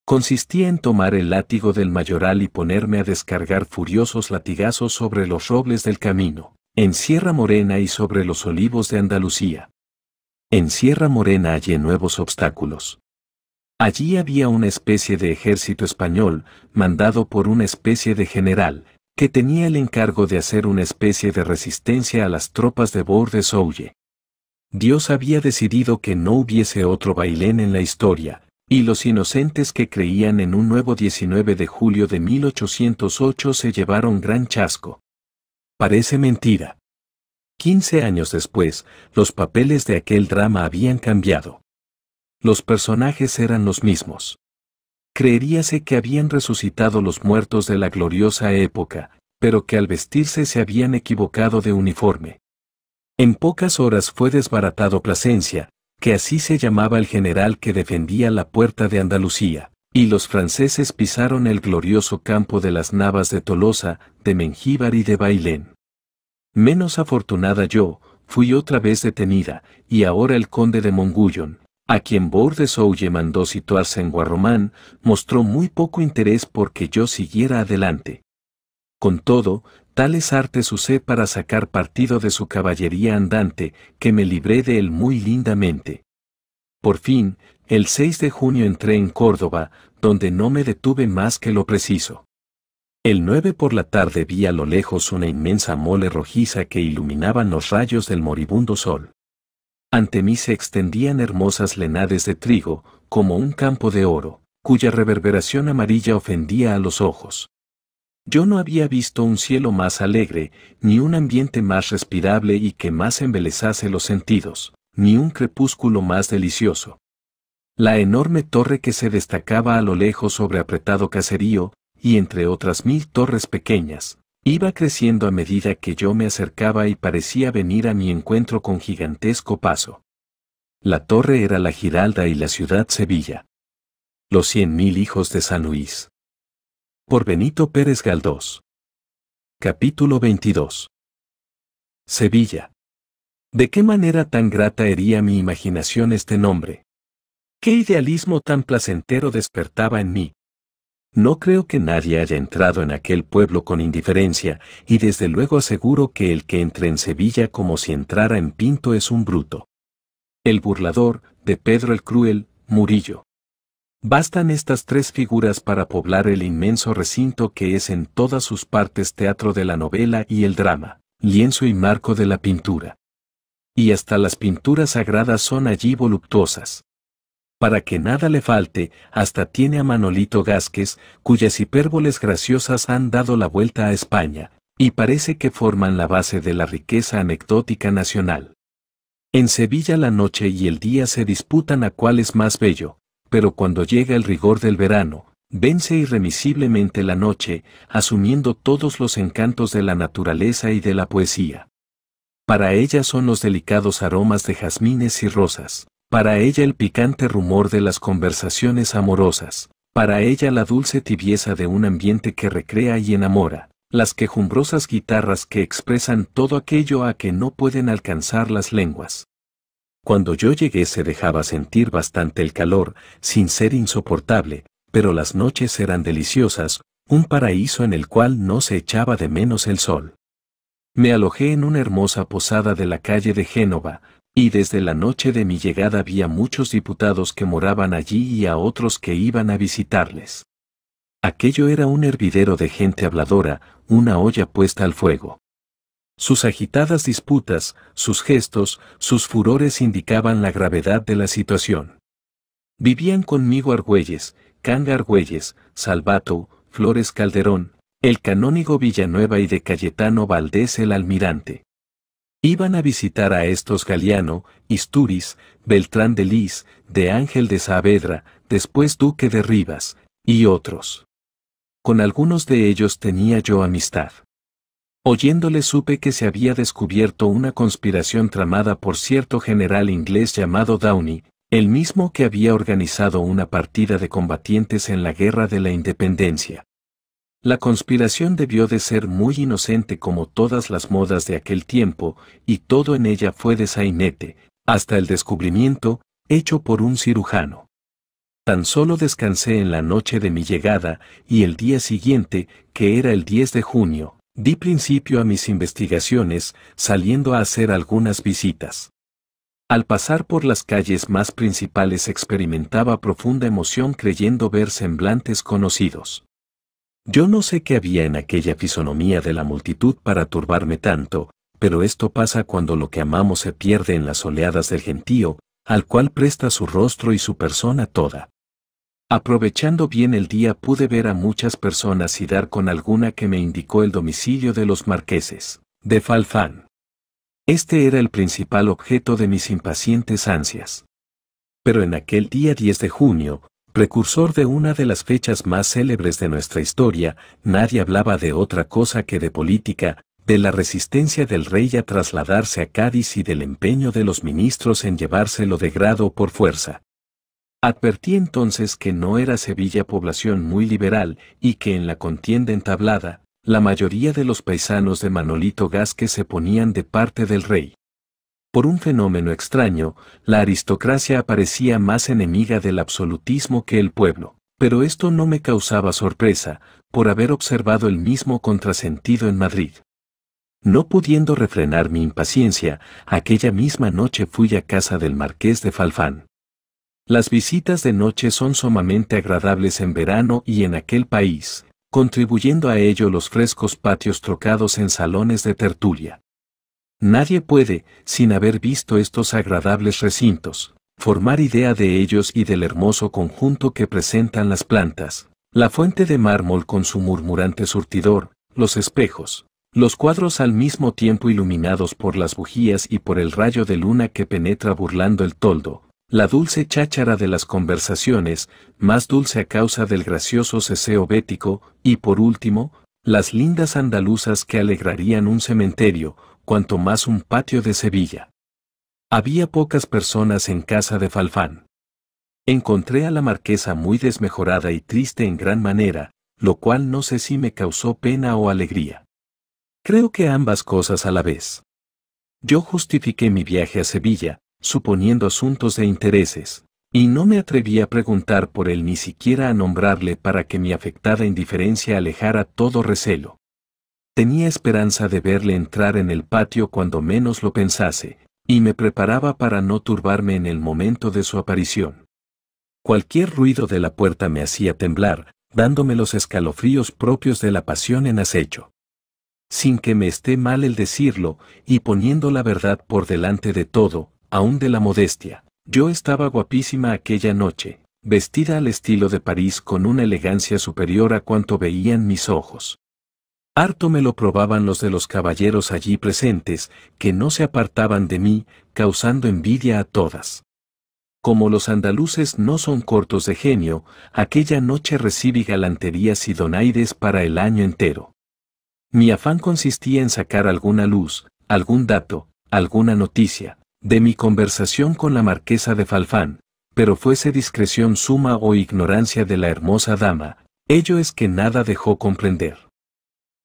Consistía en tomar el látigo del mayoral y ponerme a descargar furiosos latigazos sobre los robles del camino, en Sierra Morena y sobre los olivos de Andalucía. En Sierra Morena hallé nuevos obstáculos. Allí había una especie de ejército español, mandado por una especie de general, que tenía el encargo de hacer una especie de resistencia a las tropas de Soye. Dios había decidido que no hubiese otro Bailén en la historia, y los inocentes que creían en un nuevo 19 de julio de 1808 se llevaron gran chasco. Parece mentira. Quince años después, los papeles de aquel drama habían cambiado. Los personajes eran los mismos creeríase que habían resucitado los muertos de la gloriosa época, pero que al vestirse se habían equivocado de uniforme. En pocas horas fue desbaratado Plasencia, que así se llamaba el general que defendía la puerta de Andalucía, y los franceses pisaron el glorioso campo de las Navas de Tolosa, de Mengíbar y de Bailén. Menos afortunada yo, fui otra vez detenida, y ahora el conde de Mongullón, a quien Bour mandó situarse en Guarromán, mostró muy poco interés porque yo siguiera adelante. Con todo, tales artes usé para sacar partido de su caballería andante, que me libré de él muy lindamente. Por fin, el 6 de junio entré en Córdoba, donde no me detuve más que lo preciso. El 9 por la tarde vi a lo lejos una inmensa mole rojiza que iluminaban los rayos del moribundo sol. Ante mí se extendían hermosas lenades de trigo, como un campo de oro, cuya reverberación amarilla ofendía a los ojos. Yo no había visto un cielo más alegre, ni un ambiente más respirable y que más embelezase los sentidos, ni un crepúsculo más delicioso. La enorme torre que se destacaba a lo lejos sobre apretado caserío, y entre otras mil torres pequeñas, Iba creciendo a medida que yo me acercaba y parecía venir a mi encuentro con gigantesco paso. La torre era la Giralda y la ciudad Sevilla. Los cien mil hijos de San Luis. Por Benito Pérez Galdós. Capítulo 22. Sevilla. ¿De qué manera tan grata hería mi imaginación este nombre? ¿Qué idealismo tan placentero despertaba en mí? No creo que nadie haya entrado en aquel pueblo con indiferencia, y desde luego aseguro que el que entre en Sevilla como si entrara en Pinto es un bruto. El burlador, de Pedro el Cruel, Murillo. Bastan estas tres figuras para poblar el inmenso recinto que es en todas sus partes teatro de la novela y el drama, lienzo y marco de la pintura. Y hasta las pinturas sagradas son allí voluptuosas para que nada le falte, hasta tiene a Manolito Gásquez, cuyas hipérboles graciosas han dado la vuelta a España, y parece que forman la base de la riqueza anecdótica nacional. En Sevilla la noche y el día se disputan a cuál es más bello, pero cuando llega el rigor del verano, vence irremisiblemente la noche, asumiendo todos los encantos de la naturaleza y de la poesía. Para ella son los delicados aromas de jazmines y rosas para ella el picante rumor de las conversaciones amorosas, para ella la dulce tibieza de un ambiente que recrea y enamora, las quejumbrosas guitarras que expresan todo aquello a que no pueden alcanzar las lenguas. Cuando yo llegué se dejaba sentir bastante el calor, sin ser insoportable, pero las noches eran deliciosas, un paraíso en el cual no se echaba de menos el sol. Me alojé en una hermosa posada de la calle de Génova, y desde la noche de mi llegada había muchos diputados que moraban allí y a otros que iban a visitarles. Aquello era un hervidero de gente habladora, una olla puesta al fuego. Sus agitadas disputas, sus gestos, sus furores indicaban la gravedad de la situación. Vivían conmigo Argüelles, Canga Argüelles, Salvato, Flores Calderón, el canónigo Villanueva y de Cayetano Valdés el almirante. Iban a visitar a estos Galiano, Isturiz, Beltrán de Lis, de Ángel de Saavedra, después Duque de Rivas, y otros. Con algunos de ellos tenía yo amistad. Oyéndole supe que se había descubierto una conspiración tramada por cierto general inglés llamado Downey, el mismo que había organizado una partida de combatientes en la Guerra de la Independencia. La conspiración debió de ser muy inocente como todas las modas de aquel tiempo, y todo en ella fue de sainete, hasta el descubrimiento, hecho por un cirujano. Tan solo descansé en la noche de mi llegada, y el día siguiente, que era el 10 de junio, di principio a mis investigaciones, saliendo a hacer algunas visitas. Al pasar por las calles más principales experimentaba profunda emoción creyendo ver semblantes conocidos. Yo no sé qué había en aquella fisonomía de la multitud para turbarme tanto, pero esto pasa cuando lo que amamos se pierde en las oleadas del gentío, al cual presta su rostro y su persona toda. Aprovechando bien el día pude ver a muchas personas y dar con alguna que me indicó el domicilio de los marqueses, de Falfán. Este era el principal objeto de mis impacientes ansias. Pero en aquel día 10 de junio, precursor de una de las fechas más célebres de nuestra historia, nadie hablaba de otra cosa que de política, de la resistencia del rey a trasladarse a Cádiz y del empeño de los ministros en llevárselo de grado por fuerza. Advertí entonces que no era Sevilla población muy liberal y que en la contienda entablada, la mayoría de los paisanos de Manolito Gasque se ponían de parte del rey por un fenómeno extraño, la aristocracia aparecía más enemiga del absolutismo que el pueblo. Pero esto no me causaba sorpresa, por haber observado el mismo contrasentido en Madrid. No pudiendo refrenar mi impaciencia, aquella misma noche fui a casa del marqués de Falfán. Las visitas de noche son sumamente agradables en verano y en aquel país, contribuyendo a ello los frescos patios trocados en salones de tertulia. Nadie puede, sin haber visto estos agradables recintos, formar idea de ellos y del hermoso conjunto que presentan las plantas, la fuente de mármol con su murmurante surtidor, los espejos, los cuadros al mismo tiempo iluminados por las bujías y por el rayo de luna que penetra burlando el toldo, la dulce cháchara de las conversaciones, más dulce a causa del gracioso ceseo bético, y por último, las lindas andaluzas que alegrarían un cementerio, cuanto más un patio de Sevilla. Había pocas personas en casa de Falfán. Encontré a la marquesa muy desmejorada y triste en gran manera, lo cual no sé si me causó pena o alegría. Creo que ambas cosas a la vez. Yo justifiqué mi viaje a Sevilla, suponiendo asuntos de intereses, y no me atreví a preguntar por él ni siquiera a nombrarle para que mi afectada indiferencia alejara todo recelo. Tenía esperanza de verle entrar en el patio cuando menos lo pensase, y me preparaba para no turbarme en el momento de su aparición. Cualquier ruido de la puerta me hacía temblar, dándome los escalofríos propios de la pasión en acecho. Sin que me esté mal el decirlo, y poniendo la verdad por delante de todo, aún de la modestia, yo estaba guapísima aquella noche, vestida al estilo de París con una elegancia superior a cuanto veían mis ojos. Harto me lo probaban los de los caballeros allí presentes, que no se apartaban de mí, causando envidia a todas. Como los andaluces no son cortos de genio, aquella noche recibí galanterías y donaires para el año entero. Mi afán consistía en sacar alguna luz, algún dato, alguna noticia, de mi conversación con la marquesa de Falfán, pero fuese discreción suma o ignorancia de la hermosa dama, ello es que nada dejó comprender.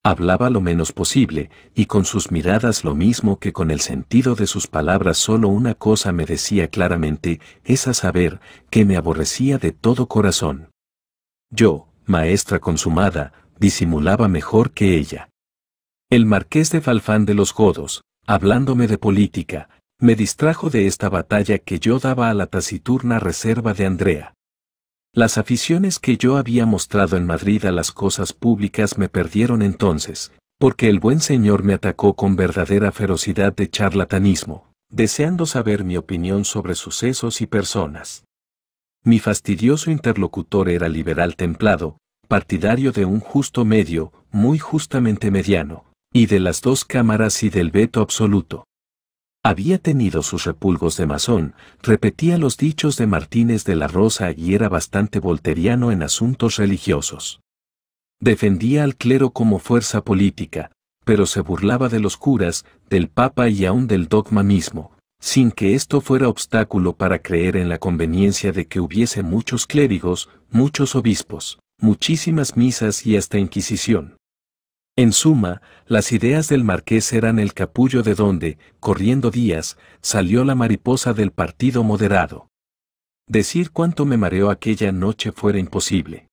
Hablaba lo menos posible, y con sus miradas lo mismo que con el sentido de sus palabras solo una cosa me decía claramente, es a saber, que me aborrecía de todo corazón. Yo, maestra consumada, disimulaba mejor que ella. El marqués de Falfán de los Godos, hablándome de política, me distrajo de esta batalla que yo daba a la taciturna reserva de Andrea. Las aficiones que yo había mostrado en Madrid a las cosas públicas me perdieron entonces, porque el buen señor me atacó con verdadera ferocidad de charlatanismo, deseando saber mi opinión sobre sucesos y personas. Mi fastidioso interlocutor era liberal templado, partidario de un justo medio, muy justamente mediano, y de las dos cámaras y del veto absoluto. Había tenido sus repulgos de masón, repetía los dichos de Martínez de la Rosa y era bastante volteriano en asuntos religiosos. Defendía al clero como fuerza política, pero se burlaba de los curas, del papa y aún del dogma mismo, sin que esto fuera obstáculo para creer en la conveniencia de que hubiese muchos clérigos, muchos obispos, muchísimas misas y hasta inquisición. En suma, las ideas del marqués eran el capullo de donde, corriendo días, salió la mariposa del partido moderado. Decir cuánto me mareó aquella noche fuera imposible.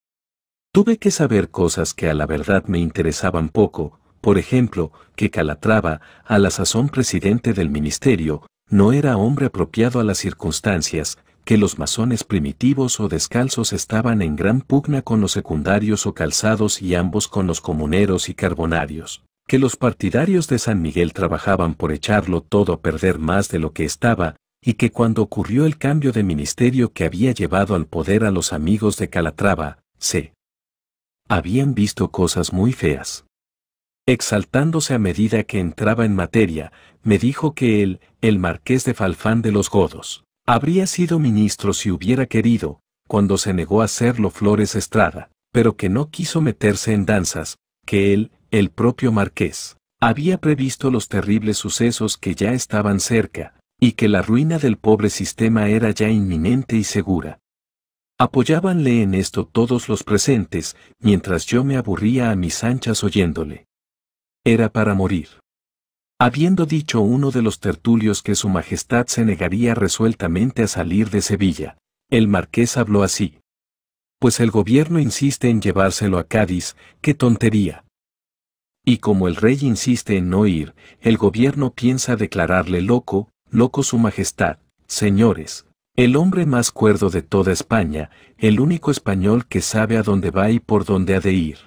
Tuve que saber cosas que a la verdad me interesaban poco, por ejemplo, que Calatrava, a la sazón presidente del ministerio, no era hombre apropiado a las circunstancias, que los masones primitivos o descalzos estaban en gran pugna con los secundarios o calzados y ambos con los comuneros y carbonarios, que los partidarios de San Miguel trabajaban por echarlo todo a perder más de lo que estaba, y que cuando ocurrió el cambio de ministerio que había llevado al poder a los amigos de Calatrava, se habían visto cosas muy feas. Exaltándose a medida que entraba en materia, me dijo que él, el marqués de Falfán de los Godos, Habría sido ministro si hubiera querido, cuando se negó a hacerlo Flores Estrada, pero que no quiso meterse en danzas, que él, el propio marqués, había previsto los terribles sucesos que ya estaban cerca, y que la ruina del pobre sistema era ya inminente y segura. Apoyábanle en esto todos los presentes, mientras yo me aburría a mis anchas oyéndole. Era para morir. Habiendo dicho uno de los tertulios que su majestad se negaría resueltamente a salir de Sevilla, el marqués habló así. Pues el gobierno insiste en llevárselo a Cádiz, qué tontería. Y como el rey insiste en no ir, el gobierno piensa declararle loco, loco su majestad, señores, el hombre más cuerdo de toda España, el único español que sabe a dónde va y por dónde ha de ir.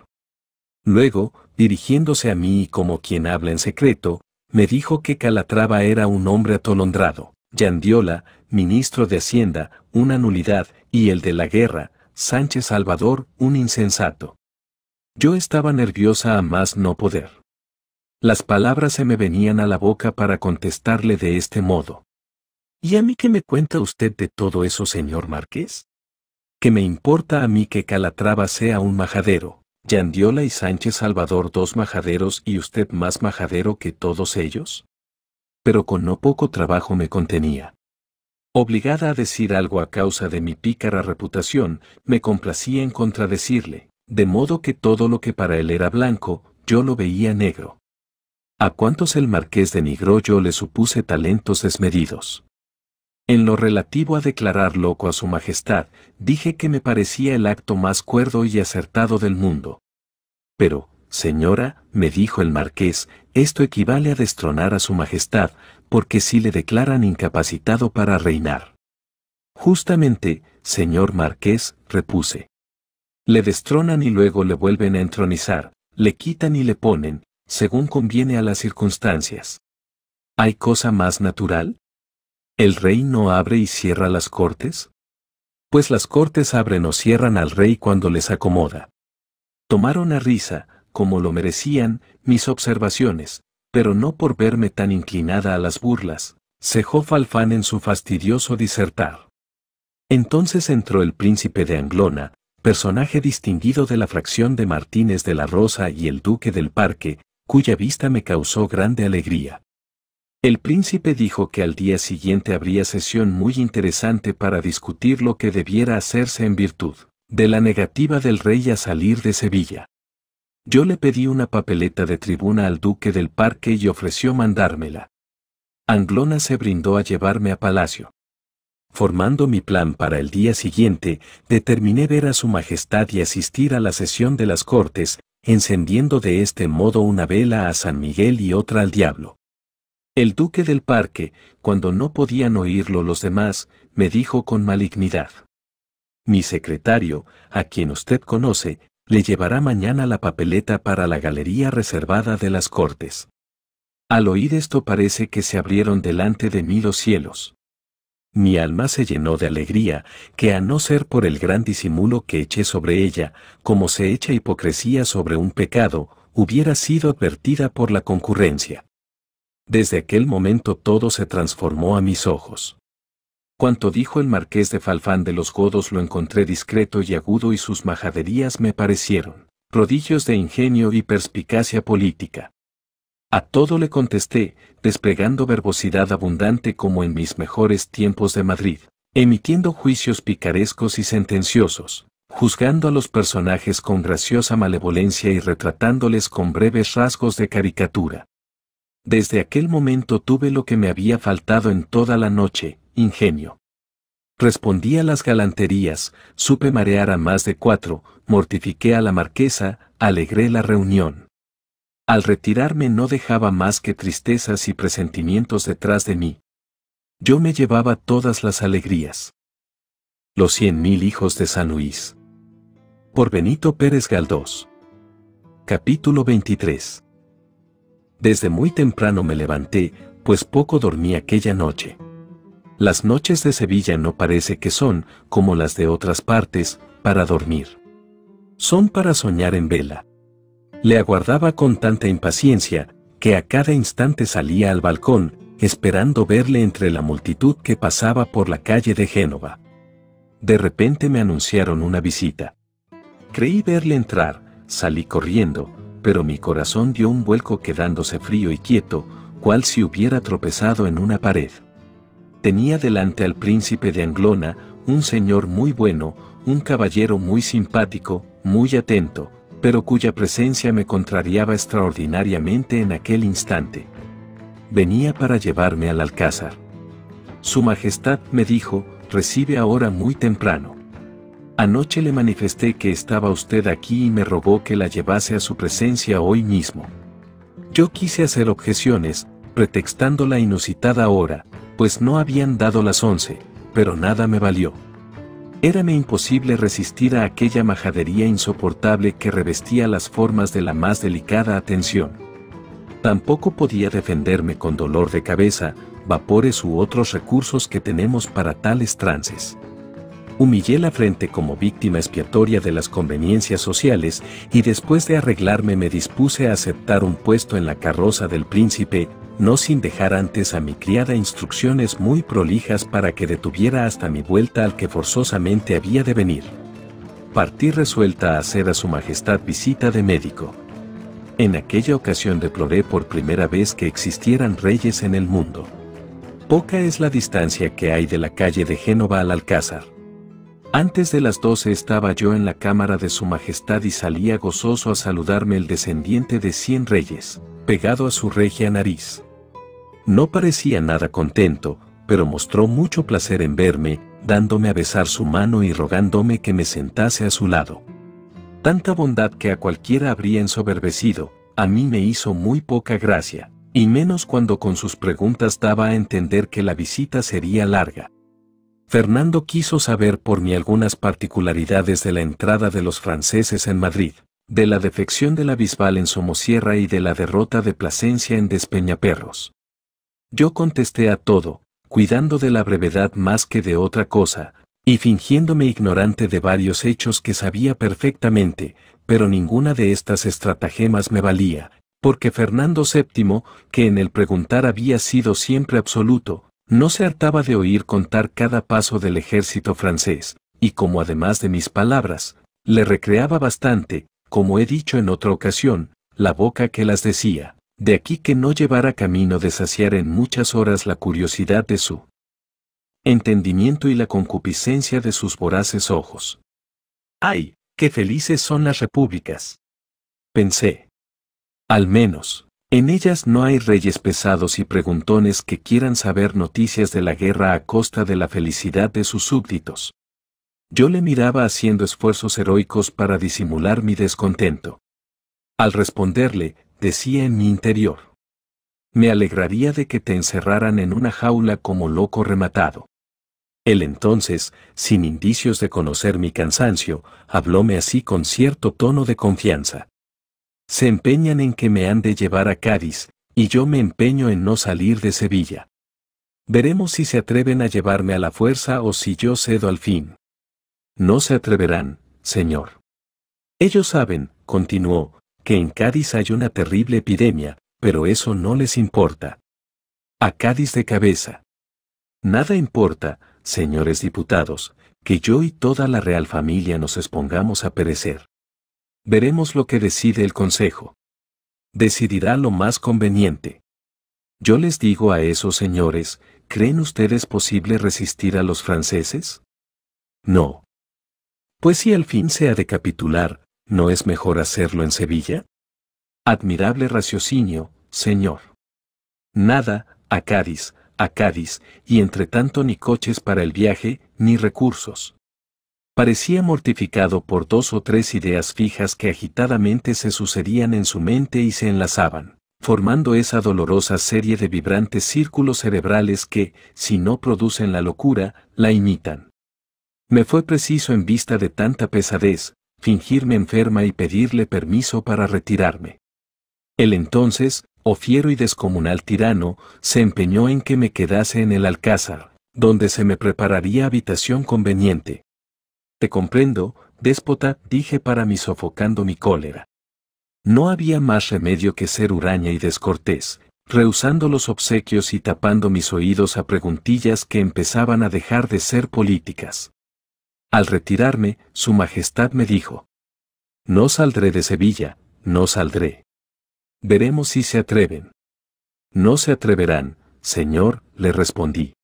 Luego, dirigiéndose a mí como quien habla en secreto, me dijo que Calatrava era un hombre atolondrado, Yandiola, ministro de Hacienda, una nulidad, y el de la guerra, Sánchez Salvador, un insensato. Yo estaba nerviosa a más no poder. Las palabras se me venían a la boca para contestarle de este modo. ¿Y a mí qué me cuenta usted de todo eso, señor Marqués? ¿Qué me importa a mí que Calatrava sea un majadero? Yandiola y Sánchez Salvador dos majaderos y usted más majadero que todos ellos? Pero con no poco trabajo me contenía. Obligada a decir algo a causa de mi pícara reputación, me complacía en contradecirle, de modo que todo lo que para él era blanco, yo lo veía negro. A cuántos el marqués de yo le supuse talentos desmedidos. En lo relativo a declarar loco a su Majestad, dije que me parecía el acto más cuerdo y acertado del mundo. Pero, señora, me dijo el marqués, esto equivale a destronar a su Majestad, porque si le declaran incapacitado para reinar. Justamente, señor marqués, repuse. Le destronan y luego le vuelven a entronizar, le quitan y le ponen, según conviene a las circunstancias. ¿Hay cosa más natural? ¿El rey no abre y cierra las cortes? Pues las cortes abren o cierran al rey cuando les acomoda. Tomaron a risa, como lo merecían, mis observaciones, pero no por verme tan inclinada a las burlas, cejó Falfán en su fastidioso disertar. Entonces entró el príncipe de Anglona, personaje distinguido de la fracción de Martínez de la Rosa y el duque del Parque, cuya vista me causó grande alegría. El príncipe dijo que al día siguiente habría sesión muy interesante para discutir lo que debiera hacerse en virtud de la negativa del rey a salir de Sevilla. Yo le pedí una papeleta de tribuna al duque del parque y ofreció mandármela. Anglona se brindó a llevarme a palacio. Formando mi plan para el día siguiente, determiné ver a su majestad y asistir a la sesión de las cortes, encendiendo de este modo una vela a San Miguel y otra al diablo. El duque del parque, cuando no podían oírlo los demás, me dijo con malignidad. Mi secretario, a quien usted conoce, le llevará mañana la papeleta para la galería reservada de las Cortes. Al oír esto parece que se abrieron delante de mí los cielos. Mi alma se llenó de alegría, que a no ser por el gran disimulo que eché sobre ella, como se echa hipocresía sobre un pecado, hubiera sido advertida por la concurrencia. Desde aquel momento todo se transformó a mis ojos. Cuanto dijo el marqués de Falfán de los Godos lo encontré discreto y agudo y sus majaderías me parecieron prodigios de ingenio y perspicacia política. A todo le contesté, desplegando verbosidad abundante como en mis mejores tiempos de Madrid, emitiendo juicios picarescos y sentenciosos, juzgando a los personajes con graciosa malevolencia y retratándoles con breves rasgos de caricatura. Desde aquel momento tuve lo que me había faltado en toda la noche, ingenio. Respondí a las galanterías, supe marear a más de cuatro, mortifiqué a la marquesa, alegré la reunión. Al retirarme no dejaba más que tristezas y presentimientos detrás de mí. Yo me llevaba todas las alegrías. Los cien mil hijos de San Luis. Por Benito Pérez Galdós. Capítulo 23. Desde muy temprano me levanté, pues poco dormí aquella noche. Las noches de Sevilla no parece que son, como las de otras partes, para dormir. Son para soñar en vela. Le aguardaba con tanta impaciencia, que a cada instante salía al balcón, esperando verle entre la multitud que pasaba por la calle de Génova. De repente me anunciaron una visita. Creí verle entrar, salí corriendo, pero mi corazón dio un vuelco quedándose frío y quieto, cual si hubiera tropezado en una pared. Tenía delante al príncipe de Anglona, un señor muy bueno, un caballero muy simpático, muy atento, pero cuya presencia me contrariaba extraordinariamente en aquel instante. Venía para llevarme al alcázar. Su Majestad me dijo, recibe ahora muy temprano. Anoche le manifesté que estaba usted aquí y me rogó que la llevase a su presencia hoy mismo. Yo quise hacer objeciones, pretextando la inusitada hora, pues no habían dado las once, pero nada me valió. Érame imposible resistir a aquella majadería insoportable que revestía las formas de la más delicada atención. Tampoco podía defenderme con dolor de cabeza, vapores u otros recursos que tenemos para tales trances humillé la frente como víctima expiatoria de las conveniencias sociales y después de arreglarme me dispuse a aceptar un puesto en la carroza del príncipe, no sin dejar antes a mi criada instrucciones muy prolijas para que detuviera hasta mi vuelta al que forzosamente había de venir. Partí resuelta a hacer a su majestad visita de médico. En aquella ocasión deploré por primera vez que existieran reyes en el mundo. Poca es la distancia que hay de la calle de Génova al Alcázar. Antes de las doce estaba yo en la cámara de su majestad y salía gozoso a saludarme el descendiente de cien reyes, pegado a su regia nariz. No parecía nada contento, pero mostró mucho placer en verme, dándome a besar su mano y rogándome que me sentase a su lado. Tanta bondad que a cualquiera habría ensoberbecido, a mí me hizo muy poca gracia, y menos cuando con sus preguntas daba a entender que la visita sería larga. Fernando quiso saber por mí algunas particularidades de la entrada de los franceses en Madrid, de la defección de la Bisbal en Somosierra y de la derrota de Plasencia en Despeñaperros. Yo contesté a todo, cuidando de la brevedad más que de otra cosa, y fingiéndome ignorante de varios hechos que sabía perfectamente, pero ninguna de estas estratagemas me valía, porque Fernando VII, que en el preguntar había sido siempre absoluto, no se hartaba de oír contar cada paso del ejército francés, y como además de mis palabras, le recreaba bastante, como he dicho en otra ocasión, la boca que las decía, de aquí que no llevara camino de saciar en muchas horas la curiosidad de su entendimiento y la concupiscencia de sus voraces ojos. ¡Ay, qué felices son las repúblicas! Pensé. Al menos. En ellas no hay reyes pesados y preguntones que quieran saber noticias de la guerra a costa de la felicidad de sus súbditos. Yo le miraba haciendo esfuerzos heroicos para disimular mi descontento. Al responderle, decía en mi interior. Me alegraría de que te encerraran en una jaula como loco rematado. Él entonces, sin indicios de conocer mi cansancio, hablóme así con cierto tono de confianza se empeñan en que me han de llevar a Cádiz, y yo me empeño en no salir de Sevilla. Veremos si se atreven a llevarme a la fuerza o si yo cedo al fin. No se atreverán, señor. Ellos saben, continuó, que en Cádiz hay una terrible epidemia, pero eso no les importa. A Cádiz de cabeza. Nada importa, señores diputados, que yo y toda la real familia nos expongamos a perecer. Veremos lo que decide el Consejo. Decidirá lo más conveniente. Yo les digo a esos señores, ¿creen ustedes posible resistir a los franceses? No. Pues si al fin se ha de capitular, ¿no es mejor hacerlo en Sevilla? Admirable raciocinio, señor. Nada, a Cádiz, a Cádiz, y entre tanto ni coches para el viaje, ni recursos parecía mortificado por dos o tres ideas fijas que agitadamente se sucedían en su mente y se enlazaban, formando esa dolorosa serie de vibrantes círculos cerebrales que, si no producen la locura, la imitan. Me fue preciso en vista de tanta pesadez, fingirme enferma y pedirle permiso para retirarme. El entonces, o fiero y descomunal tirano, se empeñó en que me quedase en el alcázar, donde se me prepararía habitación conveniente. Te comprendo, déspota, dije para mí sofocando mi cólera. No había más remedio que ser huraña y descortés, rehusando los obsequios y tapando mis oídos a preguntillas que empezaban a dejar de ser políticas. Al retirarme, Su Majestad me dijo, No saldré de Sevilla, no saldré. Veremos si se atreven. No se atreverán, señor, le respondí.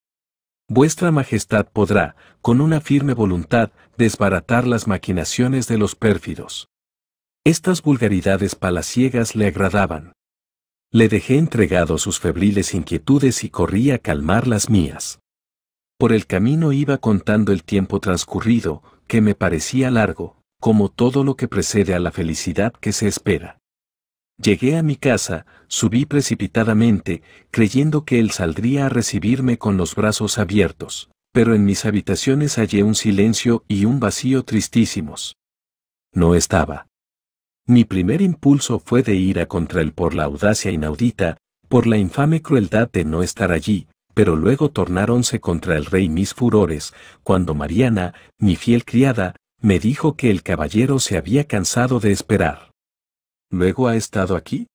Vuestra Majestad podrá, con una firme voluntad, desbaratar las maquinaciones de los pérfidos. Estas vulgaridades palaciegas le agradaban. Le dejé entregado sus febriles inquietudes y corrí a calmar las mías. Por el camino iba contando el tiempo transcurrido, que me parecía largo, como todo lo que precede a la felicidad que se espera. Llegué a mi casa, subí precipitadamente, creyendo que él saldría a recibirme con los brazos abiertos, pero en mis habitaciones hallé un silencio y un vacío tristísimos. No estaba. Mi primer impulso fue de ira contra él por la audacia inaudita, por la infame crueldad de no estar allí, pero luego tornáronse contra el rey mis furores, cuando Mariana, mi fiel criada, me dijo que el caballero se había cansado de esperar. ¿Luego ha estado aquí?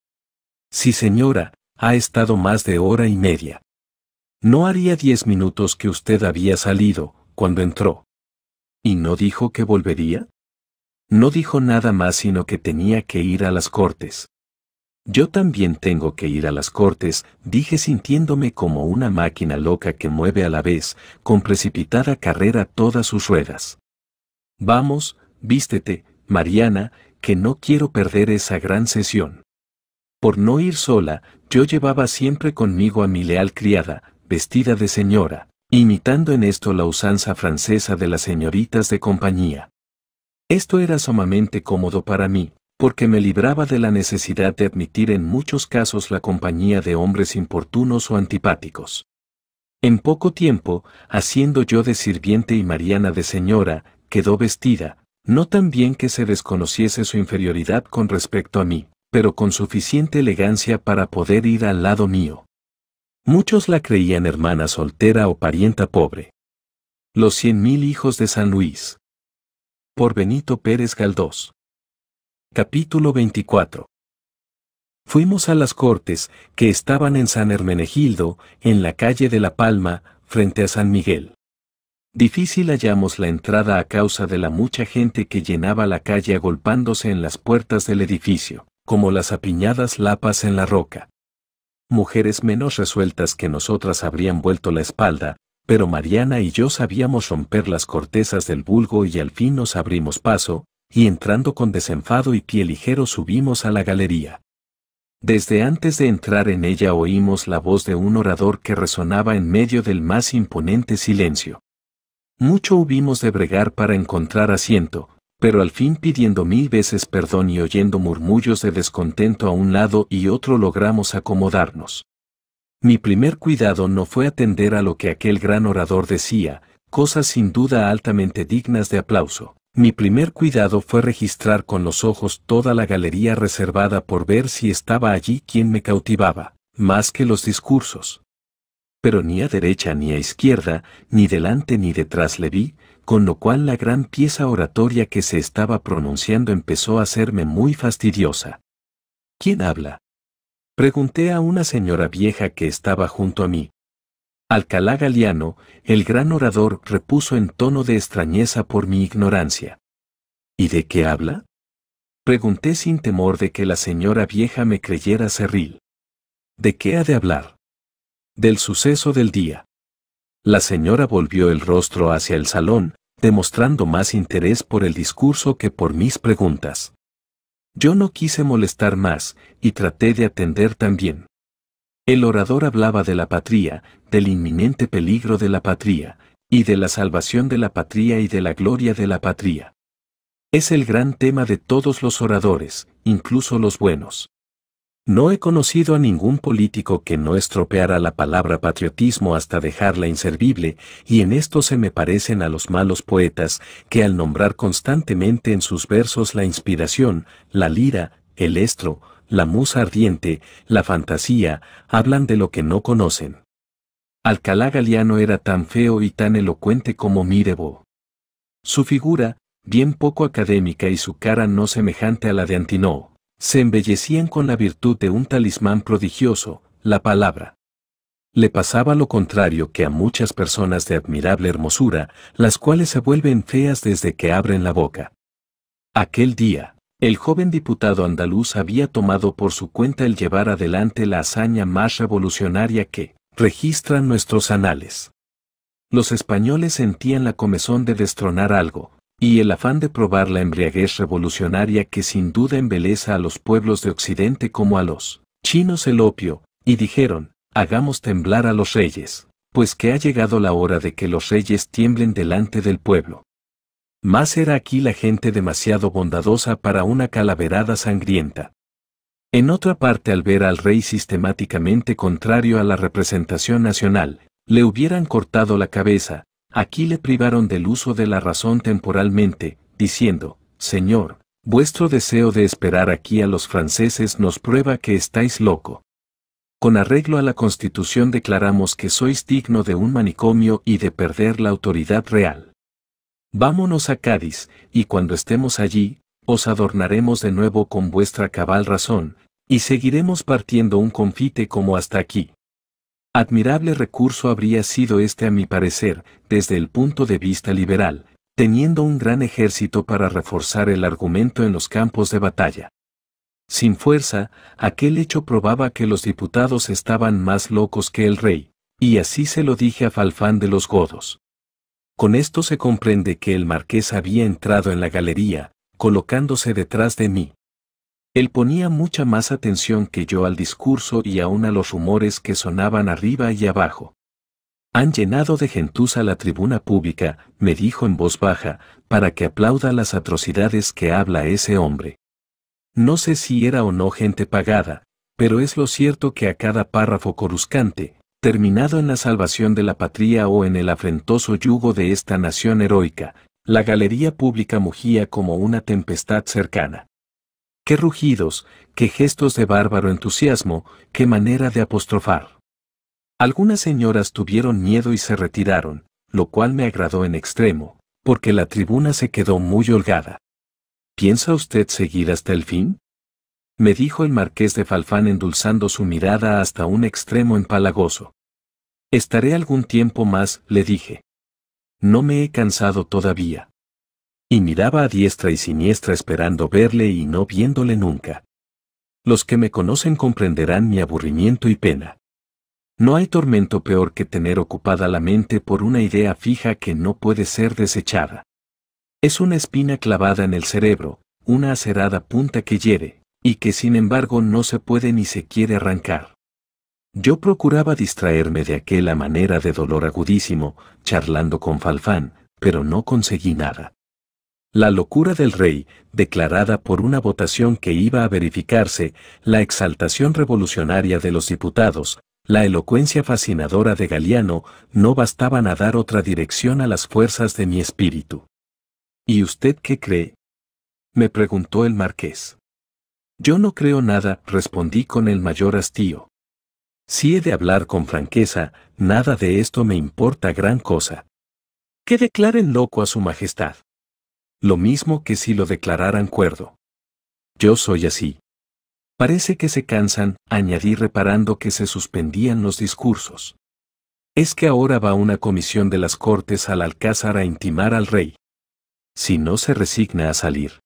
Sí, señora, ha estado más de hora y media. No haría diez minutos que usted había salido, cuando entró. ¿Y no dijo que volvería? No dijo nada más sino que tenía que ir a las cortes. Yo también tengo que ir a las cortes, dije sintiéndome como una máquina loca que mueve a la vez, con precipitada carrera todas sus ruedas. Vamos, vístete, Mariana, que no quiero perder esa gran sesión. Por no ir sola, yo llevaba siempre conmigo a mi leal criada, vestida de señora, imitando en esto la usanza francesa de las señoritas de compañía. Esto era sumamente cómodo para mí, porque me libraba de la necesidad de admitir en muchos casos la compañía de hombres importunos o antipáticos. En poco tiempo, haciendo yo de sirviente y Mariana de señora, quedó vestida, no tan bien que se desconociese su inferioridad con respecto a mí, pero con suficiente elegancia para poder ir al lado mío. Muchos la creían hermana soltera o parienta pobre. Los cien mil hijos de San Luis. Por Benito Pérez Galdós. Capítulo 24. Fuimos a las cortes, que estaban en San Hermenegildo, en la calle de La Palma, frente a San Miguel. Difícil hallamos la entrada a causa de la mucha gente que llenaba la calle agolpándose en las puertas del edificio, como las apiñadas lapas en la roca. Mujeres menos resueltas que nosotras habrían vuelto la espalda, pero Mariana y yo sabíamos romper las cortezas del vulgo y al fin nos abrimos paso, y entrando con desenfado y pie ligero subimos a la galería. Desde antes de entrar en ella oímos la voz de un orador que resonaba en medio del más imponente silencio. Mucho hubimos de bregar para encontrar asiento, pero al fin pidiendo mil veces perdón y oyendo murmullos de descontento a un lado y otro logramos acomodarnos. Mi primer cuidado no fue atender a lo que aquel gran orador decía, cosas sin duda altamente dignas de aplauso. Mi primer cuidado fue registrar con los ojos toda la galería reservada por ver si estaba allí quien me cautivaba, más que los discursos pero ni a derecha ni a izquierda, ni delante ni detrás le vi, con lo cual la gran pieza oratoria que se estaba pronunciando empezó a hacerme muy fastidiosa. ¿Quién habla? Pregunté a una señora vieja que estaba junto a mí. Alcalá Galiano, el gran orador, repuso en tono de extrañeza por mi ignorancia. ¿Y de qué habla? Pregunté sin temor de que la señora vieja me creyera cerril. ¿De qué ha de hablar? del suceso del día. La señora volvió el rostro hacia el salón, demostrando más interés por el discurso que por mis preguntas. Yo no quise molestar más, y traté de atender también. El orador hablaba de la patria, del inminente peligro de la patria, y de la salvación de la patria y de la gloria de la patria. Es el gran tema de todos los oradores, incluso los buenos. No he conocido a ningún político que no estropeara la palabra patriotismo hasta dejarla inservible, y en esto se me parecen a los malos poetas, que al nombrar constantemente en sus versos la inspiración, la lira, el estro, la musa ardiente, la fantasía, hablan de lo que no conocen. Alcalá Galiano era tan feo y tan elocuente como Mirebo. Su figura, bien poco académica y su cara no semejante a la de Antinoo, se embellecían con la virtud de un talismán prodigioso, la palabra. Le pasaba lo contrario que a muchas personas de admirable hermosura, las cuales se vuelven feas desde que abren la boca. Aquel día, el joven diputado andaluz había tomado por su cuenta el llevar adelante la hazaña más revolucionaria que registran nuestros anales. Los españoles sentían la comezón de destronar algo, y el afán de probar la embriaguez revolucionaria que sin duda embeleza a los pueblos de Occidente como a los chinos el opio, y dijeron, hagamos temblar a los reyes, pues que ha llegado la hora de que los reyes tiemblen delante del pueblo. Más era aquí la gente demasiado bondadosa para una calaverada sangrienta. En otra parte al ver al rey sistemáticamente contrario a la representación nacional, le hubieran cortado la cabeza, Aquí le privaron del uso de la razón temporalmente, diciendo, Señor, vuestro deseo de esperar aquí a los franceses nos prueba que estáis loco. Con arreglo a la Constitución declaramos que sois digno de un manicomio y de perder la autoridad real. Vámonos a Cádiz, y cuando estemos allí, os adornaremos de nuevo con vuestra cabal razón, y seguiremos partiendo un confite como hasta aquí. Admirable recurso habría sido este a mi parecer, desde el punto de vista liberal, teniendo un gran ejército para reforzar el argumento en los campos de batalla. Sin fuerza, aquel hecho probaba que los diputados estaban más locos que el rey, y así se lo dije a Falfán de los Godos. Con esto se comprende que el marqués había entrado en la galería, colocándose detrás de mí, él ponía mucha más atención que yo al discurso y aún a los rumores que sonaban arriba y abajo. Han llenado de gentuza la tribuna pública, me dijo en voz baja, para que aplauda las atrocidades que habla ese hombre. No sé si era o no gente pagada, pero es lo cierto que a cada párrafo coruscante, terminado en la salvación de la patria o en el afrentoso yugo de esta nación heroica, la galería pública mugía como una tempestad cercana qué rugidos, qué gestos de bárbaro entusiasmo, qué manera de apostrofar. Algunas señoras tuvieron miedo y se retiraron, lo cual me agradó en extremo, porque la tribuna se quedó muy holgada. ¿Piensa usted seguir hasta el fin? me dijo el marqués de Falfán endulzando su mirada hasta un extremo empalagoso. Estaré algún tiempo más, le dije. No me he cansado todavía. Y miraba a diestra y siniestra esperando verle y no viéndole nunca. Los que me conocen comprenderán mi aburrimiento y pena. No hay tormento peor que tener ocupada la mente por una idea fija que no puede ser desechada. Es una espina clavada en el cerebro, una acerada punta que hiere, y que sin embargo no se puede ni se quiere arrancar. Yo procuraba distraerme de aquella manera de dolor agudísimo, charlando con Falfán, pero no conseguí nada. La locura del rey, declarada por una votación que iba a verificarse, la exaltación revolucionaria de los diputados, la elocuencia fascinadora de Galiano, no bastaban a dar otra dirección a las fuerzas de mi espíritu. ¿Y usted qué cree? me preguntó el marqués. Yo no creo nada, respondí con el mayor hastío. Si he de hablar con franqueza, nada de esto me importa gran cosa. Que declaren loco a su majestad lo mismo que si lo declararan cuerdo. Yo soy así. Parece que se cansan, añadí reparando que se suspendían los discursos. Es que ahora va una comisión de las Cortes al Alcázar a intimar al rey. Si no se resigna a salir.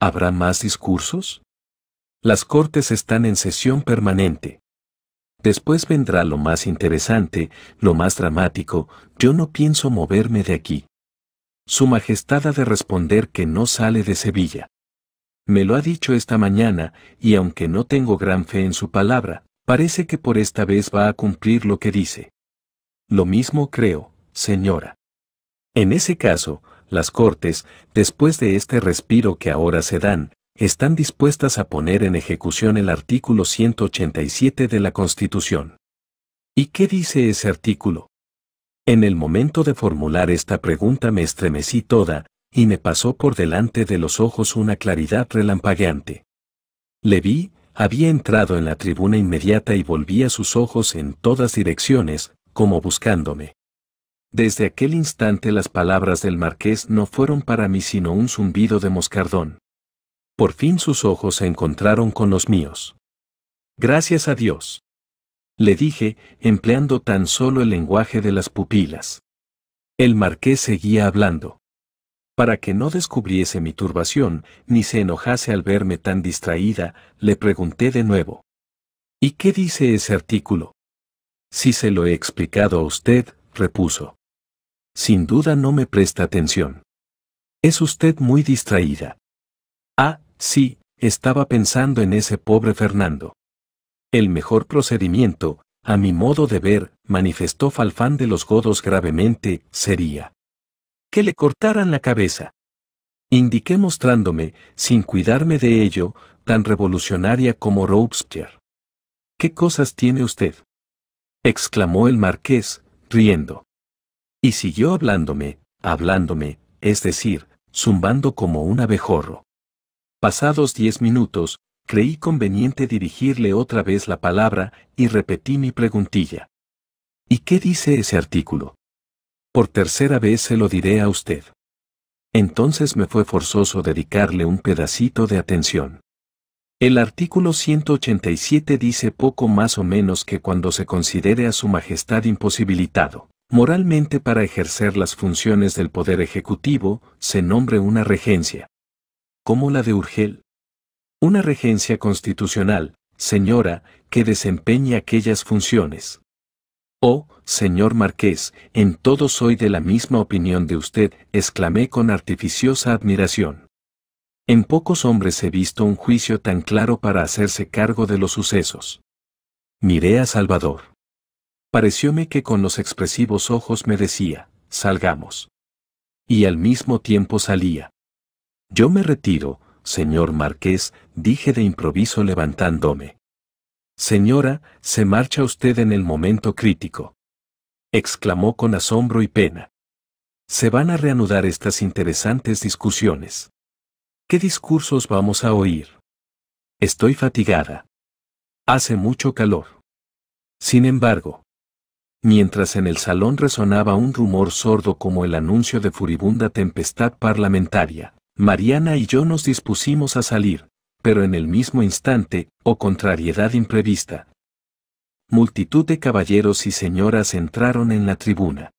¿Habrá más discursos? Las Cortes están en sesión permanente. Después vendrá lo más interesante, lo más dramático, yo no pienso moverme de aquí. Su Majestad ha de responder que no sale de Sevilla. Me lo ha dicho esta mañana, y aunque no tengo gran fe en su palabra, parece que por esta vez va a cumplir lo que dice. Lo mismo creo, señora. En ese caso, las Cortes, después de este respiro que ahora se dan, están dispuestas a poner en ejecución el artículo 187 de la Constitución. ¿Y qué dice ese artículo? En el momento de formular esta pregunta me estremecí toda, y me pasó por delante de los ojos una claridad relampagueante. Le vi, había entrado en la tribuna inmediata y volvía sus ojos en todas direcciones, como buscándome. Desde aquel instante las palabras del marqués no fueron para mí sino un zumbido de moscardón. Por fin sus ojos se encontraron con los míos. Gracias a Dios le dije, empleando tan solo el lenguaje de las pupilas. El marqués seguía hablando. Para que no descubriese mi turbación, ni se enojase al verme tan distraída, le pregunté de nuevo. ¿Y qué dice ese artículo? Si se lo he explicado a usted, repuso. Sin duda no me presta atención. Es usted muy distraída. Ah, sí, estaba pensando en ese pobre Fernando. El mejor procedimiento, a mi modo de ver, manifestó Falfán de los Godos gravemente, sería que le cortaran la cabeza. Indiqué mostrándome, sin cuidarme de ello, tan revolucionaria como Robespierre. ¿Qué cosas tiene usted? exclamó el marqués, riendo. Y siguió hablándome, hablándome, es decir, zumbando como un abejorro. Pasados diez minutos, creí conveniente dirigirle otra vez la palabra y repetí mi preguntilla. ¿Y qué dice ese artículo? Por tercera vez se lo diré a usted. Entonces me fue forzoso dedicarle un pedacito de atención. El artículo 187 dice poco más o menos que cuando se considere a Su Majestad imposibilitado, moralmente para ejercer las funciones del Poder Ejecutivo, se nombre una regencia. Como la de Urgel, una regencia constitucional, señora, que desempeñe aquellas funciones. Oh, señor marqués, en todo soy de la misma opinión de usted, exclamé con artificiosa admiración. En pocos hombres he visto un juicio tan claro para hacerse cargo de los sucesos. Miré a Salvador. Parecióme que con los expresivos ojos me decía, salgamos. Y al mismo tiempo salía. Yo me retiro, señor marqués, dije de improviso levantándome. Señora, se marcha usted en el momento crítico. Exclamó con asombro y pena. Se van a reanudar estas interesantes discusiones. ¿Qué discursos vamos a oír? Estoy fatigada. Hace mucho calor. Sin embargo, mientras en el salón resonaba un rumor sordo como el anuncio de furibunda tempestad parlamentaria, Mariana y yo nos dispusimos a salir, pero en el mismo instante, o contrariedad imprevista. Multitud de caballeros y señoras entraron en la tribuna.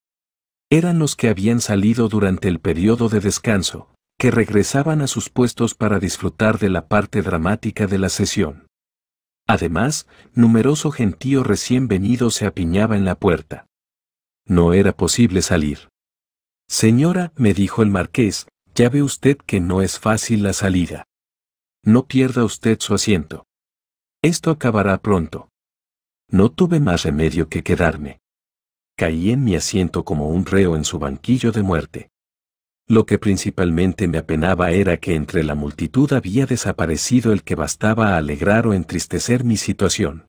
Eran los que habían salido durante el periodo de descanso, que regresaban a sus puestos para disfrutar de la parte dramática de la sesión. Además, numeroso gentío recién venido se apiñaba en la puerta. No era posible salir. Señora, me dijo el marqués, ya ve usted que no es fácil la salida. No pierda usted su asiento. Esto acabará pronto. No tuve más remedio que quedarme. Caí en mi asiento como un reo en su banquillo de muerte. Lo que principalmente me apenaba era que entre la multitud había desaparecido el que bastaba a alegrar o entristecer mi situación.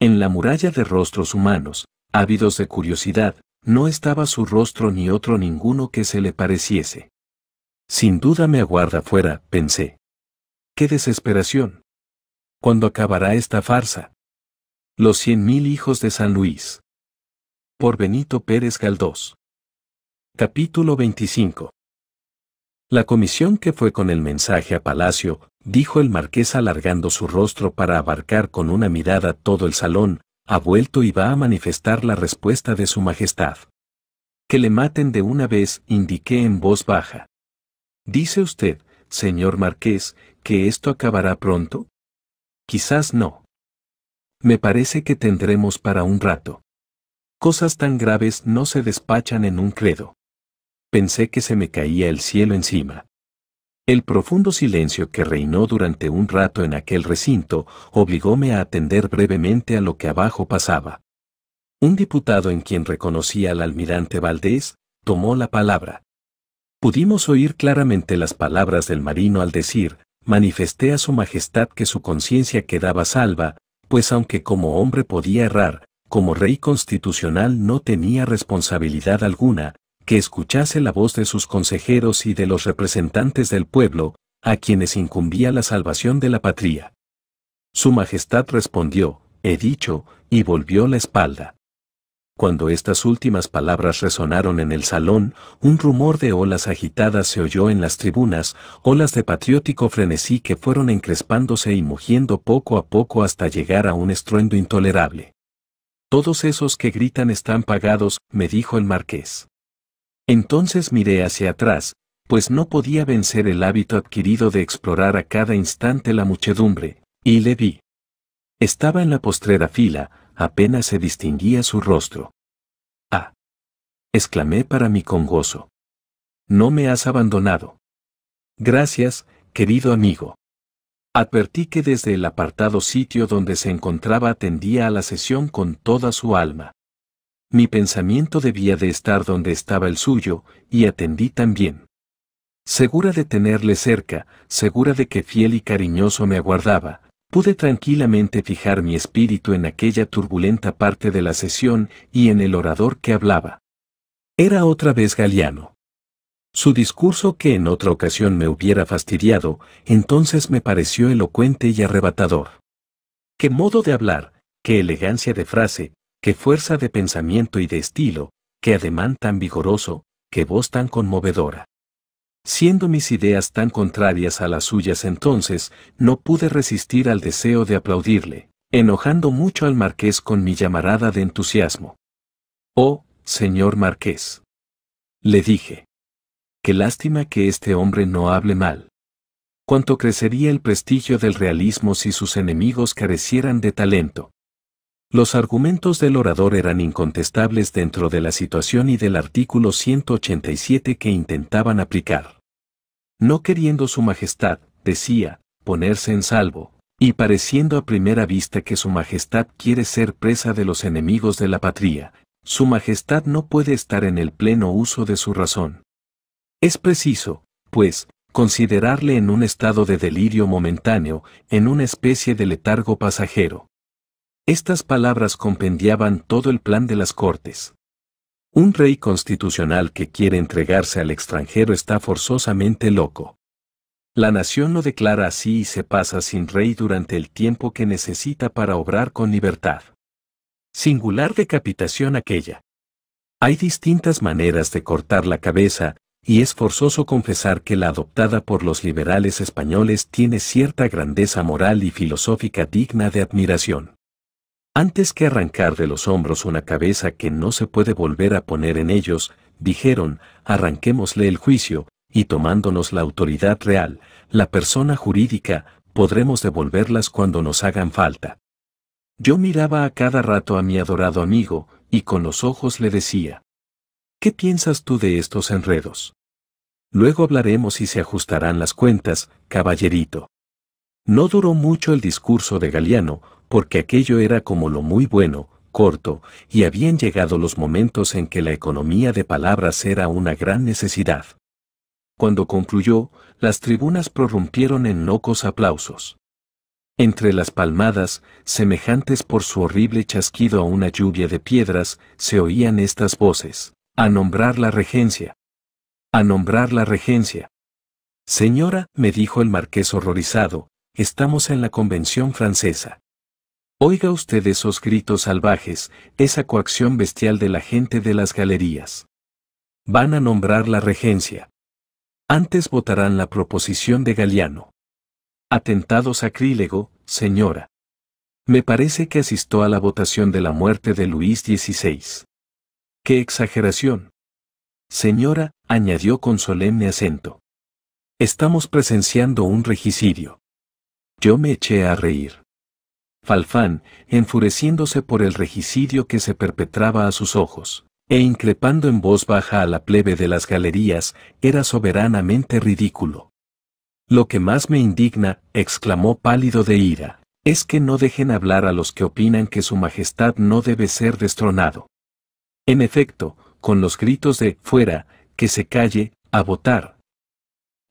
En la muralla de rostros humanos, ávidos de curiosidad, no estaba su rostro ni otro ninguno que se le pareciese. Sin duda me aguarda fuera, pensé. ¡Qué desesperación! ¿Cuándo acabará esta farsa? Los cien mil hijos de San Luis. Por Benito Pérez Galdós. Capítulo 25. La comisión que fue con el mensaje a Palacio, dijo el marqués alargando su rostro para abarcar con una mirada todo el salón, ha vuelto y va a manifestar la respuesta de su Majestad. Que le maten de una vez, indiqué en voz baja. ¿Dice usted, señor marqués, que esto acabará pronto? Quizás no. Me parece que tendremos para un rato. Cosas tan graves no se despachan en un credo. Pensé que se me caía el cielo encima. El profundo silencio que reinó durante un rato en aquel recinto obligóme a atender brevemente a lo que abajo pasaba. Un diputado en quien reconocía al almirante Valdés tomó la palabra. Pudimos oír claramente las palabras del marino al decir, manifesté a su majestad que su conciencia quedaba salva, pues aunque como hombre podía errar, como rey constitucional no tenía responsabilidad alguna, que escuchase la voz de sus consejeros y de los representantes del pueblo, a quienes incumbía la salvación de la patria. Su Majestad respondió, he dicho, y volvió la espalda. Cuando estas últimas palabras resonaron en el salón, un rumor de olas agitadas se oyó en las tribunas, olas de patriótico frenesí que fueron encrespándose y mugiendo poco a poco hasta llegar a un estruendo intolerable. Todos esos que gritan están pagados, me dijo el marqués. Entonces miré hacia atrás, pues no podía vencer el hábito adquirido de explorar a cada instante la muchedumbre, y le vi. Estaba en la postrera fila, apenas se distinguía su rostro. Ah. exclamé para con gozo. No me has abandonado. Gracias, querido amigo. Advertí que desde el apartado sitio donde se encontraba atendía a la sesión con toda su alma. Mi pensamiento debía de estar donde estaba el suyo, y atendí también. Segura de tenerle cerca, segura de que fiel y cariñoso me aguardaba, pude tranquilamente fijar mi espíritu en aquella turbulenta parte de la sesión y en el orador que hablaba. Era otra vez Galiano. Su discurso que en otra ocasión me hubiera fastidiado, entonces me pareció elocuente y arrebatador. Qué modo de hablar, qué elegancia de frase, qué fuerza de pensamiento y de estilo, qué ademán tan vigoroso, qué voz tan conmovedora. Siendo mis ideas tan contrarias a las suyas entonces, no pude resistir al deseo de aplaudirle, enojando mucho al marqués con mi llamarada de entusiasmo. Oh, señor marqués. Le dije. Qué lástima que este hombre no hable mal. Cuánto crecería el prestigio del realismo si sus enemigos carecieran de talento. Los argumentos del orador eran incontestables dentro de la situación y del artículo 187 que intentaban aplicar. No queriendo su majestad, decía, ponerse en salvo, y pareciendo a primera vista que su majestad quiere ser presa de los enemigos de la patria, su majestad no puede estar en el pleno uso de su razón. Es preciso, pues, considerarle en un estado de delirio momentáneo, en una especie de letargo pasajero. Estas palabras compendiaban todo el plan de las cortes. Un rey constitucional que quiere entregarse al extranjero está forzosamente loco. La nación lo declara así y se pasa sin rey durante el tiempo que necesita para obrar con libertad. Singular decapitación aquella. Hay distintas maneras de cortar la cabeza, y es forzoso confesar que la adoptada por los liberales españoles tiene cierta grandeza moral y filosófica digna de admiración. Antes que arrancar de los hombros una cabeza que no se puede volver a poner en ellos, dijeron, arranquémosle el juicio, y tomándonos la autoridad real, la persona jurídica, podremos devolverlas cuando nos hagan falta. Yo miraba a cada rato a mi adorado amigo, y con los ojos le decía, ¿qué piensas tú de estos enredos? Luego hablaremos y se ajustarán las cuentas, caballerito. No duró mucho el discurso de Galiano, porque aquello era como lo muy bueno, corto, y habían llegado los momentos en que la economía de palabras era una gran necesidad. Cuando concluyó, las tribunas prorrumpieron en locos aplausos. Entre las palmadas, semejantes por su horrible chasquido a una lluvia de piedras, se oían estas voces. A nombrar la regencia. A nombrar la regencia. Señora, me dijo el marqués horrorizado, estamos en la Convención Francesa. Oiga usted esos gritos salvajes, esa coacción bestial de la gente de las galerías. Van a nombrar la regencia. Antes votarán la proposición de Galiano. Atentado sacrílego, señora. Me parece que asistó a la votación de la muerte de Luis XVI. ¡Qué exageración! Señora, añadió con solemne acento. Estamos presenciando un regicidio. Yo me eché a reír. Falfán, enfureciéndose por el regicidio que se perpetraba a sus ojos, e increpando en voz baja a la plebe de las galerías, era soberanamente ridículo. Lo que más me indigna, exclamó pálido de ira, es que no dejen hablar a los que opinan que su majestad no debe ser destronado. En efecto, con los gritos de fuera, que se calle, a votar.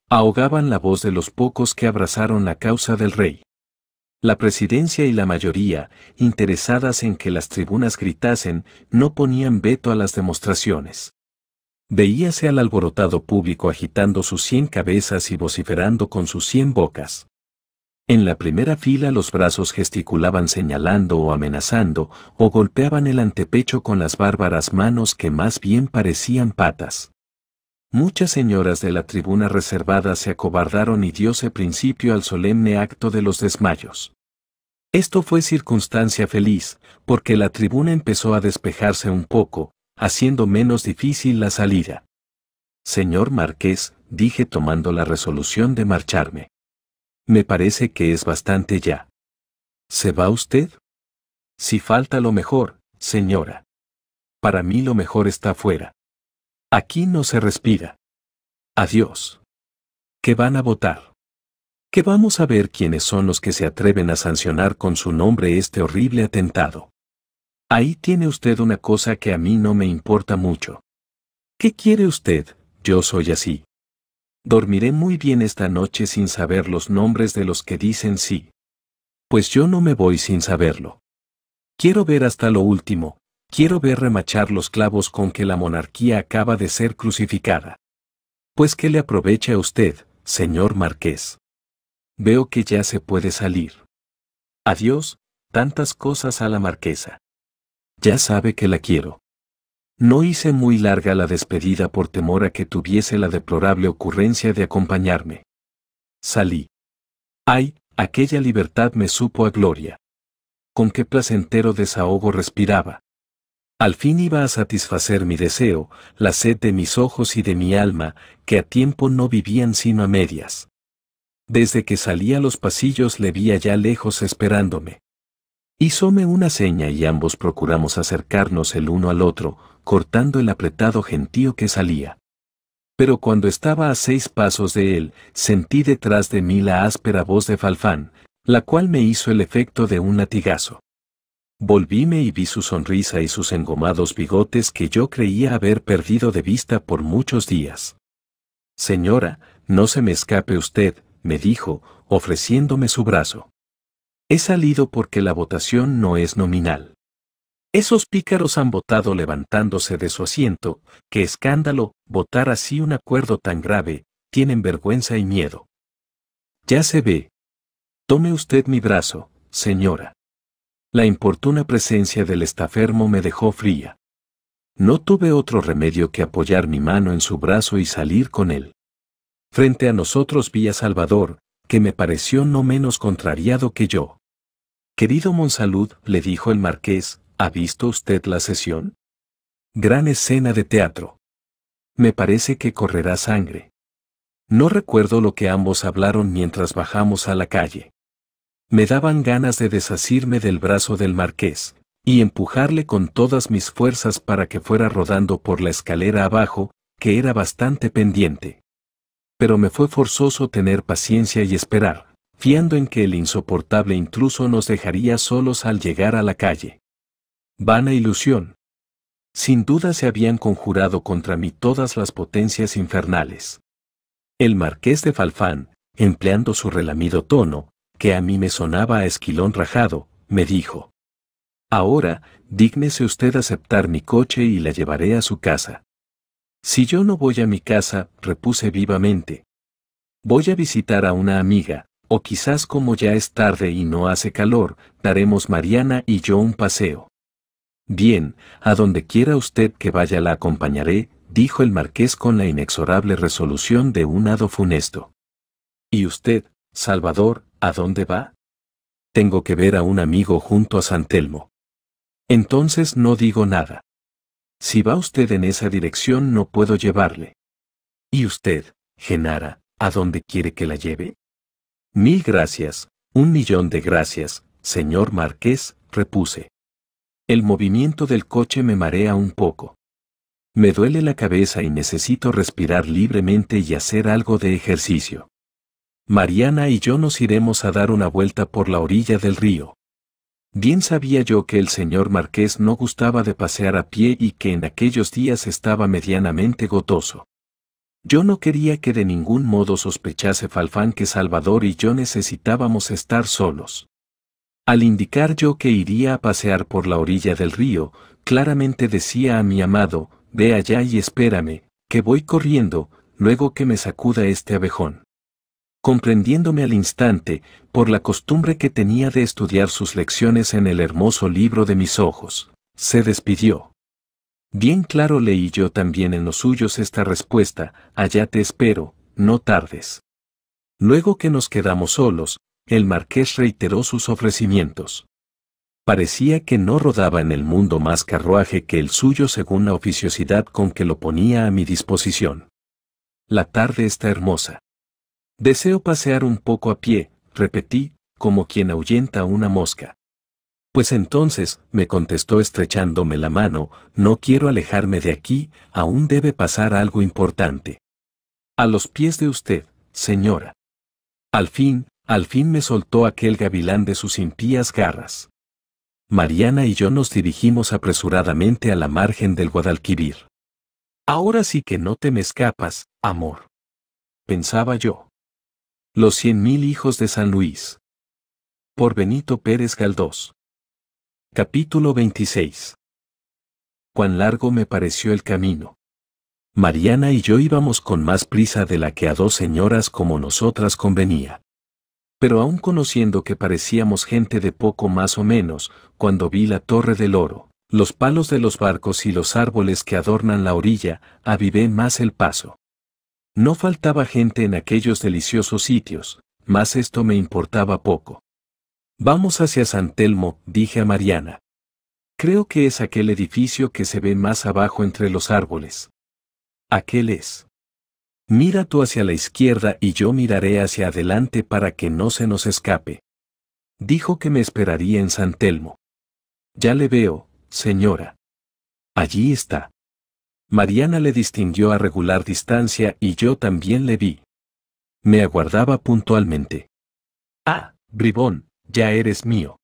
Ahogaban la voz de los pocos que abrazaron la causa del rey. La presidencia y la mayoría, interesadas en que las tribunas gritasen, no ponían veto a las demostraciones. Veíase al alborotado público agitando sus cien cabezas y vociferando con sus cien bocas. En la primera fila los brazos gesticulaban señalando o amenazando, o golpeaban el antepecho con las bárbaras manos que más bien parecían patas. Muchas señoras de la tribuna reservada se acobardaron y diose principio al solemne acto de los desmayos. Esto fue circunstancia feliz, porque la tribuna empezó a despejarse un poco, haciendo menos difícil la salida. Señor Marqués, dije tomando la resolución de marcharme. Me parece que es bastante ya. ¿Se va usted? Si falta lo mejor, señora. Para mí lo mejor está fuera. Aquí no se respira. Adiós. ¿Qué van a votar? que vamos a ver quiénes son los que se atreven a sancionar con su nombre este horrible atentado. Ahí tiene usted una cosa que a mí no me importa mucho. ¿Qué quiere usted? Yo soy así. Dormiré muy bien esta noche sin saber los nombres de los que dicen sí. Pues yo no me voy sin saberlo. Quiero ver hasta lo último, quiero ver remachar los clavos con que la monarquía acaba de ser crucificada. Pues que le aproveche a usted, señor marqués. Veo que ya se puede salir. Adiós, tantas cosas a la marquesa. Ya sabe que la quiero. No hice muy larga la despedida por temor a que tuviese la deplorable ocurrencia de acompañarme. Salí. Ay, aquella libertad me supo a gloria. Con qué placentero desahogo respiraba. Al fin iba a satisfacer mi deseo, la sed de mis ojos y de mi alma, que a tiempo no vivían sino a medias. Desde que salí a los pasillos le vi allá lejos esperándome. Hizome una seña y ambos procuramos acercarnos el uno al otro, cortando el apretado gentío que salía. Pero cuando estaba a seis pasos de él, sentí detrás de mí la áspera voz de Falfán, la cual me hizo el efecto de un latigazo. Volvíme y vi su sonrisa y sus engomados bigotes que yo creía haber perdido de vista por muchos días. Señora, no se me escape usted, me dijo, ofreciéndome su brazo. He salido porque la votación no es nominal. Esos pícaros han votado levantándose de su asiento, qué escándalo, votar así un acuerdo tan grave, tienen vergüenza y miedo. Ya se ve. Tome usted mi brazo, señora. La importuna presencia del estafermo me dejó fría. No tuve otro remedio que apoyar mi mano en su brazo y salir con él. Frente a nosotros vi a Salvador, que me pareció no menos contrariado que yo. Querido Monsalud, le dijo el marqués, ¿ha visto usted la sesión? Gran escena de teatro. Me parece que correrá sangre. No recuerdo lo que ambos hablaron mientras bajamos a la calle. Me daban ganas de desasirme del brazo del marqués, y empujarle con todas mis fuerzas para que fuera rodando por la escalera abajo, que era bastante pendiente pero me fue forzoso tener paciencia y esperar, fiando en que el insoportable intruso nos dejaría solos al llegar a la calle. Vana ilusión. Sin duda se habían conjurado contra mí todas las potencias infernales. El marqués de Falfán, empleando su relamido tono, que a mí me sonaba a esquilón rajado, me dijo. Ahora, dígnese usted aceptar mi coche y la llevaré a su casa. Si yo no voy a mi casa, repuse vivamente. Voy a visitar a una amiga, o quizás como ya es tarde y no hace calor, daremos Mariana y yo un paseo. Bien, a donde quiera usted que vaya la acompañaré, dijo el marqués con la inexorable resolución de un hado funesto. ¿Y usted, Salvador, a dónde va? Tengo que ver a un amigo junto a San Telmo. Entonces no digo nada. Si va usted en esa dirección no puedo llevarle. ¿Y usted, Genara, a dónde quiere que la lleve? Mil gracias, un millón de gracias, señor Marqués, repuse. El movimiento del coche me marea un poco. Me duele la cabeza y necesito respirar libremente y hacer algo de ejercicio. Mariana y yo nos iremos a dar una vuelta por la orilla del río. Bien sabía yo que el señor marqués no gustaba de pasear a pie y que en aquellos días estaba medianamente gotoso. Yo no quería que de ningún modo sospechase Falfán que Salvador y yo necesitábamos estar solos. Al indicar yo que iría a pasear por la orilla del río, claramente decía a mi amado, ve allá y espérame, que voy corriendo, luego que me sacuda este abejón comprendiéndome al instante, por la costumbre que tenía de estudiar sus lecciones en el hermoso libro de mis ojos. Se despidió. Bien claro leí yo también en los suyos esta respuesta, allá te espero, no tardes. Luego que nos quedamos solos, el marqués reiteró sus ofrecimientos. Parecía que no rodaba en el mundo más carruaje que el suyo según la oficiosidad con que lo ponía a mi disposición. La tarde está hermosa. Deseo pasear un poco a pie, repetí, como quien ahuyenta una mosca. Pues entonces, me contestó estrechándome la mano, no quiero alejarme de aquí, aún debe pasar algo importante. A los pies de usted, señora. Al fin, al fin me soltó aquel gavilán de sus impías garras. Mariana y yo nos dirigimos apresuradamente a la margen del Guadalquivir. Ahora sí que no te me escapas, amor. Pensaba yo. Los cien mil hijos de San Luis. Por Benito Pérez Galdós. Capítulo 26. Cuán largo me pareció el camino. Mariana y yo íbamos con más prisa de la que a dos señoras como nosotras convenía. Pero aún conociendo que parecíamos gente de poco más o menos, cuando vi la Torre del Oro, los palos de los barcos y los árboles que adornan la orilla, avivé más el paso. No faltaba gente en aquellos deliciosos sitios, mas esto me importaba poco. Vamos hacia San Telmo, dije a Mariana. Creo que es aquel edificio que se ve más abajo entre los árboles. Aquel es. Mira tú hacia la izquierda y yo miraré hacia adelante para que no se nos escape. Dijo que me esperaría en San Telmo. Ya le veo, señora. Allí está. Mariana le distinguió a regular distancia y yo también le vi. Me aguardaba puntualmente. Ah, bribón, ya eres mío.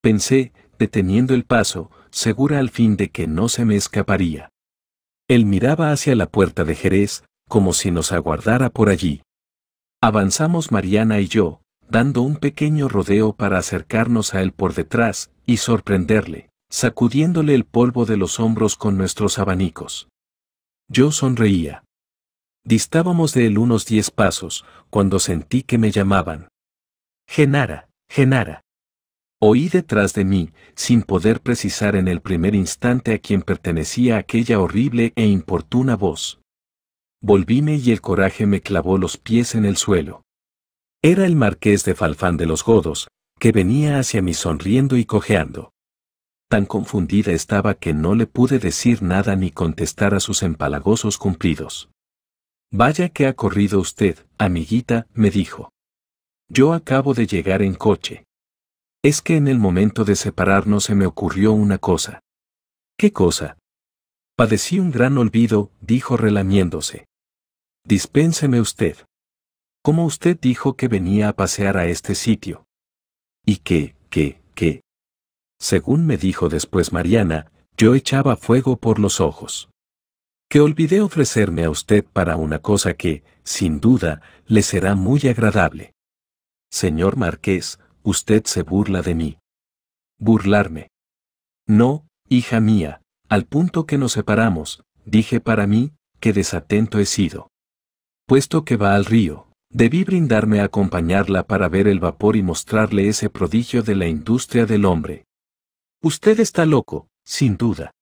Pensé, deteniendo el paso, segura al fin de que no se me escaparía. Él miraba hacia la puerta de Jerez, como si nos aguardara por allí. Avanzamos Mariana y yo, dando un pequeño rodeo para acercarnos a él por detrás y sorprenderle sacudiéndole el polvo de los hombros con nuestros abanicos. Yo sonreía. Distábamos de él unos diez pasos, cuando sentí que me llamaban. Genara, Genara. Oí detrás de mí, sin poder precisar en el primer instante a quién pertenecía aquella horrible e importuna voz. Volvíme y el coraje me clavó los pies en el suelo. Era el marqués de Falfán de los Godos, que venía hacia mí sonriendo y cojeando. Tan confundida estaba que no le pude decir nada ni contestar a sus empalagosos cumplidos. Vaya que ha corrido usted, amiguita, me dijo. Yo acabo de llegar en coche. Es que en el momento de separarnos se me ocurrió una cosa. ¿Qué cosa? Padecí un gran olvido, dijo relamiéndose. Dispénseme usted. Como usted dijo que venía a pasear a este sitio? ¿Y qué, qué, qué? según me dijo después Mariana, yo echaba fuego por los ojos. Que olvidé ofrecerme a usted para una cosa que, sin duda, le será muy agradable. Señor Marqués, usted se burla de mí. Burlarme. No, hija mía, al punto que nos separamos, dije para mí, que desatento he sido. Puesto que va al río, debí brindarme a acompañarla para ver el vapor y mostrarle ese prodigio de la industria del hombre, Usted está loco, sin duda.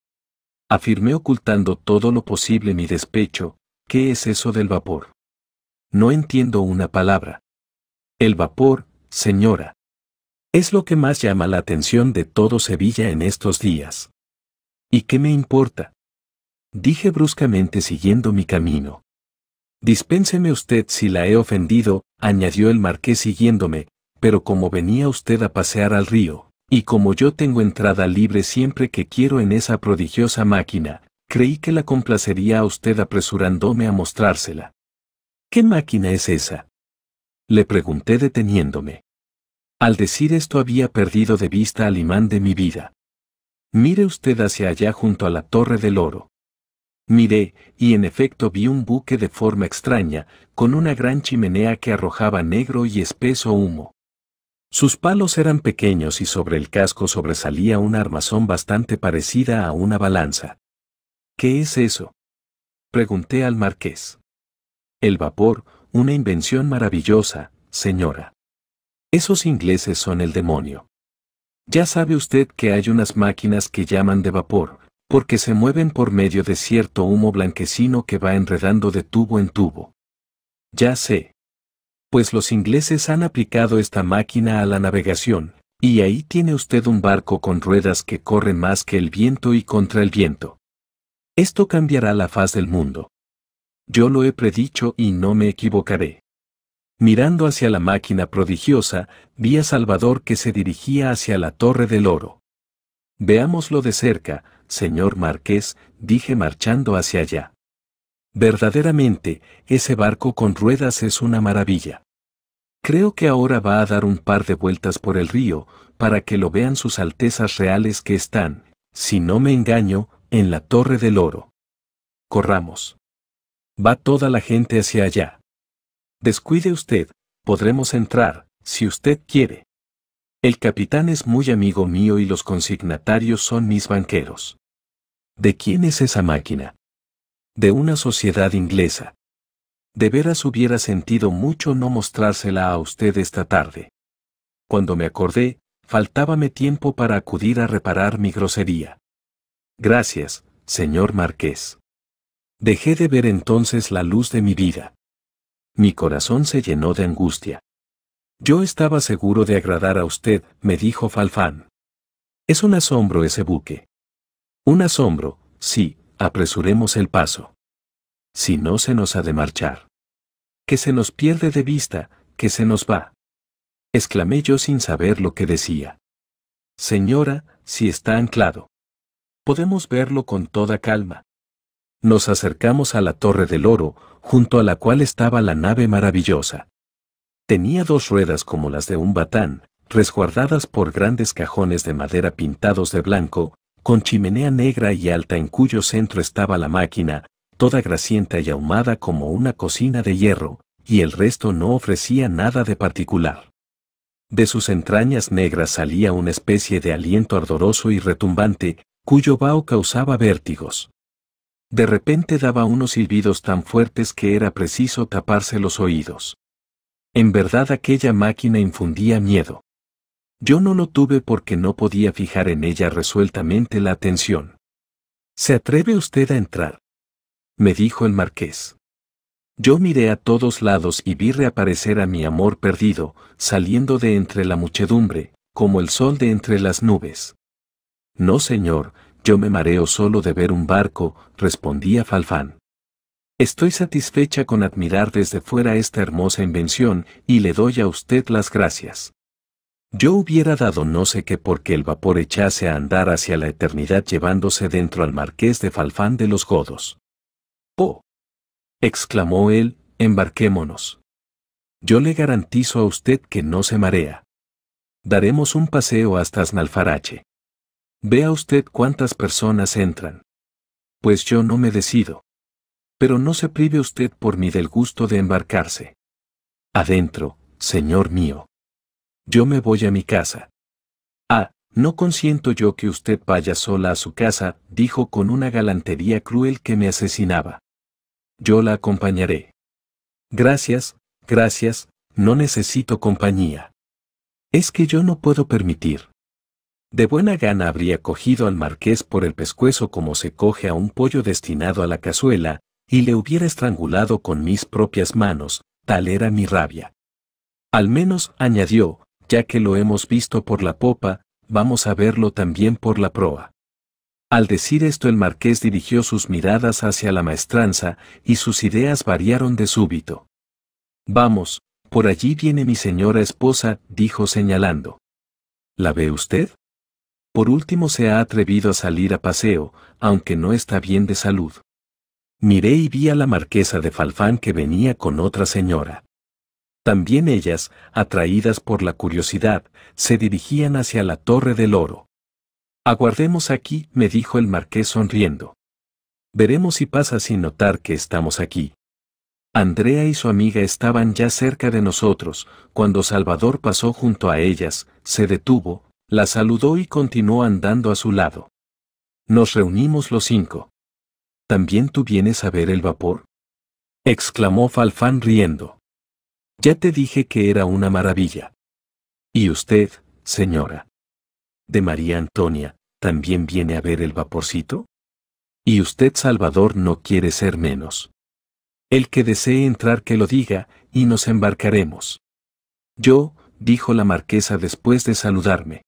Afirmé ocultando todo lo posible mi despecho, ¿qué es eso del vapor? No entiendo una palabra. El vapor, señora. Es lo que más llama la atención de todo Sevilla en estos días. ¿Y qué me importa? Dije bruscamente siguiendo mi camino. Dispénseme usted si la he ofendido, añadió el marqués siguiéndome, pero como venía usted a pasear al río, y como yo tengo entrada libre siempre que quiero en esa prodigiosa máquina, creí que la complacería a usted apresurándome a mostrársela. ¿Qué máquina es esa? Le pregunté deteniéndome. Al decir esto había perdido de vista al imán de mi vida. Mire usted hacia allá junto a la Torre del Oro. Miré, y en efecto vi un buque de forma extraña, con una gran chimenea que arrojaba negro y espeso humo. Sus palos eran pequeños y sobre el casco sobresalía un armazón bastante parecida a una balanza. ¿Qué es eso? Pregunté al marqués. El vapor, una invención maravillosa, señora. Esos ingleses son el demonio. Ya sabe usted que hay unas máquinas que llaman de vapor, porque se mueven por medio de cierto humo blanquecino que va enredando de tubo en tubo. Ya sé, pues los ingleses han aplicado esta máquina a la navegación, y ahí tiene usted un barco con ruedas que corre más que el viento y contra el viento. Esto cambiará la faz del mundo. Yo lo he predicho y no me equivocaré. Mirando hacia la máquina prodigiosa, vi a Salvador que se dirigía hacia la Torre del Oro. Veámoslo de cerca, señor Marqués, dije marchando hacia allá. Verdaderamente, ese barco con ruedas es una maravilla. Creo que ahora va a dar un par de vueltas por el río, para que lo vean sus altezas reales que están, si no me engaño, en la Torre del Oro. Corramos. Va toda la gente hacia allá. Descuide usted, podremos entrar, si usted quiere. El capitán es muy amigo mío y los consignatarios son mis banqueros. ¿De quién es esa máquina? De una sociedad inglesa. De veras hubiera sentido mucho no mostrársela a usted esta tarde. Cuando me acordé, faltábame tiempo para acudir a reparar mi grosería. Gracias, señor marqués. Dejé de ver entonces la luz de mi vida. Mi corazón se llenó de angustia. Yo estaba seguro de agradar a usted, me dijo Falfán. Es un asombro ese buque. Un asombro, sí, apresuremos el paso si no se nos ha de marchar. Que se nos pierde de vista, que se nos va. Exclamé yo sin saber lo que decía. Señora, si está anclado. Podemos verlo con toda calma. Nos acercamos a la Torre del Oro, junto a la cual estaba la nave maravillosa. Tenía dos ruedas como las de un batán, resguardadas por grandes cajones de madera pintados de blanco, con chimenea negra y alta en cuyo centro estaba la máquina, toda grasienta y ahumada como una cocina de hierro, y el resto no ofrecía nada de particular. De sus entrañas negras salía una especie de aliento ardoroso y retumbante, cuyo vaho causaba vértigos. De repente daba unos silbidos tan fuertes que era preciso taparse los oídos. En verdad aquella máquina infundía miedo. Yo no lo tuve porque no podía fijar en ella resueltamente la atención. ¿Se atreve usted a entrar? me dijo el marqués. Yo miré a todos lados y vi reaparecer a mi amor perdido, saliendo de entre la muchedumbre, como el sol de entre las nubes. No, señor, yo me mareo solo de ver un barco, respondía Falfán. Estoy satisfecha con admirar desde fuera esta hermosa invención y le doy a usted las gracias. Yo hubiera dado no sé qué porque el vapor echase a andar hacia la eternidad llevándose dentro al marqués de Falfán de los Godos. Oh! exclamó él, embarquémonos. Yo le garantizo a usted que no se marea. Daremos un paseo hasta Snalfarache. Vea usted cuántas personas entran. Pues yo no me decido. Pero no se prive usted por mí del gusto de embarcarse. Adentro, señor mío. Yo me voy a mi casa. Ah, no consiento yo que usted vaya sola a su casa, dijo con una galantería cruel que me asesinaba yo la acompañaré. Gracias, gracias, no necesito compañía. Es que yo no puedo permitir. De buena gana habría cogido al marqués por el pescuezo como se coge a un pollo destinado a la cazuela, y le hubiera estrangulado con mis propias manos, tal era mi rabia. Al menos, añadió, ya que lo hemos visto por la popa, vamos a verlo también por la proa. Al decir esto el marqués dirigió sus miradas hacia la maestranza, y sus ideas variaron de súbito. Vamos, por allí viene mi señora esposa, dijo señalando. ¿La ve usted? Por último se ha atrevido a salir a paseo, aunque no está bien de salud. Miré y vi a la marquesa de Falfán que venía con otra señora. También ellas, atraídas por la curiosidad, se dirigían hacia la Torre del Oro. Aguardemos aquí, me dijo el marqués sonriendo. Veremos si pasa sin notar que estamos aquí. Andrea y su amiga estaban ya cerca de nosotros, cuando Salvador pasó junto a ellas, se detuvo, la saludó y continuó andando a su lado. Nos reunimos los cinco. ¿También tú vienes a ver el vapor? exclamó Falfán riendo. Ya te dije que era una maravilla. ¿Y usted, señora? de María Antonia, ¿también viene a ver el vaporcito? Y usted, Salvador, no quiere ser menos. El que desee entrar que lo diga, y nos embarcaremos. Yo, dijo la marquesa después de saludarme.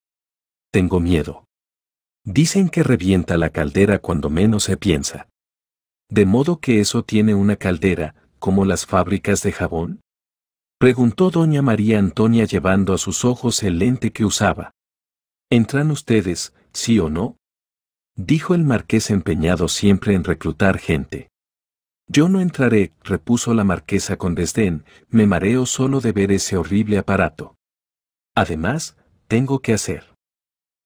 Tengo miedo. Dicen que revienta la caldera cuando menos se piensa. ¿De modo que eso tiene una caldera, como las fábricas de jabón? Preguntó doña María Antonia llevando a sus ojos el lente que usaba. ¿Entran ustedes, sí o no? Dijo el marqués empeñado siempre en reclutar gente. Yo no entraré, repuso la marquesa con desdén, me mareo solo de ver ese horrible aparato. Además, tengo que hacer.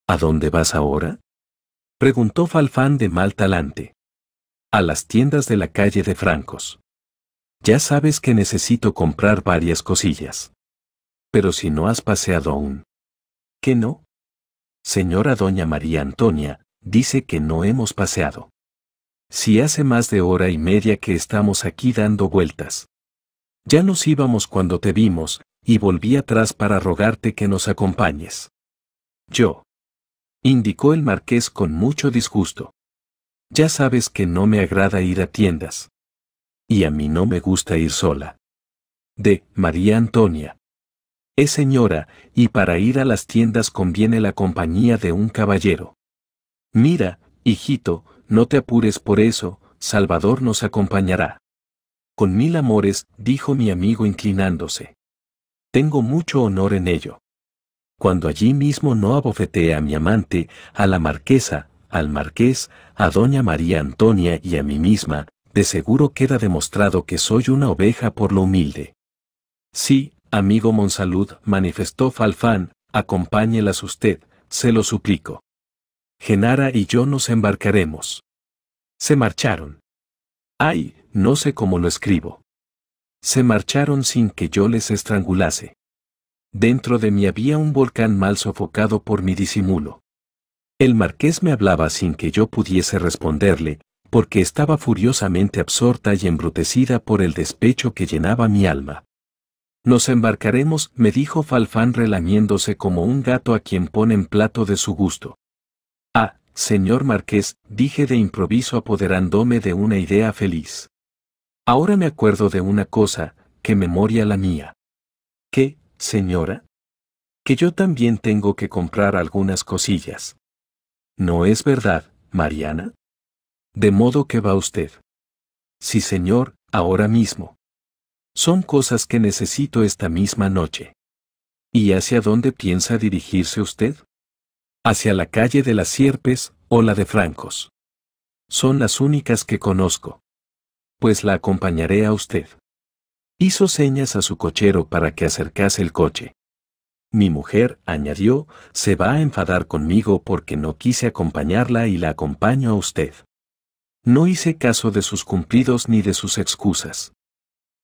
¿A dónde vas ahora? preguntó Falfán de mal talante. A las tiendas de la calle de Francos. Ya sabes que necesito comprar varias cosillas. Pero si no has paseado aún. ¿Qué no? Señora doña María Antonia, dice que no hemos paseado. Si hace más de hora y media que estamos aquí dando vueltas. Ya nos íbamos cuando te vimos, y volví atrás para rogarte que nos acompañes. Yo. Indicó el marqués con mucho disgusto. Ya sabes que no me agrada ir a tiendas. Y a mí no me gusta ir sola. De María Antonia es señora, y para ir a las tiendas conviene la compañía de un caballero. Mira, hijito, no te apures por eso, Salvador nos acompañará. Con mil amores, dijo mi amigo inclinándose. Tengo mucho honor en ello. Cuando allí mismo no abofeteé a mi amante, a la marquesa, al marqués, a doña María Antonia y a mí misma, de seguro queda demostrado que soy una oveja por lo humilde. Sí, Amigo Monsalud, manifestó Falfán, acompáñelas usted, se lo suplico. Genara y yo nos embarcaremos. Se marcharon. Ay, no sé cómo lo escribo. Se marcharon sin que yo les estrangulase. Dentro de mí había un volcán mal sofocado por mi disimulo. El marqués me hablaba sin que yo pudiese responderle, porque estaba furiosamente absorta y embrutecida por el despecho que llenaba mi alma. Nos embarcaremos, me dijo Falfán relamiéndose como un gato a quien ponen plato de su gusto. Ah, señor marqués, dije de improviso apoderándome de una idea feliz. Ahora me acuerdo de una cosa, que memoria la mía. ¿Qué, señora? Que yo también tengo que comprar algunas cosillas. ¿No es verdad, Mariana? De modo que va usted. Sí, señor, ahora mismo. Son cosas que necesito esta misma noche. ¿Y hacia dónde piensa dirigirse usted? Hacia la calle de las Sierpes o la de Francos. Son las únicas que conozco. Pues la acompañaré a usted. Hizo señas a su cochero para que acercase el coche. Mi mujer, añadió, se va a enfadar conmigo porque no quise acompañarla y la acompaño a usted. No hice caso de sus cumplidos ni de sus excusas.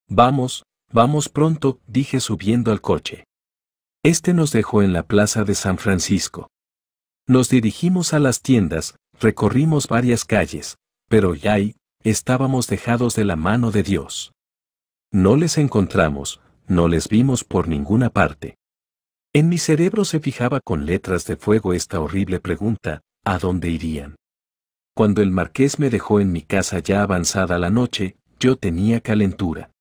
Vamos, vamos pronto, dije subiendo al coche. Este nos dejó en la plaza de San Francisco. Nos dirigimos a las tiendas, recorrimos varias calles, pero ya ahí, estábamos dejados de la mano de Dios. No les encontramos, no les vimos por ninguna parte. En mi cerebro se fijaba con letras de fuego esta horrible pregunta, ¿a dónde irían? Cuando el marqués me dejó en mi casa ya avanzada la noche, yo tenía calentura.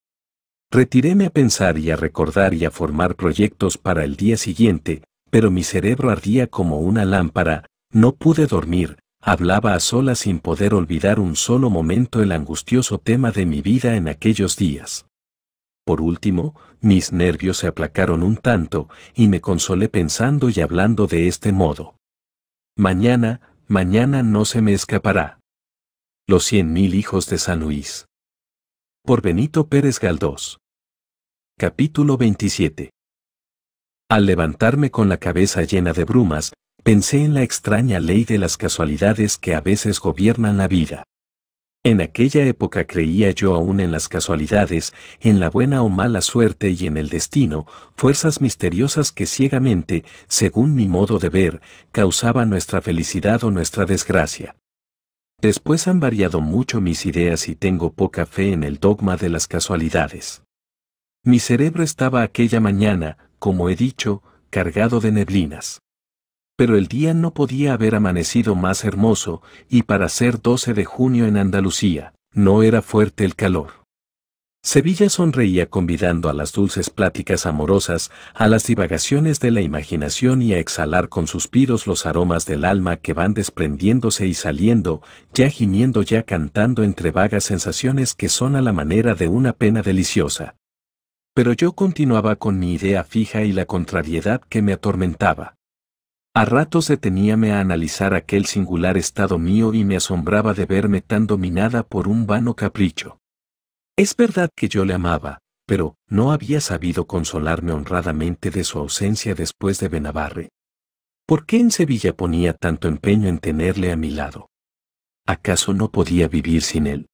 Retiréme a pensar y a recordar y a formar proyectos para el día siguiente, pero mi cerebro ardía como una lámpara, no pude dormir, hablaba a solas sin poder olvidar un solo momento el angustioso tema de mi vida en aquellos días. Por último, mis nervios se aplacaron un tanto, y me consolé pensando y hablando de este modo. Mañana, mañana no se me escapará. Los cien mil hijos de San Luis. Por Benito Pérez Galdós. Capítulo 27. Al levantarme con la cabeza llena de brumas, pensé en la extraña ley de las casualidades que a veces gobiernan la vida. En aquella época creía yo aún en las casualidades, en la buena o mala suerte y en el destino, fuerzas misteriosas que ciegamente, según mi modo de ver, causaban nuestra felicidad o nuestra desgracia. Después han variado mucho mis ideas y tengo poca fe en el dogma de las casualidades. Mi cerebro estaba aquella mañana, como he dicho, cargado de neblinas. Pero el día no podía haber amanecido más hermoso, y para ser 12 de junio en Andalucía, no era fuerte el calor. Sevilla sonreía convidando a las dulces pláticas amorosas, a las divagaciones de la imaginación y a exhalar con suspiros los aromas del alma que van desprendiéndose y saliendo, ya gimiendo, ya cantando entre vagas sensaciones que son a la manera de una pena deliciosa, pero yo continuaba con mi idea fija y la contrariedad que me atormentaba. A ratos deteníame a analizar aquel singular estado mío y me asombraba de verme tan dominada por un vano capricho. Es verdad que yo le amaba, pero no había sabido consolarme honradamente de su ausencia después de Benavarre. ¿Por qué en Sevilla ponía tanto empeño en tenerle a mi lado? ¿Acaso no podía vivir sin él?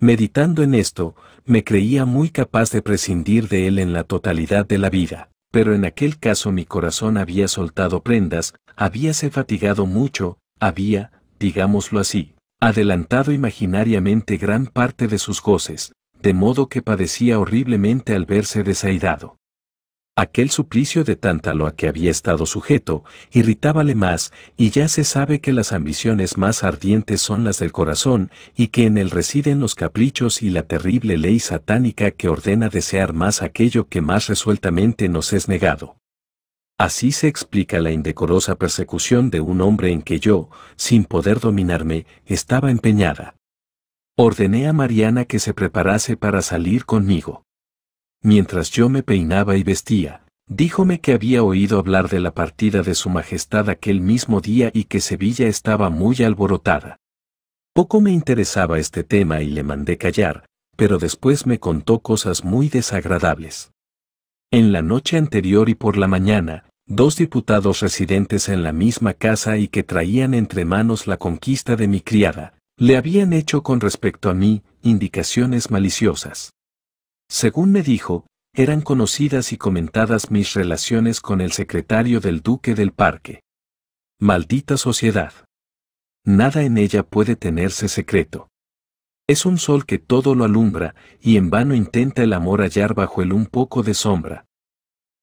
Meditando en esto, me creía muy capaz de prescindir de él en la totalidad de la vida, pero en aquel caso mi corazón había soltado prendas, habíase fatigado mucho, había, digámoslo así, adelantado imaginariamente gran parte de sus goces, de modo que padecía horriblemente al verse desaidado. Aquel suplicio de tántalo a que había estado sujeto irritábale más, y ya se sabe que las ambiciones más ardientes son las del corazón, y que en él residen los caprichos y la terrible ley satánica que ordena desear más aquello que más resueltamente nos es negado. Así se explica la indecorosa persecución de un hombre en que yo, sin poder dominarme, estaba empeñada. Ordené a Mariana que se preparase para salir conmigo. Mientras yo me peinaba y vestía, díjome que había oído hablar de la partida de su Majestad aquel mismo día y que Sevilla estaba muy alborotada. Poco me interesaba este tema y le mandé callar, pero después me contó cosas muy desagradables. En la noche anterior y por la mañana, dos diputados residentes en la misma casa y que traían entre manos la conquista de mi criada, le habían hecho con respecto a mí indicaciones maliciosas. Según me dijo, eran conocidas y comentadas mis relaciones con el secretario del duque del parque. Maldita sociedad. Nada en ella puede tenerse secreto. Es un sol que todo lo alumbra, y en vano intenta el amor hallar bajo él un poco de sombra.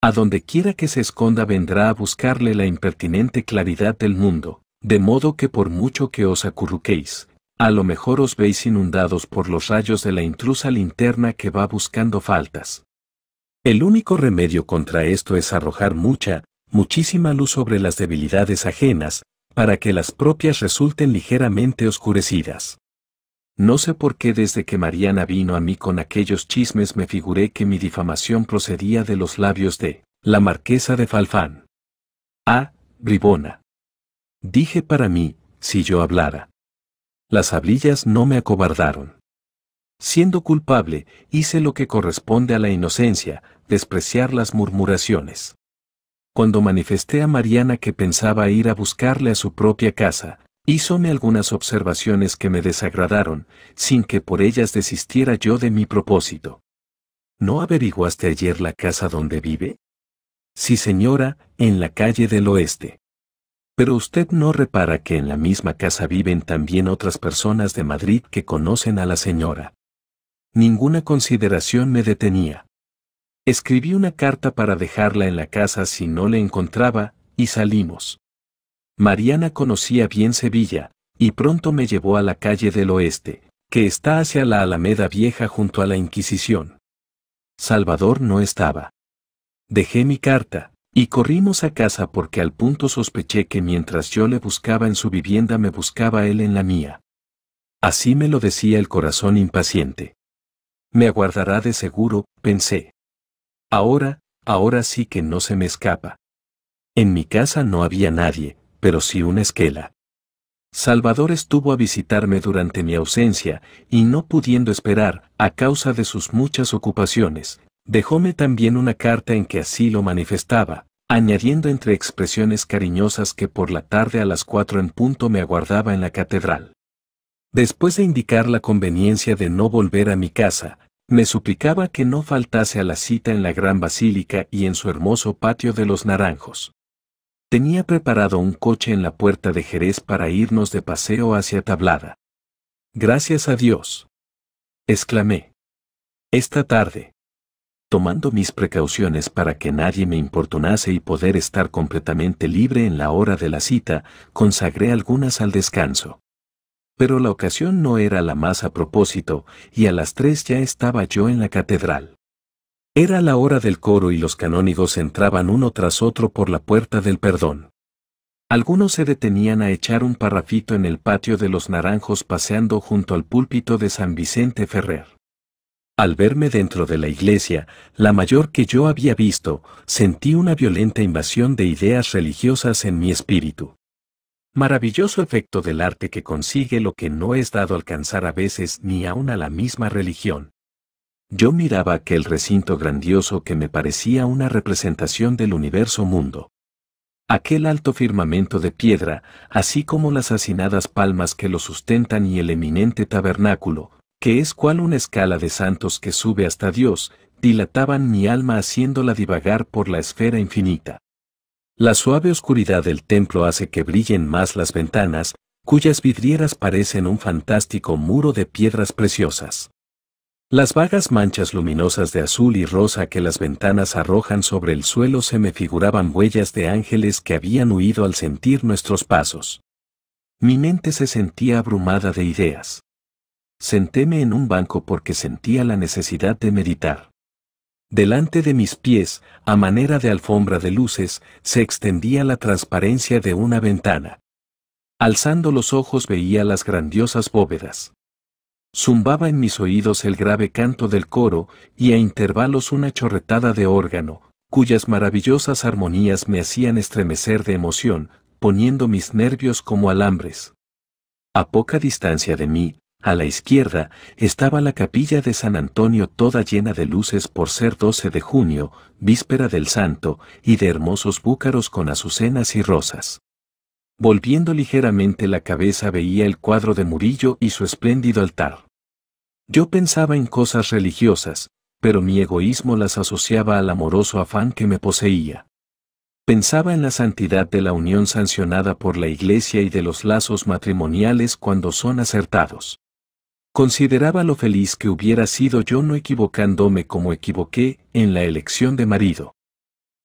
A donde quiera que se esconda vendrá a buscarle la impertinente claridad del mundo, de modo que por mucho que os acurruquéis, a lo mejor os veis inundados por los rayos de la intrusa linterna que va buscando faltas. El único remedio contra esto es arrojar mucha, muchísima luz sobre las debilidades ajenas, para que las propias resulten ligeramente oscurecidas. No sé por qué desde que Mariana vino a mí con aquellos chismes me figuré que mi difamación procedía de los labios de la marquesa de Falfán. Ah, bribona. Dije para mí, si yo hablara. Las hablillas no me acobardaron. Siendo culpable, hice lo que corresponde a la inocencia, despreciar las murmuraciones. Cuando manifesté a Mariana que pensaba ir a buscarle a su propia casa, hízome algunas observaciones que me desagradaron, sin que por ellas desistiera yo de mi propósito. ¿No averiguaste ayer la casa donde vive? Sí, señora, en la calle del oeste. Pero usted no repara que en la misma casa viven también otras personas de Madrid que conocen a la señora. Ninguna consideración me detenía. Escribí una carta para dejarla en la casa si no le encontraba, y salimos. Mariana conocía bien Sevilla, y pronto me llevó a la calle del oeste, que está hacia la Alameda Vieja junto a la Inquisición. Salvador no estaba. Dejé mi carta, y corrimos a casa porque al punto sospeché que mientras yo le buscaba en su vivienda me buscaba él en la mía. Así me lo decía el corazón impaciente. Me aguardará de seguro, pensé. Ahora, ahora sí que no se me escapa. En mi casa no había nadie, pero sí una esquela. Salvador estuvo a visitarme durante mi ausencia, y no pudiendo esperar, a causa de sus muchas ocupaciones, Dejóme también una carta en que así lo manifestaba, añadiendo entre expresiones cariñosas que por la tarde a las cuatro en punto me aguardaba en la catedral. Después de indicar la conveniencia de no volver a mi casa, me suplicaba que no faltase a la cita en la gran basílica y en su hermoso patio de los naranjos. Tenía preparado un coche en la puerta de Jerez para irnos de paseo hacia Tablada. Gracias a Dios. exclamé. Esta tarde tomando mis precauciones para que nadie me importunase y poder estar completamente libre en la hora de la cita, consagré algunas al descanso. Pero la ocasión no era la más a propósito, y a las tres ya estaba yo en la catedral. Era la hora del coro y los canónigos entraban uno tras otro por la puerta del perdón. Algunos se detenían a echar un parrafito en el patio de los naranjos paseando junto al púlpito de San Vicente Ferrer. Al verme dentro de la iglesia, la mayor que yo había visto, sentí una violenta invasión de ideas religiosas en mi espíritu. Maravilloso efecto del arte que consigue lo que no es dado alcanzar a veces ni aun a la misma religión. Yo miraba aquel recinto grandioso que me parecía una representación del universo mundo. Aquel alto firmamento de piedra, así como las hacinadas palmas que lo sustentan y el eminente tabernáculo, que es cual una escala de santos que sube hasta Dios, dilataban mi alma haciéndola divagar por la esfera infinita. La suave oscuridad del templo hace que brillen más las ventanas, cuyas vidrieras parecen un fantástico muro de piedras preciosas. Las vagas manchas luminosas de azul y rosa que las ventanas arrojan sobre el suelo se me figuraban huellas de ángeles que habían huido al sentir nuestros pasos. Mi mente se sentía abrumada de ideas sentéme en un banco porque sentía la necesidad de meditar. Delante de mis pies, a manera de alfombra de luces, se extendía la transparencia de una ventana. Alzando los ojos veía las grandiosas bóvedas. Zumbaba en mis oídos el grave canto del coro y a intervalos una chorretada de órgano, cuyas maravillosas armonías me hacían estremecer de emoción, poniendo mis nervios como alambres. A poca distancia de mí, a la izquierda estaba la capilla de San Antonio toda llena de luces por ser 12 de junio, víspera del santo, y de hermosos búcaros con azucenas y rosas. Volviendo ligeramente la cabeza veía el cuadro de Murillo y su espléndido altar. Yo pensaba en cosas religiosas, pero mi egoísmo las asociaba al amoroso afán que me poseía. Pensaba en la santidad de la unión sancionada por la Iglesia y de los lazos matrimoniales cuando son acertados. Consideraba lo feliz que hubiera sido yo no equivocándome como equivoqué en la elección de marido.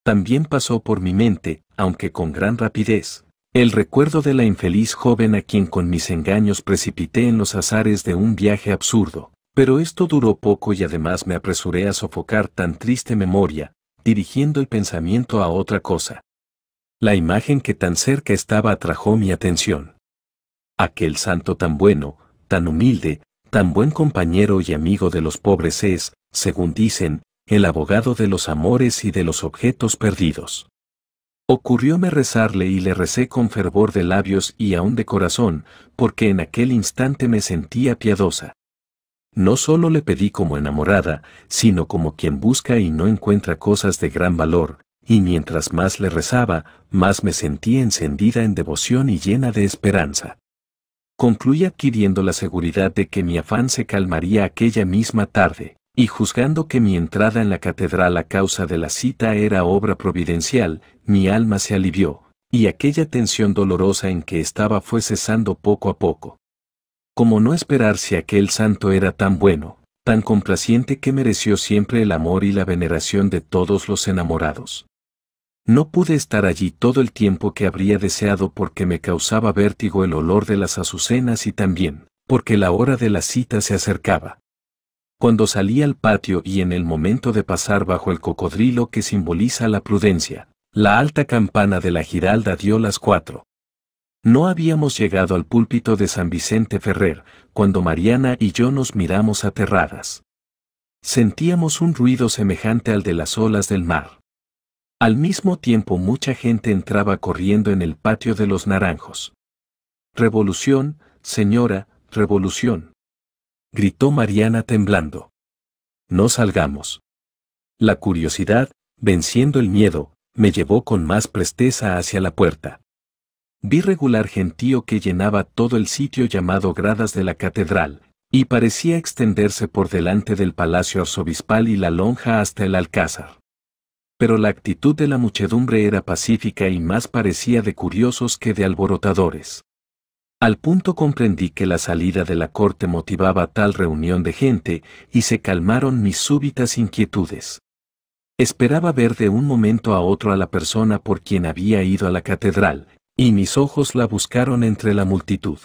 También pasó por mi mente, aunque con gran rapidez, el recuerdo de la infeliz joven a quien con mis engaños precipité en los azares de un viaje absurdo, pero esto duró poco y además me apresuré a sofocar tan triste memoria, dirigiendo el pensamiento a otra cosa. La imagen que tan cerca estaba atrajo mi atención. Aquel santo tan bueno, tan humilde, tan buen compañero y amigo de los pobres es, según dicen, el abogado de los amores y de los objetos perdidos. Ocurrióme rezarle y le recé con fervor de labios y aún de corazón, porque en aquel instante me sentía piadosa. No solo le pedí como enamorada, sino como quien busca y no encuentra cosas de gran valor, y mientras más le rezaba, más me sentí encendida en devoción y llena de esperanza. Concluí adquiriendo la seguridad de que mi afán se calmaría aquella misma tarde, y juzgando que mi entrada en la catedral a causa de la cita era obra providencial, mi alma se alivió, y aquella tensión dolorosa en que estaba fue cesando poco a poco. Como no esperarse si aquel santo era tan bueno, tan complaciente que mereció siempre el amor y la veneración de todos los enamorados. No pude estar allí todo el tiempo que habría deseado porque me causaba vértigo el olor de las azucenas y también, porque la hora de la cita se acercaba. Cuando salí al patio y en el momento de pasar bajo el cocodrilo que simboliza la prudencia, la alta campana de la Giralda dio las cuatro. No habíamos llegado al púlpito de San Vicente Ferrer, cuando Mariana y yo nos miramos aterradas. Sentíamos un ruido semejante al de las olas del mar. Al mismo tiempo mucha gente entraba corriendo en el patio de los naranjos. Revolución, señora, revolución. Gritó Mariana temblando. No salgamos. La curiosidad, venciendo el miedo, me llevó con más presteza hacia la puerta. Vi regular gentío que llenaba todo el sitio llamado gradas de la catedral, y parecía extenderse por delante del palacio arzobispal y la lonja hasta el alcázar pero la actitud de la muchedumbre era pacífica y más parecía de curiosos que de alborotadores. Al punto comprendí que la salida de la corte motivaba tal reunión de gente, y se calmaron mis súbitas inquietudes. Esperaba ver de un momento a otro a la persona por quien había ido a la catedral, y mis ojos la buscaron entre la multitud.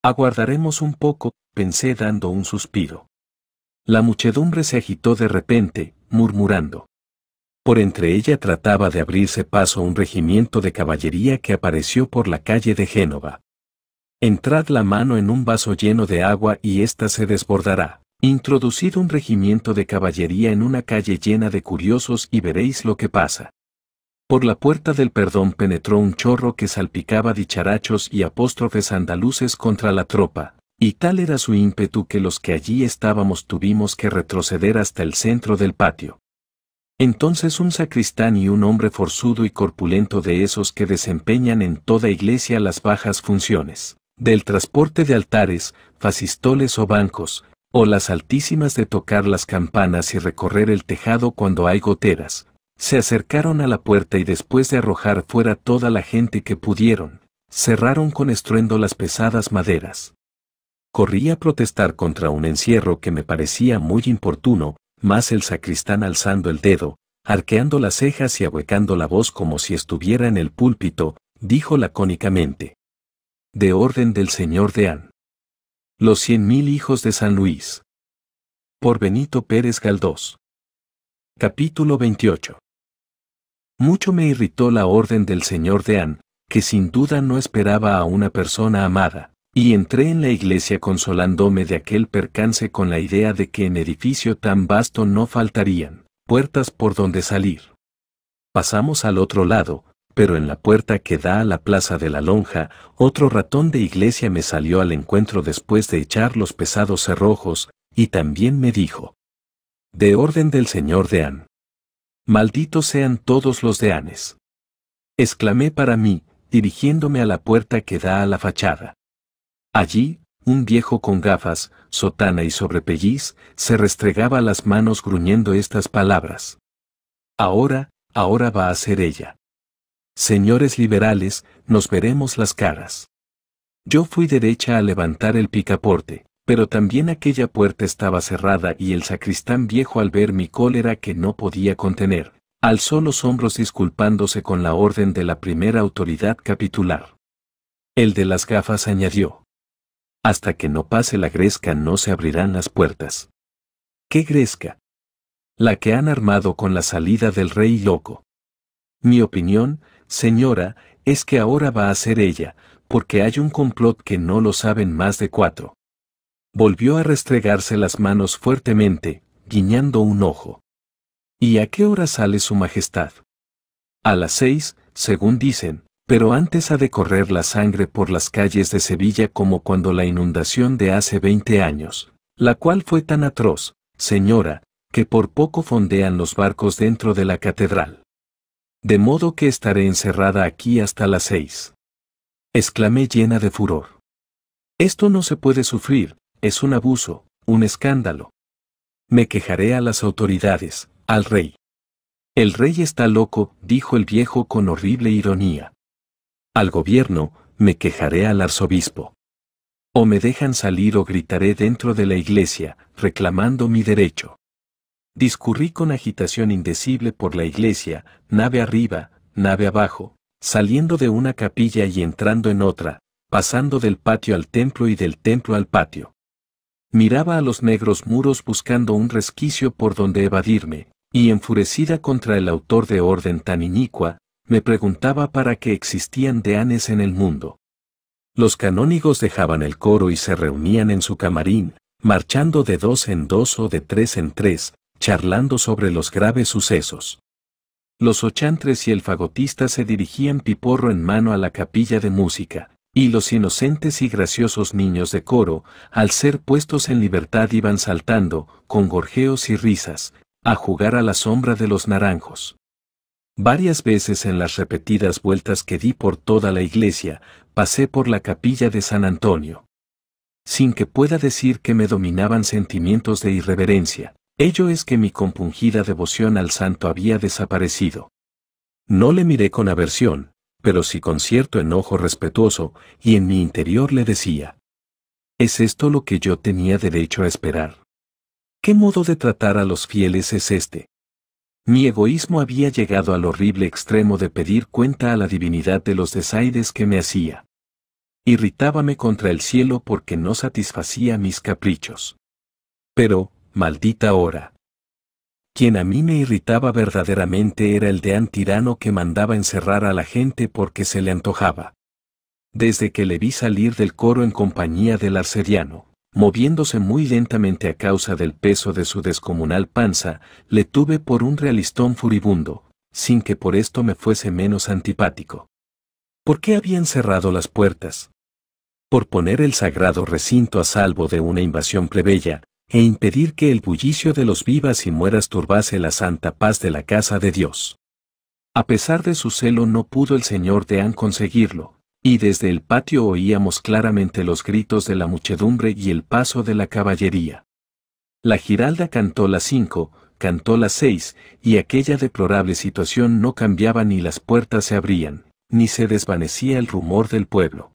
Aguardaremos un poco, pensé dando un suspiro. La muchedumbre se agitó de repente, murmurando. Por entre ella trataba de abrirse paso un regimiento de caballería que apareció por la calle de Génova. Entrad la mano en un vaso lleno de agua y ésta se desbordará. Introducid un regimiento de caballería en una calle llena de curiosos y veréis lo que pasa. Por la puerta del perdón penetró un chorro que salpicaba dicharachos y apóstrofes andaluces contra la tropa, y tal era su ímpetu que los que allí estábamos tuvimos que retroceder hasta el centro del patio. Entonces un sacristán y un hombre forzudo y corpulento de esos que desempeñan en toda iglesia las bajas funciones, del transporte de altares, facistoles o bancos, o las altísimas de tocar las campanas y recorrer el tejado cuando hay goteras, se acercaron a la puerta y después de arrojar fuera toda la gente que pudieron, cerraron con estruendo las pesadas maderas. Corrí a protestar contra un encierro que me parecía muy importuno, más el sacristán alzando el dedo, arqueando las cejas y ahuecando la voz como si estuviera en el púlpito, dijo lacónicamente. De orden del señor Deán. Los cien mil hijos de San Luis. Por Benito Pérez Galdós. Capítulo 28. Mucho me irritó la orden del señor Deán, que sin duda no esperaba a una persona amada, y entré en la iglesia consolándome de aquel percance con la idea de que en edificio tan vasto no faltarían puertas por donde salir. Pasamos al otro lado, pero en la puerta que da a la plaza de la lonja, otro ratón de iglesia me salió al encuentro después de echar los pesados cerrojos, y también me dijo. De orden del señor deán. Malditos sean todos los deanes. Exclamé para mí, dirigiéndome a la puerta que da a la fachada. Allí, un viejo con gafas, sotana y sobrepelliz, se restregaba las manos gruñendo estas palabras. Ahora, ahora va a ser ella. Señores liberales, nos veremos las caras. Yo fui derecha a levantar el picaporte, pero también aquella puerta estaba cerrada y el sacristán viejo al ver mi cólera que no podía contener, alzó los hombros disculpándose con la orden de la primera autoridad capitular. El de las gafas añadió. Hasta que no pase la gresca no se abrirán las puertas. ¿Qué gresca? La que han armado con la salida del rey loco. Mi opinión, señora, es que ahora va a ser ella, porque hay un complot que no lo saben más de cuatro. Volvió a restregarse las manos fuertemente, guiñando un ojo. ¿Y a qué hora sale su Majestad? A las seis, según dicen, pero antes ha de correr la sangre por las calles de Sevilla como cuando la inundación de hace veinte años, la cual fue tan atroz, señora, que por poco fondean los barcos dentro de la catedral. De modo que estaré encerrada aquí hasta las seis. Exclamé llena de furor. Esto no se puede sufrir, es un abuso, un escándalo. Me quejaré a las autoridades, al rey. El rey está loco, dijo el viejo con horrible ironía al gobierno, me quejaré al arzobispo. O me dejan salir o gritaré dentro de la iglesia, reclamando mi derecho. Discurrí con agitación indecible por la iglesia, nave arriba, nave abajo, saliendo de una capilla y entrando en otra, pasando del patio al templo y del templo al patio. Miraba a los negros muros buscando un resquicio por donde evadirme, y enfurecida contra el autor de orden tan inicua, me preguntaba para qué existían deanes en el mundo. Los canónigos dejaban el coro y se reunían en su camarín, marchando de dos en dos o de tres en tres, charlando sobre los graves sucesos. Los ochantres y el fagotista se dirigían piporro en mano a la capilla de música, y los inocentes y graciosos niños de coro, al ser puestos en libertad iban saltando, con gorjeos y risas, a jugar a la sombra de los naranjos. Varias veces en las repetidas vueltas que di por toda la iglesia, pasé por la capilla de San Antonio. Sin que pueda decir que me dominaban sentimientos de irreverencia, ello es que mi compungida devoción al santo había desaparecido. No le miré con aversión, pero sí con cierto enojo respetuoso, y en mi interior le decía, ¿es esto lo que yo tenía derecho a esperar? ¿Qué modo de tratar a los fieles es este? Mi egoísmo había llegado al horrible extremo de pedir cuenta a la divinidad de los desaires que me hacía. Irritábame contra el cielo porque no satisfacía mis caprichos. Pero, maldita hora. Quien a mí me irritaba verdaderamente era el deán tirano que mandaba encerrar a la gente porque se le antojaba. Desde que le vi salir del coro en compañía del arcediano, moviéndose muy lentamente a causa del peso de su descomunal panza, le tuve por un realistón furibundo, sin que por esto me fuese menos antipático. ¿Por qué habían cerrado las puertas? Por poner el sagrado recinto a salvo de una invasión plebeya, e impedir que el bullicio de los vivas y mueras turbase la santa paz de la casa de Dios. A pesar de su celo no pudo el señor Deán conseguirlo, y desde el patio oíamos claramente los gritos de la muchedumbre y el paso de la caballería. La Giralda cantó las cinco, cantó las seis, y aquella deplorable situación no cambiaba ni las puertas se abrían, ni se desvanecía el rumor del pueblo.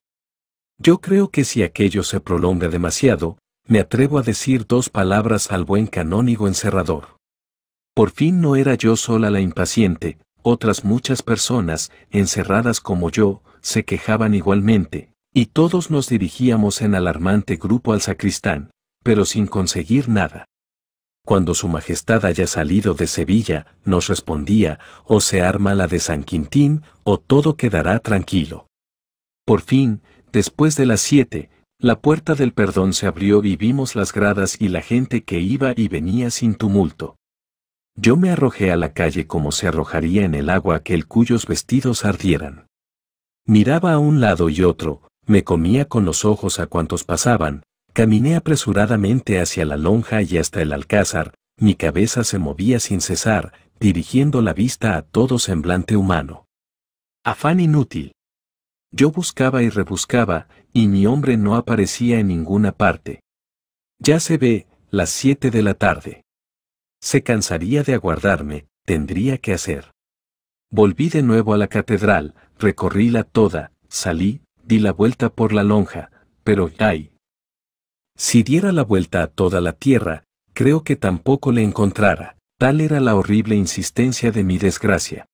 Yo creo que si aquello se prolonga demasiado, me atrevo a decir dos palabras al buen canónigo encerrador. Por fin no era yo sola la impaciente, otras muchas personas, encerradas como yo, se quejaban igualmente, y todos nos dirigíamos en alarmante grupo al sacristán, pero sin conseguir nada. Cuando Su Majestad haya salido de Sevilla, nos respondía, o se arma la de San Quintín, o todo quedará tranquilo. Por fin, después de las siete, la puerta del perdón se abrió y vimos las gradas y la gente que iba y venía sin tumulto. Yo me arrojé a la calle como se arrojaría en el agua aquel cuyos vestidos ardieran. Miraba a un lado y otro, me comía con los ojos a cuantos pasaban, caminé apresuradamente hacia la lonja y hasta el alcázar, mi cabeza se movía sin cesar, dirigiendo la vista a todo semblante humano. Afán inútil. Yo buscaba y rebuscaba, y mi hombre no aparecía en ninguna parte. Ya se ve, las siete de la tarde. Se cansaría de aguardarme, tendría que hacer. Volví de nuevo a la catedral, recorríla toda, salí, di la vuelta por la lonja, pero ay. Si diera la vuelta a toda la tierra, creo que tampoco le encontrara, tal era la horrible insistencia de mi desgracia.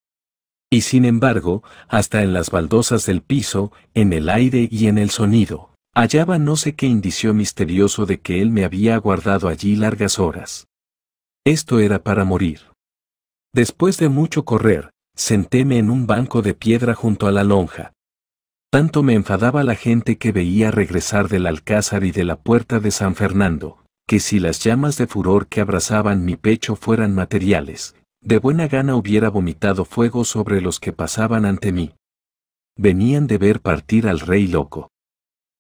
Y sin embargo, hasta en las baldosas del piso, en el aire y en el sonido, hallaba no sé qué indicio misterioso de que él me había aguardado allí largas horas. Esto era para morir. Después de mucho correr, sentéme en un banco de piedra junto a la lonja. Tanto me enfadaba la gente que veía regresar del alcázar y de la puerta de San Fernando, que si las llamas de furor que abrazaban mi pecho fueran materiales, de buena gana hubiera vomitado fuego sobre los que pasaban ante mí. Venían de ver partir al rey loco.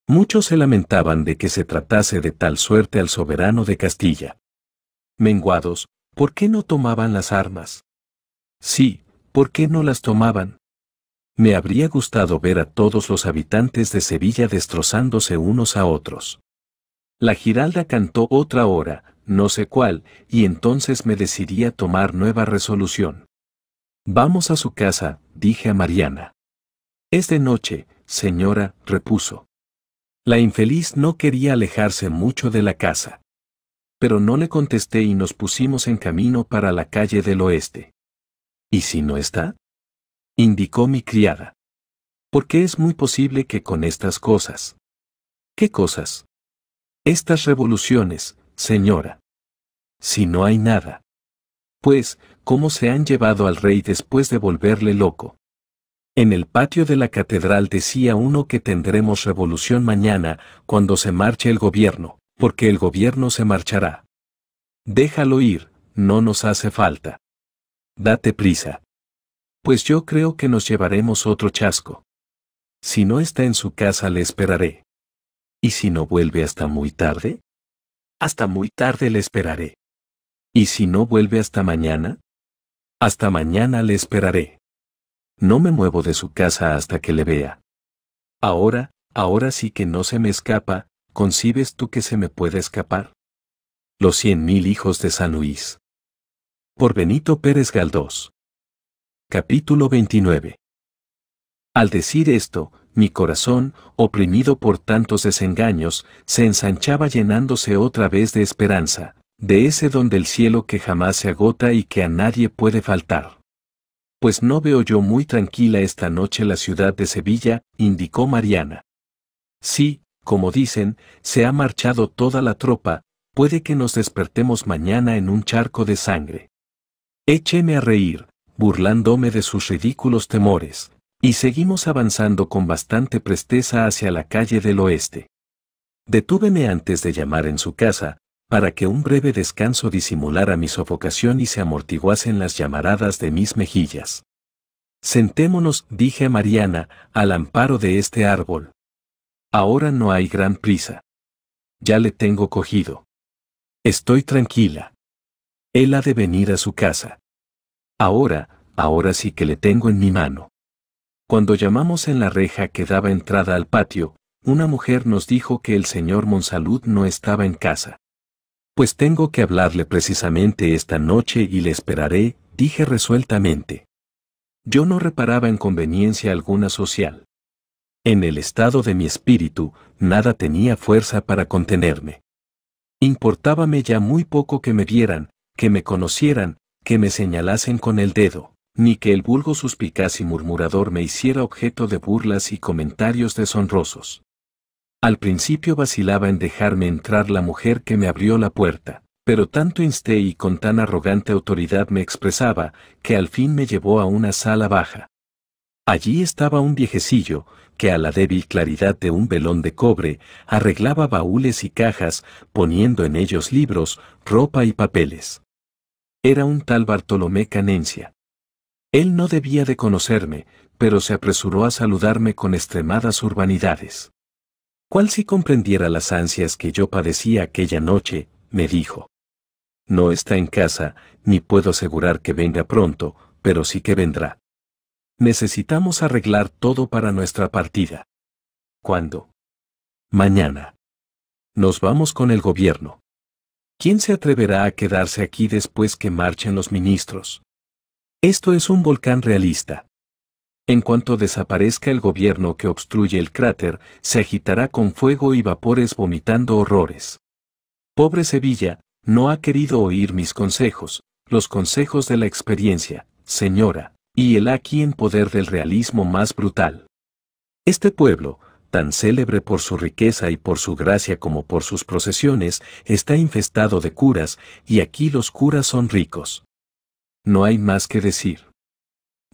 Muchos se lamentaban de que se tratase de tal suerte al soberano de Castilla. Menguados, ¿por qué no tomaban las armas? Sí, ¿Por qué no las tomaban? Me habría gustado ver a todos los habitantes de Sevilla destrozándose unos a otros. La Giralda cantó otra hora, no sé cuál, y entonces me decidí a tomar nueva resolución. Vamos a su casa, dije a Mariana. Es de noche, señora, repuso. La infeliz no quería alejarse mucho de la casa. Pero no le contesté y nos pusimos en camino para la calle del oeste. ¿Y si no está? indicó mi criada. Porque es muy posible que con estas cosas. ¿Qué cosas? Estas revoluciones, señora. Si no hay nada. Pues, ¿cómo se han llevado al rey después de volverle loco? En el patio de la catedral decía uno que tendremos revolución mañana, cuando se marche el gobierno, porque el gobierno se marchará. Déjalo ir, no nos hace falta. Date prisa. Pues yo creo que nos llevaremos otro chasco. Si no está en su casa le esperaré. ¿Y si no vuelve hasta muy tarde? Hasta muy tarde le esperaré. ¿Y si no vuelve hasta mañana? Hasta mañana le esperaré. No me muevo de su casa hasta que le vea. Ahora, ahora sí que no se me escapa, ¿concibes tú que se me puede escapar? Los cien mil hijos de San Luis. Por Benito Pérez Galdós. Capítulo 29. Al decir esto, mi corazón, oprimido por tantos desengaños, se ensanchaba llenándose otra vez de esperanza, de ese don del cielo que jamás se agota y que a nadie puede faltar. Pues no veo yo muy tranquila esta noche la ciudad de Sevilla, indicó Mariana. Sí, como dicen, se ha marchado toda la tropa, puede que nos despertemos mañana en un charco de sangre. Écheme a reír, burlándome de sus ridículos temores, y seguimos avanzando con bastante presteza hacia la calle del oeste. Detúveme antes de llamar en su casa, para que un breve descanso disimulara mi sofocación y se amortiguasen las llamaradas de mis mejillas. Sentémonos, dije a Mariana, al amparo de este árbol. Ahora no hay gran prisa. Ya le tengo cogido. Estoy tranquila. Él ha de venir a su casa. Ahora, ahora sí que le tengo en mi mano. Cuando llamamos en la reja que daba entrada al patio, una mujer nos dijo que el señor Monsalud no estaba en casa. Pues tengo que hablarle precisamente esta noche y le esperaré, dije resueltamente. Yo no reparaba en conveniencia alguna social. En el estado de mi espíritu, nada tenía fuerza para contenerme. Importábame ya muy poco que me vieran, que me conocieran, que me señalasen con el dedo, ni que el vulgo suspicaz y murmurador me hiciera objeto de burlas y comentarios deshonrosos. Al principio vacilaba en dejarme entrar la mujer que me abrió la puerta, pero tanto insté y con tan arrogante autoridad me expresaba, que al fin me llevó a una sala baja. Allí estaba un viejecillo, que a la débil claridad de un velón de cobre, arreglaba baúles y cajas, poniendo en ellos libros, ropa y papeles era un tal Bartolomé Canencia. Él no debía de conocerme, pero se apresuró a saludarme con extremadas urbanidades. Cual si comprendiera las ansias que yo padecía aquella noche, me dijo. No está en casa, ni puedo asegurar que venga pronto, pero sí que vendrá. Necesitamos arreglar todo para nuestra partida. ¿Cuándo? Mañana. Nos vamos con el gobierno. ¿Quién se atreverá a quedarse aquí después que marchen los ministros? Esto es un volcán realista. En cuanto desaparezca el gobierno que obstruye el cráter, se agitará con fuego y vapores vomitando horrores. Pobre Sevilla, no ha querido oír mis consejos, los consejos de la experiencia, señora, y el aquí en poder del realismo más brutal. Este pueblo, tan célebre por su riqueza y por su gracia como por sus procesiones, está infestado de curas, y aquí los curas son ricos. No hay más que decir.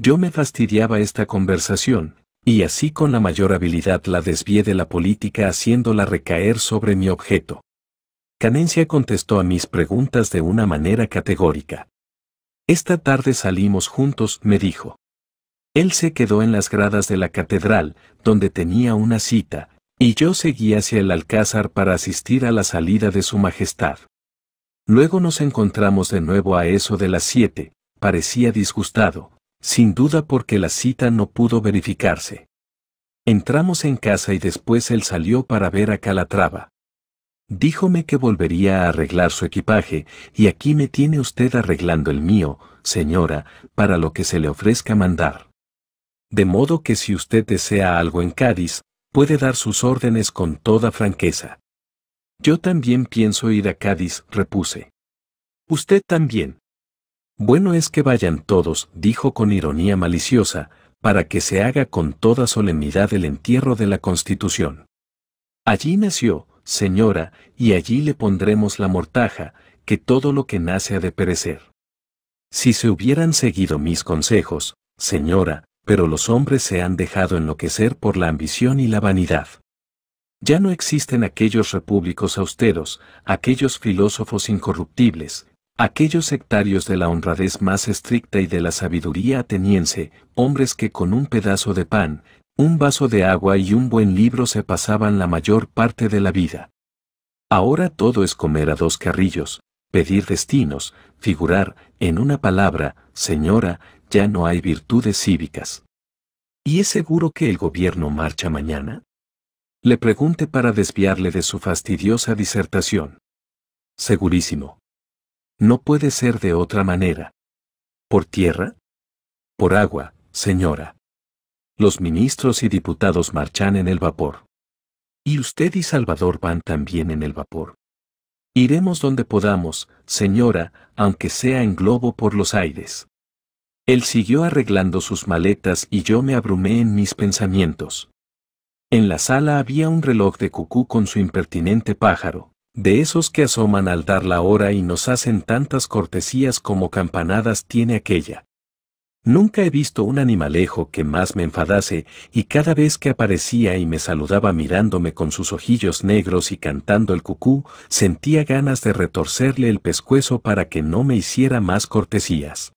Yo me fastidiaba esta conversación, y así con la mayor habilidad la desvié de la política haciéndola recaer sobre mi objeto. Canencia contestó a mis preguntas de una manera categórica. Esta tarde salimos juntos, me dijo. Él se quedó en las gradas de la catedral, donde tenía una cita, y yo seguí hacia el alcázar para asistir a la salida de su majestad. Luego nos encontramos de nuevo a eso de las siete, parecía disgustado, sin duda porque la cita no pudo verificarse. Entramos en casa y después él salió para ver a Calatrava. Díjome que volvería a arreglar su equipaje, y aquí me tiene usted arreglando el mío, señora, para lo que se le ofrezca mandar de modo que si usted desea algo en Cádiz, puede dar sus órdenes con toda franqueza. Yo también pienso ir a Cádiz, repuse. Usted también. Bueno es que vayan todos, dijo con ironía maliciosa, para que se haga con toda solemnidad el entierro de la Constitución. Allí nació, señora, y allí le pondremos la mortaja, que todo lo que nace ha de perecer. Si se hubieran seguido mis consejos, señora, pero los hombres se han dejado enloquecer por la ambición y la vanidad. Ya no existen aquellos repúblicos austeros, aquellos filósofos incorruptibles, aquellos sectarios de la honradez más estricta y de la sabiduría ateniense, hombres que con un pedazo de pan, un vaso de agua y un buen libro se pasaban la mayor parte de la vida. Ahora todo es comer a dos carrillos, pedir destinos, figurar, en una palabra, señora, ya no hay virtudes cívicas. ¿Y es seguro que el gobierno marcha mañana? Le pregunté para desviarle de su fastidiosa disertación. Segurísimo. No puede ser de otra manera. ¿Por tierra? Por agua, señora. Los ministros y diputados marchan en el vapor. Y usted y Salvador van también en el vapor. Iremos donde podamos, señora, aunque sea en globo por los aires. Él siguió arreglando sus maletas y yo me abrumé en mis pensamientos. En la sala había un reloj de cucú con su impertinente pájaro, de esos que asoman al dar la hora y nos hacen tantas cortesías como campanadas tiene aquella. Nunca he visto un animalejo que más me enfadase, y cada vez que aparecía y me saludaba mirándome con sus ojillos negros y cantando el cucú, sentía ganas de retorcerle el pescuezo para que no me hiciera más cortesías.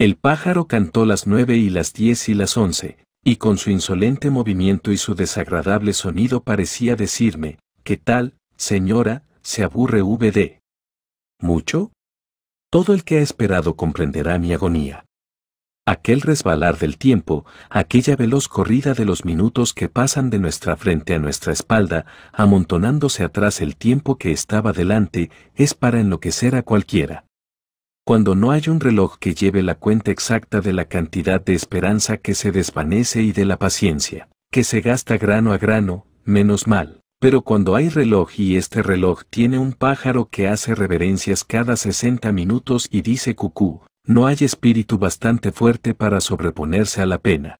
El pájaro cantó las nueve y las diez y las once, y con su insolente movimiento y su desagradable sonido parecía decirme, ¿qué tal, señora, se aburre VD? ¿Mucho? Todo el que ha esperado comprenderá mi agonía. Aquel resbalar del tiempo, aquella veloz corrida de los minutos que pasan de nuestra frente a nuestra espalda, amontonándose atrás el tiempo que estaba delante, es para enloquecer a cualquiera cuando no hay un reloj que lleve la cuenta exacta de la cantidad de esperanza que se desvanece y de la paciencia, que se gasta grano a grano, menos mal. Pero cuando hay reloj y este reloj tiene un pájaro que hace reverencias cada 60 minutos y dice cucú, no hay espíritu bastante fuerte para sobreponerse a la pena.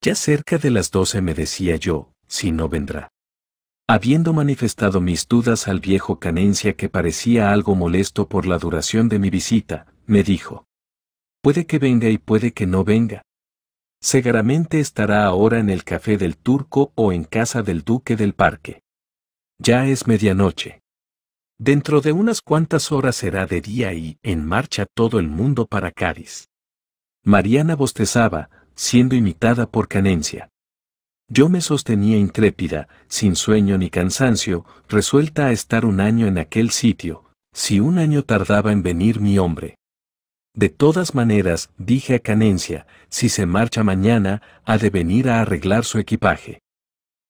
Ya cerca de las 12 me decía yo, si no vendrá. Habiendo manifestado mis dudas al viejo Canencia que parecía algo molesto por la duración de mi visita, me dijo. Puede que venga y puede que no venga. Seguramente estará ahora en el café del turco o en casa del duque del parque. Ya es medianoche. Dentro de unas cuantas horas será de día y en marcha todo el mundo para Cádiz. Mariana bostezaba, siendo imitada por Canencia. Yo me sostenía intrépida, sin sueño ni cansancio, resuelta a estar un año en aquel sitio, si un año tardaba en venir mi hombre. De todas maneras, dije a Canencia, si se marcha mañana, ha de venir a arreglar su equipaje.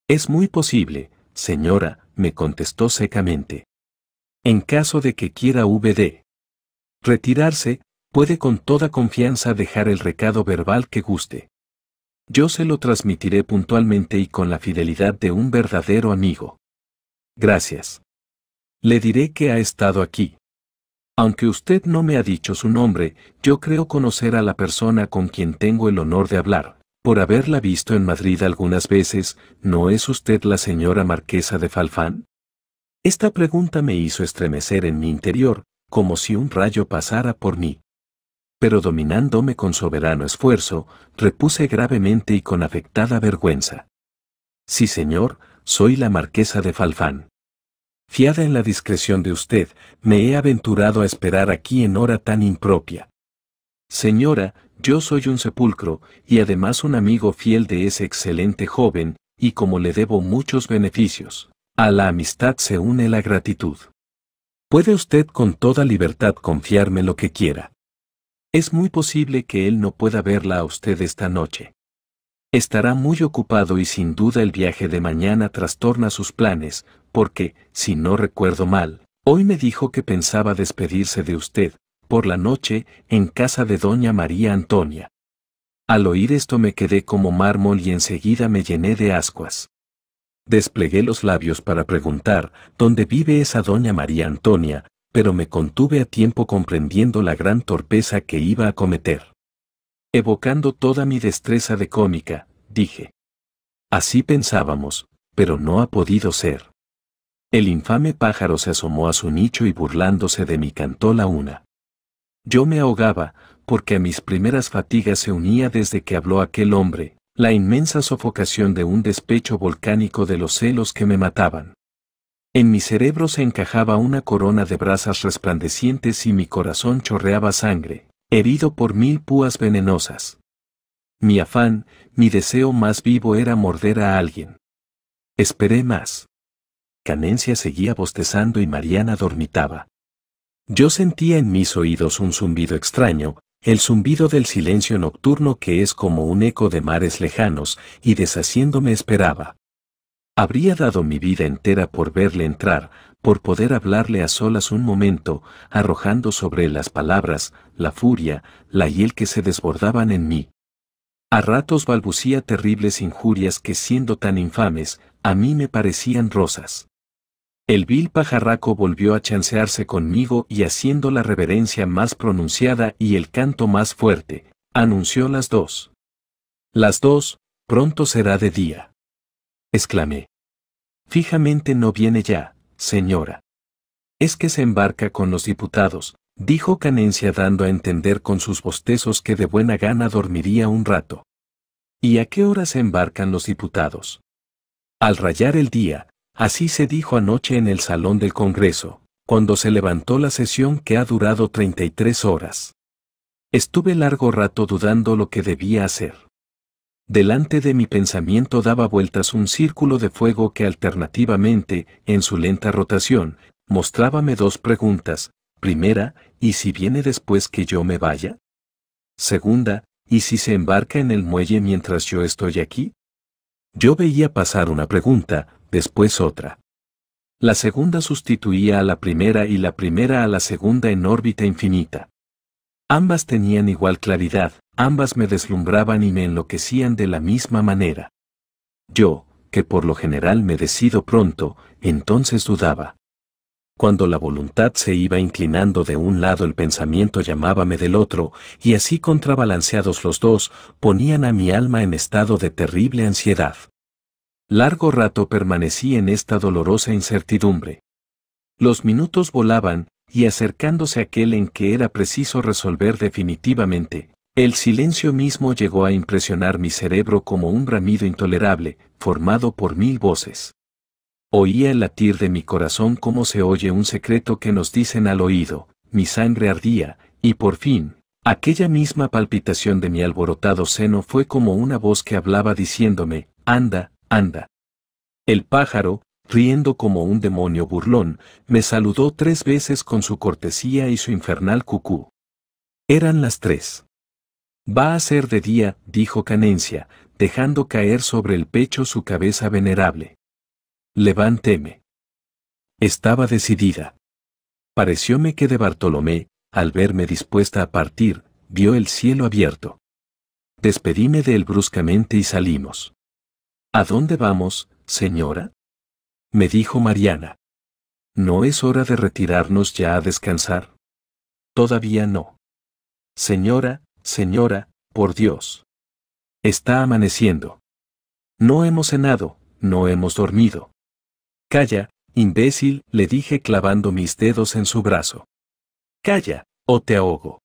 Es muy posible, señora, me contestó secamente. En caso de que quiera VD retirarse, puede con toda confianza dejar el recado verbal que guste. Yo se lo transmitiré puntualmente y con la fidelidad de un verdadero amigo. Gracias. Le diré que ha estado aquí. Aunque usted no me ha dicho su nombre, yo creo conocer a la persona con quien tengo el honor de hablar. Por haberla visto en Madrid algunas veces, ¿no es usted la señora marquesa de Falfán? Esta pregunta me hizo estremecer en mi interior, como si un rayo pasara por mí pero dominándome con soberano esfuerzo, repuse gravemente y con afectada vergüenza. Sí, señor, soy la marquesa de Falfán. Fiada en la discreción de usted, me he aventurado a esperar aquí en hora tan impropia. Señora, yo soy un sepulcro, y además un amigo fiel de ese excelente joven, y como le debo muchos beneficios, a la amistad se une la gratitud. Puede usted con toda libertad confiarme lo que quiera. Es muy posible que él no pueda verla a usted esta noche. Estará muy ocupado y sin duda el viaje de mañana trastorna sus planes, porque, si no recuerdo mal, hoy me dijo que pensaba despedirse de usted, por la noche, en casa de doña María Antonia. Al oír esto me quedé como mármol y enseguida me llené de ascuas. Desplegué los labios para preguntar dónde vive esa doña María Antonia, pero me contuve a tiempo comprendiendo la gran torpeza que iba a cometer. Evocando toda mi destreza de cómica, dije. Así pensábamos, pero no ha podido ser. El infame pájaro se asomó a su nicho y burlándose de mí cantó la una. Yo me ahogaba, porque a mis primeras fatigas se unía desde que habló aquel hombre, la inmensa sofocación de un despecho volcánico de los celos que me mataban. En mi cerebro se encajaba una corona de brasas resplandecientes y mi corazón chorreaba sangre, herido por mil púas venenosas. Mi afán, mi deseo más vivo era morder a alguien. Esperé más. Canencia seguía bostezando y Mariana dormitaba. Yo sentía en mis oídos un zumbido extraño, el zumbido del silencio nocturno que es como un eco de mares lejanos, y deshaciéndome esperaba. Habría dado mi vida entera por verle entrar, por poder hablarle a solas un momento, arrojando sobre las palabras, la furia, la hiel que se desbordaban en mí. A ratos balbucía terribles injurias que siendo tan infames, a mí me parecían rosas. El vil pajarraco volvió a chancearse conmigo y haciendo la reverencia más pronunciada y el canto más fuerte, anunció las dos. Las dos, pronto será de día exclamé. Fijamente no viene ya, señora. Es que se embarca con los diputados, dijo Canencia dando a entender con sus bostezos que de buena gana dormiría un rato. ¿Y a qué hora se embarcan los diputados? Al rayar el día, así se dijo anoche en el Salón del Congreso, cuando se levantó la sesión que ha durado tres horas. Estuve largo rato dudando lo que debía hacer. Delante de mi pensamiento daba vueltas un círculo de fuego que alternativamente, en su lenta rotación, mostrábame dos preguntas. Primera, ¿y si viene después que yo me vaya? Segunda, ¿y si se embarca en el muelle mientras yo estoy aquí? Yo veía pasar una pregunta, después otra. La segunda sustituía a la primera y la primera a la segunda en órbita infinita. Ambas tenían igual claridad, ambas me deslumbraban y me enloquecían de la misma manera. Yo, que por lo general me decido pronto, entonces dudaba. Cuando la voluntad se iba inclinando de un lado el pensamiento llamábame del otro, y así contrabalanceados los dos, ponían a mi alma en estado de terrible ansiedad. Largo rato permanecí en esta dolorosa incertidumbre. Los minutos volaban, y acercándose a aquel en que era preciso resolver definitivamente, el silencio mismo llegó a impresionar mi cerebro como un bramido intolerable, formado por mil voces. Oía el latir de mi corazón como se oye un secreto que nos dicen al oído, mi sangre ardía, y por fin, aquella misma palpitación de mi alborotado seno fue como una voz que hablaba diciéndome, anda, anda. El pájaro, riendo como un demonio burlón, me saludó tres veces con su cortesía y su infernal cucú. Eran las tres. Va a ser de día, dijo Canencia, dejando caer sobre el pecho su cabeza venerable. Levánteme. Estaba decidida. Parecióme que de Bartolomé, al verme dispuesta a partir, vio el cielo abierto. Despedíme de él bruscamente y salimos. ¿A dónde vamos, señora? me dijo Mariana. ¿No es hora de retirarnos ya a descansar? Todavía no. Señora, señora, por Dios. Está amaneciendo. No hemos cenado, no hemos dormido. Calla, imbécil, le dije clavando mis dedos en su brazo. Calla, o te ahogo.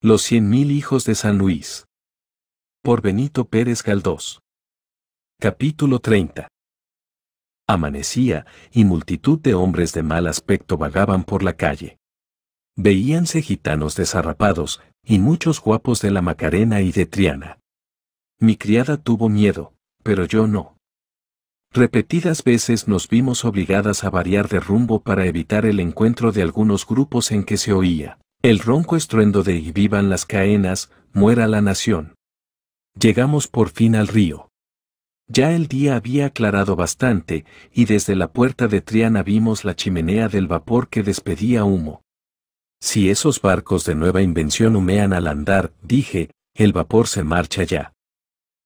Los cien mil hijos de San Luis. Por Benito Pérez Galdós. Capítulo 30. Amanecía, y multitud de hombres de mal aspecto vagaban por la calle. Veíanse gitanos desarrapados, y muchos guapos de la Macarena y de Triana. Mi criada tuvo miedo, pero yo no. Repetidas veces nos vimos obligadas a variar de rumbo para evitar el encuentro de algunos grupos en que se oía el ronco estruendo de y vivan las caenas, muera la nación. Llegamos por fin al río. Ya el día había aclarado bastante, y desde la puerta de Triana vimos la chimenea del vapor que despedía humo. Si esos barcos de nueva invención humean al andar, dije, el vapor se marcha ya.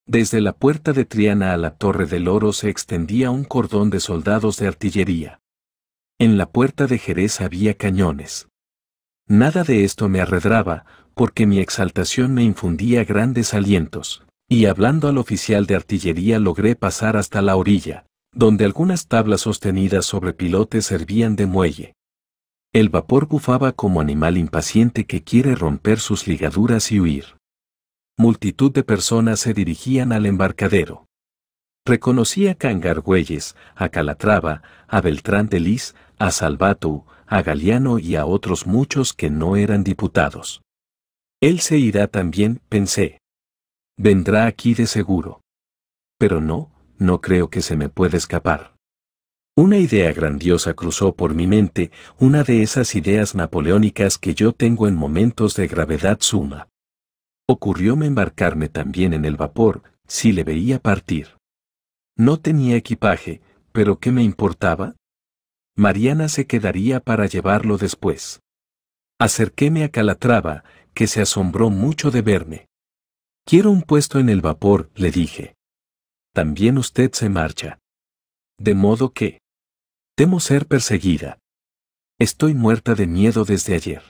Desde la puerta de Triana a la Torre del Oro se extendía un cordón de soldados de artillería. En la puerta de Jerez había cañones. Nada de esto me arredraba, porque mi exaltación me infundía grandes alientos y hablando al oficial de artillería logré pasar hasta la orilla, donde algunas tablas sostenidas sobre pilotes servían de muelle. El vapor bufaba como animal impaciente que quiere romper sus ligaduras y huir. Multitud de personas se dirigían al embarcadero. Reconocí a Cangargüelles, a Calatrava, a Beltrán de Lis, a Salvato, a Galiano y a otros muchos que no eran diputados. Él se irá también, pensé. Vendrá aquí de seguro. Pero no, no creo que se me pueda escapar. Una idea grandiosa cruzó por mi mente, una de esas ideas napoleónicas que yo tengo en momentos de gravedad suma. Ocurrióme embarcarme también en el vapor, si le veía partir. No tenía equipaje, pero ¿qué me importaba? Mariana se quedaría para llevarlo después. Acerquéme a Calatrava, que se asombró mucho de verme. Quiero un puesto en el vapor, le dije. También usted se marcha. De modo que... Temo ser perseguida. Estoy muerta de miedo desde ayer.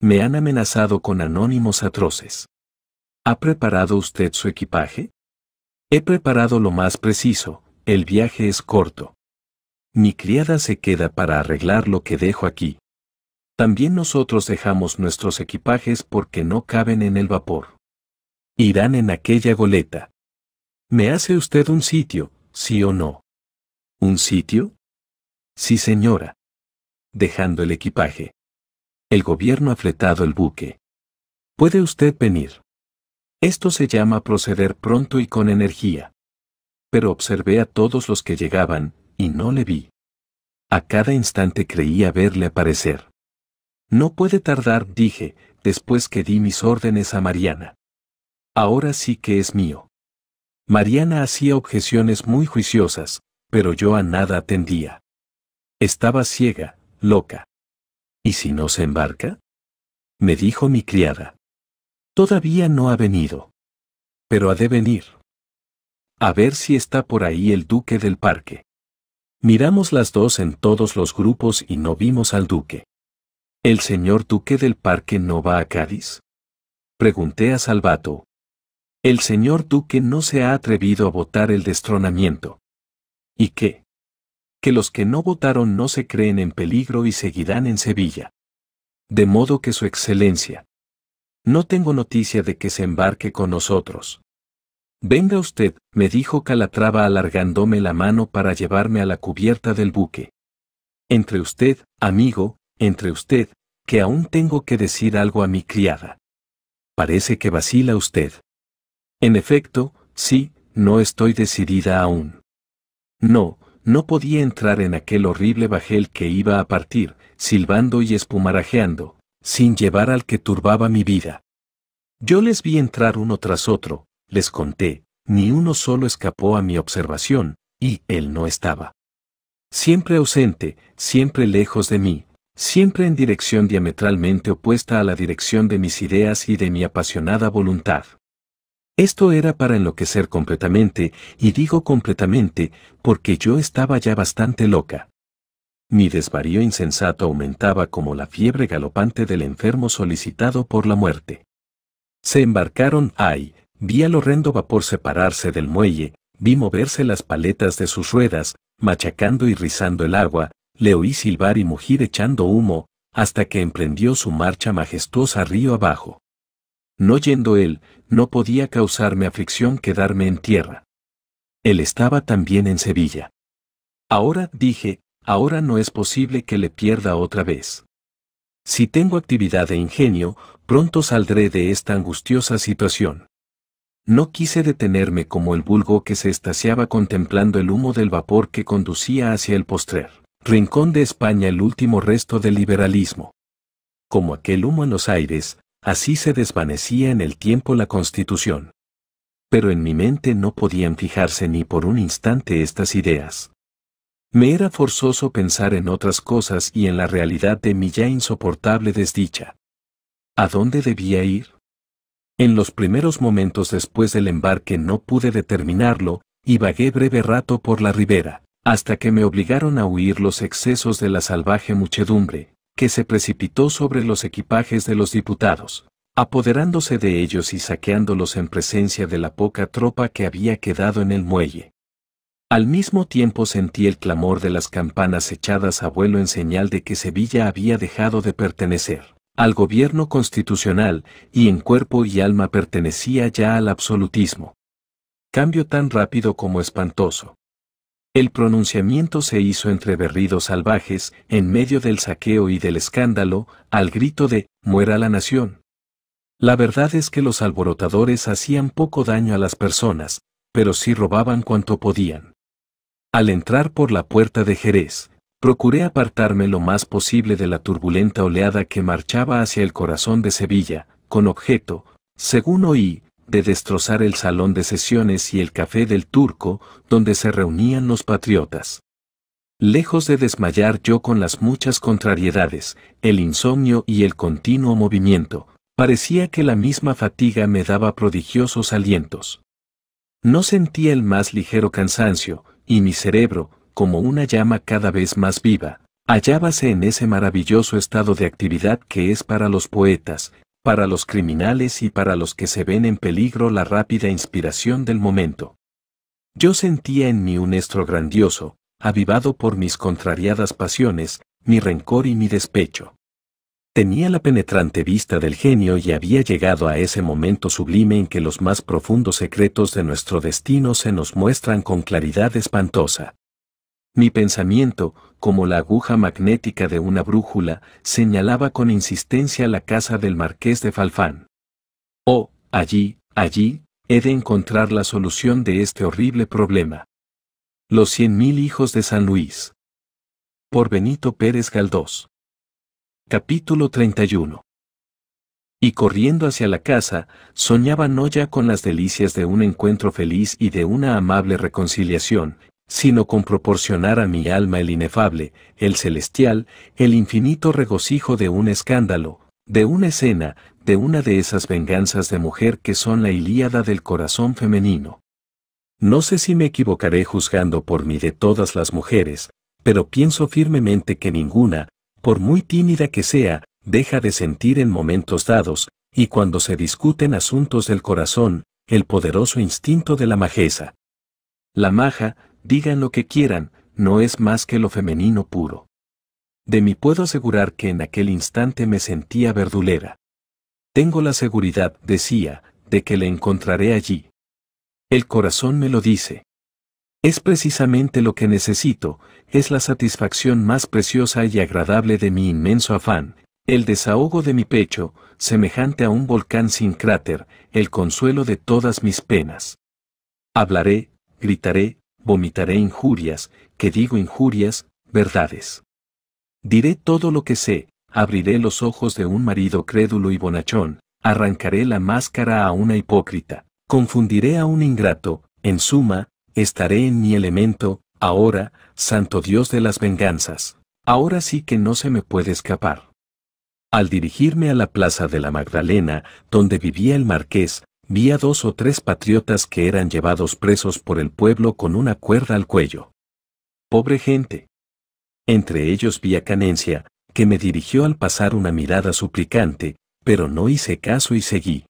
Me han amenazado con anónimos atroces. ¿Ha preparado usted su equipaje? He preparado lo más preciso, el viaje es corto. Mi criada se queda para arreglar lo que dejo aquí. También nosotros dejamos nuestros equipajes porque no caben en el vapor irán en aquella goleta. ¿Me hace usted un sitio, sí o no? ¿Un sitio? Sí, señora. Dejando el equipaje. El gobierno ha fletado el buque. Puede usted venir. Esto se llama proceder pronto y con energía. Pero observé a todos los que llegaban, y no le vi. A cada instante creía verle aparecer. No puede tardar, dije, después que di mis órdenes a Mariana. Ahora sí que es mío. Mariana hacía objeciones muy juiciosas, pero yo a nada atendía. Estaba ciega, loca. ¿Y si no se embarca? Me dijo mi criada. Todavía no ha venido. Pero ha de venir. A ver si está por ahí el duque del parque. Miramos las dos en todos los grupos y no vimos al duque. ¿El señor duque del parque no va a Cádiz? Pregunté a Salvato, el señor Duque no se ha atrevido a votar el destronamiento. ¿Y qué? Que los que no votaron no se creen en peligro y seguirán en Sevilla. De modo que su excelencia. No tengo noticia de que se embarque con nosotros. Venga usted, me dijo Calatrava alargándome la mano para llevarme a la cubierta del buque. Entre usted, amigo, entre usted, que aún tengo que decir algo a mi criada. Parece que vacila usted. En efecto, sí, no estoy decidida aún. No, no podía entrar en aquel horrible bajel que iba a partir, silbando y espumarajeando, sin llevar al que turbaba mi vida. Yo les vi entrar uno tras otro, les conté, ni uno solo escapó a mi observación, y él no estaba. Siempre ausente, siempre lejos de mí, siempre en dirección diametralmente opuesta a la dirección de mis ideas y de mi apasionada voluntad. Esto era para enloquecer completamente, y digo completamente, porque yo estaba ya bastante loca. Mi desvarío insensato aumentaba como la fiebre galopante del enfermo solicitado por la muerte. Se embarcaron, ay, vi al horrendo vapor separarse del muelle, vi moverse las paletas de sus ruedas, machacando y rizando el agua, le oí silbar y mugir echando humo, hasta que emprendió su marcha majestuosa río abajo. No yendo él, no podía causarme aflicción quedarme en tierra. Él estaba también en Sevilla. Ahora, dije, ahora no es posible que le pierda otra vez. Si tengo actividad e ingenio, pronto saldré de esta angustiosa situación. No quise detenerme como el vulgo que se estaciaba contemplando el humo del vapor que conducía hacia el postrer. Rincón de España el último resto del liberalismo. Como aquel humo en los aires, Así se desvanecía en el tiempo la constitución. Pero en mi mente no podían fijarse ni por un instante estas ideas. Me era forzoso pensar en otras cosas y en la realidad de mi ya insoportable desdicha. ¿A dónde debía ir? En los primeros momentos después del embarque no pude determinarlo, y vagué breve rato por la ribera, hasta que me obligaron a huir los excesos de la salvaje muchedumbre, que se precipitó sobre los equipajes de los diputados, apoderándose de ellos y saqueándolos en presencia de la poca tropa que había quedado en el muelle. Al mismo tiempo sentí el clamor de las campanas echadas a vuelo en señal de que Sevilla había dejado de pertenecer al gobierno constitucional y en cuerpo y alma pertenecía ya al absolutismo. Cambio tan rápido como espantoso. El pronunciamiento se hizo entre berridos salvajes, en medio del saqueo y del escándalo, al grito de Muera la nación. La verdad es que los alborotadores hacían poco daño a las personas, pero sí robaban cuanto podían. Al entrar por la puerta de Jerez, procuré apartarme lo más posible de la turbulenta oleada que marchaba hacia el corazón de Sevilla, con objeto, según oí, de destrozar el salón de sesiones y el café del turco, donde se reunían los patriotas. Lejos de desmayar yo con las muchas contrariedades, el insomnio y el continuo movimiento, parecía que la misma fatiga me daba prodigiosos alientos. No sentía el más ligero cansancio, y mi cerebro, como una llama cada vez más viva, hallábase en ese maravilloso estado de actividad que es para los poetas, para los criminales y para los que se ven en peligro la rápida inspiración del momento. Yo sentía en mí un estro grandioso, avivado por mis contrariadas pasiones, mi rencor y mi despecho. Tenía la penetrante vista del genio y había llegado a ese momento sublime en que los más profundos secretos de nuestro destino se nos muestran con claridad espantosa. Mi pensamiento, como la aguja magnética de una brújula, señalaba con insistencia la casa del marqués de Falfán. Oh, allí, allí, he de encontrar la solución de este horrible problema. Los cien mil hijos de San Luis. Por Benito Pérez Galdós. Capítulo 31. Y corriendo hacia la casa, soñaba no ya con las delicias de un encuentro feliz y de una amable reconciliación, sino con proporcionar a mi alma el inefable, el celestial, el infinito regocijo de un escándalo, de una escena, de una de esas venganzas de mujer que son la Ilíada del corazón femenino. No sé si me equivocaré juzgando por mí de todas las mujeres, pero pienso firmemente que ninguna, por muy tímida que sea, deja de sentir en momentos dados, y cuando se discuten asuntos del corazón, el poderoso instinto de la majeza. La maja, digan lo que quieran, no es más que lo femenino puro. De mí puedo asegurar que en aquel instante me sentía verdulera. Tengo la seguridad, decía, de que le encontraré allí. El corazón me lo dice. Es precisamente lo que necesito, es la satisfacción más preciosa y agradable de mi inmenso afán, el desahogo de mi pecho, semejante a un volcán sin cráter, el consuelo de todas mis penas. Hablaré, gritaré, vomitaré injurias, que digo injurias, verdades. Diré todo lo que sé, abriré los ojos de un marido crédulo y bonachón, arrancaré la máscara a una hipócrita, confundiré a un ingrato, en suma, estaré en mi elemento, ahora, Santo Dios de las venganzas, ahora sí que no se me puede escapar. Al dirigirme a la Plaza de la Magdalena, donde vivía el marqués, vi a dos o tres patriotas que eran llevados presos por el pueblo con una cuerda al cuello. Pobre gente. Entre ellos vi a Canencia, que me dirigió al pasar una mirada suplicante, pero no hice caso y seguí.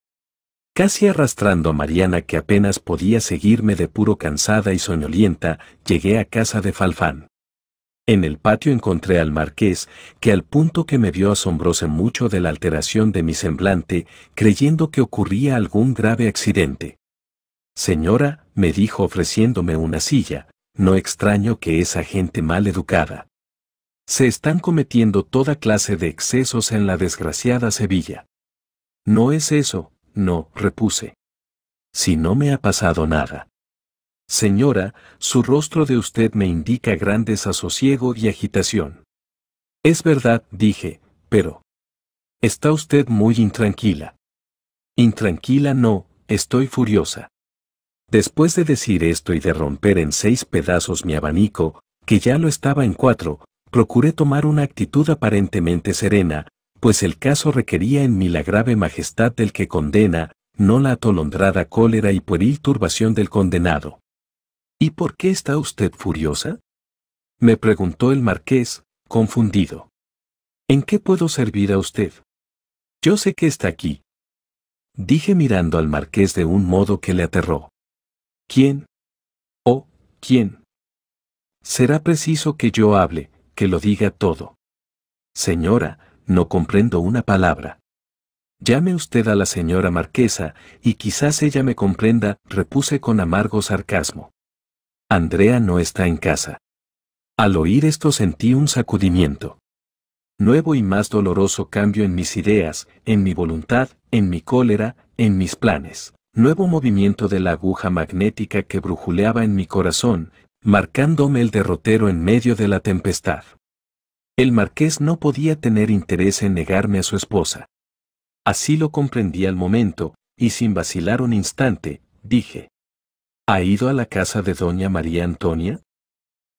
Casi arrastrando a Mariana que apenas podía seguirme de puro cansada y soñolienta, llegué a casa de Falfán. En el patio encontré al marqués, que al punto que me vio asombrose mucho de la alteración de mi semblante, creyendo que ocurría algún grave accidente. Señora, me dijo ofreciéndome una silla, no extraño que esa gente mal educada. Se están cometiendo toda clase de excesos en la desgraciada Sevilla. No es eso, no, repuse. Si no me ha pasado nada. Señora, su rostro de usted me indica gran desasosiego y agitación. Es verdad, dije, pero... Está usted muy intranquila. Intranquila no, estoy furiosa. Después de decir esto y de romper en seis pedazos mi abanico, que ya lo estaba en cuatro, procuré tomar una actitud aparentemente serena, pues el caso requería en mí la grave majestad del que condena, no la atolondrada cólera y pueril turbación del condenado. ¿Y por qué está usted furiosa? Me preguntó el marqués, confundido. ¿En qué puedo servir a usted? Yo sé que está aquí. Dije mirando al marqués de un modo que le aterró. ¿Quién? Oh, ¿quién? Será preciso que yo hable, que lo diga todo. Señora, no comprendo una palabra. Llame usted a la señora marquesa, y quizás ella me comprenda, repuse con amargo sarcasmo. Andrea no está en casa. Al oír esto sentí un sacudimiento. Nuevo y más doloroso cambio en mis ideas, en mi voluntad, en mi cólera, en mis planes. Nuevo movimiento de la aguja magnética que brujuleaba en mi corazón, marcándome el derrotero en medio de la tempestad. El marqués no podía tener interés en negarme a su esposa. Así lo comprendí al momento, y sin vacilar un instante, dije, ¿Ha ido a la casa de doña María Antonia?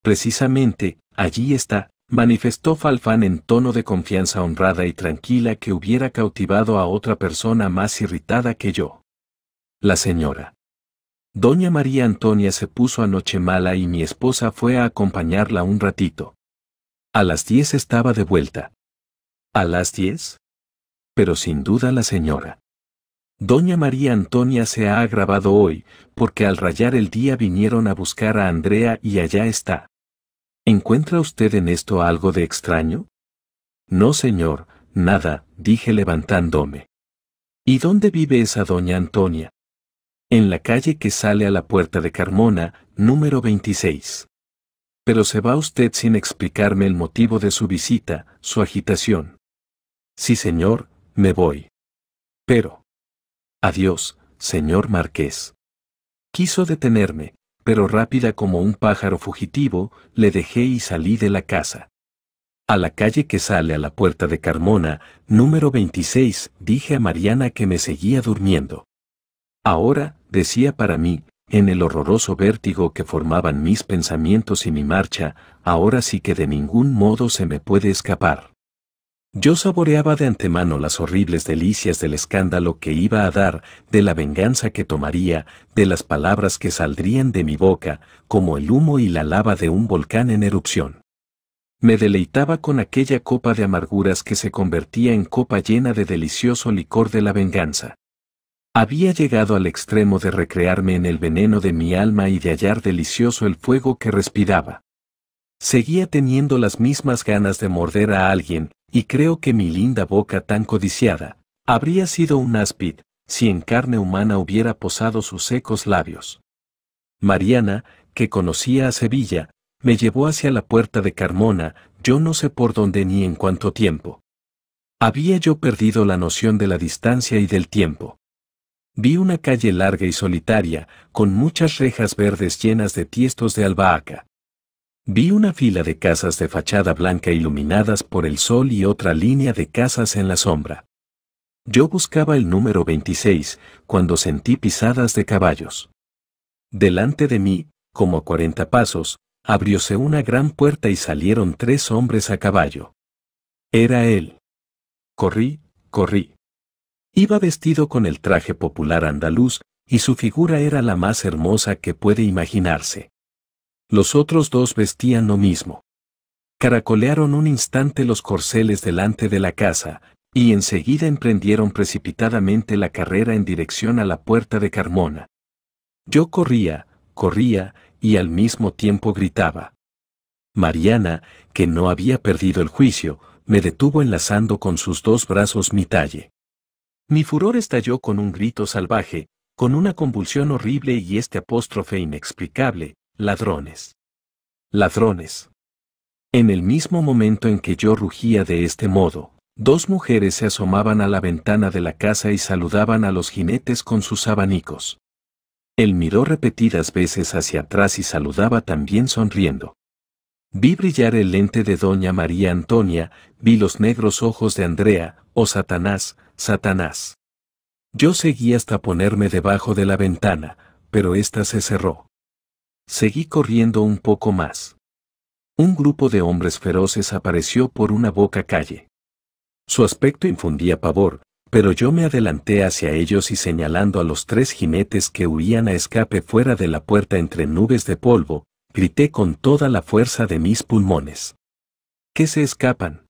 Precisamente, allí está, manifestó Falfán en tono de confianza honrada y tranquila que hubiera cautivado a otra persona más irritada que yo. La señora. Doña María Antonia se puso anoche mala y mi esposa fue a acompañarla un ratito. A las diez estaba de vuelta. ¿A las diez? Pero sin duda la señora. Doña María Antonia se ha agravado hoy, porque al rayar el día vinieron a buscar a Andrea y allá está. ¿Encuentra usted en esto algo de extraño? No, señor, nada, dije levantándome. ¿Y dónde vive esa doña Antonia? En la calle que sale a la puerta de Carmona, número 26. Pero se va usted sin explicarme el motivo de su visita, su agitación. Sí, señor, me voy. Pero... Adiós, señor marqués. Quiso detenerme, pero rápida como un pájaro fugitivo, le dejé y salí de la casa. A la calle que sale a la puerta de Carmona, número 26, dije a Mariana que me seguía durmiendo. Ahora, decía para mí, en el horroroso vértigo que formaban mis pensamientos y mi marcha, ahora sí que de ningún modo se me puede escapar. Yo saboreaba de antemano las horribles delicias del escándalo que iba a dar, de la venganza que tomaría, de las palabras que saldrían de mi boca, como el humo y la lava de un volcán en erupción. Me deleitaba con aquella copa de amarguras que se convertía en copa llena de delicioso licor de la venganza. Había llegado al extremo de recrearme en el veneno de mi alma y de hallar delicioso el fuego que respiraba. Seguía teniendo las mismas ganas de morder a alguien, y creo que mi linda boca tan codiciada, habría sido un áspid, si en carne humana hubiera posado sus secos labios. Mariana, que conocía a Sevilla, me llevó hacia la puerta de Carmona, yo no sé por dónde ni en cuánto tiempo. Había yo perdido la noción de la distancia y del tiempo. Vi una calle larga y solitaria, con muchas rejas verdes llenas de tiestos de albahaca. Vi una fila de casas de fachada blanca iluminadas por el sol y otra línea de casas en la sombra. Yo buscaba el número 26 cuando sentí pisadas de caballos. Delante de mí, como a 40 pasos, abrióse una gran puerta y salieron tres hombres a caballo. Era él. Corrí, corrí. Iba vestido con el traje popular andaluz, y su figura era la más hermosa que puede imaginarse. Los otros dos vestían lo mismo. Caracolearon un instante los corceles delante de la casa, y enseguida emprendieron precipitadamente la carrera en dirección a la puerta de Carmona. Yo corría, corría, y al mismo tiempo gritaba. Mariana, que no había perdido el juicio, me detuvo enlazando con sus dos brazos mi talle. Mi furor estalló con un grito salvaje, con una convulsión horrible y este apóstrofe inexplicable, Ladrones. Ladrones. En el mismo momento en que yo rugía de este modo, dos mujeres se asomaban a la ventana de la casa y saludaban a los jinetes con sus abanicos. Él miró repetidas veces hacia atrás y saludaba también sonriendo. Vi brillar el lente de doña María Antonia, vi los negros ojos de Andrea, o oh Satanás, Satanás. Yo seguí hasta ponerme debajo de la ventana, pero ésta se cerró. Seguí corriendo un poco más. Un grupo de hombres feroces apareció por una boca calle. Su aspecto infundía pavor, pero yo me adelanté hacia ellos y señalando a los tres jinetes que huían a escape fuera de la puerta entre nubes de polvo, grité con toda la fuerza de mis pulmones. ¿Qué se escapan?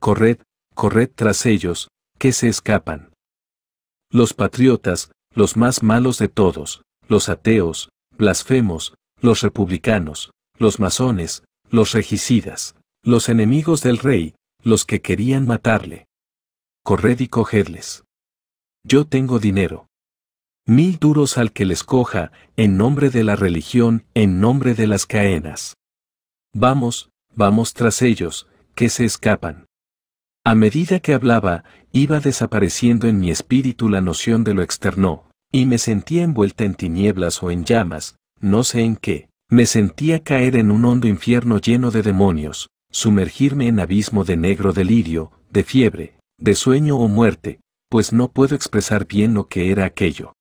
Corred, corred tras ellos, que se escapan. Los patriotas, los más malos de todos, los ateos, blasfemos, los republicanos, los masones, los regicidas, los enemigos del rey, los que querían matarle. Corred y cogedles. Yo tengo dinero. Mil duros al que les coja, en nombre de la religión, en nombre de las caenas. Vamos, vamos tras ellos, que se escapan. A medida que hablaba, iba desapareciendo en mi espíritu la noción de lo externo, y me sentía envuelta en tinieblas o en llamas, no sé en qué. Me sentía caer en un hondo infierno lleno de demonios, sumergirme en abismo de negro delirio, de fiebre, de sueño o muerte, pues no puedo expresar bien lo que era aquello.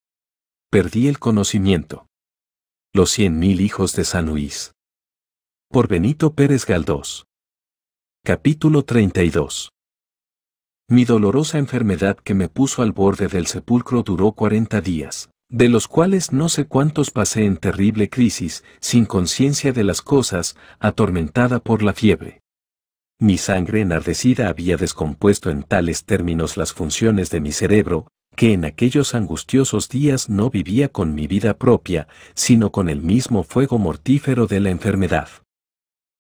Perdí el conocimiento. Los cien mil hijos de San Luis. Por Benito Pérez Galdós. Capítulo 32. Mi dolorosa enfermedad que me puso al borde del sepulcro duró 40 días, de los cuales no sé cuántos pasé en terrible crisis, sin conciencia de las cosas, atormentada por la fiebre. Mi sangre enardecida había descompuesto en tales términos las funciones de mi cerebro, que en aquellos angustiosos días no vivía con mi vida propia, sino con el mismo fuego mortífero de la enfermedad.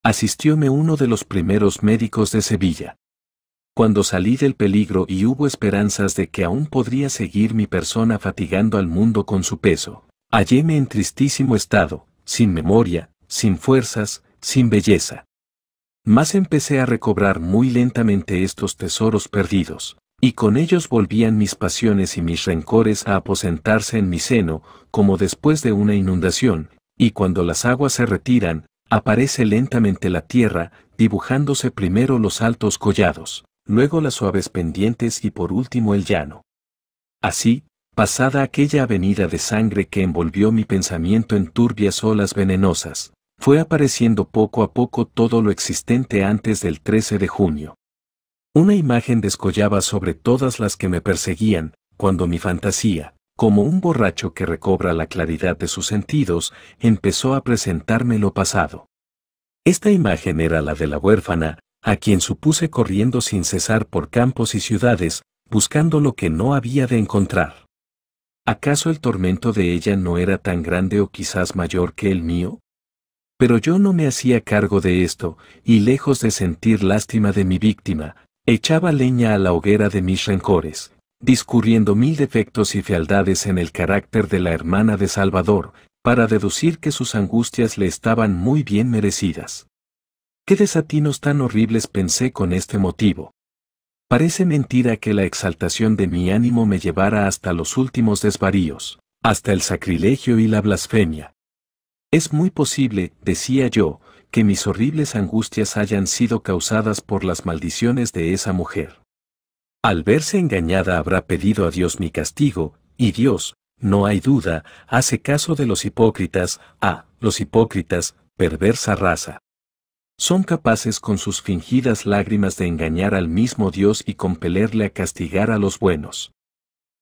Asistióme uno de los primeros médicos de Sevilla, cuando salí del peligro y hubo esperanzas de que aún podría seguir mi persona fatigando al mundo con su peso, halléme en tristísimo estado, sin memoria, sin fuerzas, sin belleza. Mas empecé a recobrar muy lentamente estos tesoros perdidos, y con ellos volvían mis pasiones y mis rencores a aposentarse en mi seno, como después de una inundación, y cuando las aguas se retiran, aparece lentamente la tierra, dibujándose primero los altos collados luego las suaves pendientes y por último el llano. Así, pasada aquella avenida de sangre que envolvió mi pensamiento en turbias olas venenosas, fue apareciendo poco a poco todo lo existente antes del 13 de junio. Una imagen descollaba sobre todas las que me perseguían, cuando mi fantasía, como un borracho que recobra la claridad de sus sentidos, empezó a presentarme lo pasado. Esta imagen era la de la huérfana, a quien supuse corriendo sin cesar por campos y ciudades, buscando lo que no había de encontrar. ¿Acaso el tormento de ella no era tan grande o quizás mayor que el mío? Pero yo no me hacía cargo de esto, y lejos de sentir lástima de mi víctima, echaba leña a la hoguera de mis rencores, discurriendo mil defectos y fealdades en el carácter de la hermana de Salvador, para deducir que sus angustias le estaban muy bien merecidas. Qué desatinos tan horribles pensé con este motivo. Parece mentira que la exaltación de mi ánimo me llevara hasta los últimos desvaríos, hasta el sacrilegio y la blasfemia. Es muy posible, decía yo, que mis horribles angustias hayan sido causadas por las maldiciones de esa mujer. Al verse engañada habrá pedido a Dios mi castigo, y Dios, no hay duda, hace caso de los hipócritas, ah, los hipócritas, perversa raza son capaces con sus fingidas lágrimas de engañar al mismo Dios y compelerle a castigar a los buenos.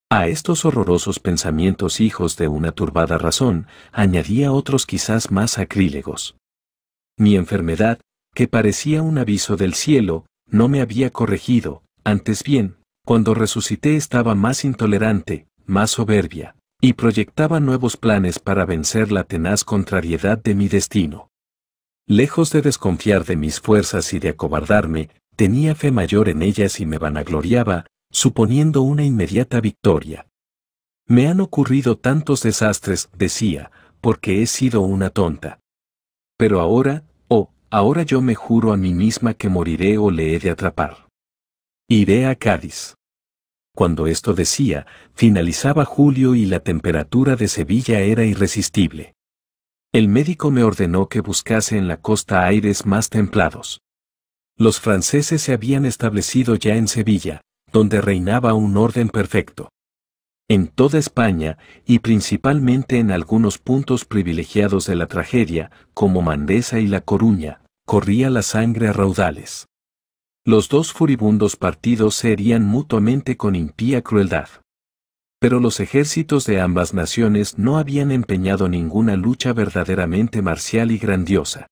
A estos horrorosos pensamientos hijos de una turbada razón, añadía otros quizás más acrílegos. Mi enfermedad, que parecía un aviso del cielo, no me había corregido, antes bien, cuando resucité estaba más intolerante, más soberbia, y proyectaba nuevos planes para vencer la tenaz contrariedad de mi destino. Lejos de desconfiar de mis fuerzas y de acobardarme, tenía fe mayor en ellas y me vanagloriaba, suponiendo una inmediata victoria. Me han ocurrido tantos desastres, decía, porque he sido una tonta. Pero ahora, oh, ahora yo me juro a mí misma que moriré o le he de atrapar. Iré a Cádiz. Cuando esto decía, finalizaba julio y la temperatura de Sevilla era irresistible. El médico me ordenó que buscase en la costa aires más templados. Los franceses se habían establecido ya en Sevilla, donde reinaba un orden perfecto. En toda España, y principalmente en algunos puntos privilegiados de la tragedia, como Mandeza y La Coruña, corría la sangre a raudales. Los dos furibundos partidos se herían mutuamente con impía crueldad pero los ejércitos de ambas naciones no habían empeñado ninguna lucha verdaderamente marcial y grandiosa.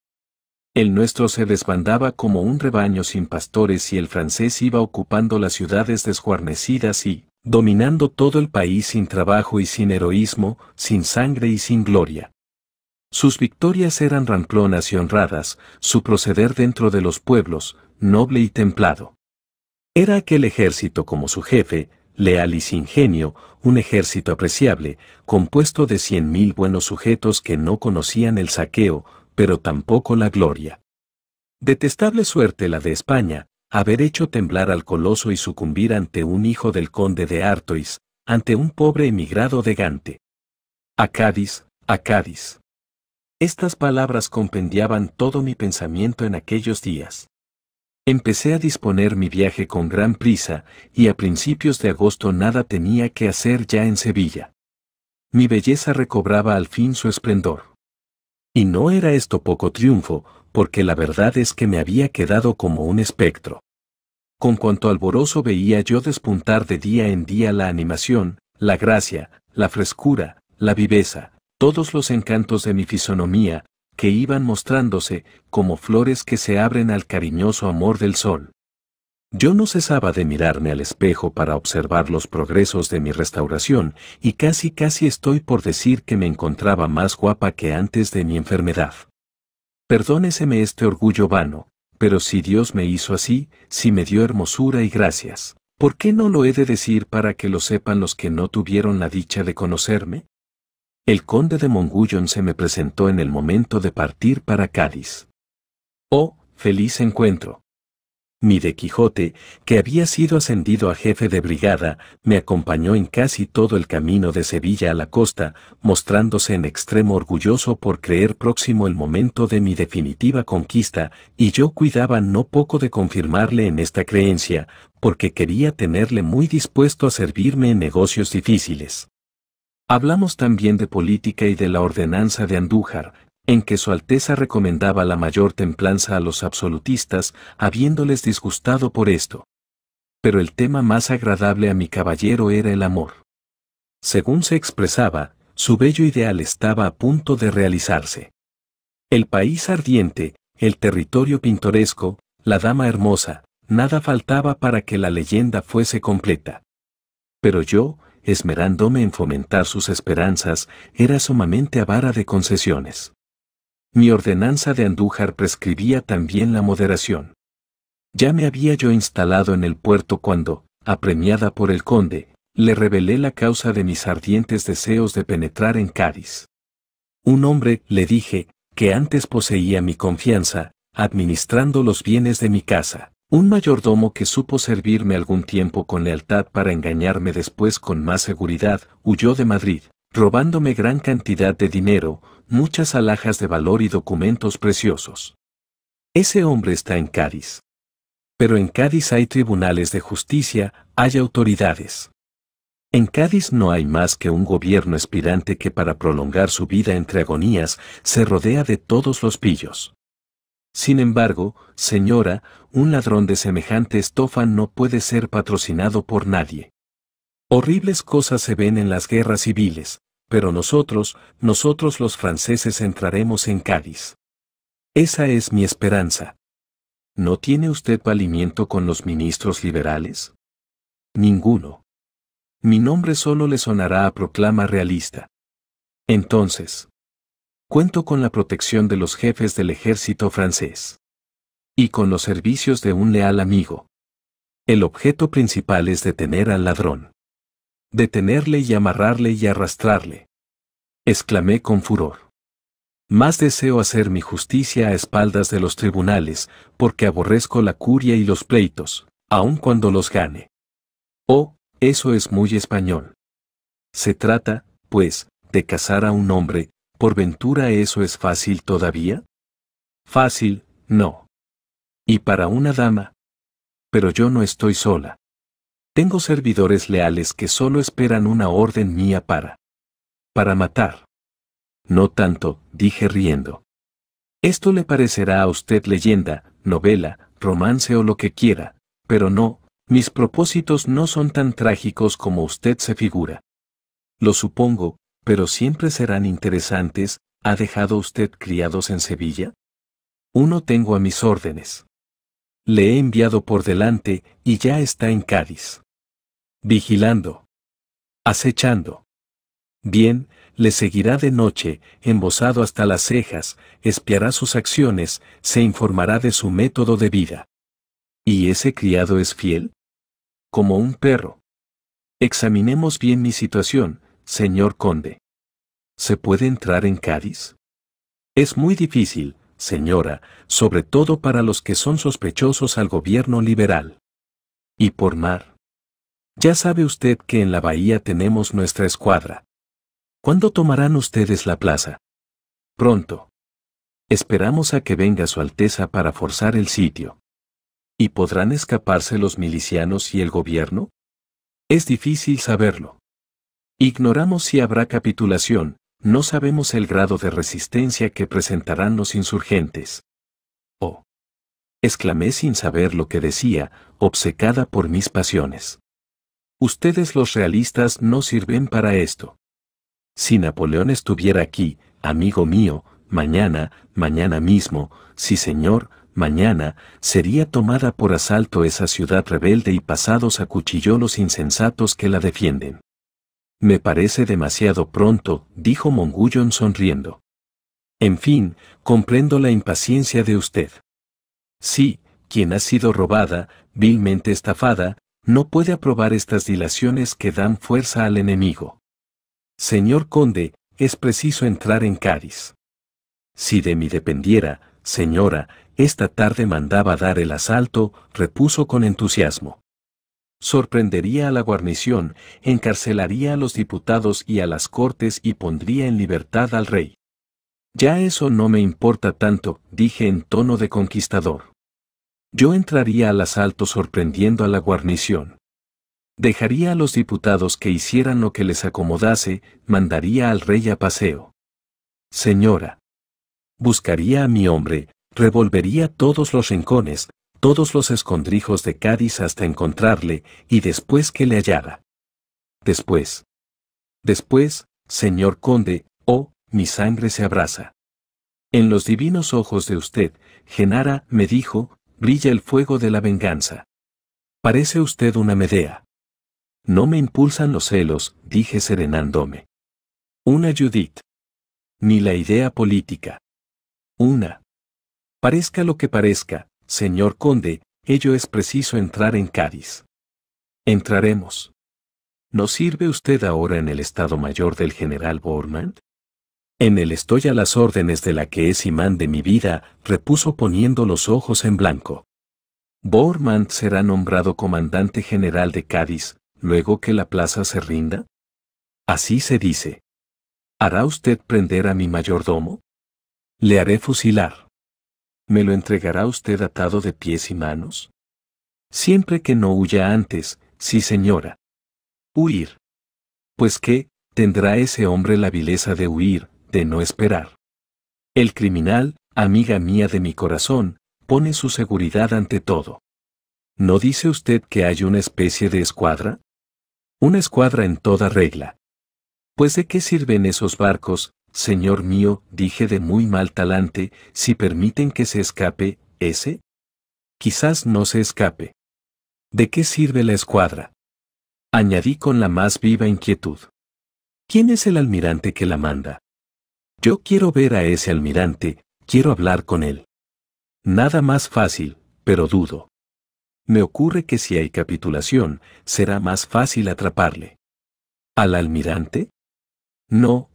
El nuestro se desbandaba como un rebaño sin pastores y el francés iba ocupando las ciudades desguarnecidas y, dominando todo el país sin trabajo y sin heroísmo, sin sangre y sin gloria. Sus victorias eran ramplonas y honradas, su proceder dentro de los pueblos, noble y templado. Era aquel ejército como su jefe, leal y sin genio, un ejército apreciable, compuesto de cien mil buenos sujetos que no conocían el saqueo, pero tampoco la gloria. Detestable suerte la de España, haber hecho temblar al coloso y sucumbir ante un hijo del conde de Artois, ante un pobre emigrado de Gante. A Cádiz, a Cádiz. Estas palabras compendiaban todo mi pensamiento en aquellos días. Empecé a disponer mi viaje con gran prisa, y a principios de agosto nada tenía que hacer ya en Sevilla. Mi belleza recobraba al fin su esplendor. Y no era esto poco triunfo, porque la verdad es que me había quedado como un espectro. Con cuanto alboroso veía yo despuntar de día en día la animación, la gracia, la frescura, la viveza, todos los encantos de mi fisonomía, que iban mostrándose, como flores que se abren al cariñoso amor del sol. Yo no cesaba de mirarme al espejo para observar los progresos de mi restauración, y casi casi estoy por decir que me encontraba más guapa que antes de mi enfermedad. Perdóneseme este orgullo vano, pero si Dios me hizo así, si me dio hermosura y gracias, ¿por qué no lo he de decir para que lo sepan los que no tuvieron la dicha de conocerme? El conde de Mongullón se me presentó en el momento de partir para Cádiz. Oh, feliz encuentro. Mi de Quijote, que había sido ascendido a jefe de brigada, me acompañó en casi todo el camino de Sevilla a la costa, mostrándose en extremo orgulloso por creer próximo el momento de mi definitiva conquista, y yo cuidaba no poco de confirmarle en esta creencia, porque quería tenerle muy dispuesto a servirme en negocios difíciles. Hablamos también de política y de la ordenanza de Andújar, en que Su Alteza recomendaba la mayor templanza a los absolutistas, habiéndoles disgustado por esto. Pero el tema más agradable a mi caballero era el amor. Según se expresaba, su bello ideal estaba a punto de realizarse. El país ardiente, el territorio pintoresco, la dama hermosa, nada faltaba para que la leyenda fuese completa. Pero yo, esmerándome en fomentar sus esperanzas, era sumamente avara de concesiones. Mi ordenanza de Andújar prescribía también la moderación. Ya me había yo instalado en el puerto cuando, apremiada por el conde, le revelé la causa de mis ardientes deseos de penetrar en Cádiz. Un hombre, le dije, que antes poseía mi confianza, administrando los bienes de mi casa. Un mayordomo que supo servirme algún tiempo con lealtad para engañarme después con más seguridad, huyó de Madrid, robándome gran cantidad de dinero, muchas alhajas de valor y documentos preciosos. Ese hombre está en Cádiz. Pero en Cádiz hay tribunales de justicia, hay autoridades. En Cádiz no hay más que un gobierno espirante que para prolongar su vida entre agonías se rodea de todos los pillos. Sin embargo, señora, un ladrón de semejante estofa no puede ser patrocinado por nadie. Horribles cosas se ven en las guerras civiles, pero nosotros, nosotros los franceses entraremos en Cádiz. Esa es mi esperanza. ¿No tiene usted valimiento con los ministros liberales? Ninguno. Mi nombre solo le sonará a proclama realista. Entonces, cuento con la protección de los jefes del ejército francés. Y con los servicios de un leal amigo. El objeto principal es detener al ladrón. Detenerle y amarrarle y arrastrarle. Exclamé con furor. Más deseo hacer mi justicia a espaldas de los tribunales, porque aborrezco la curia y los pleitos, aun cuando los gane. Oh, eso es muy español. Se trata, pues, de casar a un hombre, ¿por ventura eso es fácil todavía? Fácil, no. Y para una dama. Pero yo no estoy sola. Tengo servidores leales que solo esperan una orden mía para... para matar. No tanto, dije riendo. Esto le parecerá a usted leyenda, novela, romance o lo que quiera, pero no, mis propósitos no son tan trágicos como usted se figura. Lo supongo, pero siempre serán interesantes, ¿ha dejado usted criados en Sevilla? Uno tengo a mis órdenes. Le he enviado por delante y ya está en Cádiz. Vigilando. Acechando. Bien, le seguirá de noche, embosado hasta las cejas, espiará sus acciones, se informará de su método de vida. ¿Y ese criado es fiel? Como un perro. Examinemos bien mi situación, señor conde. ¿Se puede entrar en Cádiz? Es muy difícil, señora, sobre todo para los que son sospechosos al gobierno liberal. ¿Y por mar? Ya sabe usted que en la bahía tenemos nuestra escuadra. ¿Cuándo tomarán ustedes la plaza? Pronto. Esperamos a que venga Su Alteza para forzar el sitio. ¿Y podrán escaparse los milicianos y el gobierno? Es difícil saberlo. Ignoramos si habrá capitulación, no sabemos el grado de resistencia que presentarán los insurgentes. Oh. Exclamé sin saber lo que decía, obcecada por mis pasiones. Ustedes los realistas no sirven para esto. Si Napoleón estuviera aquí, amigo mío, mañana, mañana mismo, sí señor, mañana, sería tomada por asalto esa ciudad rebelde y pasados a cuchillo los insensatos que la defienden. Me parece demasiado pronto, dijo Mongullon sonriendo. En fin, comprendo la impaciencia de usted. Sí, quien ha sido robada, vilmente estafada, no puede aprobar estas dilaciones que dan fuerza al enemigo. Señor conde, es preciso entrar en Cádiz. Si de mí dependiera, señora, esta tarde mandaba dar el asalto, repuso con entusiasmo sorprendería a la guarnición, encarcelaría a los diputados y a las cortes y pondría en libertad al rey. Ya eso no me importa tanto, dije en tono de conquistador. Yo entraría al asalto sorprendiendo a la guarnición. Dejaría a los diputados que hicieran lo que les acomodase, mandaría al rey a paseo. Señora. Buscaría a mi hombre, revolvería todos los rincones, todos los escondrijos de Cádiz hasta encontrarle, y después que le hallara. Después. Después, señor conde, oh, mi sangre se abrasa. En los divinos ojos de usted, Genara, me dijo, brilla el fuego de la venganza. Parece usted una Medea. No me impulsan los celos, dije serenándome. Una Judith. Ni la idea política. Una. Parezca lo que parezca, señor conde, ello es preciso entrar en Cádiz. Entraremos. ¿No sirve usted ahora en el Estado Mayor del general Borman? En él estoy a las órdenes de la que es imán de mi vida, repuso poniendo los ojos en blanco. ¿Bormand será nombrado comandante general de Cádiz, luego que la plaza se rinda. Así se dice. ¿Hará usted prender a mi mayordomo? Le haré fusilar. ¿me lo entregará usted atado de pies y manos? Siempre que no huya antes, sí señora. Huir. Pues qué, tendrá ese hombre la vileza de huir, de no esperar. El criminal, amiga mía de mi corazón, pone su seguridad ante todo. ¿No dice usted que hay una especie de escuadra? Una escuadra en toda regla. Pues de qué sirven esos barcos, Señor mío, dije de muy mal talante, si permiten que se escape, ese? Quizás no se escape. ¿De qué sirve la escuadra? Añadí con la más viva inquietud. ¿Quién es el almirante que la manda? Yo quiero ver a ese almirante, quiero hablar con él. Nada más fácil, pero dudo. Me ocurre que si hay capitulación, será más fácil atraparle. ¿Al almirante? No,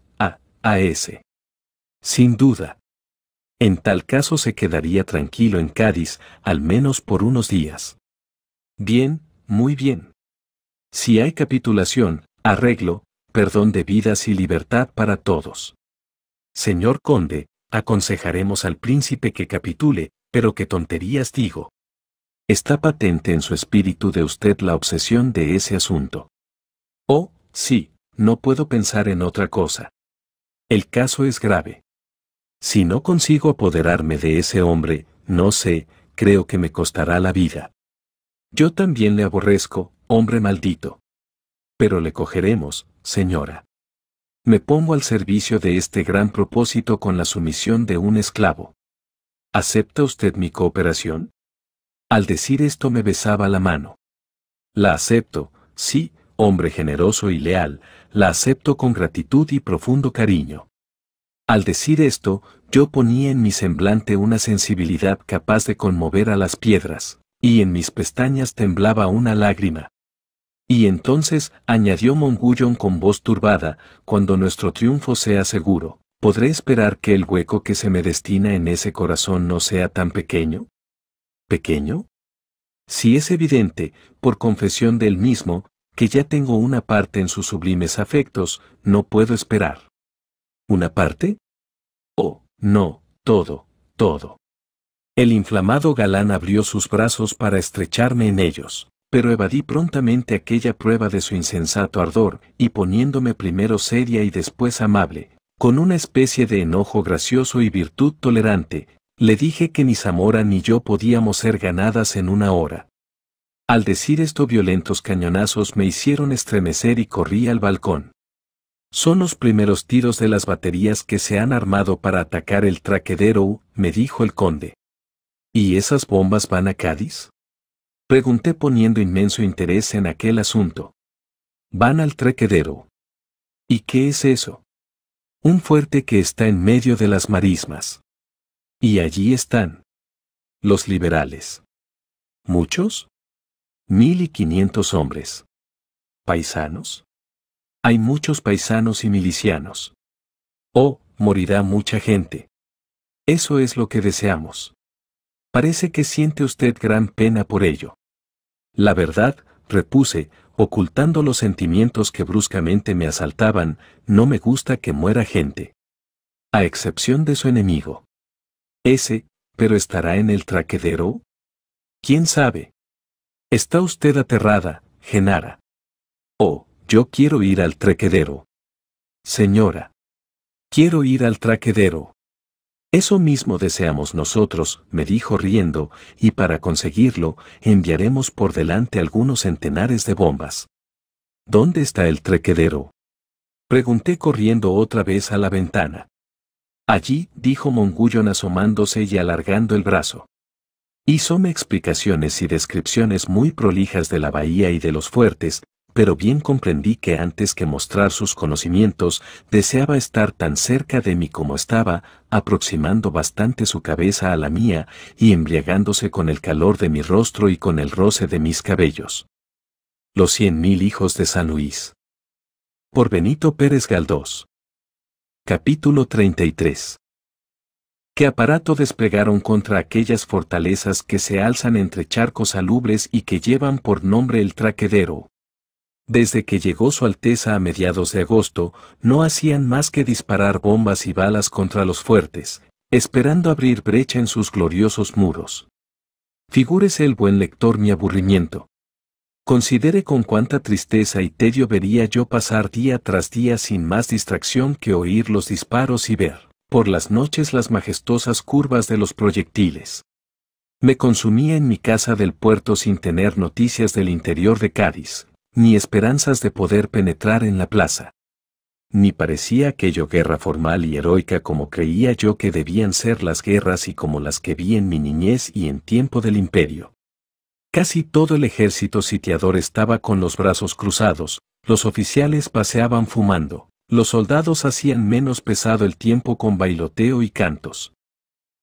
a ese, Sin duda. En tal caso se quedaría tranquilo en Cádiz, al menos por unos días. Bien, muy bien. Si hay capitulación, arreglo, perdón de vidas y libertad para todos. Señor conde, aconsejaremos al príncipe que capitule, pero qué tonterías digo. Está patente en su espíritu de usted la obsesión de ese asunto. Oh, sí, no puedo pensar en otra cosa. El caso es grave. Si no consigo apoderarme de ese hombre, no sé, creo que me costará la vida. Yo también le aborrezco, hombre maldito. Pero le cogeremos, señora. Me pongo al servicio de este gran propósito con la sumisión de un esclavo. ¿Acepta usted mi cooperación? Al decir esto me besaba la mano. La acepto, sí, hombre generoso y leal, la acepto con gratitud y profundo cariño. Al decir esto, yo ponía en mi semblante una sensibilidad capaz de conmover a las piedras, y en mis pestañas temblaba una lágrima. Y entonces, añadió Mongullón con voz turbada, cuando nuestro triunfo sea seguro, ¿podré esperar que el hueco que se me destina en ese corazón no sea tan pequeño? ¿Pequeño? Si es evidente, por confesión del mismo, que ya tengo una parte en sus sublimes afectos, no puedo esperar. ¿Una parte? Oh, no, todo, todo. El inflamado galán abrió sus brazos para estrecharme en ellos, pero evadí prontamente aquella prueba de su insensato ardor, y poniéndome primero seria y después amable, con una especie de enojo gracioso y virtud tolerante, le dije que ni Zamora ni yo podíamos ser ganadas en una hora, al decir esto violentos cañonazos me hicieron estremecer y corrí al balcón. Son los primeros tiros de las baterías que se han armado para atacar el traquedero, me dijo el conde. ¿Y esas bombas van a Cádiz? Pregunté poniendo inmenso interés en aquel asunto. Van al traquedero. ¿Y qué es eso? Un fuerte que está en medio de las marismas. Y allí están. Los liberales. ¿Muchos? Mil y quinientos hombres. ¿Paisanos? Hay muchos paisanos y milicianos. Oh, morirá mucha gente. Eso es lo que deseamos. Parece que siente usted gran pena por ello. La verdad, repuse, ocultando los sentimientos que bruscamente me asaltaban, no me gusta que muera gente. A excepción de su enemigo. Ese, pero estará en el traquedero. ¿Quién sabe? Está usted aterrada, Genara. Oh, yo quiero ir al trequedero. Señora. Quiero ir al trequedero. Eso mismo deseamos nosotros, me dijo riendo, y para conseguirlo, enviaremos por delante algunos centenares de bombas. ¿Dónde está el trequedero? Pregunté corriendo otra vez a la ventana. Allí, dijo Mongullón asomándose y alargando el brazo. Hizome explicaciones y descripciones muy prolijas de la bahía y de los fuertes, pero bien comprendí que antes que mostrar sus conocimientos, deseaba estar tan cerca de mí como estaba, aproximando bastante su cabeza a la mía y embriagándose con el calor de mi rostro y con el roce de mis cabellos. Los cien mil hijos de San Luis. Por Benito Pérez Galdós. Capítulo 33 aparato desplegaron contra aquellas fortalezas que se alzan entre charcos salubres y que llevan por nombre el traquedero. Desde que llegó Su Alteza a mediados de agosto, no hacían más que disparar bombas y balas contra los fuertes, esperando abrir brecha en sus gloriosos muros. Figúrese el buen lector mi aburrimiento. Considere con cuánta tristeza y tedio vería yo pasar día tras día sin más distracción que oír los disparos y ver por las noches las majestuosas curvas de los proyectiles. Me consumía en mi casa del puerto sin tener noticias del interior de Cádiz, ni esperanzas de poder penetrar en la plaza. Ni parecía aquello guerra formal y heroica como creía yo que debían ser las guerras y como las que vi en mi niñez y en tiempo del imperio. Casi todo el ejército sitiador estaba con los brazos cruzados, los oficiales paseaban fumando, los soldados hacían menos pesado el tiempo con bailoteo y cantos.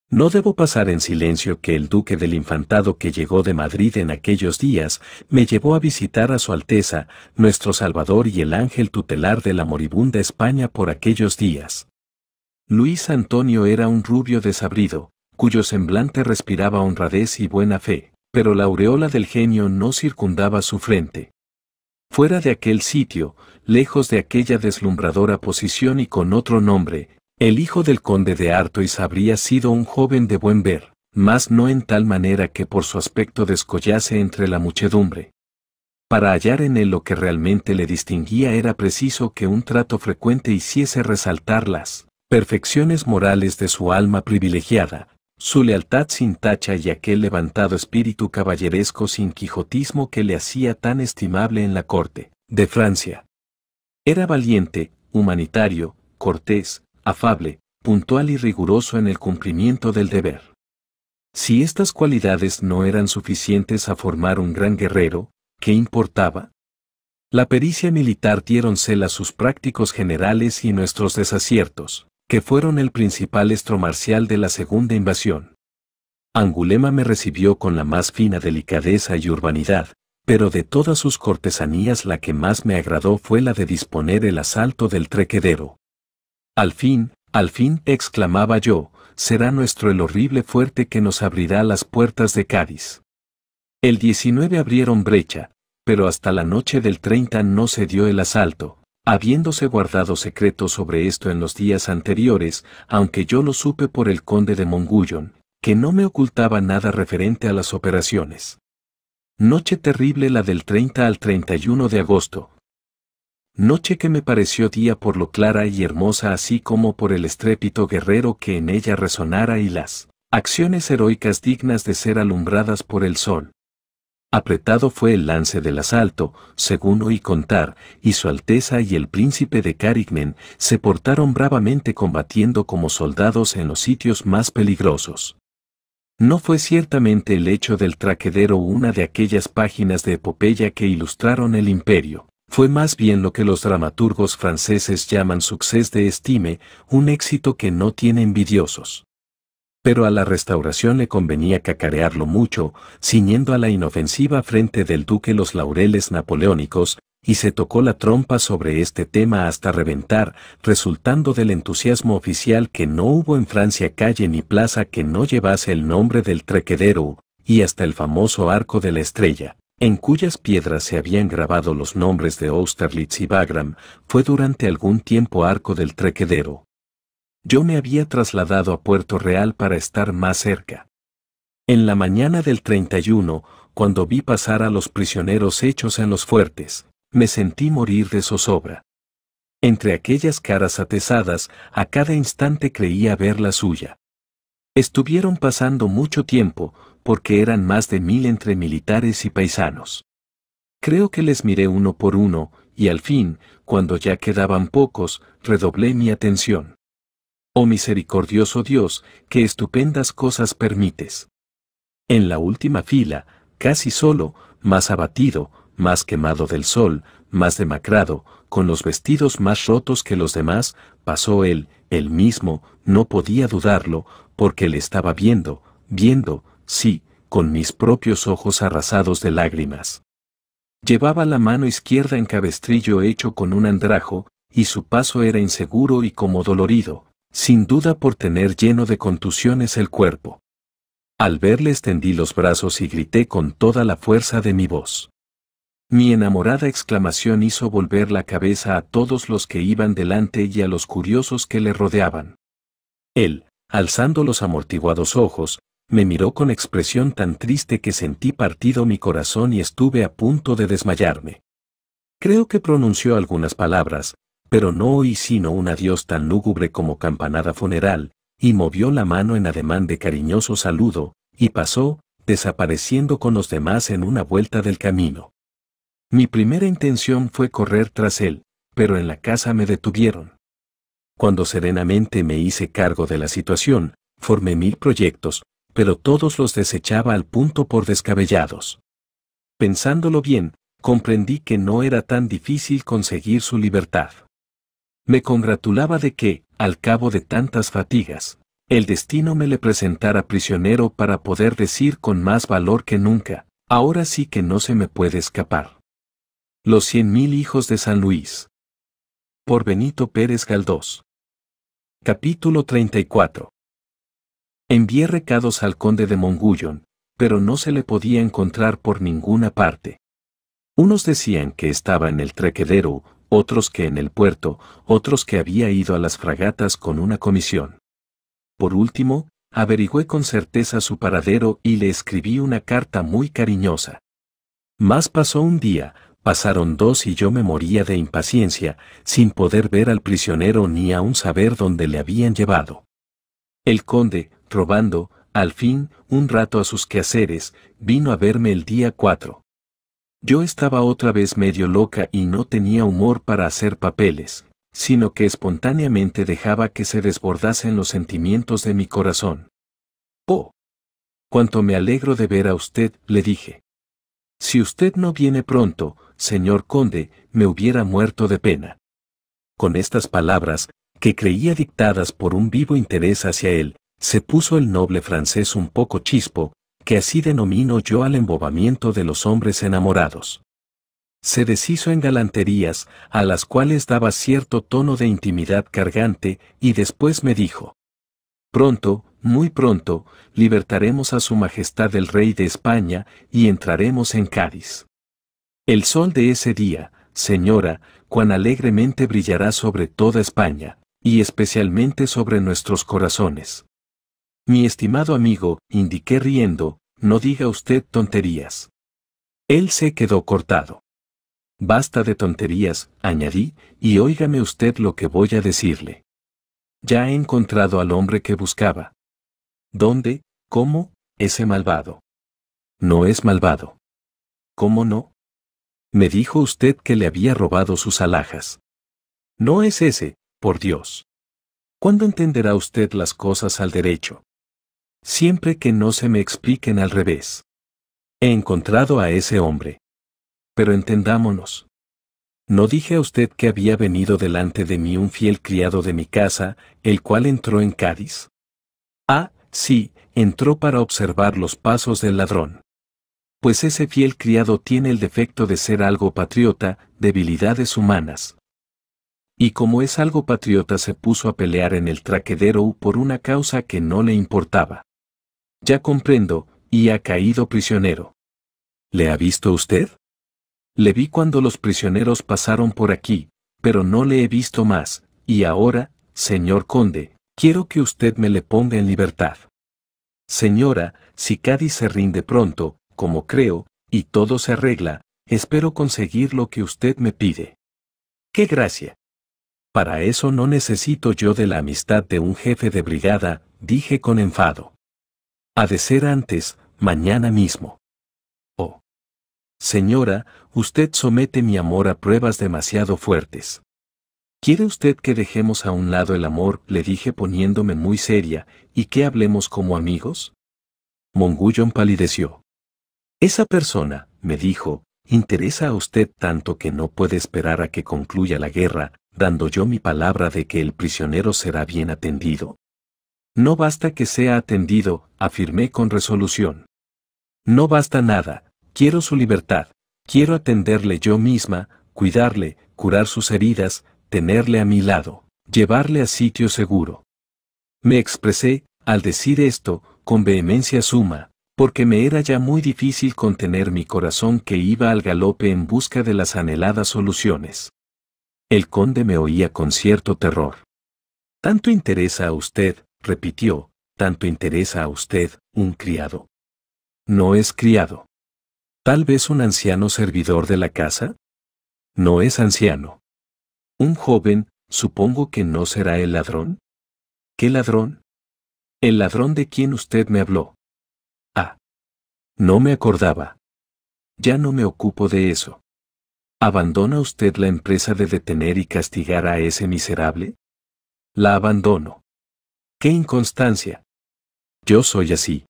No debo pasar en silencio que el duque del infantado que llegó de Madrid en aquellos días me llevó a visitar a Su Alteza, nuestro Salvador y el ángel tutelar de la moribunda España por aquellos días. Luis Antonio era un rubio desabrido, cuyo semblante respiraba honradez y buena fe, pero la aureola del genio no circundaba su frente. Fuera de aquel sitio, lejos de aquella deslumbradora posición y con otro nombre, el hijo del conde de Artois habría sido un joven de buen ver, mas no en tal manera que por su aspecto descollase entre la muchedumbre. Para hallar en él lo que realmente le distinguía era preciso que un trato frecuente hiciese resaltar las perfecciones morales de su alma privilegiada, su lealtad sin tacha y aquel levantado espíritu caballeresco sin quijotismo que le hacía tan estimable en la corte de Francia. Era valiente, humanitario, cortés, afable, puntual y riguroso en el cumplimiento del deber. Si estas cualidades no eran suficientes a formar un gran guerrero, ¿qué importaba? La pericia militar dieron a sus prácticos generales y nuestros desaciertos, que fueron el principal estro de la segunda invasión. Angulema me recibió con la más fina delicadeza y urbanidad, pero de todas sus cortesanías la que más me agradó fue la de disponer el asalto del trequedero. Al fin, al fin, exclamaba yo, será nuestro el horrible fuerte que nos abrirá las puertas de Cádiz. El 19 abrieron brecha, pero hasta la noche del 30 no se dio el asalto, habiéndose guardado secreto sobre esto en los días anteriores, aunque yo lo supe por el conde de Mongullón, que no me ocultaba nada referente a las operaciones. Noche terrible la del 30 al 31 de agosto. Noche que me pareció día por lo clara y hermosa así como por el estrépito guerrero que en ella resonara y las acciones heroicas dignas de ser alumbradas por el sol. Apretado fue el lance del asalto, según oí contar, y su Alteza y el príncipe de Carigmen se portaron bravamente combatiendo como soldados en los sitios más peligrosos. No fue ciertamente el hecho del traquedero una de aquellas páginas de epopeya que ilustraron el imperio. Fue más bien lo que los dramaturgos franceses llaman succès de estime, un éxito que no tiene envidiosos. Pero a la restauración le convenía cacarearlo mucho, ciñendo a la inofensiva frente del duque los laureles napoleónicos, y se tocó la trompa sobre este tema hasta reventar, resultando del entusiasmo oficial que no hubo en Francia calle ni plaza que no llevase el nombre del trequedero, y hasta el famoso Arco de la Estrella, en cuyas piedras se habían grabado los nombres de Austerlitz y Bagram, fue durante algún tiempo Arco del Trequedero. Yo me había trasladado a Puerto Real para estar más cerca. En la mañana del 31, cuando vi pasar a los prisioneros hechos en los fuertes, me sentí morir de zozobra. Entre aquellas caras atesadas, a cada instante creía ver la suya. Estuvieron pasando mucho tiempo, porque eran más de mil entre militares y paisanos. Creo que les miré uno por uno, y al fin, cuando ya quedaban pocos, redoblé mi atención. Oh misericordioso Dios, qué estupendas cosas permites. En la última fila, casi solo, más abatido, más quemado del sol, más demacrado, con los vestidos más rotos que los demás, pasó él, él mismo, no podía dudarlo, porque le estaba viendo, viendo, sí, con mis propios ojos arrasados de lágrimas. Llevaba la mano izquierda en cabestrillo hecho con un andrajo, y su paso era inseguro y como dolorido, sin duda por tener lleno de contusiones el cuerpo. Al verle extendí los brazos y grité con toda la fuerza de mi voz. Mi enamorada exclamación hizo volver la cabeza a todos los que iban delante y a los curiosos que le rodeaban. Él, alzando los amortiguados ojos, me miró con expresión tan triste que sentí partido mi corazón y estuve a punto de desmayarme. Creo que pronunció algunas palabras, pero no oí sino un adiós tan lúgubre como campanada funeral, y movió la mano en ademán de cariñoso saludo, y pasó, desapareciendo con los demás en una vuelta del camino. Mi primera intención fue correr tras él, pero en la casa me detuvieron. Cuando serenamente me hice cargo de la situación, formé mil proyectos, pero todos los desechaba al punto por descabellados. Pensándolo bien, comprendí que no era tan difícil conseguir su libertad. Me congratulaba de que, al cabo de tantas fatigas, el destino me le presentara prisionero para poder decir con más valor que nunca, ahora sí que no se me puede escapar. Los cien mil hijos de San Luis. Por Benito Pérez Galdós. Capítulo 34. Envié recados al conde de Mongullón, pero no se le podía encontrar por ninguna parte. Unos decían que estaba en el trequedero, otros que en el puerto, otros que había ido a las fragatas con una comisión. Por último, averigüé con certeza su paradero y le escribí una carta muy cariñosa. Más pasó un día, Pasaron dos y yo me moría de impaciencia, sin poder ver al prisionero ni aún saber dónde le habían llevado. El conde, robando, al fin, un rato a sus quehaceres, vino a verme el día cuatro. Yo estaba otra vez medio loca y no tenía humor para hacer papeles, sino que espontáneamente dejaba que se desbordasen los sentimientos de mi corazón. Oh. Cuánto me alegro de ver a usted, le dije. Si usted no viene pronto, señor conde, me hubiera muerto de pena. Con estas palabras, que creía dictadas por un vivo interés hacia él, se puso el noble francés un poco chispo, que así denomino yo al embobamiento de los hombres enamorados. Se deshizo en galanterías, a las cuales daba cierto tono de intimidad cargante, y después me dijo, Pronto, muy pronto, libertaremos a Su Majestad el Rey de España y entraremos en Cádiz. El sol de ese día, Señora, cuán alegremente brillará sobre toda España, y especialmente sobre nuestros corazones. Mi estimado amigo, indiqué riendo, no diga usted tonterías. Él se quedó cortado. Basta de tonterías, añadí, y óigame usted lo que voy a decirle. Ya he encontrado al hombre que buscaba. ¿Dónde? ¿Cómo? Ese malvado. No es malvado. ¿Cómo no? Me dijo usted que le había robado sus alhajas. No es ese, por Dios. ¿Cuándo entenderá usted las cosas al derecho? Siempre que no se me expliquen al revés. He encontrado a ese hombre. Pero entendámonos. ¿No dije a usted que había venido delante de mí un fiel criado de mi casa, el cual entró en Cádiz? Ah, sí, entró para observar los pasos del ladrón pues ese fiel criado tiene el defecto de ser algo patriota, debilidades humanas. Y como es algo patriota se puso a pelear en el traquedero por una causa que no le importaba. Ya comprendo, y ha caído prisionero. ¿Le ha visto usted? Le vi cuando los prisioneros pasaron por aquí, pero no le he visto más, y ahora, señor conde, quiero que usted me le ponga en libertad. Señora, si Cádiz se rinde pronto, como creo, y todo se arregla, espero conseguir lo que usted me pide. ¡Qué gracia! Para eso no necesito yo de la amistad de un jefe de brigada, dije con enfado. Ha de ser antes, mañana mismo. Oh. Señora, usted somete mi amor a pruebas demasiado fuertes. ¿Quiere usted que dejemos a un lado el amor? le dije poniéndome muy seria, y que hablemos como amigos? Mongullo empalideció. Esa persona, me dijo, interesa a usted tanto que no puede esperar a que concluya la guerra, dando yo mi palabra de que el prisionero será bien atendido. No basta que sea atendido, afirmé con resolución. No basta nada, quiero su libertad, quiero atenderle yo misma, cuidarle, curar sus heridas, tenerle a mi lado, llevarle a sitio seguro. Me expresé, al decir esto, con vehemencia suma, porque me era ya muy difícil contener mi corazón que iba al galope en busca de las anheladas soluciones. El conde me oía con cierto terror. Tanto interesa a usted, repitió, tanto interesa a usted, un criado. No es criado. Tal vez un anciano servidor de la casa. No es anciano. Un joven, supongo que no será el ladrón. ¿Qué ladrón? El ladrón de quien usted me habló. No me acordaba. Ya no me ocupo de eso. ¿Abandona usted la empresa de detener y castigar a ese miserable? La abandono. ¡Qué inconstancia! Yo soy así.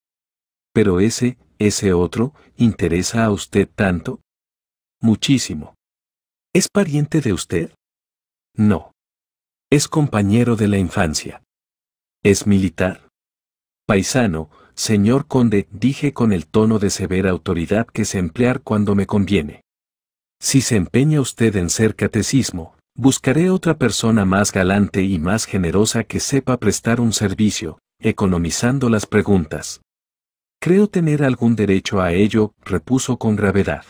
Pero ese, ese otro, interesa a usted tanto. Muchísimo. ¿Es pariente de usted? No. Es compañero de la infancia. Es militar. Paisano, Señor conde, dije con el tono de severa autoridad que se emplear cuando me conviene. Si se empeña usted en ser catecismo, buscaré otra persona más galante y más generosa que sepa prestar un servicio, economizando las preguntas. Creo tener algún derecho a ello, repuso con gravedad.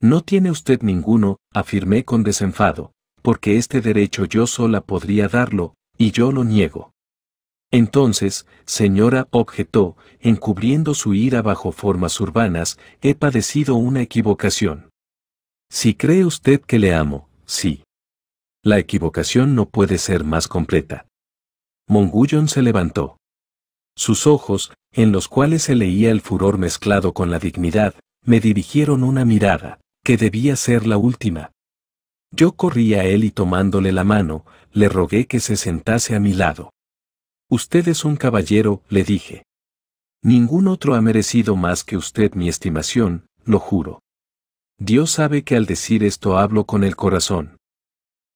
No tiene usted ninguno, afirmé con desenfado, porque este derecho yo sola podría darlo, y yo lo niego. Entonces, señora objetó, encubriendo su ira bajo formas urbanas, he padecido una equivocación. Si cree usted que le amo, sí. La equivocación no puede ser más completa. Mongullón se levantó. Sus ojos, en los cuales se leía el furor mezclado con la dignidad, me dirigieron una mirada, que debía ser la última. Yo corrí a él y tomándole la mano, le rogué que se sentase a mi lado. Usted es un caballero, le dije. Ningún otro ha merecido más que usted mi estimación, lo juro. Dios sabe que al decir esto hablo con el corazón.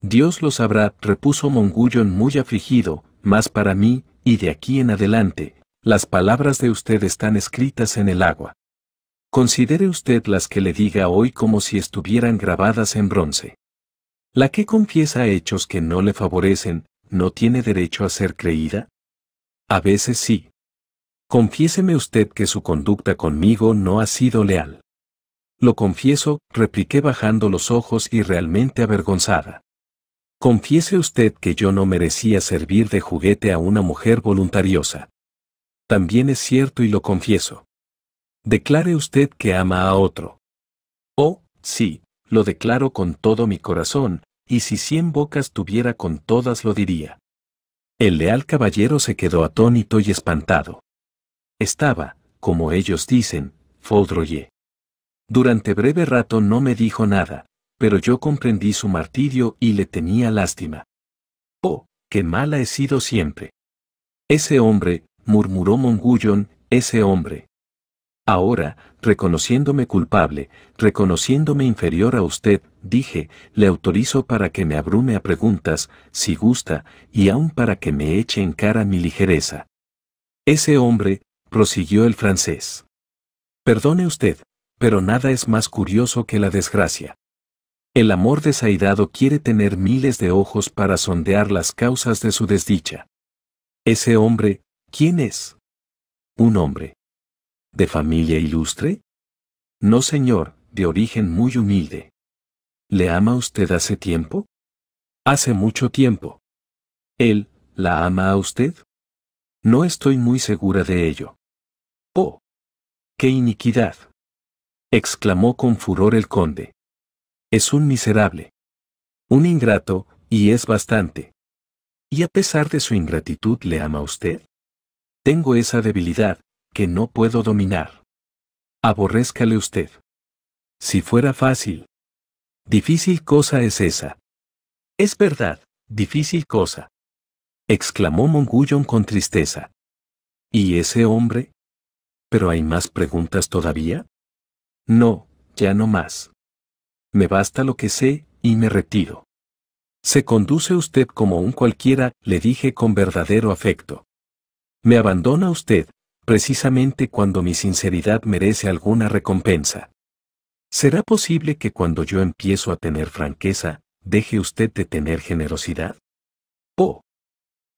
Dios lo sabrá, repuso Mongullón muy afligido, más para mí, y de aquí en adelante, las palabras de usted están escritas en el agua. Considere usted las que le diga hoy como si estuvieran grabadas en bronce. La que confiesa hechos que no le favorecen, ¿no tiene derecho a ser creída? A veces sí. Confiéseme usted que su conducta conmigo no ha sido leal. Lo confieso, repliqué bajando los ojos y realmente avergonzada. Confiese usted que yo no merecía servir de juguete a una mujer voluntariosa. También es cierto y lo confieso. Declare usted que ama a otro. Oh, sí, lo declaro con todo mi corazón, y si cien bocas tuviera con todas lo diría. El leal caballero se quedó atónito y espantado. Estaba, como ellos dicen, foudroyé. Durante breve rato no me dijo nada, pero yo comprendí su martirio y le tenía lástima. Oh, qué mala he sido siempre. Ese hombre, murmuró Mongullón, ese hombre, Ahora, reconociéndome culpable, reconociéndome inferior a usted, dije, le autorizo para que me abrume a preguntas, si gusta, y aún para que me eche en cara mi ligereza. Ese hombre, prosiguió el francés. Perdone usted, pero nada es más curioso que la desgracia. El amor desairado quiere tener miles de ojos para sondear las causas de su desdicha. Ese hombre, ¿quién es? Un hombre. ¿De familia ilustre? No, señor, de origen muy humilde. ¿Le ama usted hace tiempo? Hace mucho tiempo. ¿Él la ama a usted? No estoy muy segura de ello. ¡Oh! ¡Qué iniquidad! exclamó con furor el conde. Es un miserable. Un ingrato, y es bastante. ¿Y a pesar de su ingratitud le ama usted? Tengo esa debilidad, que no puedo dominar. Aborrézcale usted. Si fuera fácil. Difícil cosa es esa. Es verdad, difícil cosa. Exclamó Mongullon con tristeza. ¿Y ese hombre? ¿Pero hay más preguntas todavía? No, ya no más. Me basta lo que sé, y me retiro. Se conduce usted como un cualquiera, le dije con verdadero afecto. Me abandona usted, precisamente cuando mi sinceridad merece alguna recompensa. ¿Será posible que cuando yo empiezo a tener franqueza, deje usted de tener generosidad? Oh.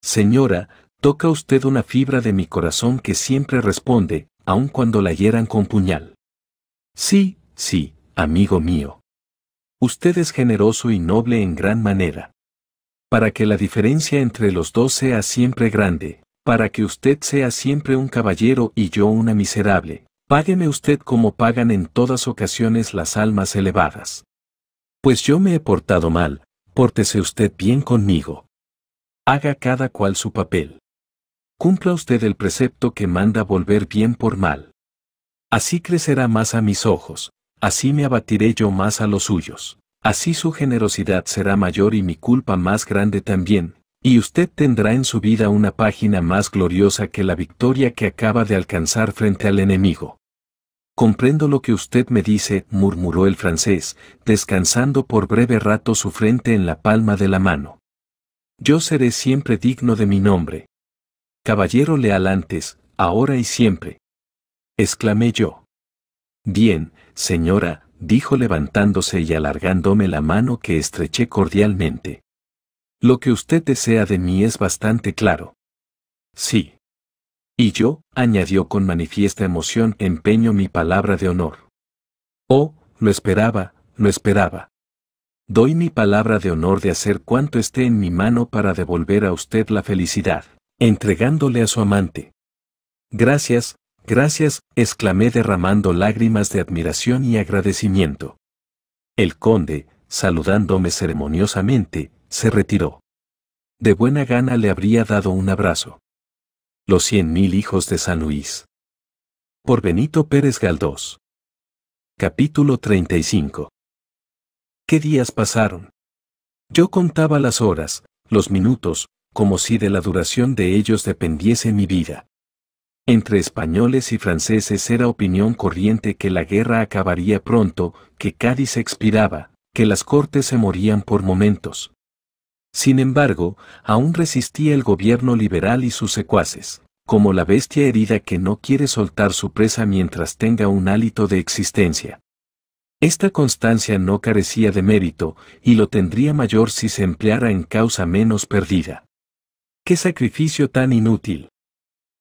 Señora, toca usted una fibra de mi corazón que siempre responde, aun cuando la hieran con puñal. Sí, sí, amigo mío. Usted es generoso y noble en gran manera. Para que la diferencia entre los dos sea siempre grande, para que usted sea siempre un caballero y yo una miserable. Págueme usted como pagan en todas ocasiones las almas elevadas. Pues yo me he portado mal, pórtese usted bien conmigo. Haga cada cual su papel. Cumpla usted el precepto que manda volver bien por mal. Así crecerá más a mis ojos, así me abatiré yo más a los suyos. Así su generosidad será mayor y mi culpa más grande también, y usted tendrá en su vida una página más gloriosa que la victoria que acaba de alcanzar frente al enemigo. Comprendo lo que usted me dice, murmuró el francés, descansando por breve rato su frente en la palma de la mano. Yo seré siempre digno de mi nombre. Caballero leal antes, ahora y siempre. Exclamé yo. Bien, señora, dijo levantándose y alargándome la mano que estreché cordialmente. Lo que usted desea de mí es bastante claro. Sí. Y yo, añadió con manifiesta emoción, empeño mi palabra de honor. Oh, lo esperaba, lo esperaba. Doy mi palabra de honor de hacer cuanto esté en mi mano para devolver a usted la felicidad, entregándole a su amante. Gracias, gracias, exclamé derramando lágrimas de admiración y agradecimiento. El conde, saludándome ceremoniosamente, se retiró. De buena gana le habría dado un abrazo. Los cien mil hijos de San Luis. Por Benito Pérez Galdós. Capítulo 35. ¿Qué días pasaron? Yo contaba las horas, los minutos, como si de la duración de ellos dependiese mi vida. Entre españoles y franceses era opinión corriente que la guerra acabaría pronto, que Cádiz expiraba, que las cortes se morían por momentos, sin embargo, aún resistía el gobierno liberal y sus secuaces, como la bestia herida que no quiere soltar su presa mientras tenga un hálito de existencia. Esta constancia no carecía de mérito, y lo tendría mayor si se empleara en causa menos perdida. ¡Qué sacrificio tan inútil!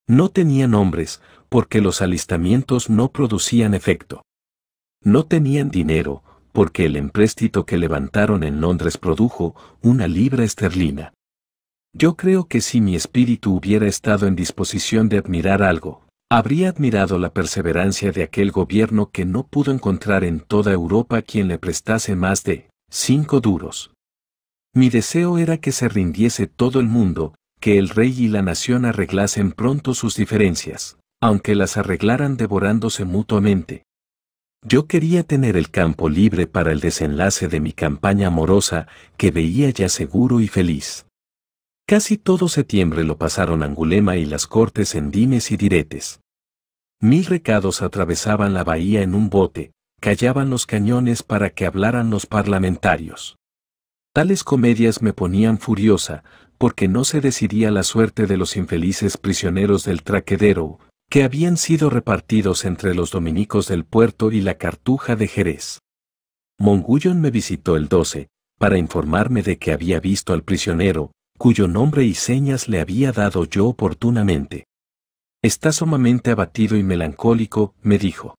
No tenían hombres, porque los alistamientos no producían efecto. No tenían dinero, porque el empréstito que levantaron en Londres produjo una libra esterlina. Yo creo que si mi espíritu hubiera estado en disposición de admirar algo, habría admirado la perseverancia de aquel gobierno que no pudo encontrar en toda Europa quien le prestase más de cinco duros. Mi deseo era que se rindiese todo el mundo, que el rey y la nación arreglasen pronto sus diferencias, aunque las arreglaran devorándose mutuamente, yo quería tener el campo libre para el desenlace de mi campaña amorosa, que veía ya seguro y feliz. Casi todo septiembre lo pasaron Angulema y las cortes en dimes y diretes. Mil recados atravesaban la bahía en un bote, callaban los cañones para que hablaran los parlamentarios. Tales comedias me ponían furiosa, porque no se decidía la suerte de los infelices prisioneros del traquedero, que habían sido repartidos entre los dominicos del puerto y la cartuja de Jerez. Mongullón me visitó el 12, para informarme de que había visto al prisionero, cuyo nombre y señas le había dado yo oportunamente. Está sumamente abatido y melancólico, me dijo.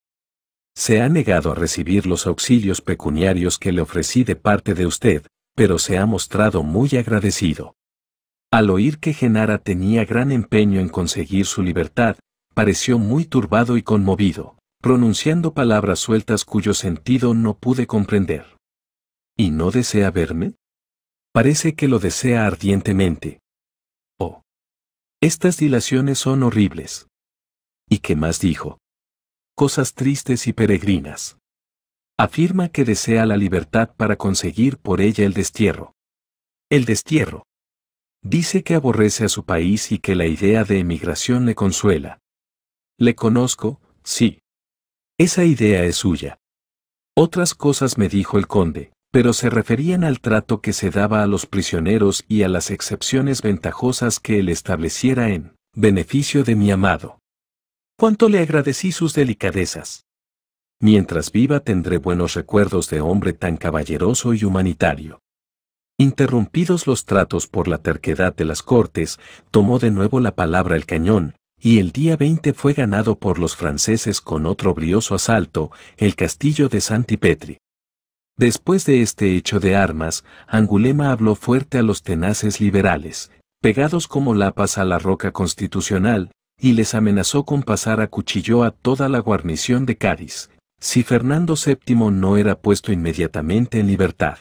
Se ha negado a recibir los auxilios pecuniarios que le ofrecí de parte de usted, pero se ha mostrado muy agradecido. Al oír que Genara tenía gran empeño en conseguir su libertad, pareció muy turbado y conmovido, pronunciando palabras sueltas cuyo sentido no pude comprender. ¿Y no desea verme? Parece que lo desea ardientemente. Oh. Estas dilaciones son horribles. ¿Y qué más dijo? Cosas tristes y peregrinas. Afirma que desea la libertad para conseguir por ella el destierro. El destierro. Dice que aborrece a su país y que la idea de emigración le consuela, le conozco, sí. Esa idea es suya. Otras cosas me dijo el conde, pero se referían al trato que se daba a los prisioneros y a las excepciones ventajosas que él estableciera en beneficio de mi amado. Cuánto le agradecí sus delicadezas. Mientras viva tendré buenos recuerdos de hombre tan caballeroso y humanitario. Interrumpidos los tratos por la terquedad de las cortes, tomó de nuevo la palabra el cañón, y el día 20 fue ganado por los franceses con otro brioso asalto, el castillo de Santipetri. Después de este hecho de armas, Angulema habló fuerte a los tenaces liberales, pegados como lapas a la roca constitucional, y les amenazó con pasar a cuchillo a toda la guarnición de Cádiz, si Fernando VII no era puesto inmediatamente en libertad.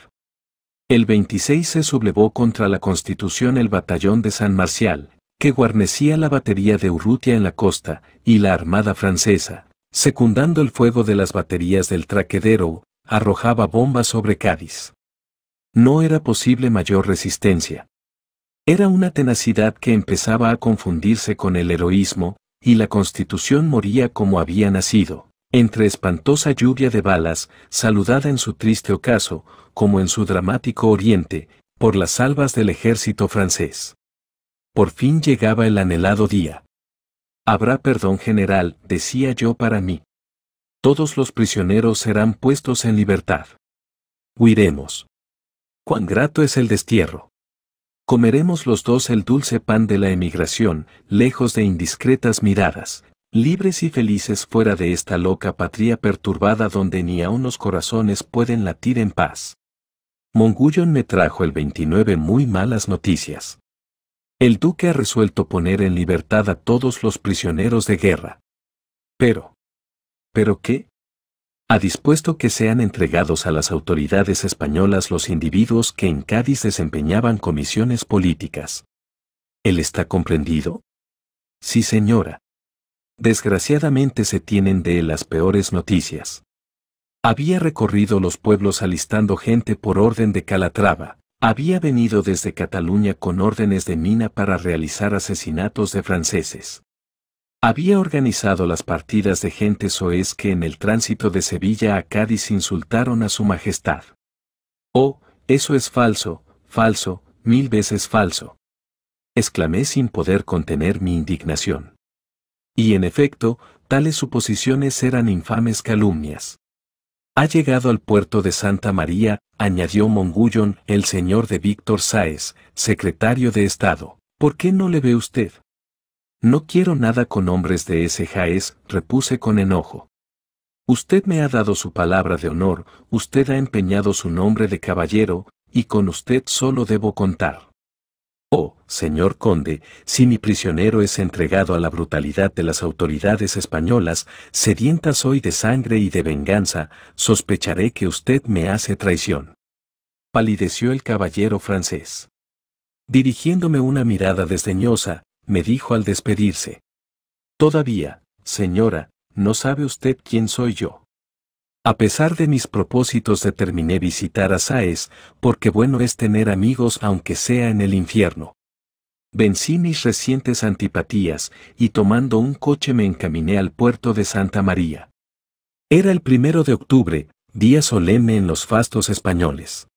El 26 se sublevó contra la constitución el batallón de San Marcial, que guarnecía la batería de Urrutia en la costa, y la Armada Francesa, secundando el fuego de las baterías del traquedero, arrojaba bombas sobre Cádiz. No era posible mayor resistencia. Era una tenacidad que empezaba a confundirse con el heroísmo, y la constitución moría como había nacido, entre espantosa lluvia de balas, saludada en su triste ocaso, como en su dramático oriente, por las salvas del ejército francés. Por fin llegaba el anhelado día. Habrá perdón general, decía yo para mí. Todos los prisioneros serán puestos en libertad. Huiremos. Cuán grato es el destierro. Comeremos los dos el dulce pan de la emigración, lejos de indiscretas miradas, libres y felices fuera de esta loca patria perturbada donde ni a unos corazones pueden latir en paz. Mongullón me trajo el 29 muy malas noticias. El duque ha resuelto poner en libertad a todos los prisioneros de guerra. Pero... ¿Pero qué? Ha dispuesto que sean entregados a las autoridades españolas los individuos que en Cádiz desempeñaban comisiones políticas. ¿Él está comprendido? Sí, señora. Desgraciadamente se tienen de él las peores noticias. Había recorrido los pueblos alistando gente por orden de Calatrava, había venido desde Cataluña con órdenes de Mina para realizar asesinatos de franceses. Había organizado las partidas de gentes soez que en el tránsito de Sevilla a Cádiz insultaron a su majestad. Oh, eso es falso, falso, mil veces falso. Exclamé sin poder contener mi indignación. Y en efecto, tales suposiciones eran infames calumnias. Ha llegado al puerto de Santa María, añadió Mongullón, el señor de Víctor Sáez, secretario de Estado. ¿Por qué no le ve usted? No quiero nada con hombres de ese Jaez, repuse con enojo. Usted me ha dado su palabra de honor, usted ha empeñado su nombre de caballero, y con usted solo debo contar. Oh, señor conde, si mi prisionero es entregado a la brutalidad de las autoridades españolas, sedienta soy de sangre y de venganza, sospecharé que usted me hace traición. Palideció el caballero francés. Dirigiéndome una mirada desdeñosa, me dijo al despedirse. Todavía, señora, no sabe usted quién soy yo. A pesar de mis propósitos determiné visitar a Saez, porque bueno es tener amigos aunque sea en el infierno. Vencí mis recientes antipatías y tomando un coche me encaminé al puerto de Santa María. Era el primero de octubre, día solemne en los fastos españoles.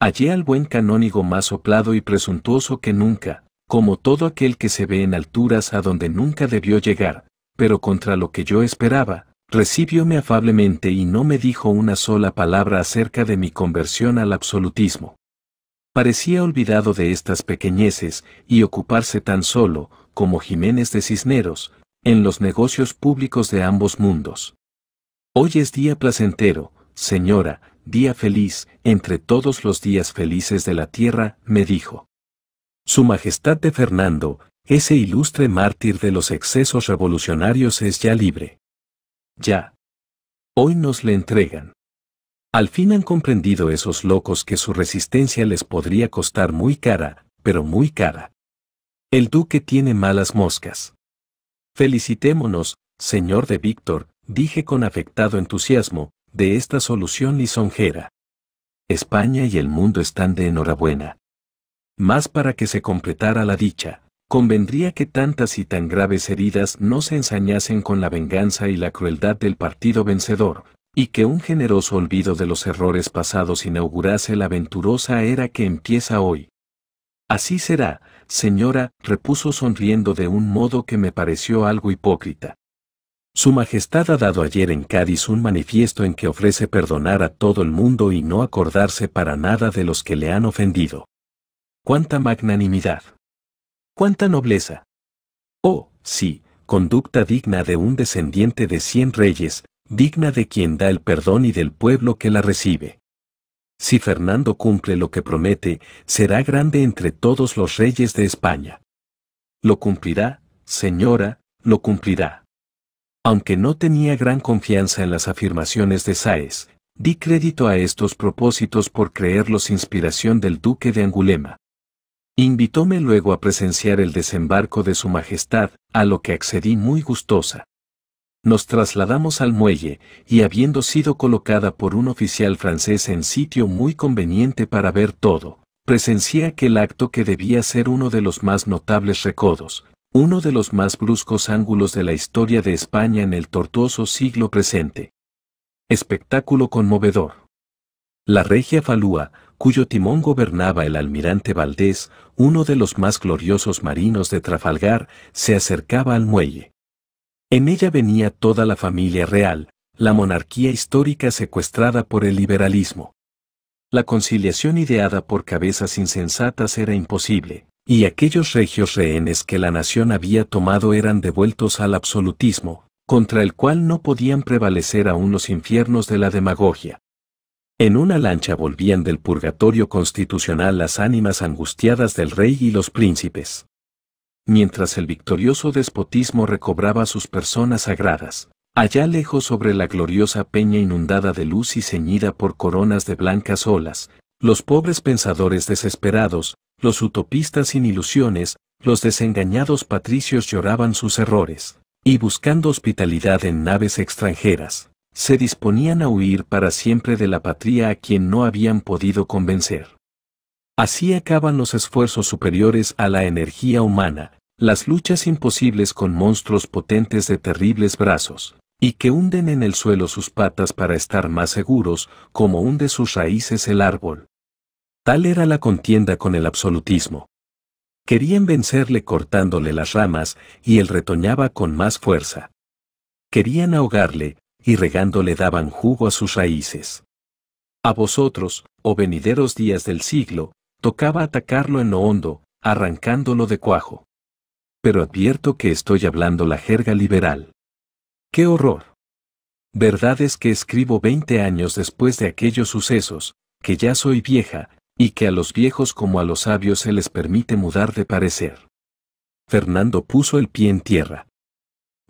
Hallé al buen canónigo más soplado y presuntuoso que nunca, como todo aquel que se ve en alturas a donde nunca debió llegar, pero contra lo que yo esperaba, recibióme afablemente y no me dijo una sola palabra acerca de mi conversión al absolutismo. Parecía olvidado de estas pequeñeces y ocuparse tan solo, como Jiménez de Cisneros, en los negocios públicos de ambos mundos. Hoy es día placentero, señora, día feliz, entre todos los días felices de la tierra, me dijo. Su Majestad de Fernando, ese ilustre mártir de los excesos revolucionarios es ya libre ya. Hoy nos le entregan. Al fin han comprendido esos locos que su resistencia les podría costar muy cara, pero muy cara. El duque tiene malas moscas. Felicitémonos, señor de Víctor, dije con afectado entusiasmo, de esta solución lisonjera. España y el mundo están de enhorabuena. Más para que se completara la dicha, Convendría que tantas y tan graves heridas no se ensañasen con la venganza y la crueldad del partido vencedor, y que un generoso olvido de los errores pasados inaugurase la venturosa era que empieza hoy. Así será, señora, repuso sonriendo de un modo que me pareció algo hipócrita. Su Majestad ha dado ayer en Cádiz un manifiesto en que ofrece perdonar a todo el mundo y no acordarse para nada de los que le han ofendido. ¡Cuánta magnanimidad! ¡Cuánta nobleza! Oh, sí, conducta digna de un descendiente de cien reyes, digna de quien da el perdón y del pueblo que la recibe. Si Fernando cumple lo que promete, será grande entre todos los reyes de España. Lo cumplirá, señora, lo cumplirá. Aunque no tenía gran confianza en las afirmaciones de Sáez, di crédito a estos propósitos por creerlos inspiración del duque de Angulema. Invitóme luego a presenciar el desembarco de Su Majestad, a lo que accedí muy gustosa. Nos trasladamos al muelle, y habiendo sido colocada por un oficial francés en sitio muy conveniente para ver todo, presencié aquel acto que debía ser uno de los más notables recodos, uno de los más bruscos ángulos de la historia de España en el tortuoso siglo presente. Espectáculo conmovedor. La regia falúa, cuyo timón gobernaba el almirante Valdés, uno de los más gloriosos marinos de Trafalgar, se acercaba al muelle. En ella venía toda la familia real, la monarquía histórica secuestrada por el liberalismo. La conciliación ideada por cabezas insensatas era imposible, y aquellos regios rehenes que la nación había tomado eran devueltos al absolutismo, contra el cual no podían prevalecer aún los infiernos de la demagogia. En una lancha volvían del purgatorio constitucional las ánimas angustiadas del rey y los príncipes. Mientras el victorioso despotismo recobraba sus personas sagradas, allá lejos sobre la gloriosa peña inundada de luz y ceñida por coronas de blancas olas, los pobres pensadores desesperados, los utopistas sin ilusiones, los desengañados patricios lloraban sus errores, y buscando hospitalidad en naves extranjeras, se disponían a huir para siempre de la patria a quien no habían podido convencer. Así acaban los esfuerzos superiores a la energía humana, las luchas imposibles con monstruos potentes de terribles brazos, y que hunden en el suelo sus patas para estar más seguros, como hunde sus raíces el árbol. Tal era la contienda con el absolutismo. Querían vencerle cortándole las ramas, y él retoñaba con más fuerza. Querían ahogarle, y regándole daban jugo a sus raíces. A vosotros, oh venideros días del siglo, tocaba atacarlo en lo hondo, arrancándolo de cuajo. Pero advierto que estoy hablando la jerga liberal. ¡Qué horror! Verdad es que escribo veinte años después de aquellos sucesos, que ya soy vieja, y que a los viejos como a los sabios se les permite mudar de parecer. Fernando puso el pie en tierra.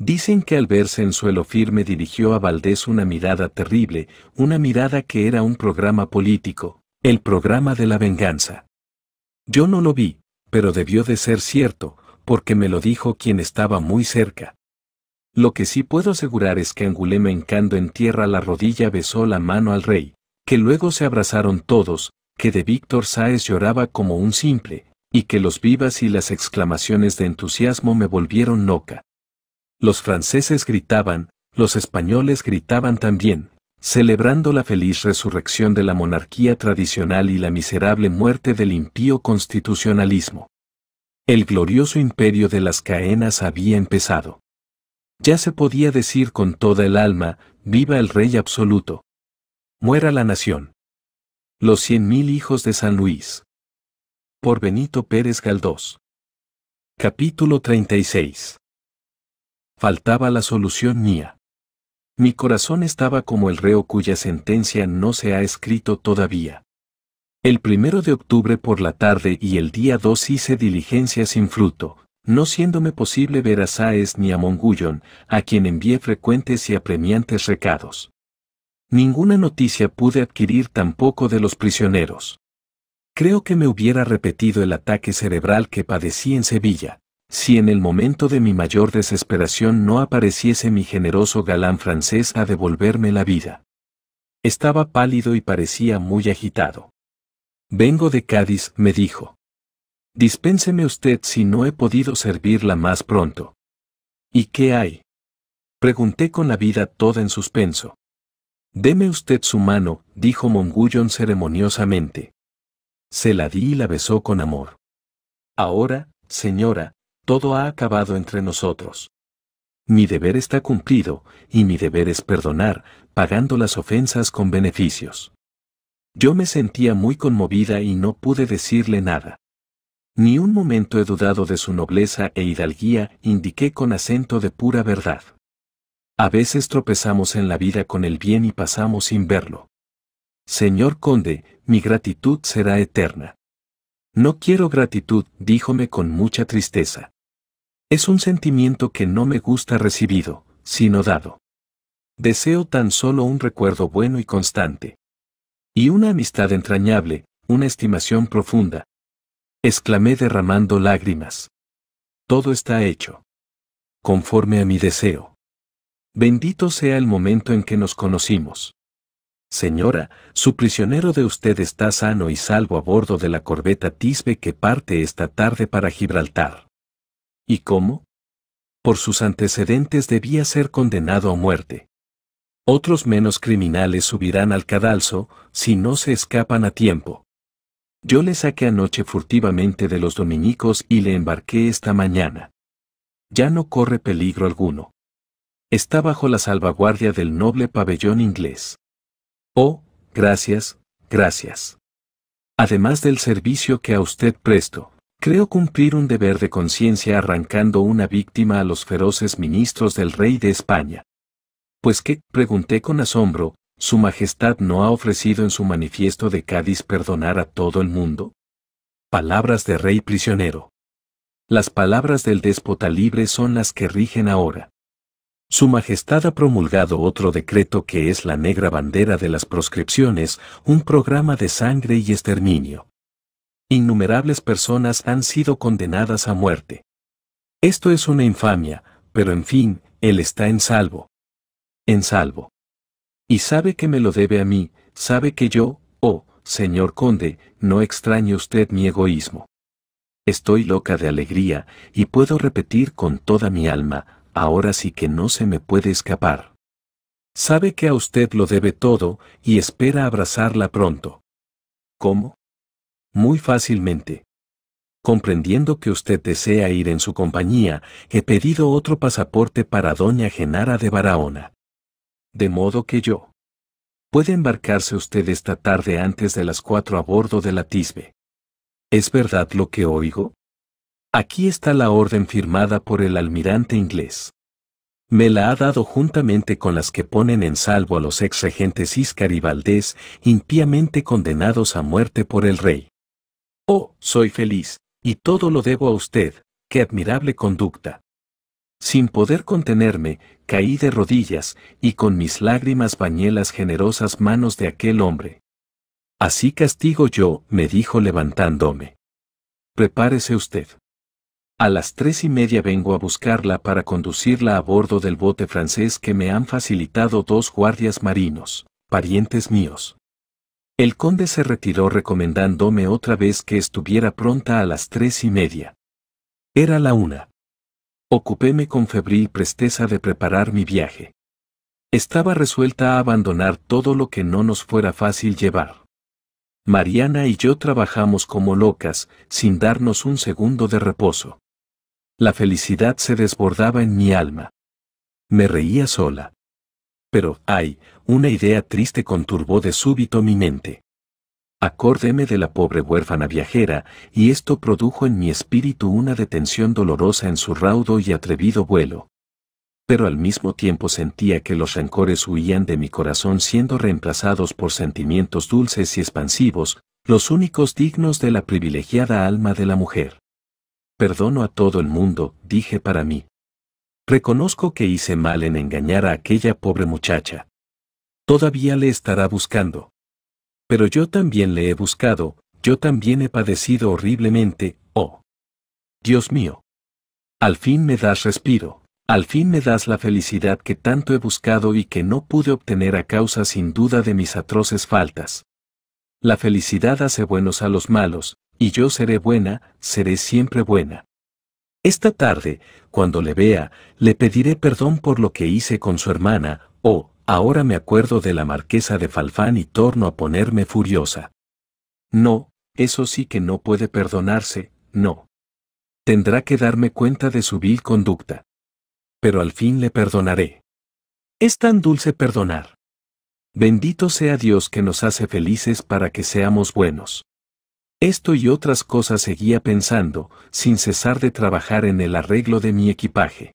Dicen que al verse en suelo firme dirigió a Valdés una mirada terrible, una mirada que era un programa político, el programa de la venganza. Yo no lo vi, pero debió de ser cierto, porque me lo dijo quien estaba muy cerca. Lo que sí puedo asegurar es que Angulema encando en tierra la rodilla besó la mano al rey, que luego se abrazaron todos, que de Víctor Sáez lloraba como un simple, y que los vivas y las exclamaciones de entusiasmo me volvieron loca. Los franceses gritaban, los españoles gritaban también, celebrando la feliz resurrección de la monarquía tradicional y la miserable muerte del impío constitucionalismo. El glorioso imperio de las caenas había empezado. Ya se podía decir con toda el alma, viva el rey absoluto. Muera la nación. Los cien mil hijos de San Luis. Por Benito Pérez Galdós. Capítulo 36. Faltaba la solución mía. Mi corazón estaba como el reo cuya sentencia no se ha escrito todavía. El primero de octubre por la tarde y el día 2 hice diligencia sin fruto, no siéndome posible ver a Sáez ni a Mongullón, a quien envié frecuentes y apremiantes recados. Ninguna noticia pude adquirir tampoco de los prisioneros. Creo que me hubiera repetido el ataque cerebral que padecí en Sevilla. Si en el momento de mi mayor desesperación no apareciese mi generoso galán francés a devolverme la vida. Estaba pálido y parecía muy agitado. Vengo de Cádiz, me dijo. Dispénseme usted si no he podido servirla más pronto. ¿Y qué hay? Pregunté con la vida toda en suspenso. Deme usted su mano, dijo Mongullon ceremoniosamente. Se la di y la besó con amor. Ahora, señora, todo ha acabado entre nosotros. Mi deber está cumplido, y mi deber es perdonar, pagando las ofensas con beneficios. Yo me sentía muy conmovida y no pude decirle nada. Ni un momento he dudado de su nobleza e hidalguía, indiqué con acento de pura verdad. A veces tropezamos en la vida con el bien y pasamos sin verlo. Señor conde, mi gratitud será eterna. No quiero gratitud, díjome con mucha tristeza. Es un sentimiento que no me gusta recibido, sino dado. Deseo tan solo un recuerdo bueno y constante. Y una amistad entrañable, una estimación profunda. Exclamé derramando lágrimas. Todo está hecho. Conforme a mi deseo. Bendito sea el momento en que nos conocimos. Señora, su prisionero de usted está sano y salvo a bordo de la corbeta Tisbe que parte esta tarde para Gibraltar. ¿Y cómo? Por sus antecedentes debía ser condenado a muerte. Otros menos criminales subirán al cadalso si no se escapan a tiempo. Yo le saqué anoche furtivamente de los dominicos y le embarqué esta mañana. Ya no corre peligro alguno. Está bajo la salvaguardia del noble pabellón inglés. Oh, gracias, gracias. Además del servicio que a usted presto, Creo cumplir un deber de conciencia arrancando una víctima a los feroces ministros del rey de España. Pues qué, pregunté con asombro, Su Majestad no ha ofrecido en su manifiesto de Cádiz perdonar a todo el mundo. Palabras de rey prisionero. Las palabras del déspota libre son las que rigen ahora. Su Majestad ha promulgado otro decreto que es la negra bandera de las proscripciones, un programa de sangre y exterminio innumerables personas han sido condenadas a muerte. Esto es una infamia, pero en fin, Él está en salvo. En salvo. Y sabe que me lo debe a mí, sabe que yo, oh, señor conde, no extrañe usted mi egoísmo. Estoy loca de alegría, y puedo repetir con toda mi alma, ahora sí que no se me puede escapar. Sabe que a usted lo debe todo, y espera abrazarla pronto. ¿Cómo? muy fácilmente. Comprendiendo que usted desea ir en su compañía, he pedido otro pasaporte para doña Genara de Barahona. De modo que yo. Puede embarcarse usted esta tarde antes de las cuatro a bordo de la Tisbe. ¿Es verdad lo que oigo? Aquí está la orden firmada por el almirante inglés. Me la ha dado juntamente con las que ponen en salvo a los ex regentes Iscar y Valdés, impíamente condenados a muerte por el rey. Oh, soy feliz, y todo lo debo a usted, qué admirable conducta. Sin poder contenerme, caí de rodillas, y con mis lágrimas bañé las generosas manos de aquel hombre. Así castigo yo, me dijo levantándome. Prepárese usted. A las tres y media vengo a buscarla para conducirla a bordo del bote francés que me han facilitado dos guardias marinos, parientes míos. El conde se retiró recomendándome otra vez que estuviera pronta a las tres y media. Era la una. Ocupéme con febril presteza de preparar mi viaje. Estaba resuelta a abandonar todo lo que no nos fuera fácil llevar. Mariana y yo trabajamos como locas, sin darnos un segundo de reposo. La felicidad se desbordaba en mi alma. Me reía sola pero, ay, una idea triste conturbó de súbito mi mente. Acórdeme de la pobre huérfana viajera, y esto produjo en mi espíritu una detención dolorosa en su raudo y atrevido vuelo. Pero al mismo tiempo sentía que los rencores huían de mi corazón siendo reemplazados por sentimientos dulces y expansivos, los únicos dignos de la privilegiada alma de la mujer. Perdono a todo el mundo, dije para mí, Reconozco que hice mal en engañar a aquella pobre muchacha. Todavía le estará buscando. Pero yo también le he buscado, yo también he padecido horriblemente, oh. Dios mío. Al fin me das respiro, al fin me das la felicidad que tanto he buscado y que no pude obtener a causa sin duda de mis atroces faltas. La felicidad hace buenos a los malos, y yo seré buena, seré siempre buena. Esta tarde, cuando le vea, le pediré perdón por lo que hice con su hermana, oh, ahora me acuerdo de la marquesa de Falfán y torno a ponerme furiosa. No, eso sí que no puede perdonarse, no. Tendrá que darme cuenta de su vil conducta. Pero al fin le perdonaré. Es tan dulce perdonar. Bendito sea Dios que nos hace felices para que seamos buenos. Esto y otras cosas seguía pensando, sin cesar de trabajar en el arreglo de mi equipaje.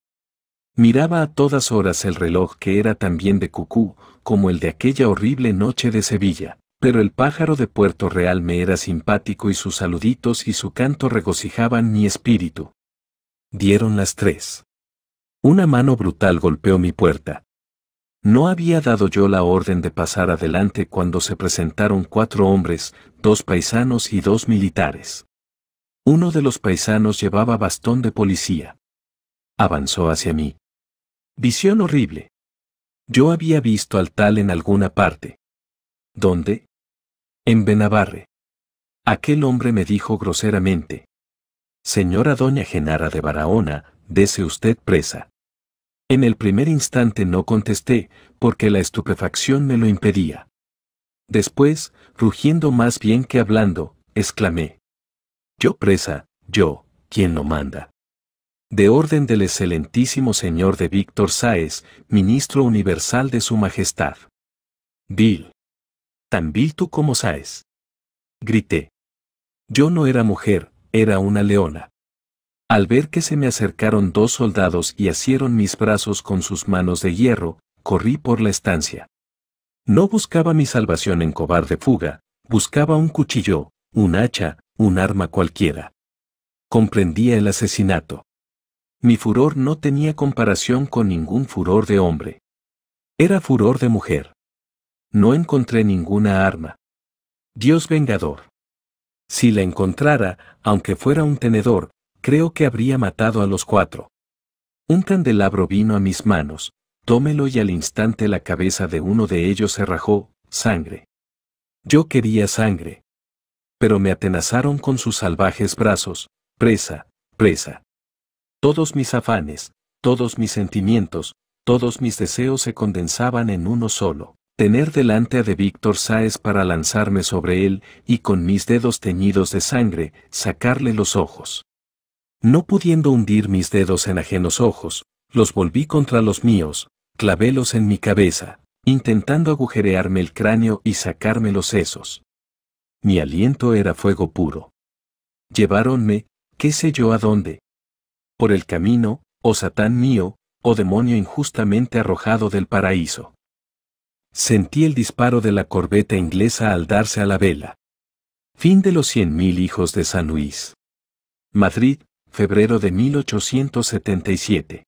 Miraba a todas horas el reloj que era también de cucú, como el de aquella horrible noche de Sevilla, pero el pájaro de Puerto Real me era simpático y sus saluditos y su canto regocijaban mi espíritu. Dieron las tres. Una mano brutal golpeó mi puerta, ¿No había dado yo la orden de pasar adelante cuando se presentaron cuatro hombres, dos paisanos y dos militares? Uno de los paisanos llevaba bastón de policía. Avanzó hacia mí. Visión horrible. Yo había visto al tal en alguna parte. ¿Dónde? En Benavarre. Aquel hombre me dijo groseramente. Señora doña Genara de Barahona, dese usted presa. En el primer instante no contesté, porque la estupefacción me lo impedía. Después, rugiendo más bien que hablando, exclamé. Yo presa, yo, quien lo manda. De orden del excelentísimo señor de Víctor Sáez, ministro universal de su majestad. Vil. Tan vil tú como Sáez. Grité. Yo no era mujer, era una leona. Al ver que se me acercaron dos soldados y asieron mis brazos con sus manos de hierro, corrí por la estancia. No buscaba mi salvación en cobarde fuga, buscaba un cuchillo, un hacha, un arma cualquiera. Comprendía el asesinato. Mi furor no tenía comparación con ningún furor de hombre. Era furor de mujer. No encontré ninguna arma. Dios vengador. Si la encontrara, aunque fuera un tenedor, creo que habría matado a los cuatro. Un candelabro vino a mis manos, tómelo y al instante la cabeza de uno de ellos se rajó, sangre. Yo quería sangre. Pero me atenazaron con sus salvajes brazos, presa, presa. Todos mis afanes, todos mis sentimientos, todos mis deseos se condensaban en uno solo, tener delante a de Víctor Sáez para lanzarme sobre él y con mis dedos teñidos de sangre, sacarle los ojos. No pudiendo hundir mis dedos en ajenos ojos, los volví contra los míos, clavélos en mi cabeza, intentando agujerearme el cráneo y sacarme los sesos. Mi aliento era fuego puro. Lleváronme, qué sé yo a dónde. Por el camino, oh Satán mío, o oh demonio injustamente arrojado del paraíso. Sentí el disparo de la corbeta inglesa al darse a la vela. Fin de los cien mil hijos de San Luis. Madrid, febrero de 1877.